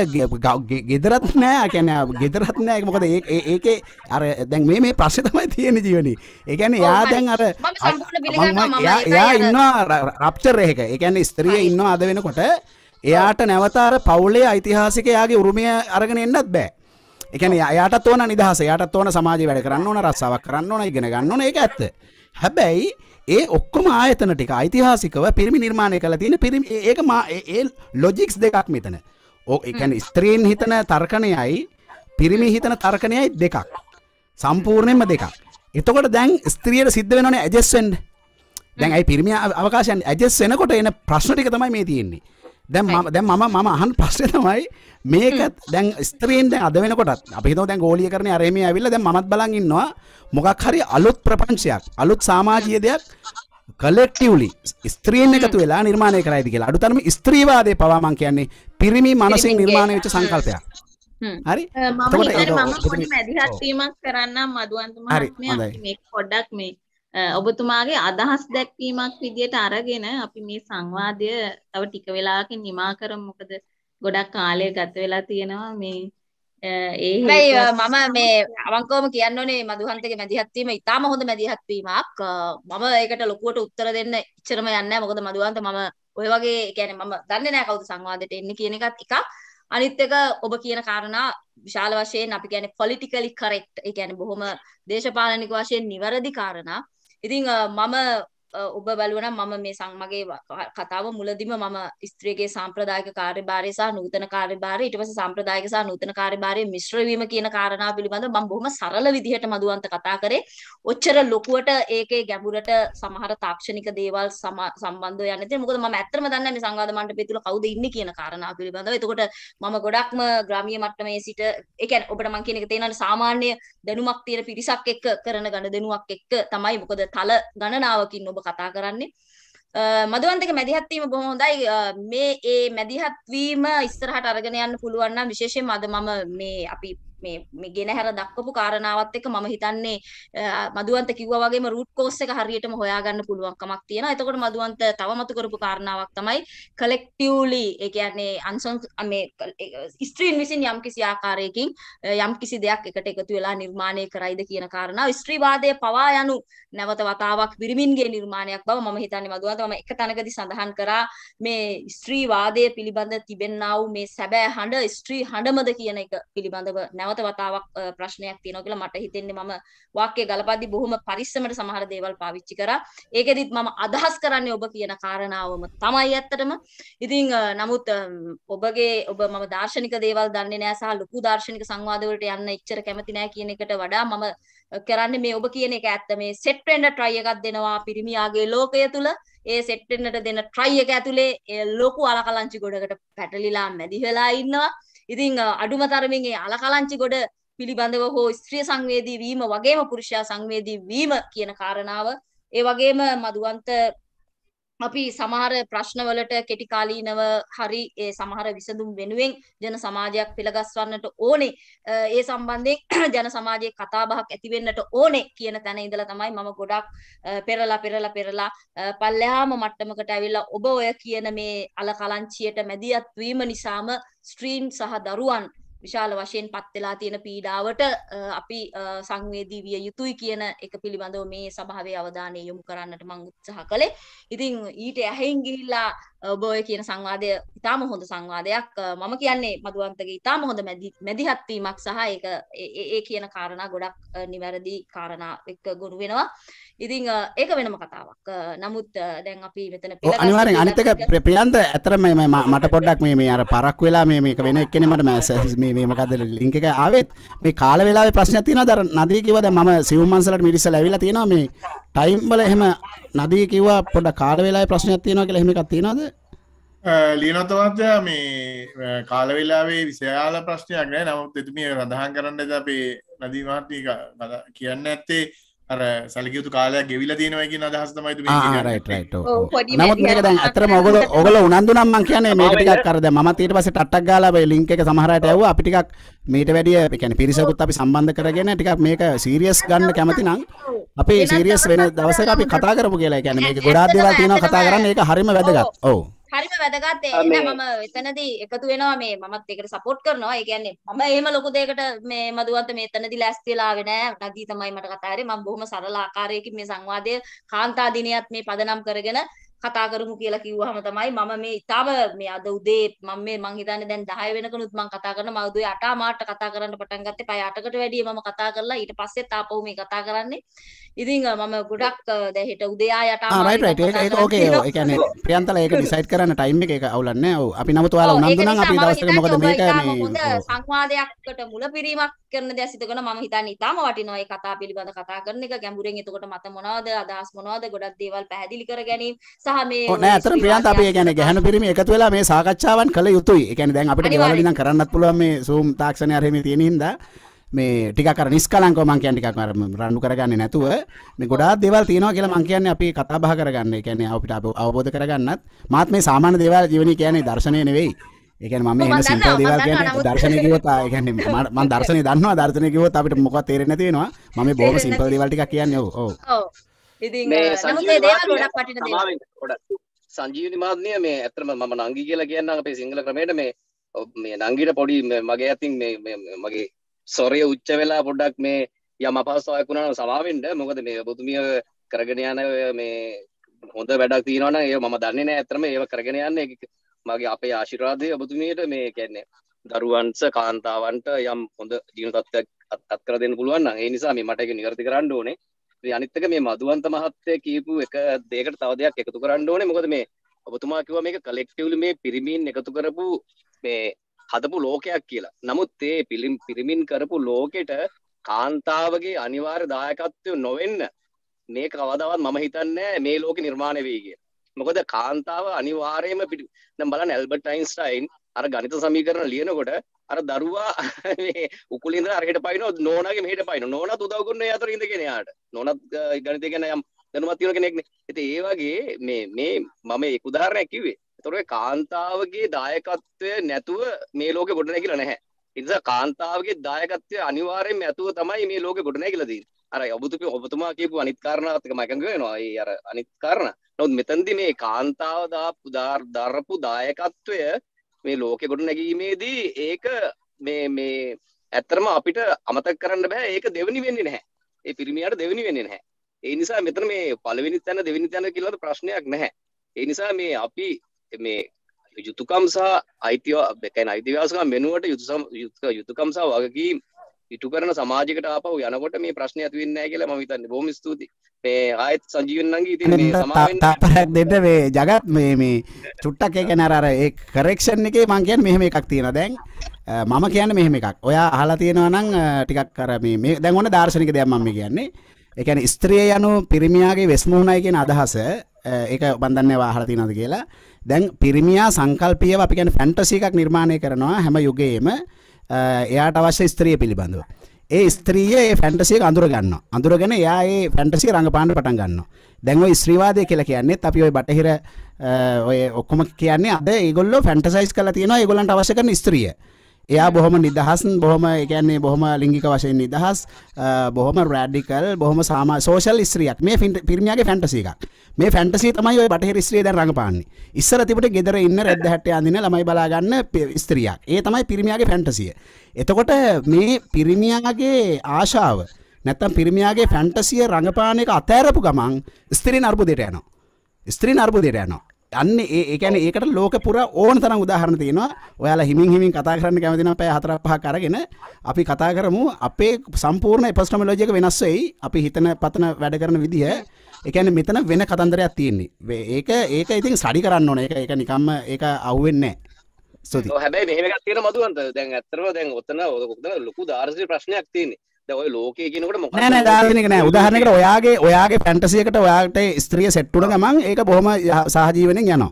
ගෙදරත් නෑ කැන ගෙදරත් නෑ මොකද ඒකේ අර දැන් මේ මේ ප්‍රශ්න තමයි තියෙන ජීවනී එකන යා දැන් අර එයා ඉන්නවා රප්චර් එක එකන්නේ ස්ත්‍රිය ඉන්නවා අද වෙනකොට එයාට නැවතාර පවුලේ ඓතිහාසික යාගේ උරුමය අරගෙන එන්නත් බෑ එකන අයාට ඕන නිදහස යාට ඕන සමාජ වැඩ කරන්න ඕන රස්සාවක් කරන්න ඕන ඉගෙන ගන්න ඕන ඒක ඇත්ත හැබැයි ඒ ඔක්කොම ආයතන ටික ඓතිහාසිකව පිරිමි නිර්මාණය කළ තියෙන පිරිමි ඒක ඒ ලොජික්ස් දෙකක් මෙතන ඕ එකැන ස්ත්‍රීන් හිතන තර්කණයයි පිරිමි හිතන තර්කණයයි දෙකක් සම්පූර්ණයෙන්ම දෙකක් එතකොට දැන් ස්ත්‍රියයට සිද්ධ වෙනවනේ ඇජස්වෙන්ඩ දැන් අයි පිරිමි අවකාශයන් ඇජස් වෙනකොට එන ප්‍රශ්න ටික තමයි මේ තියෙන්නේ දැන් මම දැන් මම මම අහන්න ප්‍රශ්නේ තමයි මේක දැන් ස්ත්‍රීන් දැන් අද වෙනකොටත් අපි හිතමු දැන් ගෝලීය කරන්නේ අර එමේ ඇවිල්ලා දැන් මමත් බලන් ඉන්නවා මොකක් හරි අලුත් ප්‍රපංචයක් අලුත් සමාජීය දෙයක් කලෙක්ටිව්ලි ස්ත්‍රීන් එකතු වෙලා නිර්මාණය කරයිද කියලා අඩුතරම ස්ත්‍රීවාදය පවා මම කියන්නේ පිරිමි මනසින් නිර්මාණය වෙච්ච සංකල්පයක් හරි මම මම පොඩි මැදිහත්වීමක් කරන්නම් මදුවන්තුමා මේ පොඩ්ඩක් මේ ඔබතුමාගේ අදහස් දැක්වීමක් විදියට අරගෙන අපි මේ සංවාදය තව ටික වෙලාවකින් නිමා කරමු මොකද ගොඩක් කාලය ගත වෙලා තියෙනවා මේ ඒ මම මේ අවංකවම කියන්න ඕනේ මදුහන්තගේ මැදිහත් වීම ඉතාම හොඳ මැදිහත් වීමක් මම ඒකට ලොකුවට උත්තර දෙන්න ඉච්චරම යන්නේ නැහැ මොකද මදුහන්ත මම ඔය වගේ කියන්නේ මම දන්නේ නැහැ කවුද සංවාදයට එන්නේ කියන එකත් එකක් අනිත් එක ඔබ කියන කාරණා විශාල වශයෙන් අපි කියන්නේ පොලිටිකලි කරෙක්ට් ඒ කියන්නේ බොහොම දේශපාලනික වශයෙන් නිවැරදි කාරණා ඉතිං මම ඔබ බැලුවනම් මම මේ සංමගේ කතාව මුලදිම මම ස්ත්‍රියගේ සාම්ප්‍රදායික කාර්යභාරය සහ නූතන කාර්යභාරය ඊට පස්සේ සාම්ප්‍රදායික සහ නූතන කාර්යභාරයේ මිශ්‍ර වීම කියන කාරණා පිළිබඳව මම බොහොම සරල විදිහට මදුවන්ත කතා කරේ. ඔච්චර ලොකුවට ඒකේ ගැඹුරට සමහර තාක්ෂණික දේවල් සම්බන්ධව යන්නේ නැහැ. මොකද මම ඇත්තම දන්නේ නැහැ මේ සංවාද මණ්ඩපය තුල කවුද ඉන්නේ කියන කාරණා පිළිබඳව. එතකොට මම ගොඩක්ම ග්‍රාමීය මට්ටමේ සිට ඒ කියන්නේ ඔබට මම කියන එක තේරෙනවා සාමාන්‍ය දැනුමක් තියෙන පිරිසක් එක්ක කරන ගණදෙනුවක් එක්ක තමයි මොකද තල ගණනාවකින් ඔබ කතා කරන්නේ මදුවන්තික මැදිහත් වීම බොහොම හොඳයි මේ ඒ මැදිහත් වීම ඉස්සරහට අරගෙන යන්න පුළුවන් නම් විශේෂයෙන්ම අද මම මේ අපි මේ ගෙනහැර දක්වපු කාරණාවත් එක්ක මම හිතන්නේ මදුවන්ත කිව්වා වගේම රූට් කෝස් එක හරියටම හොයාගන්න පුළුවන්කමක් තියෙනවා. එතකොට මදුවන්ත තව මතු කරපු කාරණාවක් තමයි collectively ඒ කියන්නේ අන්සොන් මේ ස්ත්‍රීන් විසින් යම්කිසි ආකාරයකින් යම්කිසි දෙයක් එකට එකතු වෙලා නිර්මාණය කරයිද කියන කාරණාව ස්ත්‍රීවාදය පවා යනු නැවත වතාවක් විරිමින්ගේ නිර්මාණයක් බව මම හිතන්නේ මදුවන්ත මම එක තැනකදී සඳහන් කරා මේ ස්ත්‍රීවාදය පිළිබඳ තිබෙන්නා වූ මේ සැබෑ හඬ ස්ත්‍රී හඬමද කියන එක පිළිබඳව නැවත නැවත වතාවක් ප්‍රශ්නයක් තියෙනවා කියලා මට හිතෙන්නේ මම වාක්‍ය ගලපද්දි බොහොම පරිස්සමට සමහර දේවල් පාවිච්චි කරා. ඒකෙදිත් මම අදහස් කරන්නේ ඔබ කියන කාරණාවම තමයි ඇත්තටම. ඉතින් නමුත් ඔබගේ ඔබ මම දාර්ශනික දේවල් දන්නේ නැහැ සහ ලොකු දාර්ශනික සංවාද වලට යන්න එච්චර කැමති නැහැ කියන එකට වඩා මම කරන්නේ මේ ඔබ කියන එක ඇත්ත මේ සෙට් වෙන්න try එකක් දෙනවා පිරිමියාගේ ලෝකය තුල ඒ සෙට් වෙන්නට දෙන try එක ඇතුලේ ලොකු අලකලංචි ගොඩකට පැටලිලා මැදි වෙලා ඉන්නවා ඉතින් අඩුම තරමින් ඒ අලකලංචි ගොඩ පිළිබඳව හෝ ස්ත්‍රිය සංවේදී වීම වගේම පුරුෂයා සංවේදී වීම කියන කාරණාව ඒ වගේම මදුවන්ත අපි සමහර ප්‍රශ්නවලට කෙටි කාලීනව හරි ඒ සමහර විසඳුම් වෙනුවෙන් ජන සමාජයක් පෙළගස්වන්නට ඕනේ. ඒ සම්බන්ධයෙන් <clears throat> ජන සමාජයේ කතා බහක් ඇති වෙන්නට ඕනේ කියන තැන ඉඳලා තමයි මම ගොඩක් පෙරලා පෙරලා පෙරලා පල්ලෙහාම මට්ටමකට ඇවිල්ලා ඔබ ඔය කියන මේ අලකලංචියට මැදිහත් වීම නිසාම ස්ට්‍රීම් සහ දරුවන් විශාල වශයෙන් පත් වෙලා තියෙන පීඩාවට අපි සංවේදී විය යුතුයි කියන එක පිළිබඳව මේ සභාවේ අවධානය යොමු කරන්නට මම උත්සාහ කළේ. ඉතින් ඊට ඇහෙන් ගිහිල්ලා ඔබෝය කියන සංවාදය ඉතාම හොඳ සංවාදයක් මම කියන්නේ මදුවන්තගේ ඉතාම හොඳ මැදිහත්වීමක් සහ ඒ කියන කාරණා ගොඩක් නිවැරදි කාරණා එක්ක ගොුණු වෙනවා ඉතිං ඒක වෙනම කතාවක් නමුත් දැන් අපි මෙතන අනිවාරෙන් අනිතක ප්‍රපියන්ත ඇතරම මට පොඩ්ඩක් මේ අර පරක් වෙලා මේක වෙන එකනෙමට මෑස මේ මකද ලිංක එක ආවත් මේ කාල වෙලා ප්‍රශ්න තින දර නදීකිවද ම සිවමන්සලට මිරිස ලැවිලා තියෙනවා මේ ටයිම් වල එහෙම නදී කිව්වා පොඩ කාල වෙලාවේ ප්‍රශ්නයක් තියෙනවා කියලා එහෙම එකක් තියෙනවද? ලියනොත මහත්තයා මේ කාල වෙලාවේ විශාල ප්‍රශ්නයක් නෑ. නමුත් එතුමිය රඳහන් කරන්න අපි නදී මහත්තී කියන්නේ ඇත්තේ අර සැලකයුතු කාලයක් ගෙවිල තියෙනවයි අදහස්තමයි නමුත් අතර මොගල ඔගල උනන්දු නම්මන් කියන මේටක් කරද ම තීට පස ටක් ගාලාව ලිංක සමහරට ඇව අපිටික් මීට වැඩිය එකැන පිරිසකුත් අපි සම්බන්ධ කරගෙන ටික් මේක සීරියස් ගන්න කැමති නම් අපි සීරියස් වෙන දවස අපි කතා කරපු කියලා ැන මේ ගොඩාදවා තියෙන කතා කරන්න ඒ හරිම වැදගත් ඕ හරිම වැදගත් ඒ නෑ මම එතනදී එකතු වෙනවා මේ මමත් ඒකට සපෝට් කරනවා ඒ කියන්නේ මම එහෙම ලොකු දෙයකට මේ මදුවත් මේ එතනදී ලෑස්ති වෙලා ආවේ නෑ නදී තමයි මට කතා කරේ මම බොහොම සරල ආකාරයකින් මේ සංවාදය කාන්තා දිනයත් මේ පදනම් කරගෙන කතා කරමු කියලා කිව්වහම තමයි මම මේ ඉතාලම මේ අද උදේ මම මේ මං හිතන්නේ දැන් 10 වෙනකනුත් මං කතා කරන මම උදේ 8 මාට කතා කරන්න පටන් ගත්තේ පැය 8කට වැඩිය මම කතා කරලා ඊට පස්සෙත් ආපහු මේ කතා කරන්නේ ඉතින් මම ගොඩක් දැන් හෙට උදේ ආය 8 මාට රයිට් ඒක ඒක ඕකේ ඒ කියන්නේ ප්‍රියන්තලා ඒක ඩිසයිඩ් කරන්න ටයිම් එක ඒක අවුලක් නැහැ ඔව් අපි නමුත් ඔයාලා උනන්දු නම් අපි දවස් එක මොකද මේක මේ සංවාදයක්කට මුල පිරීමක් කරන දේ සිතගෙන මම හිතන්නේ ඉතාලම වටිනවා මේ කතා පිළිබඳ කතා කරන එක ගැඹුරෙන් එතකොට මත මොනවද අදහස් මොනවද ගොඩක් දේවල් පැහැදිලි කර ගැනීම සහ සහ මේ නෑ අතන ප්‍රියන්ත අපි ඒ කියන්නේ ගැහණු පිරිමි එකතු වෙලා මේ සාකච්ඡාවන් කළ යුතුයි. ඒ කියන්නේ දැන් අපිට ගෙවල් ඉඳන් කරන්නත් පුළුවන් මේ Zoom තාක්ෂණය අරගෙන තියෙන හින්දා මේ ටිකක් අර නිස්කලංකව මං කියන්නේ ටිකක් අර රණ්ඩු කරගන්නේ නැතුව මේ ගොඩාක් දේවල් තියෙනවා කියලා මං කියන්නේ අපි කතා බහ කරගන්න. ඒ කියන්නේ අපිට අවබෝධ කරගන්නත් මාත් මේ සාමාන්‍ය දේවල් ජීවනයේ කියන්නේ දර්ශනය නෙවෙයි. ඒ කියන්නේ මම එහෙම සිම්පල් දේවල් කියන්නේ දර්ශනය කිව්වොත් ආ ඒ කියන්නේ මම දර්ශනය දන්නවා දර්ශනය කිව්වොත් අපිට මොකක්ද තේරෙන්නේ නැති වෙනවා. මම මේ බොහොම සිම්පල් දේවල් ටිකක් කියන්නේ. ඔව් ඔව්. ඔව්. ඉතින් නමුත් ඒ දේවල් ගොඩක් වටින දේවල්. සංජීවනි මාධ්‍යය මේ ඇත්තම මම නංගි කියලා කියන්න අපේ සිංහල ක්‍රමයට මේ මේ නංගිට පොඩි මගේ අතින් මේ මගේ සොරය උච්ච වෙලා පොඩ්ඩක් මේ යම අපහසුතාවයක් වුණා සමාවෙන්න මොකද මේ ඔබතුමිය කරගෙන යන මේ හොඳ වැඩක් තියෙනවා නම් ඒක මම දන්නේ නැහැ අත්‍තරම ඒව කරගෙන යන්න මගේ අපේ ආශිර්වාදය ඔබතුමියට මේ කියන්නේ දරුවන්ස කාන්තාවන්ට යම් හොඳ ජීවන තත්ත්වයක් අත්කර දෙන්න පුළුවන් නම් ඒ නිසා මේ මට ඒක නිවැරදි කරන්න ඕනේ අනිත්තක මේ මදුවන්ත මහත්තය කියපු එක දෙකට තව දෙයක් එකතු කරන්න ඕනේ මොකද මේ ඔබතුමා කිව්වා මේක කලෙක්ටිව්ලි මේ පිරිමින් එකතු කරපු මේ හදපු ලෝකයක් කියලා. නමුත් ඒ පිළිම් පිරිමින් කරපු ලෝකෙට කාන්තාවගේ අනිවාර්ය දායකත්වය නොවෙන්න මේ කවදාවත් මම හිතන්නේ මේ ලෝක නිර්මාණය වෙයි කියලා. මොකද කාන්තාව අනිවාර්යයෙන්ම පිටු. දැන් බලන්න ඇල්බර්ට් අයින්ස්ටයින් අර ගණිත සමීකරණ ලියනකොට අර දරුවා <laughs> මේ උකුලේ ඉඳලා අරහෙට පයින්නෝ නෝනාගේ මෙහෙට පයින්නෝ නෝනත් උදව් කරන ඒ අතර ඉඳගෙන යාට නෝනත් ගණිතය ගැන යම් දැනුමක් තියෙන කෙනෙක්නේ ඉතින් ඒ වගේ මේ මේ මම ඒක උදාහරණයක් කිව්වේ එතකොට කාන්තාවගේ දායකත්වය නැතුව මේ ලෝකෙ ගොඩනැගිලා නැහැ ඒ නිසා කාන්තාවගේ දායකත්වය අනිවාර්යයෙන්ම ඇතුව තමයි මේ ලෝකෙ ගොඩනැගිලා තියෙන්නේ අර ඔබතුමි ඔබතුමා කියපු අනිත් කාරණාවත් එක මම එකඟ වෙනවා. ඒ අර අනිත් කාරණා. නමුත් මෙතනදී මේ කාන්තාව දාපු දාරපු දායකත්වය මේ ලෝකෙ ගොඩ නැගීමේදී ඒක මේ මේ ඇත්තරම අපිට අමතක කරන්න බෑ ඒක දෙවනි වෙන්නේ නැහැ. ඒ පිරිමියාට දෙවනි වෙන්නේ නැහැ. ඒ නිසා මෙතන මේ පළවෙනි තැන දෙවෙනි තැන කියලා ප්‍රශ්නයක් නැහැ. ඒ නිසා මේ අපි මේ යුතුයකම් සහ අයිතිව එකයි අයිතිවාසිකම් වෙනුවට යුතුයකම් යුතුයකම් සහ වගකීම් ඉටු කරන සමාජකට ආපහු යනකොට මේ ප්‍රශ්නය ඇති වෙන්නේ නැහැ කියලා මම හිතන්නේ. බොහොම ස්තුතියි. මේ ආයෙත් සංජීවන්නන්ගේ ඉතින් මේ සමාවෙන්න තාපරක් දෙන්න මේ జగත් මේ මේ චුට්ටක් ඒ කියන්නේ අර අර ඒ කරෙක්ෂන් එකේ මම කියන්නේ මෙහෙම එකක් තියෙනවා. දැන් මම කියන්නේ මෙහෙම එකක්. ඔයා අහලා තියෙනවා නම් ටිකක් අර මේ මේ දැන් ඔන්න දාර්ශනික දෙයක් මම කියන්නේ. ඒ කියන්නේ ස්ත්‍රිය යනු පිරිමියාගේ වෙස්මුණයි කියන අදහස ඒක බන්ධන්නේ වාහලා තියෙනවද කියලා. දැන් පිරිමියා සංකල්පීයව අපි කියන්නේ ෆැන්ටසි එකක් නිර්මාණය කරනවා හැම යුගයේම. එයාට අවශ්‍ය ස්ත්‍රිය පිළිබඳව. ඒ ස්ත්‍රිය ඒ ෆැන්ටසිය අඳුර ගන්නවා. අඳුරගෙන එයා ඒ ෆැන්ටසිය රඟපාන්න පටන් ගන්නවා. දැන් ওই ස්ත්‍රීවාදය කියලා කියන්නේත් අපි ওই බටහිර ඔය ඔක්කොම කියන්නේ අද ඒගොල්ලෝ ෆැන්ටසයිස් කරලා තියෙනවා ඒගොල්ලන්ට අවශ්‍ය කරන ස්ත්‍රිය. එයා බොහොම නිදහස් බොහොම එකන්නේ බොහොම ලිංගික වශයෙන් නිදහස් බොහොම රඩිකල් බොහොම සාම සෝෂල් ස්ත්‍රියක් මේ ෆිට පිරිමියගේ ෆැන්ටසි එකක් මේ ෆැන්ටසි තමයි ඔය බටහිර ස්ත්‍රිය දැන් රඟපාන්නේ ඉස්සර තිබුණේ ගෙදර ඉන්න රැද්ද හැට්ට අඳින ළමයි බලා ගන්න ස්ත්‍රියක් ඒ තමයි පිරිමියාගේ ෆැන්ටසිය එතකොට මේ පිරිමියාගේ ආශාව නැත්තම් පිරිමියාගේ ෆැන්ටසිය රඟපාන එක අතෑරපු ගමන් ස්ත්‍රීන් අර්බුදයට යනවා ස්ත්‍රීන් අර්බුදයට යනවා අන්න ඒ කියන්නේ ඒකට ලෝක පුරා ඕන තරම් උදාහරණ තියෙනවා. ඔයාලා හිමින් හිමින් කතා කරන්න කැමති නම් පැය 4ක් 5ක් අරගෙන අපි කතා කරමු අපේ සම්පූර්ණ එපිස්ටමොලොජි එක වෙනස් වෙයි. අපි හිතන පතන වැඩ කරන විදිහ. ඒ කියන්නේ මෙතන වෙන කතන්දරයක් තියෙන්නේ. ඒක ඒක ඉතින් ස්ටඩි කරන්න ඕනේ. ඒක ඒක නිකම්ම ඒක අහුවෙන්නේ නැහැ. ස්තුතියි. ඔව් හැබැයි මෙහෙම එකක් තියෙන මදුවන්ත. දැන් ඇත්තටම දැන් ඔතන ඔතන ලොකු දාර්ශනික ප්‍රශ්නයක් තියෙන්නේ. ඔය ලෝකය කියනකට මොක නෑ දාගෙනක නෑ උදාහරනකට ඔයාගේ ඔයාගේ පැන්ටසියකට ඔයාට ස්ත්‍රිය සෙට්ටුන ගමන් ඒක බොහොම සහජීවනෙන් යනවා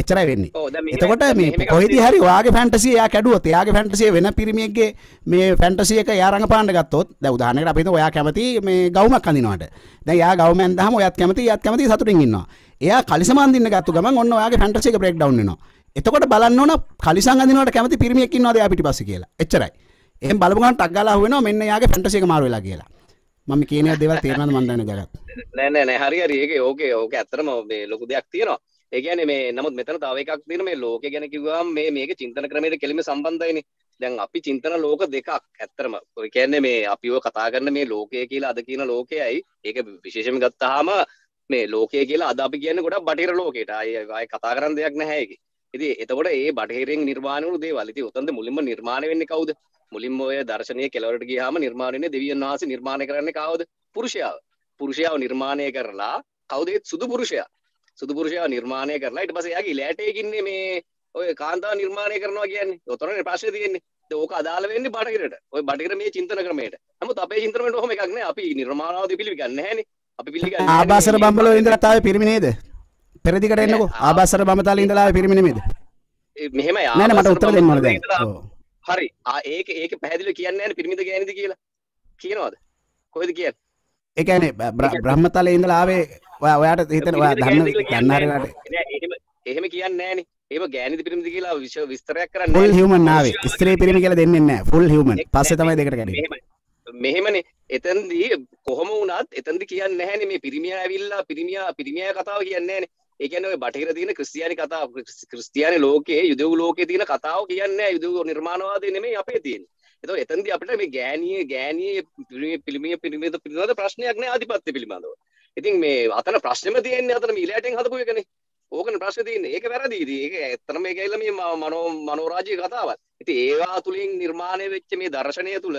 එච්චරයි වෙන්නේ එතකොට මේ කොයිද හරි වාගේ පැන්ටසිය යා කැඩුවොත් එයාගේ පැන්ටසිය වෙන පිරිමියෙක්ගේ මේ පැන්ටසිය එක යා රඟපාන්න ගත්තොත් දැන් උදාහරණයකට අපි හිතමු ඔයා කැමති මේ ගවුමක් අඳිනවට දැන් යා ගවුම ඇඳහම ඔයත් කැමති යාත් කැමති සතුටින් ඉන්නවා එයා කලිසම අඳින්න ගත්ත ගමන් ඔන්න ඔයාගේ පැන්ටසිය එක බ්‍රේක් ඩවුන් වෙනවා එතකොට බලන්න ඕන කලිසම් අඳිනවට කැමති පිරිමියෙක් ඉන්නවද එයා පිටිපස්සේ කියලා එච්චරයි එහෙන් බලපු ගමන් ටක් ගාලා අහුවෙනවා මෙන්න යාගේ ෆැන්ටසි එක මාරු වෙලා කියලා. මම කියන දේවල් තේරෙනවද මන් දන්නේ දැනගත්. නෑ නෑ නෑ හරි හරි ඒක ඕකේ ඕක ඇත්තටම මේ ලොකු දෙයක් තියෙනවා. ඒ කියන්නේ මේ නමුත් මෙතන තව එකක් තියෙන මේ ලෝකය ගැන කිව්වම මේ මේක චින්තන ක්‍රමයට කෙලිම සම්බන්ධයිනේ. දැන් අපි චින්තන ලෝක දෙකක් ඇත්තරම ඔය කියන්නේ මේ අපිව කතා කරන මේ ලෝකය කියලා අද කියන ලෝකයයි ඒක විශේෂම ගත්තාම මේ ලෝකය කියලා අද අපි කියන්නේ ගොඩක් බටහිර ලෝකයට අය අය කතා කරන දෙයක් නැහැ ඒක. ඉතින් එතකොට ඒ බටහිරෙන් නිර්මාණය වුණු දේවල් ඉතින් උතන්ද මුලින්ම නිර්මාණය වෙන්නේ කවුද? මුලින්ම ඔය දර්ශනය කෙලවරට ගියාම නිර්මාණය වෙන්නේ දෙවියන් වහන්සේ නිර්මාණය කරන්නේ කවුද? පුරුෂයාව. පුරුෂයාව නිර්මාණය කරලා කවුද සුදු පුරුෂයා? සුදු පුරුෂයාව නිර්මාණය කරලා ඊට පස්සේ එයාගේ ලෑටේක ඉන්නේ මේ ඔය කාන්තාව නිර්මාණය කරනවා කියන්නේ. ඔතනනේ ප්‍රශ්නේ තියෙන්නේ. ඕක අදාළ වෙන්නේ බටහිරට. ඔය බටහිර මේ චින්තන ක්‍රමයට. නමුත් අපේ චින්තන ක්‍රමයට ඔහොම එකක් නෑ. අපි නිර්මාණවාදී පිළිගන්නේ නැහනේ. අපි පිළිගන්නේ ආභාසර බම්බලෝ ඉඳලා ආවේ පිරිමි නේද? පෙරදිගට එන්නකෝ. ආභාසර බම්බතාලේ ඉඳලා ආවේ පිරිමි නෙමෙයිද? මෙහෙමයි ආභාසර නෑ මට උත්තර දෙන්න ඕන දැන්. හරි ආ ඒක ඒක පැහැදිලිව කියන්නේ නැහැ පිරිමිද ගෑනිද කියලා කියනවාද කොහෙද කියන්නේ ඒ කියන්නේ බ්‍රහ්මතලයේ ඉඳලා ආවේ ඔයා ඔයාට හිතෙන ඔයා ධර්ම ගන්නහරලාට එහෙම එහෙම කියන්නේ නැහනේ එහෙම ගෑනිද පිරිමිද කියලා විශේෂ විස්තරයක් කරන්නේ නැහැ ෆුල් හියුමන් ආවේ ස්ත්‍රී පිරිමි කියලා දෙන්නේ නැහැ ෆුල් හියුමන් පස්සේ තමයි දෙකට කැඩෙන්නේ මෙහෙමනේ එතනදී කොහොම වුණත් එතනදී කියන්නේ නැහැනේ මේ පිරිමියා ඇවිල්ලා පිරිමියා පිරිමියා කතාව කියන්නේ නැහැනේ ඒ කියන්නේ ඔය බටහිර තියෙන ක්‍රිස්තියානි කතාව ක්‍රිස්තියානි ලෝකයේ යුදෙව් ලෝකයේ තියෙන කතාව කියන්නේ යුදෙව් නිර්මාණවාදය නෙමෙයි අපේ තියෙන්නේ. එතකොට එතනදී අපිට මේ ගෑණියේ ගෑණියේ පිළිමයේ පිළිමයේ පිළිබඳ ප්‍රශ්නයක් නෑ ආධිපත්‍ය පිළිබඳව. ඉතින් මේ අතන ප්‍රශ්නෙම තියෙන්නේ අතන මීලෑටෙන් හදපු එකනේ. ඕකන ප්‍රශ්නේ තියෙන්නේ. ඒක වැරදි. ඉතින් ඒක ඇත්තටම ඒක ඇවිල්ලා මේ මනෝ මනෝරාජ්‍ය කතාවක්. ඉතින් ඒවා තුලින් නිර්මාණය වෙච්ච මේ දර්ශනය තුල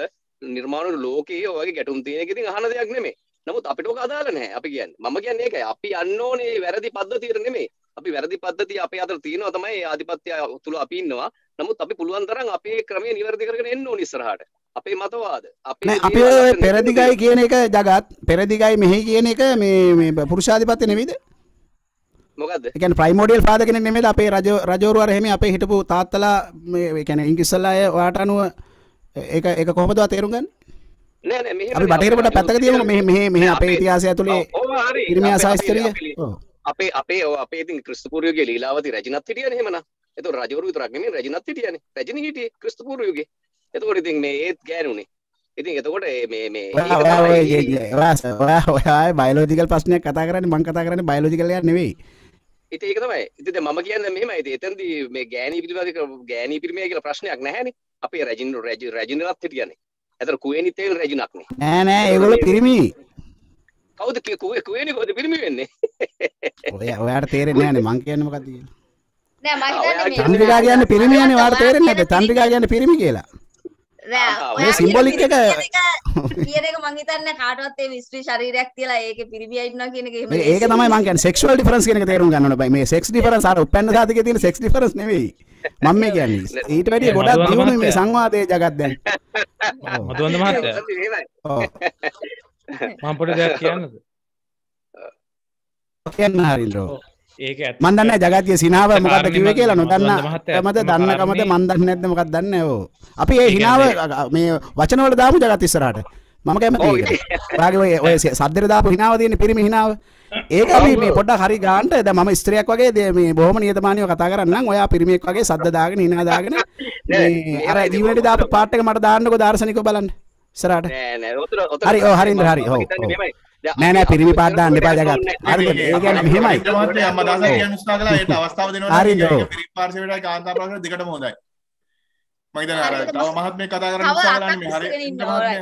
නිර්මාණ ලෝකයේ ඔයගේ ගැටුම් තියෙන එක ඉතින් අහන දෙයක් නෙමෙයි. නමුත් අපිට ඕක අදාළ නැහැ. අපි කියන්නේ. මම කියන්නේ ඒකයි. අපි යන්න ඕනේ වැරදි පද්ධතියට නෙමෙයි. අපි වැරදි පද්ධතිය අපේ අතර තියෙනවා තමයි ඒ ආධිපත්‍ය තුල අපි ඉන්නවා. නමුත් අපි පුළුවන් තරම් අපේ ක්‍රමය නිවැරදි කරගෙන එන්න ඕනේ ඉස්සරහට. අපේ මතවාද අපේ අපි ඔය පෙරදිගයි කියන එක ජගත් පෙරදිගයි මෙහි කියන එක මේ මේ පුරුෂාධිපත්‍ය නෙවෙයිද? මොකද එකන ප්‍රයිමෝඩියල් පාදගෙන නෙමෙයි අපේ රජ රජවරුවර එහෙම අපේ හිටපු තාත්තලා මේ කියන්නේ ඉංග්‍රීසිලා අය ඔයාට අනුව ඒක ඒක කොහොමද තේරුම් ගන්නේ? අපි බටහිර පොඩක් පැත්තක තියමු මේ මේ මේ අපේ ඉතිහාසය ඇතුලේ ඉරිමේ අසාස්ත්‍රීය අපේ අපේ ඔය අපේ ඉතින් ක්‍රිස්තුපූර්වයේ ලීලාවති රජිනත් හිටියනේ එහෙමනම් එතකොට රජවරු විතරක් නෙමෙයි රජිනත් හිටියනේ රජිනි හිටියේ ක්‍රිස්තුපූර්වයේ එතකොට ඉතින් මේ ඒත් ගෑනුනේ ඉතින් එතකොට මේ මේ ඔයා බයලෝජිකල් ප්‍රශ්නයක් කතා කරන්නේ මං කතා කරන්නේ බයලෝජිකල් එකක් නෙවෙයි ඉතින් ඒක තමයි ඉතින් මම කියන්නේ මෙහෙමයි ඉතින් එතෙන්දී මේ ගෑණී පිළිබඳ ගෑණී පිරිමේ කියලා ප්‍රශ්නයක් නැහැනේ අපේ රජින් රජිනවත් හිටියනේ ඇතර කුවනි තේල් රජනක්න නෑ ඒවල පිරිමි කවද කුවනි කොද පිරිමි වෙන්නේ ඔය ඔයාට තේරෙන්නේ නෑනේ මං කියන්නේ මොකක්ද කියලා නෑ මම හිතන්නේ චන්ද්‍රිකා කියන්නේ පිරිමි යන්නේ වාර තේරෙන්නේ නැද්ද චන්ද්‍රිකා කියන්නේ පිරිමි කියලා සිම්බොලික් එක කියන එක මං හිතන්නේ කාටවත් මේ ස්ත්‍රී ශරීරයක් තියලා ඒකේ පිරිමියා ඉන්නවා කියන එක එහෙම ඒක තමයි මං කියන්නේ සෙක්ෂුවල් ඩිෆරන්ස් කියන එක තේරුම් ගන්න ඕනේ බයි මේ සෙක්ස් ඩිෆරන්ස් අර උපැන්න සාධකයේ තියෙන සෙක්ස් ඩිෆරන්ස් නෙවෙයි මම මේ කියන්නේ ඊට වැඩිය ගොඩක් දියුණු මේ සංවාදයේ జగත් දැන් මතුවන්ද මහත්තයා ඔව් මම පොඩි දෙයක් කියන්නද කියන්න හරිලෝ ඒක මන්දන්න ජගතිය සිනාව මකට කිව කියලා නොදන්න මත දන්නකමට මන්දන්න නැදමකක් දන්න ඕ අපි ඒ හිනාව මේ වචනවල දාපු ජගතිස්සරට මම කැමති රගේ ඔය සද්දර දාපු හිනාව තියන පිරිමි හිනාව ඒක මේ පොඩ හරි ගාන්ට ද ම ස්ත්‍රයක් වගේ දේ මේ බොහම නියතමානය කතා කරන්න ඔයා පිරිමෙක් වගේ සද්දාගෙන නිනාදාගෙන අර දීවට දාප පාට්ක මට දාන්නක දර්ශනික බලන්න සරට හරි හරි හරි හෝ නෑනෑ පිරිමි පාත්දාන්න එපා ජගත් හරි දෙකට හොදයි මගේ තව මහත් මේ කතා කරන්න හරි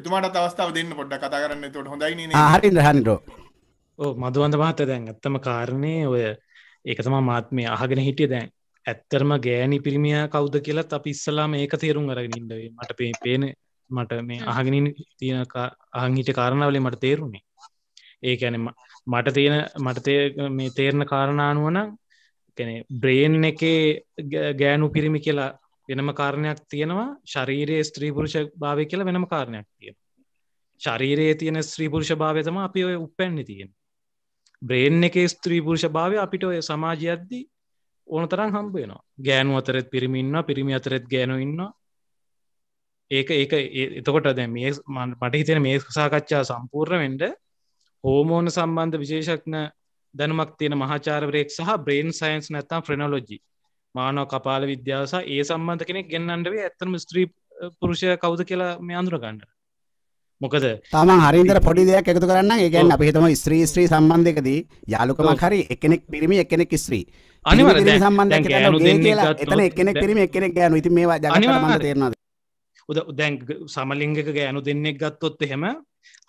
එතුමාට අවස්ථාව දෙන්න පොඩ්ඩ කතා කරන්න තොට හොඳයි හරි හනිරෝ ඕ මදුවන්ද මහත්ත දැන් ඇත්තම කාරණය ඔය ඒකතම මාත් මේ අහගෙන හිටිය දැන් ඇත්තරම ගෑනි පිරිමිය කවුද කියලත් අප ඉස්සලාම ඒක තේරුම් අරගෙන ඉඩවේ මට පේ පේන මට මේ අහගෙන තියෙන අංහිට කාරණාවලේ මට තේරුණේ ඒ ඇන මට තියෙන මට මේ තේරණ කාරණානුවන කැනෙ බ්‍රේන් එකේ ගෑනු පිරිමි කියලා වෙනම කාරණයක් තියෙනවා ශරීරයේ ස්ත්‍රීපුරුෂ භාවය කියලා වෙනම කාරණයක් තියෙන ශරීරයේ තියෙන ස්ත්‍රීපුරුෂ භාවතම අපි ඔය උපැන්නි තියෙන බ්‍රේන් එකේ ස්ත්‍රීපුරුෂ භාවය අපිට ඔය සමාජයද්දී ඕන තරම් හම්බේනවා ගෑනු අතරත් පිරිමින්න්න පිරිමි අතරත් ගෑනු ඉන්නවා ඒක ඒක එතකොට දැ මේ මට හිතෙන මේ සාකච්ඡා සම්පූර්ණවෙන්ඩ හෝමෝන සම්බන්ධ විශේෂක්න දැනුමක් තියෙන මහාචාරවරයෙක් සහ බ්‍රේන් සයින්ස් නැත්තම් ෆ්‍රනලෝජි මානෝ කපාල විද්‍යාස ඒ සම්බන්ධ කෙනෙක් ගෙන්න්නටවේ ඇත්තම ස්ත්‍රී පුරුෂය කවුද කියලා මේ අඳුරගන්නට මොකද තම හරිදර පොඩි දෙයක් එකතු කරන්න ගැන් අපිහිතම ස්ත්‍රී ස්ත්‍රී සම්බන්ධකදී යාලුකමක් හරි එකනෙක් පිරිමි එකනෙක් ස්ත්‍රී අනිවර සම්බන්ධ එතන එකනෙක් පිරිමි එකනෙක් ගෑනු ඉති මේ ජන තේරනවා උද උදැන් සමලිංගක ගෑනු දෙන්නෙක් ගත්තොත් එහෙම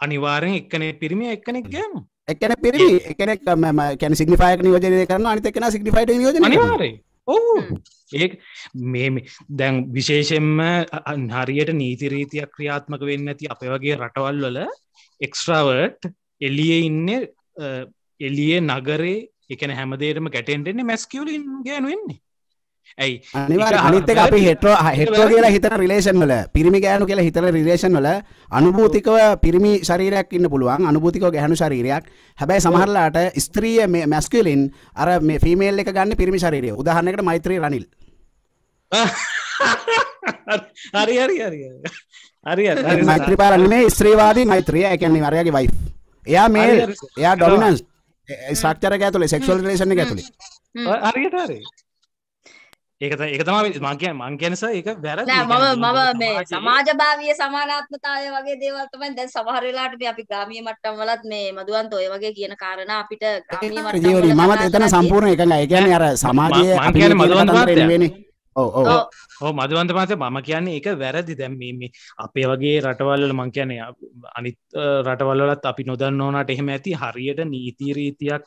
අනිවාරෙන් එක්කනේ පිරිමි එක්කනෙක් ගෑනු එකන පිරිමි එකනෙක් ම කැන සිගිෆායක නියෝජනය කරන අනිතකෙන සිගිෆයිට යෝජන අනිවාරය ඔහු ඒ මේ දැන් විශේෂෙන්ම අන්හරියට නීතිරීතියක් ක්‍රියාත්මක වෙන්න ඇති අප වගේ රටවල් වල එක්ස්ට්‍රාවර්ට් එලිය ඉන්න එලිය නගරේ එකන හැමදේටම ගැටෙන්ටෙන්නේ මැස්කියවලින් ගෑනුවෙන්නේ ඇයි අනිවාර්ය අපි හෙටෝ හෙටෝ කියලා හිතන රිලේෂන් වල පිරිමි ගෑනු කියලා හිතන රිලේෂන් වල අනුභූතිකව පිරිමි ශරීරයක් ඉන්න පුළුවන් අනුභූතිකව ගැහණු ශරීරයක් හැබැයි සමහරලාට ස්ත්‍රිය මේ මැස්කියුලින් අර මේ ෆීමේල් එක ගන්න පිරිමි ශරීරය උදාහරණයකට මෛත්‍රී රනිල් <laughs> හරි හරි හරි හරි මෛත්‍රී පාරන්නේ ස්ත්‍රීවාදී මෛත්‍රිය ඒ කියන්නේ අරයාගේ වයිෆ් එයා මේ එයා ඩොමිනන්ස් ස්ට්‍රක්චර් එක ඇතුලේ සෙක්ෂුවල් රිලේෂන් එක ඇතුලේ හරියට හරි ඒකත ඒක තම මගේ මංගැනස ඒක වැර මම මම මේ සමාජ භාවය සමානාත්මතාවය වගේ දේවල්තමයි දැන් සමහරලාට අපි ග්‍රාමිය මට්ටම් වලත් මේ මදුවන්ත ඔය වගේ කියන කාරණ අපිට ජීවරි මමත් එතන සම්පූර්ණ එකඟ එකන අර සමාජය අපි මදුවන්තවෙනි ඕ මදුවන්ත පසේ මම කියන්නේ එක වැරදි දැම්මීම අපේ වගේ රටවල්ල මං කියන්නේ අනිත් රටවල්ලත් අපි නොදන්න ඕනට එහෙම ඇති හරියට නීතිරීතියක්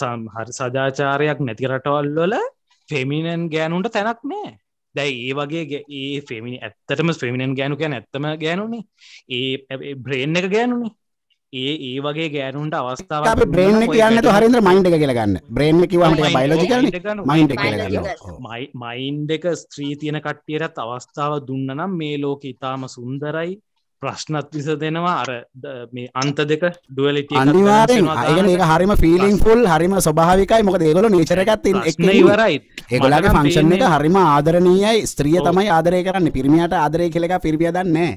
සම් හරි සදාචාරයක් නැති රටවල්වල ෆෙමිනන් ගෑනුන්ට තැනක් නෑ දැයි ඒ වගේ ඒ ෆෙමිනි ඇත්තටම ෆෙමිනන් ගෑනු ගැන ඇත්තම ගෑනුනේ ඒ බ්‍රේන් එක ගෑනුනේ ඒ ඒ වගේ ගෑනුන්ට අවස්ථාව බ්‍රේන් කියන්න හරිද මයින්් එක කියලගන්න බ්‍රේන් කිවට බයිලෝජික මයින්් මයින්් එක ස්ත්‍රී තියන කට්ටියටත් අවස්ථාව දුන්න නම් මේ ලෝක ඉතාම සුන්දරයි ප්‍රශ්නත් විස දෙනවා අර මේ අන්ත දෙක ඩුවලට අනිවාරෙන් අයගන ඒ හරිම ෆිලිම් ෆුල් හරිම ස්භාවිකයි මොක ඒගොල නිචරකත් ඉවරයි ඒගොලගේ ෆංක්ෂන් එක හරිම ආදරණීයයි ස්ත්‍රිය තමයි ආදරය කරන්න පිරිමියට ආදරය කෙලෙක පිරිියදන්නේ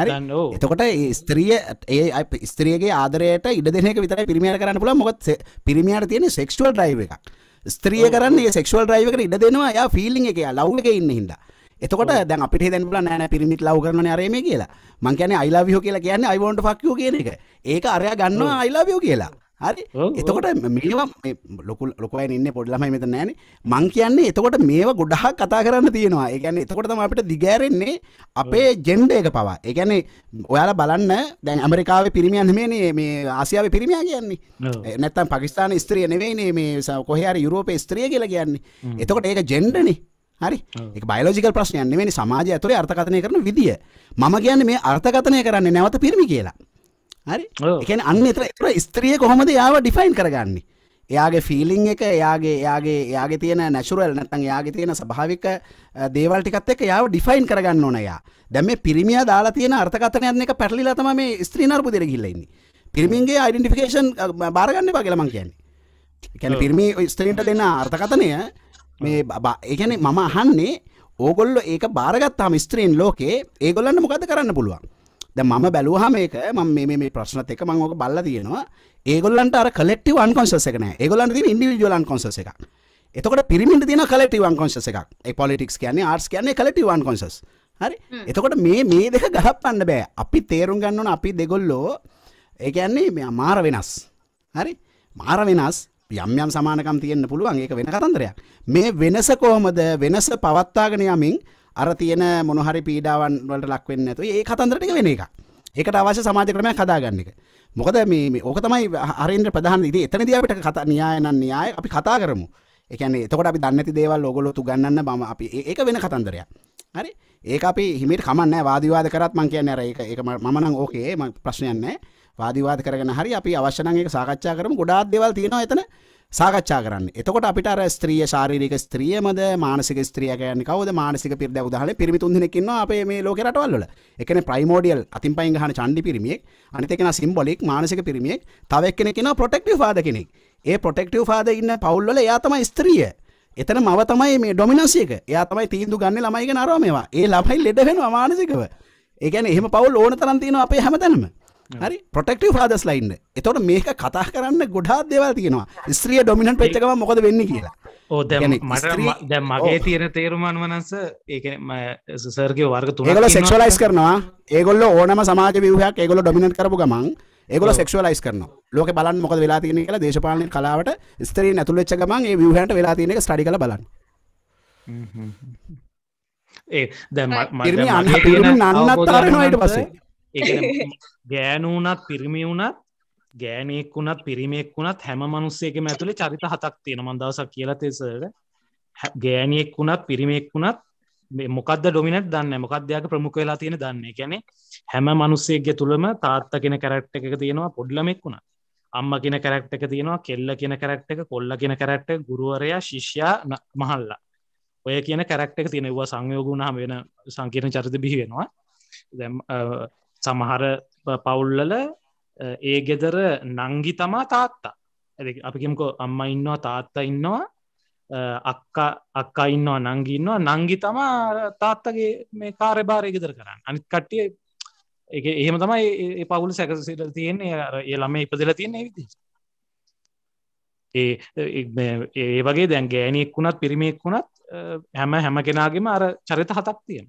හරි එතකොට ස්ත්‍රිය ඒ ස්ත්‍රියගේ ආදරයට ඉඩ දෙනෙක විතර පිරිමියට කරන්න පුළ මොකත් පිරිමියට තියෙන සෙක්ෂුවල් ්‍රයිව එක ස්ත්‍රිය කරන්න සෙක්ෂුවල් ්‍රයිවකට ඉඩ දෙනවා යා ෆිල්ලි එක ලව් එක ඉන්න හිදා එතකොට දැන් අපිට දැන් බල නෑ පිරිමිත් ලව් කරන අරේ කියලා මං කියන්නේ I love you කියලා කියන්නේ I want to fuck you කියන එක. ඒක අරයා ගන්නවා I love you කියලා. හරි එතකොට මේවා ලොකු ලොකයි ඉන්න පොඩිලමයි මෙත නෑන මං කියන්නේ එතකොට මේවා ගොඩහක් කතා කරන්න තියෙනවා ඒගැන එතකොට තම අපිට දිගෑරෙන්නේ අපේ ජෙන්ඩ එක පවා ඒගැන ඔයාලා බලන්න දැන් ඇමරිකාව පිරිමියන් මේ මේ ආසියාව පිරිමිය කියන්නේ නැත්තම් පකිස්ාන ස්ත්‍රිය නෙවෙයි මේ සකොහයාර යුරෝප ස්ත්‍රිය කියලා කියන්නේ එතකොට ඒක ජෙන්ඩනේ හරි එක බයිලෝජිකල් ප්‍රශ්නයන්නේ මේ සමාජය ඇතුළේ අර්ථකථනය කරන විදිිය මම කියන්න මේ අර්ථකථනය කරන්නේ නැවත පිරිමි කියලා හරි එකන අන්න එතර එතර ස්ත්‍රිය කොහොමද යාව ඩිෆයින් කරගන්න එයාගේ ෆිලිං එක එයාගේ එයාගේ යාගේ තියෙන නැශුරල් නැතන් යාගේ තියෙන සභාවික දේවල්ටිකත් එක යාව ඩිෆයින් කරගන්න ඕනයා දැම පිරිමිය දාලා තියෙන අර්ථකථනයන එක පැටලිලතම මේ ස්ත්‍රීනර්පු දෙරගිල්ලෙන්නේ පිරිමින්ගේ අයිඩන්ටිෆිකේෂන් බාරගන්න පා කියලමං කියන්නේ කැන පිරිමි ස්ත්‍රීන්ට දෙන්න අර්ථකථනය මේ බබා ඒගැන මම අහන්නේ ඕගොල්ලො ඒක බාරගත්තා මිස්ත්‍රීන් ලෝකේ ඒගොල්ලන්න මොකද කරන්න පුළුවන් ද මම බැලූහ මේක ම මේ ප්‍රශ්නත එක මං ඕක බල්ල තියෙනවා ඒගොල්ලන්ට අර කලෙක්ටව වන් කොන්සස් එකන ඒගොලන්ට ඉන්ඩිවිජලන් කොන්සස් එක එතකට පිරිමිට තින කලෙක්ටවන් කොන්සස් එකක් පොලිටික්ස් කියන්නේ ආර්ස් කියන්නේ කලෙක්ටවන් කොන්සස් හරි එතකොට මේ මේ දෙක ගහපන්න බෑ අපි තේරුම් ගන්නවන අපි දෙගොල්ලෝ ඒකන්නේ මේ අමාර වෙනස් හරි මාර වෙනස් යම් යම් සමානකම් තියෙන්න පුළුවන් ඒක වෙන කතන්දරයක්. මේ වෙනස කොහොමද වෙනස පවත්වාගෙන යමින් අර තියෙන මොනහරි පීඩාවන් වලට ලක් වෙන්නේ නැතුව ඒ කතන්දර ටික වෙන එකක්. ඒකට අවශ්‍ය සමාජ ක්‍රමයක් හදාගන්න එක. මොකද මේ ඕක තමයි හරින්ද්‍ර ප්‍රධාන ඉතින් එතනදී අපිට කතා න්‍යාය නම් න්‍යාය අපි කතා කරමු. ඒ කියන්නේ එතකොට අපි දන්නේ නැති දේවල් ඕගොල්ලෝ තුගන්නන්න මම අපි ඒක වෙන කතන්දරයක්. හරි? ඒක අපි හිමීට කමන්නේ නැහැ වාද විවාද කරත් මම කියන්නේ අර ඒක ඒක මම නම් ඕකේ මම ප්‍රශ්නයක් නැහැ. වාදිවාද කරගෙන හරි අපි අවශ්‍යනගේ සාකච්ඡා කරම ගොඩාත් දෙවල් තියෙනවා එතන සාකච්ඡා කරන්න එතකොට අපිට අර ස්ත්‍රිය ශාරීරික ස්ත්‍රියමද මානසික ස්ත්‍රියකයන් කවද මානසික පිරිද උදාහරණේ පිරිමි තුන්දෙනෙක්ඉන්න අපේ මේ ලෝක රටවල් වල එකනේ ප්‍රයිමෝඩියල් අතින් පයින් ගහන චණ්ඩි පිරිමියෙක් අනිත් එකන සිම්බොලික් මානසික පිරිමියෙක් තව එක්කෙනෙක් ඉන්නවා ප්‍රොටෙක්ටිව් ෆාදර් කෙනෙක් ඒ ප්‍රොටෙක්ටිව් ෆාදර් ඉන්න පවුල් වල එයා තමයි ස්ත්‍රිය එතන මව තමයි මේ ඩොමිනන්සියක එයා තමයි තීන්දු ගන්න ළමයිගෙන අරව මේවා ඒ ළමයි ලෙඩ වෙනවා මානසිකව ඒ කියන්නේ එහෙම පවුල් ඕන තරම් තියෙනවා අපේ හැමතැනම හරි පොටෙක්ටව හදස් ලයින්න එතොට මේක කතා කරන්න ගොඩා දෙවල් තියෙනවා ස්ත්‍රිය ඩොමිනන් පච්චකම මොකද වෙන්න කියලා ඕ මට දැ මගේ තියෙන තේරුමන් වනස ඒකම සර්ගය වර්ග තුළ සෙක්ෂලයිස් කරනවා ඒගොල්ල ඕනම සමාජ විවහයක් ඒගොල ඩොමිනට කරපු ගමන් ඒගොල සෙක්ෂලයිස් කරන ලෝක බලන් මොක වෙලා තියෙන කියලා දේශපාලන කලාවට ස්ත්‍රී නැතුලච්ච ගමන් ඒ විවහට වෙලා තියෙන ස්ටඩි කල බලන්න ඒ දැ නන්නතරනයට පසේ ඒ ගෑනුනත් පිරිමි වුණත් ගෑනෙක් වුණත් පිරිමෙක් වුණත් හැම මනුස්සේක ඇතුළේ චරිත හතක් තියෙන මන්දවසක් කියලා තෙසර ගෑනියෙක් වුණත් පිරිමෙක් වුණත් මොකක්ද ඩොමිනට දන්න මොකක්දයාක ප්‍රමුඛ වෙලා තියෙන දන්නේ ගැනෙ හැම මනුස්සේක්ගේ තුළම තාත්ත කෙන කැරක්ට එක තියෙනවා පොඩ්ලමෙක් වුණ අම්ම කෙන කැරක්ට එක තියෙනවා කෙල්ල කියෙන කැරක්ට එක කොල්ල කියෙන කැරක්ට ගුරුවරයා ශිෂ්‍යයා මහල්ලා ඔය කියන කැරක්ට එක තියෙනවා සංයෝගුණහම වෙන සංකීර්ණ චරිත බිහි වෙනවා සමහර පවුල්ලල ඒ ගෙදර නංගි තමා තාත්තා අපිකමකෝ අම්ම ඉන්නවා තාත්තා ඉන්නවා අක්කා අක්කා ඉන්නවා නංගින්නවා නංගි තමා තාත්තගේ මේ කාරබාරය ගෙදර කරන්න අනිත් කට්ටිය එක එහෙම තමයි පවුල සැකසිට තියන්නේ ඒ ළම ඉපදල තියන්නේ විදි ඒ ඒ වගේ දැන් ගෑනෙක් වුණත් පිරිමෙක් වුණත් හැම හැම කෙනාගෙම අර චරිත හතක් තියෙන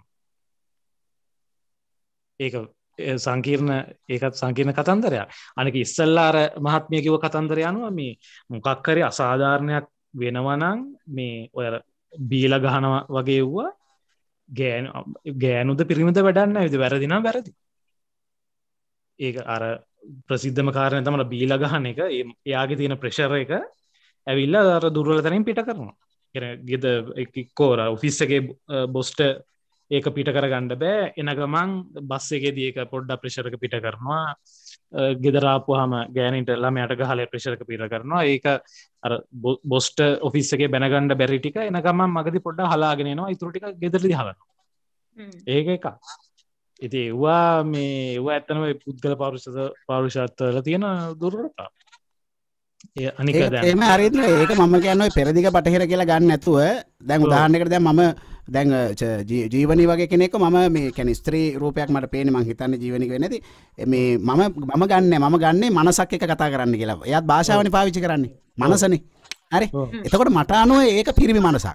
ඒක සංකීර්ණ ඒකත් සංකීර්ණ කතන්දරයක් අනක ඉස්සල්ලාර මහත්මියකිව කතන්දර යනුව මේ මොකක්කරි අසාධාරණයක් වෙනවනං මේ ඔය බීල ගහන වගේ ව්වා ගෑන ගෑනුද පිරිමිද වැඩන්න ඇවිද වැරදිනම් වැරදි ඒක අර ප්‍රසිද්ධම කාරණය තමට බීල ගහන එක එයාගේ තියෙන ප්‍රශර එක ඇවිල්ල අර දුර්වල තැනින් පිට කරනවා ගෙද එක්කෝර උෆිස්සගේ බොස්ට ඒක පිට කරගණ්ඩ බෑ එන ගමන් බස්සගේ දියක පොඩ්ඩ ප්‍රේෂරක පිට කරනවා ගෙදරාපුහම ගෑනට ළමයට ගහල ප්‍රේෂරක පිට කරනවා ඒක බොස්ට ඔෆිස්සගේ බැනගණ්ඩ බැරිටික එන ගමන් මගති පොඩ්ඩ හලාගෙනවා ඉතුරටික ගෙදරදි හලන ඒක එකක් ඉති ඒවා මේ ඒවා ඇත්තනම පුද්ගල පරුෂ පරුෂත්වල තියෙන දුරටා අනික එම හරිත්ල ඒක මම කියන්න පෙරදික පටහිර කියලා ගන්න ඇතුව දැන් උදාහන්නකට දැ මම දැන් ජීවනි වගේ කෙනෙක් ම මේ කැන ස්ත්‍රී රූපයක් මට පේන මං හිතන්න ජීවනික වෙනද මේ මම මම ගන්න මම ගන්නේ මනසක් එක කතා කරන්න කියලා එයත් භාෂාවනි පාවිච්චි කරන්නේ මනසනේ හරි එතකොට මට අනුව ඒක පිරිමි මනසක්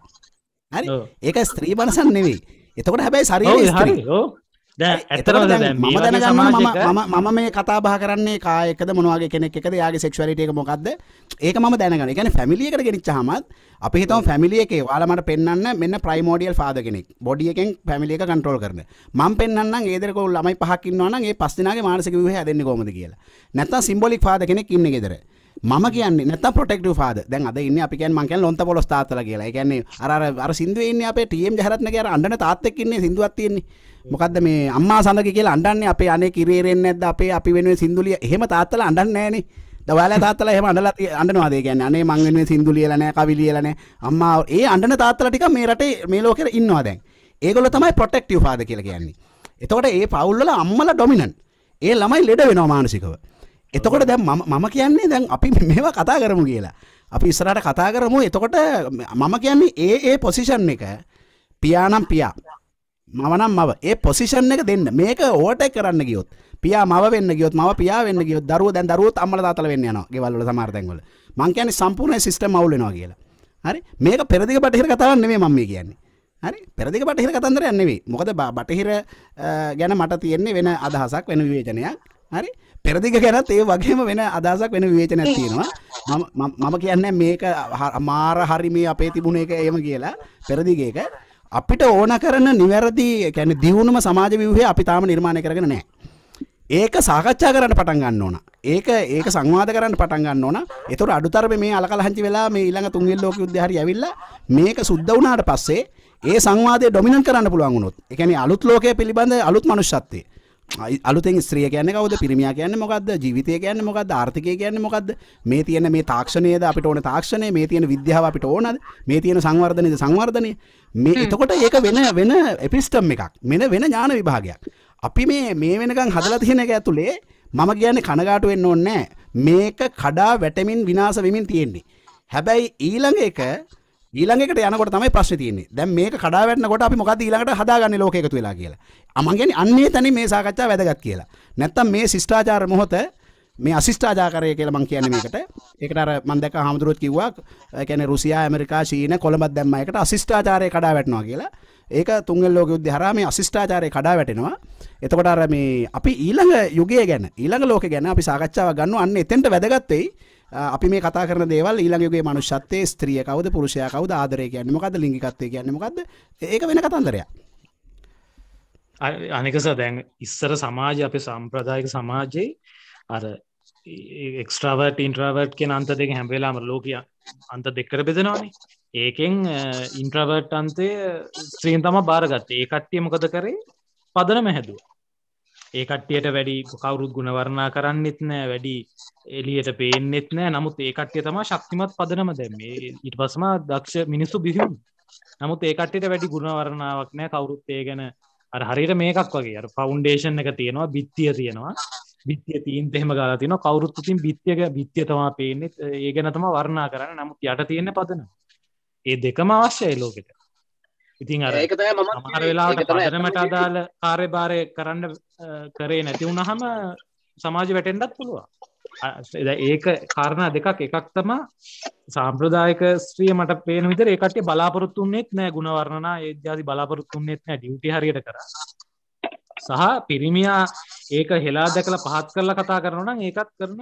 හරි ඒක ස්ත්‍රී මනසන් නෙවෙයි එතකොට හැබැයි සරි හරි මම මේ කතා බහ කරන්නේ කායකද මොනවාගේ කෙනෙක් එකද යාගේ සෙක්ෂවලටක මොකක්ද ඒක ම දැනගන ගැන ෆැමිලියකට ගෙනනිච් හමත් අපි හිතම ෆැමිලිය එකේ වාලමට පෙන්න්න මෙන්න ප්‍රයිමෝඩියල් ාද කෙනෙක් බොඩියකෙන් පැමිලිය කන්ට්‍රෝල් කරන ම පෙන්න්න ඒදරක ළමයි පහකින්නවනගේ පස්සනගේ මානසක හ දෙන්න කොමද කියලා නැත සිම්බොලික් පාද කෙනෙක් ඉන්න ෙදර මම කියන්නේ නැත පොටෙක්ටව පාද දැන් අද ඉන්න අපි කියන් මංකන් ලොන්ත පොලොස් තාතල කියලා කියන්නේ අර අර සිින්දුව ඉන්න අපේ ටියම් ජහරත්න කියර අන්න තාත්තෙක්න්නේ සිදුවත් තියෙන්නේ මොකක්ද මේ අම්මා සඳක කියලා අන්ඩන්නේ අපේ අනේ කිරේරෙන් ඇද අපේ අපි වෙනුව සිදුලිය එහෙම තාත්තල අඩන්න නෑනේ දවාල තාත්තල එහම අඩල අඩනවාද ගැන අනේ මංගන්නේ සිදුලියලන කවිලියලන අම්මා ඒ අන්ඩන තාත්තල ටික මේ රටේ මේ ලෝකෙර ඉන්නවා දැන් ඒගොල තමයි පොටෙක්ටව පාද කියලා කියන්නේ එතකොට ඒ පවුල්ල අම්මල ඩොමිනන් ඒ ළමයි ලෙඩ වෙනවා මානසිකව එතකොට දැන් මම කියන්නේ දැන් අපි <laughs> මේවා කතා කරමු කියලා. අපි ඉස්සරහට කතා කරමු. එතකොට මම කියන්නේ ඒ ඒ පොසිෂන් එක පියානම් පියා. මම නම් මව. ඒ පොසිෂන් එක දෙන්න. මේක ඕවර්ටේක් කරන්න ගියොත්. පියා මව වෙන්න ගියොත්, මව පියා වෙන්න ගියොත්, දරුවෝ දැන් දරුවෝත් අම්මලා තාත්තලා වෙන්න යනවා. ගෙවල් වල සමහර තැන්වල. මං කියන්නේ සම්පූර්ණ සිස්ටම් අවුල් වෙනවා කියලා. හරි? මේක පෙරදිග බටහිර කතාවක් නෙමෙයි මම මේ කියන්නේ. හරි පෙරදිග බටහිර කතන්දරයක් නෙවෙයි. මොකද බටහිර ගැන මට තියෙන්නේ වෙන අදහසක් වෙන විවේචනයක්. හරි පෙරදිග ගැනත් ඒ වගේම වෙන අදහසක් වෙන විවේචනයක් තියෙනවා මම කියන්නේ මේක මාර හරි මේ අපේ තිබුණ එක එහෙම කියලා පෙරදිග එක අපිට ඕන කරන නිවැරදි කියන්නේ දියුණුම සමාජ ව්‍යුහය අපි තාම නිර්මාණය කරගෙන නැහැ. ඒක සාකච්ඡා කරන්න පටන් ගන්න ඕන. ඒක ඒක සංවාද කරන්න පටන් ගන්න ඕන. ඒතර අඩුතරමේ මේ අලකලහංචි වෙලා මේ ඊළඟ තුන්වෙනි ලෝක යුද්ධය හරි ඇවිල්ලා මේක සුද්ධ වුණාට පස්සේ ඒ සංවාදය ඩොමිනන්ට් කරන්න පුළුවන් වුණොත්. ඒ කියන්නේ අලුත් ලෝකයේ පිළිබඳ අලුත් මනුෂ්‍යත්වය. අලුතෙන් ස්ත්‍රිය කියන්නේ කවුද පිරිමියා කියන්නේ මොකද්ද ජීවිතය කියන්නේ මොකද්ද ආර්ථිකය කියන්නේ මොකද්ද මේ තියෙන මේ තාක්ෂණයද අපිට ඕන තාක්ෂණය මේ තියෙන විද්‍යාව අපිට ඕනද මේ තියෙන සංවර්ධනයද සංවර්ධනය මේ එතකොට ඒක වෙන වෙන එපිස්ටම් එකක් මෙන වෙන ඥාන විභාගයක් අපි මේ මේ වෙනකන් හදලා තියෙන එක ඇතුලේ මම කියන්නේ කනගාටු වෙන්න ඕනේ මේක කඩා වැටෙමින් විනාශ වෙමින් තියෙන්නේ හැබැයි ඊළඟ එක ඊළඟකට යනකොට තමයි ප්‍රශ්නේ තියෙන්නේ. දැන් මේක කඩා වැටෙනකොට අපි මොකද්ද ඊළඟට හදාගන්නේ ලෝකේ එකතු වෙලා කියලා. මං කියන්නේ අන්නේ තැනින් මේ සාකච්ඡාව වැදගත් කියලා. නැත්තම් මේ ශිෂ්ටාචාර මොහොත මේ අශිෂ්ටාචාරය කියලා මං කියන්නේ මේකට. ඒකට අර මං දැක්ක හාමුදුරුවෝත් කිව්වා ඒ කියන්නේ රුසියා, ඇමරිකා, චීන, කොළඹ දැම්ම එකට අශිෂ්ටාචාරය කඩා වැටෙනවා කියලා. ඒක තුන්වෙනි ලෝක යුද්ධය හරහා මේ අශිෂ්ටාචාරය කඩා වැටෙනවා. එතකොට අර මේ අපි ඊළඟ යුගය ගැන, ඊළඟ ලෝකේ ගැන අපි සාකච්ඡාවක් ගන්නවා. අන්න එතෙන්ට වැදගත් වෙයි. අපි මේ කතා කරන දේවල් ඊළඟගේ මනුෂ්‍යත්තේ ස්ත්‍රිය කවද පුරුෂය කවද ආදරය කියන්නේ මොකද ලිගිකත්වය කියන්නේ මොකද ඒක වෙන කතන්දරයක් අනිකස දැන් ඉස්සර සමාජ අප සම්ප්‍රදායක සමාජයේ අර එක්ස්ට්‍රාවර්ට ඉන්ට්‍රවර්ට් කියෙන අන්ත දෙක හැම්බේලාම ලෝකය අන්ත දෙක්කර බෙදෙනවානේ ඒකෙන් ඉන්ට්‍රවර්ට් අන්තේ ස්ත්‍රීන් තම බාරගත්ත ඒ කට්ටිය මොකද කරේ පදනම හැදුව ඒ කට්ටියට වැඩි කවුරුත් ගුණවරණා කරන්නෙත් නෑ වැඩි එලියට පේන්නෙත් නෑ නමුත් ඒ කට්ටිය තමා ශක්තිමත් පදනම දැම ඉට පසම දක්ෂ මිනිස්සු බිහිුම් නමුත් ඒ කට්ටියට වැඩි ගුණවරණාවක් නෑ කවුරුත් ඒ ගැන අර හරියට මේකක් වගේ අර ෆවුන්ඩේෂන් එක තියෙනවා බිත්තිය තියෙනවා බිත්තිය තීන් එහෙම ගලා තින කවරුත්තුතින් බිත්තියක බිත්්‍ය තමා පේනෙත් ඒ ගැනතම වර්ණා කරන්න නමුත් යට තියෙන පදන ඒ දෙකම අවශ්‍යය ලෝකෙට ඉතින් අර මහර වෙලාට පදනමට අදාළ කාර්ය භාරය කරන්න කරේ නැති වුණහම සමාජ වැටෙන්ඩත් පුළුවන් ඒක කාරණ දෙකක් එකක් තමා සාම්ප්‍රදායක ස්ත්‍රිය මට පේන විතර ඒකට බලාපොරොත්තුන්නෙත් නෑ ගුණවරණනා ඒ ජාති බලාපොරොත්තුන්නෙත් නෑ ඩියුටි හරියට කර සහ පිරිමියා ඒක හෙලා දැකල පහත් කරලා කතා කරනනම් ඒකත් කරන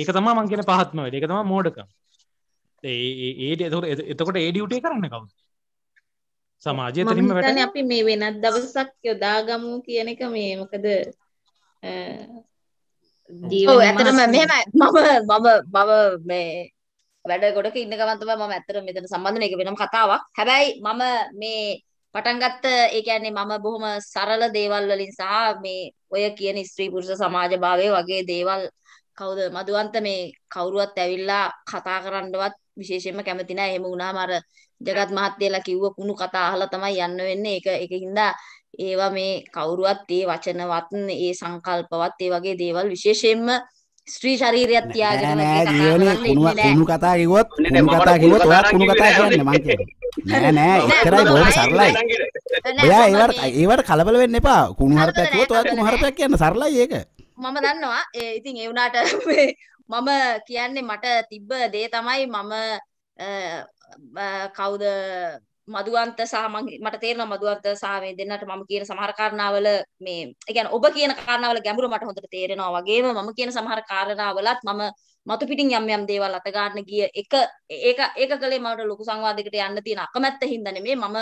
ඒක තමා මං කියන පහත්ම වැඩ එක තම මෝඩකම් ඒ එතකොට ඒ ඩියුටේ කරන්න කවුද සමාජය තරින්ම වැට අපි මේ වෙනත් දවසක් යොදාගමු කියන එක මේ මොකද ඇතරම මෙම මම මම මම මේ වැඩ ගොඩක ඉන්න ගමන්තම මම ඇත්තට මෙතන සම්බන්ධන එක වෙනම කතාවක් හැබැයි මම මේ පටන්ගත්ත ඒ කියන්නේ මම බොහොම සරල දේවල් වලින් සහ මේ ඔය කියන ස්ත්‍රී පුරුෂ සමාජ භාවය වගේ දේවල් කවුද මදුවන්ත මේ කවුරුවත් ඇවිල්ලා කතා කරන්නවත් විශේෂයෙන්ම කැමති නැහැ. එහෙම වුණාම අර జగත් මහත්තයලා කිව්ව කුණු කතා අහලා තමයි යන්න වෙන්නේ. ඒක ඒකින්ද ඒවා මේ කවුරුවත් ඒ වචනවත් ඒ සංකල්පවත් ඒ වගේ දේවල් විශේෂයෙන්ම ස්ත්‍රී ශරීරයක් තියාගෙන කුණු කතා කිව්වොත් කුණු කතා කිව්වොත් ඔයා කුණු කතා කියන්නේ මං කියන්නේ නෑ නෑ එච්චරයි බොහොම සරලයි ඔයා ඒවට ඒවට කලබල වෙන්න එපා කුණු හරපයක් කිව්වොත් ඔයා කුණු හරපයක් කියන්න සරලයි ඒක මම දන්නවා ඉතින් ඒ වුණාට <laughs> මම කියන්නේ මට තිබ්බ දේ තමයි මම කවුද මදුවන්ත සහ මට තේරෙනවා මදුවන්ත සහ මේ දෙන්නට මම කියන සමහර කාරණාවල මේ ඒ කියන්නේ ඔබ කියන කාරණාවල ගැඹුර මට හොඳට තේරෙනවා වගේම මම කියන සමහර කාරණාවලත් මම මතු පිටින් යම් යම් දේවල් අත ගන්න ගිය එක ඒක ඒක කලේ මට ලොකු සංවාදයකට යන්න තියෙන අකමැත්ත හින්දා නෙමෙයි මම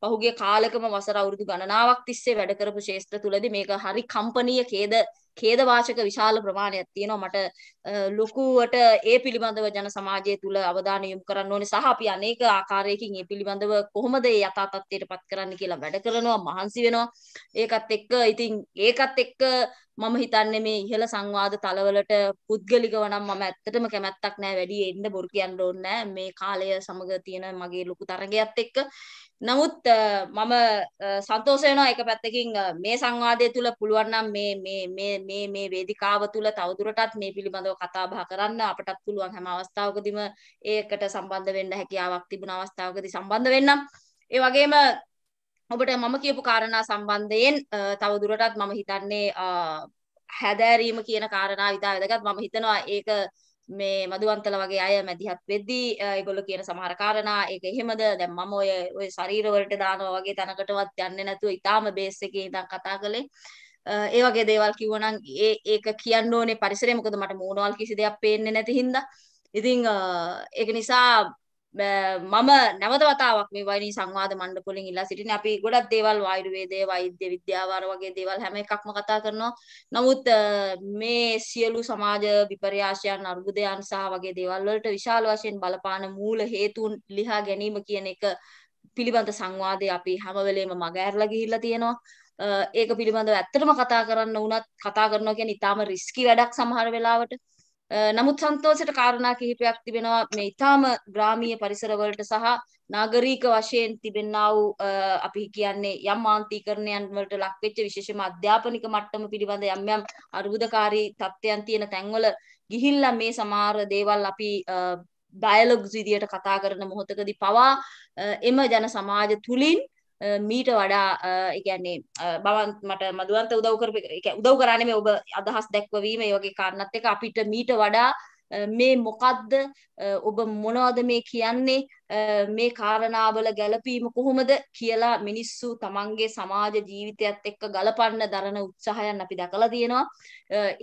පහුගිය කාලෙකම වසර අවුරුදු ගණනාවක් තිස්සේ වැඩ කරපු ශේෂ්ත්‍ර තුලදී මේක හරි කම්පනීය ඛේද කේදවාචක විශාල ප්‍රමාණයක් තියෙනවා මට ලොකුවට ඒ පිළිබඳව ජන සමාජය තුළ අවධානය යොමු කරන්න ඕනේ සහ අපි අනේක ආකාරයකින් ඒ පිළිබඳව කොහොමද ඒ යථා තත්ත්වයට පත් කරන්න කියලා වැඩ කරනවා මහන්සි වෙනවා ඒකත් එක්ක ඉතින් ඒකත් එක්ක මම හිතන්නේ මේ ඉහළ සංවාද තලවලට පුද්ගලිකව නම් මම ඇත්තටම කැමැත්තක් නැහැ වැඩි එන්න බොරු කියන්න ඕනේ මේ කාලය සමග තියෙන මගේ ලොකු තරගයත් එක්ක. නමුත් මම සන්තෝෂ වෙනවා එක පැත්තකින් මේ සංවාදය තුල පුළුවන් නම් මේ මේ මේ මේ මේ වේදිකාව තුල තවදුරටත් මේ පිළිබඳව කතා බහ කරන්න අපටත් පුළුවන් හැම අවස්ථාවකදීම ඒකට සම්බන්ධ වෙන්න හැකියාවක් තිබුණ අවස්ථාවකදී සම්බන්ධ වෙන්නම්. ඒ වගේම ඔබට මම කියපු කාරණා සම්බන්ධයෙන් තවදුරටත් මම හිතන්නේ හැදෑරීම කියන කාරණා විතා වැදගත් මම හිතනවා ඒක මේ මදුවන්තල වගේ අය මැදිහත් වෙද්දී ඒගොල්ලෝ කියන සමහර කාරණා ඒක එහෙමද දැන් මම ඔය ඔය ශරීර වලට දානවා වගේ තැනකටවත් යන්නේ නැතුව ඊටාම බේස් එකේ ඉඳන් කතා කළේ ඒ වගේ දේවල් කිව්වනම් ඒ ඒක කියන්න ඕනේ පරිසරය මොකද මට මූණවල් කිසි දෙයක් පේන්නේ නැති හින්දා ඉතින් ඒක නිසා මම නැවත වතාවක් මේ වයිනි සංවාද මණ්ඩපවලින් ඉල්ලා සිටින්නේ අපි ගොඩක් දේවල් ආයුර්වේදය වෛද්‍ය විද්‍යාව වගේ දේවල් හැම එකක්ම කතා කරනවා. නමුත් මේ සියලු සමාජ විපර්යාසයන් අර්බුදයන් සහ වගේ දේවල් වලට විශාල වශයෙන් බලපාන මූල හේතුන් ලිහා ගැනීම කියන එක පිළිබඳ සංවාදය අපි හැම වෙලේම මග ඇරලා ගිහිල්ලා තියෙනවා. ඒක පිළිබඳව ඇත්තටම කතා කරන්න වුණත් කතා කරනවා කියන්නේ ඊටාම රිස්කි වැඩක් සමහර වෙලාවට. නමුත් සන්තෝෂයට කාරණා කිහිපයක් තිබෙනවා මේ ඊටාම ග්‍රාමීය පරිසරවලට සහ නාගරික වශයෙන් තිබෙනා වූ අපි කියන්නේ යම් ආන්තීකරණයන් වලට ලක්වෙච්ච විශේෂම අධ්‍යාපනික මට්ටම පිළිබඳ යම් යම් අර්බුදකාරී තත්ත්වයන් තියෙන තැන්වල ගිහිල්ලා මේ සමහර දේවල් අපි ඩයලොග්ස් විදියට කතා කරන මොහොතකදී පවා එම ජන සමාජ තුලින් මීට වඩා එකන්නේ බවන් මට මදුවන්ත උදව් කර උදව් කරන්නේ ඔබ අදහස් දැක්වවීම යෝගේ කාරණත් එක අපිට මීට වඩා මේ මොකක්ද ඔබ මොනවද මේ කියන්නේ මේ කාරණාවල ගැලපීම කොහොමද කියලා මිනිස්සු තමන්ගේ සමාජ ජීවිතයත් එක්ක ගලපන්න දරන උත්සාහයන් අපි දැකලා තියෙනවා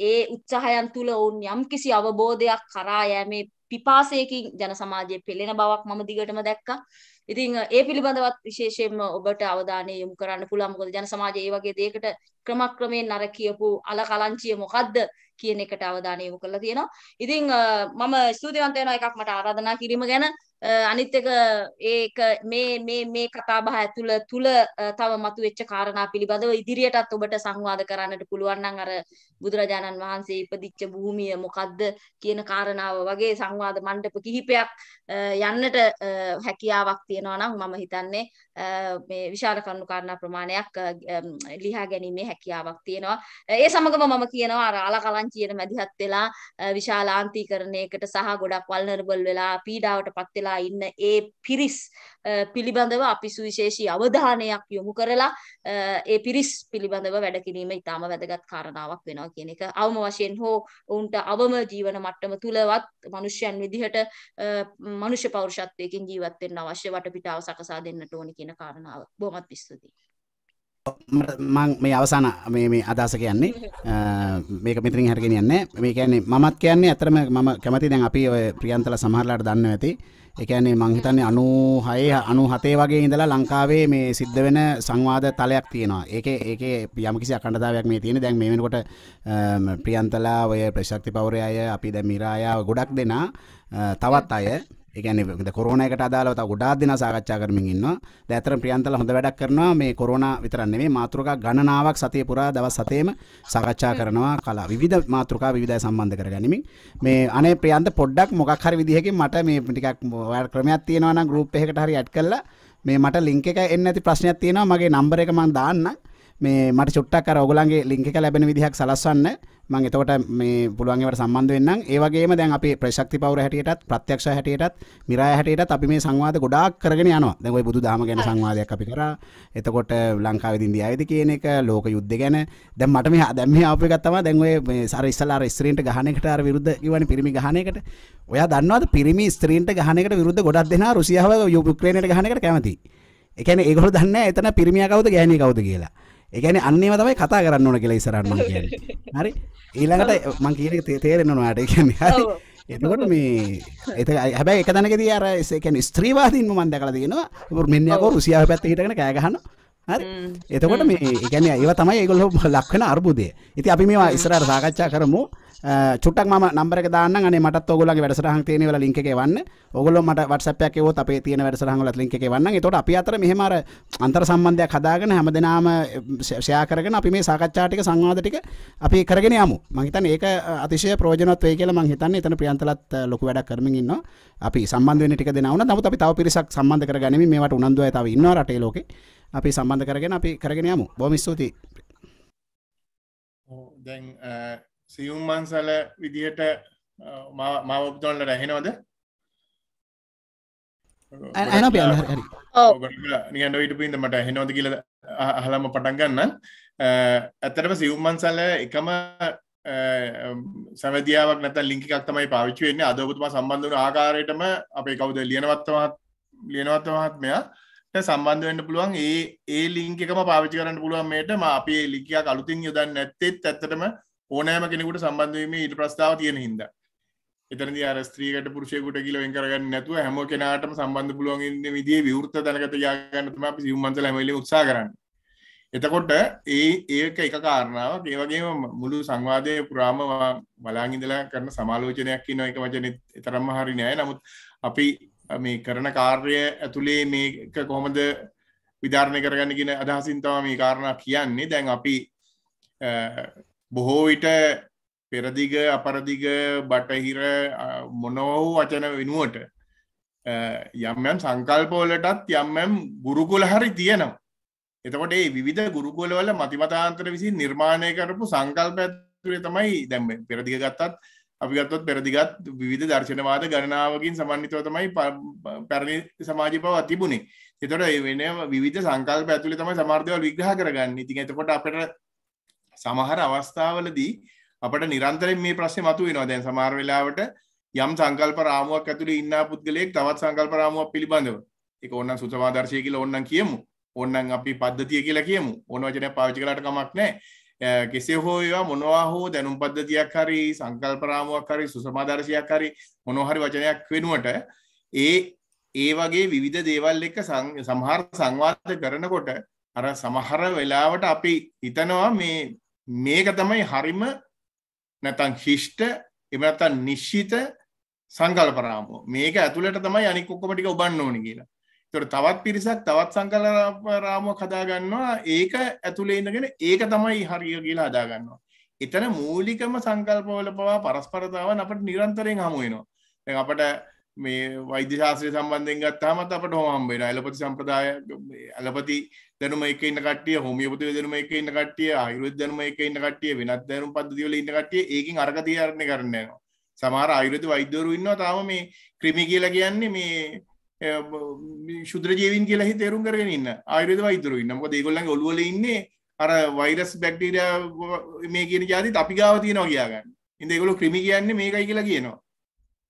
ඒ උත්සාහයන් තුළ ඔවුන් යම්කිසි අවබෝධයක් කරා යෑමේ පිපාසයකින් ජන සමාජයේ පෙළෙන බවක් මම දිගටම දැක්කා ඉතින් ඒ පිළිබඳවත් විශේෂයෙන්ම ඔබට අවධානය යොමු කරන්න පුළුවන් මොකද ජන සමාජයේ මේ වගේ දෙයකට ක්‍රමක්‍රමයෙන් අර කියපු අලකලංචිය මොකද්ද කියන එකට අවධානය යොමු කරලා තියෙනවා. ඉතින් මම ස්තුතිවන්ත වෙනවා එකක් මට ආරාධනා කිරීම ගැන. අනිත් එක ඒක මේ මේ මේ කතාබහ ඇතුළ තුල තව මතුවෙච්ච කාරණා පිළිබඳව ඉදිරියටත් ඔබට සංවාද කරන්නට පුළුවන් නම් අර බුදුරජාණන් වහන්සේ ඉපදිච්ච භූමිය මොකද්ද කියන කාරණාව වගේ සංවාද මණ්ඩප කිහිපයක් යන්නට හැකියාවක් තියෙනවා නම් මම හිතන්නේ මේ විශාල කරුණු කාරණා ප්‍රමාණයක් ලියා ගැනීමේ හැකියාවක් තියෙනවා. ඒ සමගම මම කියනවා අර අලකලංචියට මැදිහත් වෙලා විශාල ආන්තිකරණයකට සහ ගොඩක් වල්නරබල් වෙලා පීඩාවටපත් වෙලා ඉන්න ඒ පිරිස් පිළිබඳව අපි සුවිශේෂී අවධානයක් යොමු කරලා ඒ පිරිස් පිළිබඳව වැඩ කිරීම ඉතාම වැදගත් කාරණාවක් වෙනවා කියන එක අවම වශයෙන් හෝ ඔවුන්ට අවම ජීවන මට්ටම තුලවත් මිනිස්යන් විදිහට මනුෂ්‍ය පෞරුෂත්වයකින් ජීවත් වෙන්න අවශ්‍ය වටපිටාව සකසා දෙන්නට ඕනේ කියන කාරණාව බොමත් ස්තුතියි මං මේ අවසාන මේ මේ අදහස කියන්නේ <laughs> මේක මෙතනින් හැරගෙන යන්නේ මේ කියන්නේ මමත් කියන්නේ ඇත්තටම මම කැමති දැන් අපි ඔය ප්‍රියන්තල සමහරලාට දන්නව ඇති ඒ කියන්නේ මං හිතන්නේ 96 97 වගේ ඉඳලා ලංකාවේ මේ සිද්ධ වෙන සංවාද තලයක් තියෙනවා. ඒකේ ඒකේ යම්කිසි අඛණ්ඩතාවයක් මේ තියෙන. දැන් මේ වෙනකොට ප්‍රියන්තලා ඔය ප්‍රශක්ති පවුරේ අය අපි දැන් මිරායා ගොඩක් දෙනා තවත් අය එකන කොරනකට අදාලත ගොඩාක් දෙන සාකච්ඡා කරමින් ඉන්නවා. දැතර ප්‍රියන්තල හොඳ වැඩක් කරනවා මේ කොරෝනා විතරක් නෙමෙයි මාතෘකා ගණනාවක් සතිය පුරා දවස් සතේම සාකච්ඡා කරනවා කලා විවිධ මාතෘකා විවිධය සම්බන්ධ කරගනිමින් මේ අනේ ප්‍රියන්ත පොඩ්ඩක් මොකක් හරි විදිහකින් මට මේ ටිකක් ක්‍රමයක් තියෙනවා නම් ගෲප් එකකට හරි ඇඩ් කරලා මේ මට ලින්ක් එක එන්න ඇති ප්‍රශ්නයක් තියෙනවා මගේ නම්බර එක මම දාන්නම්. මේ මට චුට්ටක් අර ඔයගොල්ලන්ගේ ලින්ක් එක ලැබෙන විදිහක් සලස්වන්න මම එතකොට මේ පුළුවන් ඒවට සම්බන්ධ වෙන්නම් ඒ වගේම දැන් අපි ප්‍රශක්ති පවුර හැටියටත් ප්‍රත්‍යක්ෂ හැටියටත් මිරාය හැටියටත් අපි මේ සංවාද ගොඩාක් කරගෙන යනවා දැන් ওই බුදුදහම ගැන සංවාදයක් අපි කරා එතකොට ලංකාවේද ඉන්දියාවේද කියන එක ලෝක යුද්ධ ගැන දැන් මට මේ දැන් මේ ආපු එකක් තමයි දැන් ඔය මේ අර ඉස්සලා අර ස්ත්‍රීන්ට ගහන එකට අර විරුද්ධ කිව්වනේ පිරිමි ගහන එකට ඔයා දන්නවද පිරිමි ස්ත්‍රීන්ට ගහන එකට විරුද්ධ ගොඩක් දෙනා රුසියාව යුක්‍රේනයට ගහන එකට කැමතියි ඒ කියන්නේ ඒගොල්ලෝ දන්නේ නැහැ එතන පිරිමියා කවුද ගෑණියා කවුද කියලා ඒගැන අන්නේ තමයි කතා කරන්න ඕන කියලා ඉසරන්න කිය හරි ඊළඟට මං කියන තේරෙනවාට කියන්න හරි එතකොට මේ එත හැබැ එකතනක ද අර එකන ස්ත්‍රීවාදීන් මන්ද කල තියෙනවා පුර මෙන්නකෝ රුසියාව පැත්ත හිටගෙන කෑගහන්න හරි එතකොට මේ ගැන ඒව තමයි ඒගොල්ල <laughs> ලක්වෙන අර්බුදය ඉති අපි මේ ඉස්රට සාකච්ඡා කරමු චුටක් ම නම්බර දාන්න අනේ මට ඔගොලගේ වැඩසරහන් තියෙන වල ලින්ක වන්න ඔගොල්ලො මට වටසපයක් ඒවෝ අපේ තියෙන වැඩසරහන් වල ලින්ක වන්න එතකොට අපි අතර මෙහෙමර අන්තර් සම්බන්ධයක් හදාගෙන හැම දෙනාම ෂයා කරගෙන අපි මේ සාකච්ඡාටික සංවාද ටික අපි කරගෙන යමු මං හිතන්නේ ඒක අතිශය ප්‍රයෝජනවත් වෙයි කියලා මං හිතන්නේ එතන ප්‍රියන්තලත් ලොකු වැඩක් කරමින් ඉන්නවා අපි සම්බන්ධ වෙන ටික දෙනවුන නමුත් අපි තව පිරිසක් සම්බන්ධ කරගනිමින් මේවට උනන්දු අය තව ඉන්නවා රටේ ලෝකේ අපි සම්බන්ධ කරගෙන අපි කරගෙන යමු බොම ස්තුතියි දැන් සියුම් මන්සල විදිහට මව ඔබ්දොන්ල රැහෙනවද නිගඩ ඉට පින්ද මට හෙනෝද කියල හළම පටන් ගන්න ඇතරම සිවුම්මන්සල එකම සැවදියාවක් නැත ලිිකක් තමයි පාවිච්චුවෙන්නේ අදපුතුම සම්බන්ධන ආකාරයටම අපේ කවුද ලියනවත්තමත් ලියනවත්තමහත්මයා සම්බන්ධ වෙන්න පුළුවන් ඒ ඒ ලිංක එකම පාවිච්චි කරන්න පුළුවන් මේට ම අපේ ලිකයා අලුතින් යොදන්න නැත්තෙත් ඇත්තටම ඕනෑම කෙනෙකුට සම්බන්ධවීම ඊට ප්‍රස්ථාව තියෙන හිද. එතනදි අර ස්ත්‍රීකට පුරුෂයකුට කිල වෙන් කරගන්න නැතුව හැම කෙනාටම සම්බන්ධ පුළුවන් ඉන්න විදිේ විවෘත තැනකට යාගන්නතුම අපි සිවම්මන්සල හැමලි උත්සා කරන්න. එතකොට ඒ ඒක එක කාරණාවක් ඒවගේ මුළු සංවාදය පුරාම බලාගිදලා කරන සමාලෝචනයක් කියන එක වචන තරම්ම හරි නෑ නමුත් අපි මේ කරන කාර්ය ඇතුළේ මේක කොහොමද විධාරණය කරගන්න කියන අදහසින් තම මේ කාරණා කියන්නේ දැන් අපි බොහෝ විට පෙරදිග අපරදිග බටහිර මොනවහු වචන වෙනුවට යම්යම් සංකල්පවලටත් යම්යම් ගුරුකුල හරි තියෙනවා. එතකොට ඒ විධ ගුරුකුලවල මතිමතාන්තර විසින් නිර්මාණය කරපු සංකල්ප ඇතුළේ තමයි දැම් පෙරදිග ගත්තත් අපිගත්තොත් පෙරදිගත් විධ දර්ශනවාද ගණනාවකින් සමන්විතව තමයි පැරණි සමාජි පව තිබුණේ එතොට වෙන විධ සංකල් පැතුලි තමයි සමාර්ධයවල් විග්‍රහ කරගන්න ඉතින් එතකොට අපට සමහර අවස්ථාවලදී අපට නිරන්තරෙන් මේ ප්‍රශ්න මතු වෙනවා දැන් සමාර වෙලාවට යම් සංකල්ප රාමුවක් ඇතුළේ ඉන්න පුද්ගලයෙක් තවත් සංකල්ප රාමුවක් පිළිබඳව ඒක ඕන්නම් සුසමාදර්ශය කියලා ඕන්නම් කියමු ඕන්නම් අපි පද්ධතිය කියලා කියමු ඕන වචනයක් පාවිච්චි කළාට කමක් නැහැ කෙසේ හෝ ඒවා මොනවා හෝ දැනුම් පද්ධතියක් හරි සංකල්පරාමුවක් හරි සුසමාදර්ශයක් හරි මොනොහරි වචනයක් වෙනුවට ඒ ඒ වගේ විවිධ දේවල් එක සමහර සංවාධ කරනකොට අර සමහර වෙලාවට අපි හිතනවා මේ මේක තමයි හරිම නැතන් ශිෂ්ට එමනත්තන් නිශ්ෂිත සංකල්පරාමුව මේක ඇතුළට තමයි අනිකොක්කමටික ඔබන්න ඕනි කියලා තොර තවත් පිරිසක් තවත් සංකලරාම කදාගන්නවා ඒක ඇතුළේ ඉඳගෙන ඒක තමයි හරිය කියලා හදාගන්නවා. එතන මූලිකම සංකල්පවල පවා පරස්පරතාවන් අපට නිරන්තරයෙන් හමුවෙනවා. දැන් අපට මේ වෛද්‍ය ශාස්ත්‍රය සම්බන්ධයෙන් ගත්තාමත් අපට හොම හම්බ වෙනවා. ඇලපති සම්ප්‍රදාය ඇලපති දැනුම එක ඉන්න කට්ටිය, හෝමියෝපති දැනුම එක ඉන්න කට්ටිය, ආයුර්වේද දැනුම එක ඉන්න කට්ටිය, වෙනත් දැනුම් පද්ධති වල ඉන්න කට්ටිය ඒකෙන් අරක තියාරණය කරන්න යනවා. සමහර ආයුර්වේද වෛද්‍යවරු ඉන්නවා තාම මේ ක්‍රිමි කියලා කියන්නේ මේ ශුද්‍ර ජීවින් කියලා හි තේරුම් කරගෙන ඉන්න ආයුර්වේද වෛද්‍යවරු ඉන්න මොකද ඒගොල්ලන්ගේ ඔළුවල ඉන්නේ අර වෛරස් බැක්ටීරියා මේ කියන જાතිත් අපි ගාව තියෙනවා කියා ගන්න. ඉතින් ඒගොල්ලෝ ක්‍රිමි කියන්නේ මේකයි කියලා කියනවා.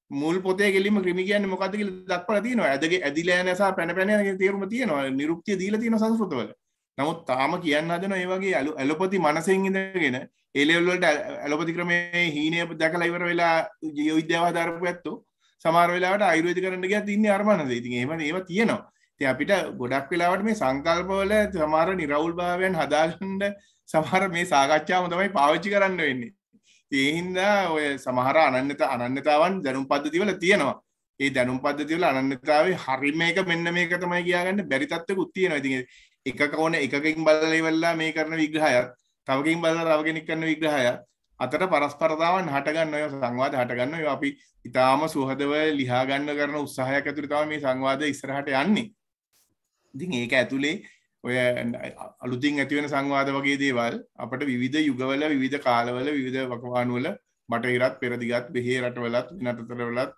මුල් පොතේ කෙලින්ම ක්‍රිමි කියන්නේ මොකද්ද කියලා දක්වලා තියෙනවා. ඇදගේ ඇදිලා යන සහ පැන පැන යන තේරුම තියෙනවා. නිරුක්තිය දීලා තියෙනවා සංස්කෘතවල. නමුත් තාම කියන්න හදනවා මේ වගේ ඇලෝපති මනසෙන් ඉඳගෙන ඒ ලෙවල් වලට ඇලෝපති ක්‍රමයේ හීනය දැකලා ඉවර වෙලා ජීව විද්‍යාව හදාරපු ඇත්තෝ සමාර වෙලාවට ආයුර්වේද කරන්න ගියත් ඉන්නේ අරමනද. ඉතින් එහෙම ඒව තියෙනවා. ඉතින් අපිට ගොඩක් වෙලාවට මේ සංකල්පවල සමාර निराවුල්භාවයන් හදාගන්න සමහර මේ සාකච්ඡාවම තමයි පාවිච්චි කරන්න වෙන්නේ. ඒ හින්දා ඔය සමහර අනන්‍යතා අනන්‍යතාවන් දැනුම් පද්ධතිවල තියෙනවා. ඒ දැනුම් පද්ධතිවල අනන්‍යතාවයේ හරිම එක මෙන්න මේක තමයි කියාගන්න බැරි තත්ත්වකුත් තියෙනවා. ඉතින් එක කෝණ එකකින් බලලා ඉවරලා මේ කරන විග්‍රහයත්, තවකින් බලලා තව කෙනෙක් කරන විග්‍රහයත්, අතර පරස්පරතාවන් හටගන්න ඔය සංවාද හටගන්න ඔය අපි ඉතාම සුහදව ලිහාගන්න කරන උත්සාහයක් ඇතුළේ තමයි මේ සංවාද ඉස්සරහට යන්නේ. ඉතින් ඒක ඇතුලේ ඔය අලුතින් ඇති වෙන සංවාද වගේ දේවල් අපිට විවිධ යුගවල විවිධ කාලවල විවිධ වකවානුවල බටහිරත් පෙරදිගත් බෙහෙ රටවලත් වෙනතරවලත්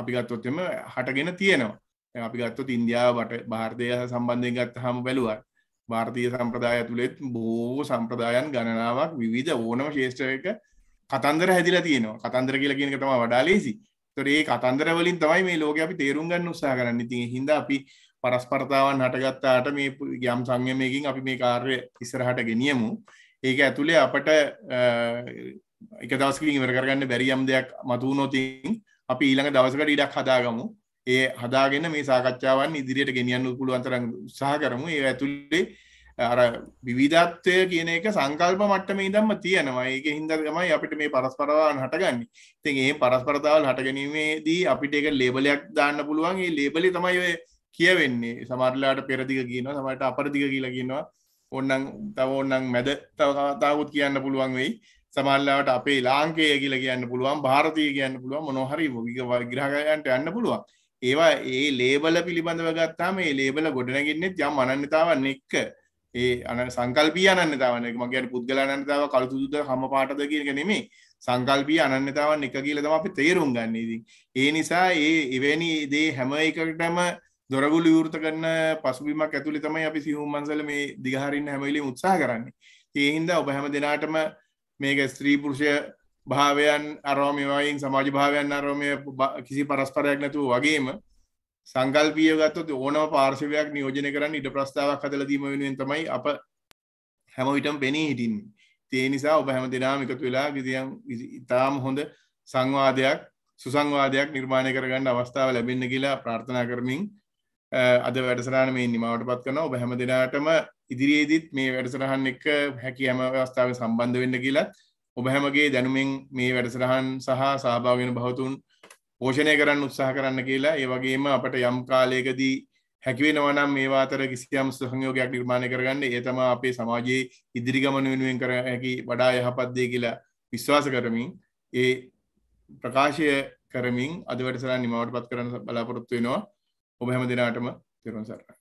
අපි ගත්තොත් එම හටගෙන තියෙනවා. අපි ගත්තොත් ඉන්දියාව බට ಭಾರತය සම්බන්ධයෙන් ගත්තාම බැලුවා භාර්තිය සම්ප්‍රදාය ඇතුළෙත් බෝ සම්ප්‍රදායන් ගණනාවක් විවිධ ඕනම ශේෂ්ත්‍රයක කතන්දර හැදිලා තියෙනවා කතන්දර කියලා කියනක තමයි වඩා ලේසි. ඒතර මේ කතන්දර වලින් තමයි මේ ලෝකේ අපි තේරුම් ගන්න උත්සාහ කරන්නේ. ඉතින් ඒ හින්දා අපි පරස්පරතාවන් හටගත්තාට මේ යම් සංයමයකින් අපි මේ කාර්ය ඉස්සරහට ගෙනියමු. ඒක ඇතුලේ අපට එක දවසකින් ඉවර කරගන්න බැරි යම් දෙයක් මතු වුණොත් අපි ඊළඟ දවසකට ඉඩක් හදාගමු. ඒ හදාගෙන මේ සාකච්ඡාවන් ඉදිරියට ගෙනියන්න පුළුවන් තරම් උත්සාහ කරමු. ඒ ඇතුලේ අර විවිධත්වය කියන එක සංකල්ප මට්ටමේ ඉඳන්ම තියෙනවා. ඒකේ හින්දා තමයි අපිට මේ පරස්පරතාවන් හටගන්නේ. ඉතින් මේ පරස්පරතාවල් හටගැනීමේදී අපිට ඒක ලේබලයක් දාන්න පුළුවන්. ඒ ලේබලේ තමයි ඔය කියවෙන්නේ. සමහරලාට පෙරදිග කියනවා, සමහරට අපරදිග කියලා කියනවා. ඔන්නම් තව ඔන්නම් මැද තව කතාවකුත් කියන්න පුළුවන් වෙයි. සමහරලාට අපේ ලාංකේය කියලා කියන්න පුළුවන්, ಭಾರತೀಯ කියන්න පුළුවන්, මොනවා හරි විග්‍රහයන්ට යන්න පුළුවන්. ඒවා ඒ ලේබල පිළිබඳව ගත්තාම ඒ ලේබල ගොඩනගින්නෙත් යම් අනන්‍යතාවන් එක්ක ඒ අන සංකල්පී අනන්‍යතාවන් එක මගේ අර පුද්ගල අනන්‍යතාව කළුසුදුද හැම පාටද කියන එක නෙමෙයි සංකල්පී අනන්‍යතාවන් එක කියලා තමයි අපි තේරුම් ගන්න. ඉතින් ඒ නිසා ඒ එවැනි දේ හැම එකකටම දොරගුල විවෘත කරන පසුබිමක් ඇතුළේ තමයි අපි සියුම් මන්සල මේ දිගහරින්න හැම වෙලෙම උත්සාහ කරන්නේ. ඒ හින්දා ඔබ හැම දිනාටම මේක ස්ත්‍රී පුරුෂය භාවයන් අරෝමවයින් සමාජ භාවයන් අරෝමය කිසි පරස්පරයක් නැතුව වගේම සංකල්පීය ගත්තොත් ඕනම පාර්ශවයක් නියෝජනය කරන්න ඉඩ ප්‍රස්ථාවක් හදලා දීම වෙනුවෙන් තමයි අප හැම විටම පෙනී හිටින්නේ ඒ නිසා ඔබ හැම දිනම එකතු වෙලා කිසියම් ඉතාම හොඳ සංවාදයක් සුසංවාදයක් නිර්මාණය කරගන්න අවස්ථාව ලැබෙන්න කියලා ප්‍රාර්ථනා කරමින් අද වැඩසටහන මේ නිමවටපත් කරනවා ඔබ හැම දිනාටම ඉදිරියේදීත් මේ වැඩසටහන් එක්ක හැකි හැම අවස්ථාවෙම සම්බන්ධ වෙන්න කියලා ඔබ හැමගේ දැනුමෙන් මේ වැඩසටහන් සහ සහභාගෙන භවතුන් පෝෂණය කරන්න උත්සාහ කරන්න කියලා ඒ වගේම අපට යම් කාලයකදී හැකිවෙනවා නම් මේවා අතර කිසියම් සහයෝගයක් නිර්මාණය කරගන්න ඒ තමයි අපේ සමාජයේ ඉදිරි ගමන වෙනුවෙන් කර හැකි වඩා යහපත් දේ කියලා විශ්වාස කරමින් ඒ ප්‍රකාශය කරමින් අද වැඩසටහන නිමවටපත් කරන්න බලාපොරොත්තු වෙනවා ඔබ හැම දිනාටම තිරුවන් සරණයි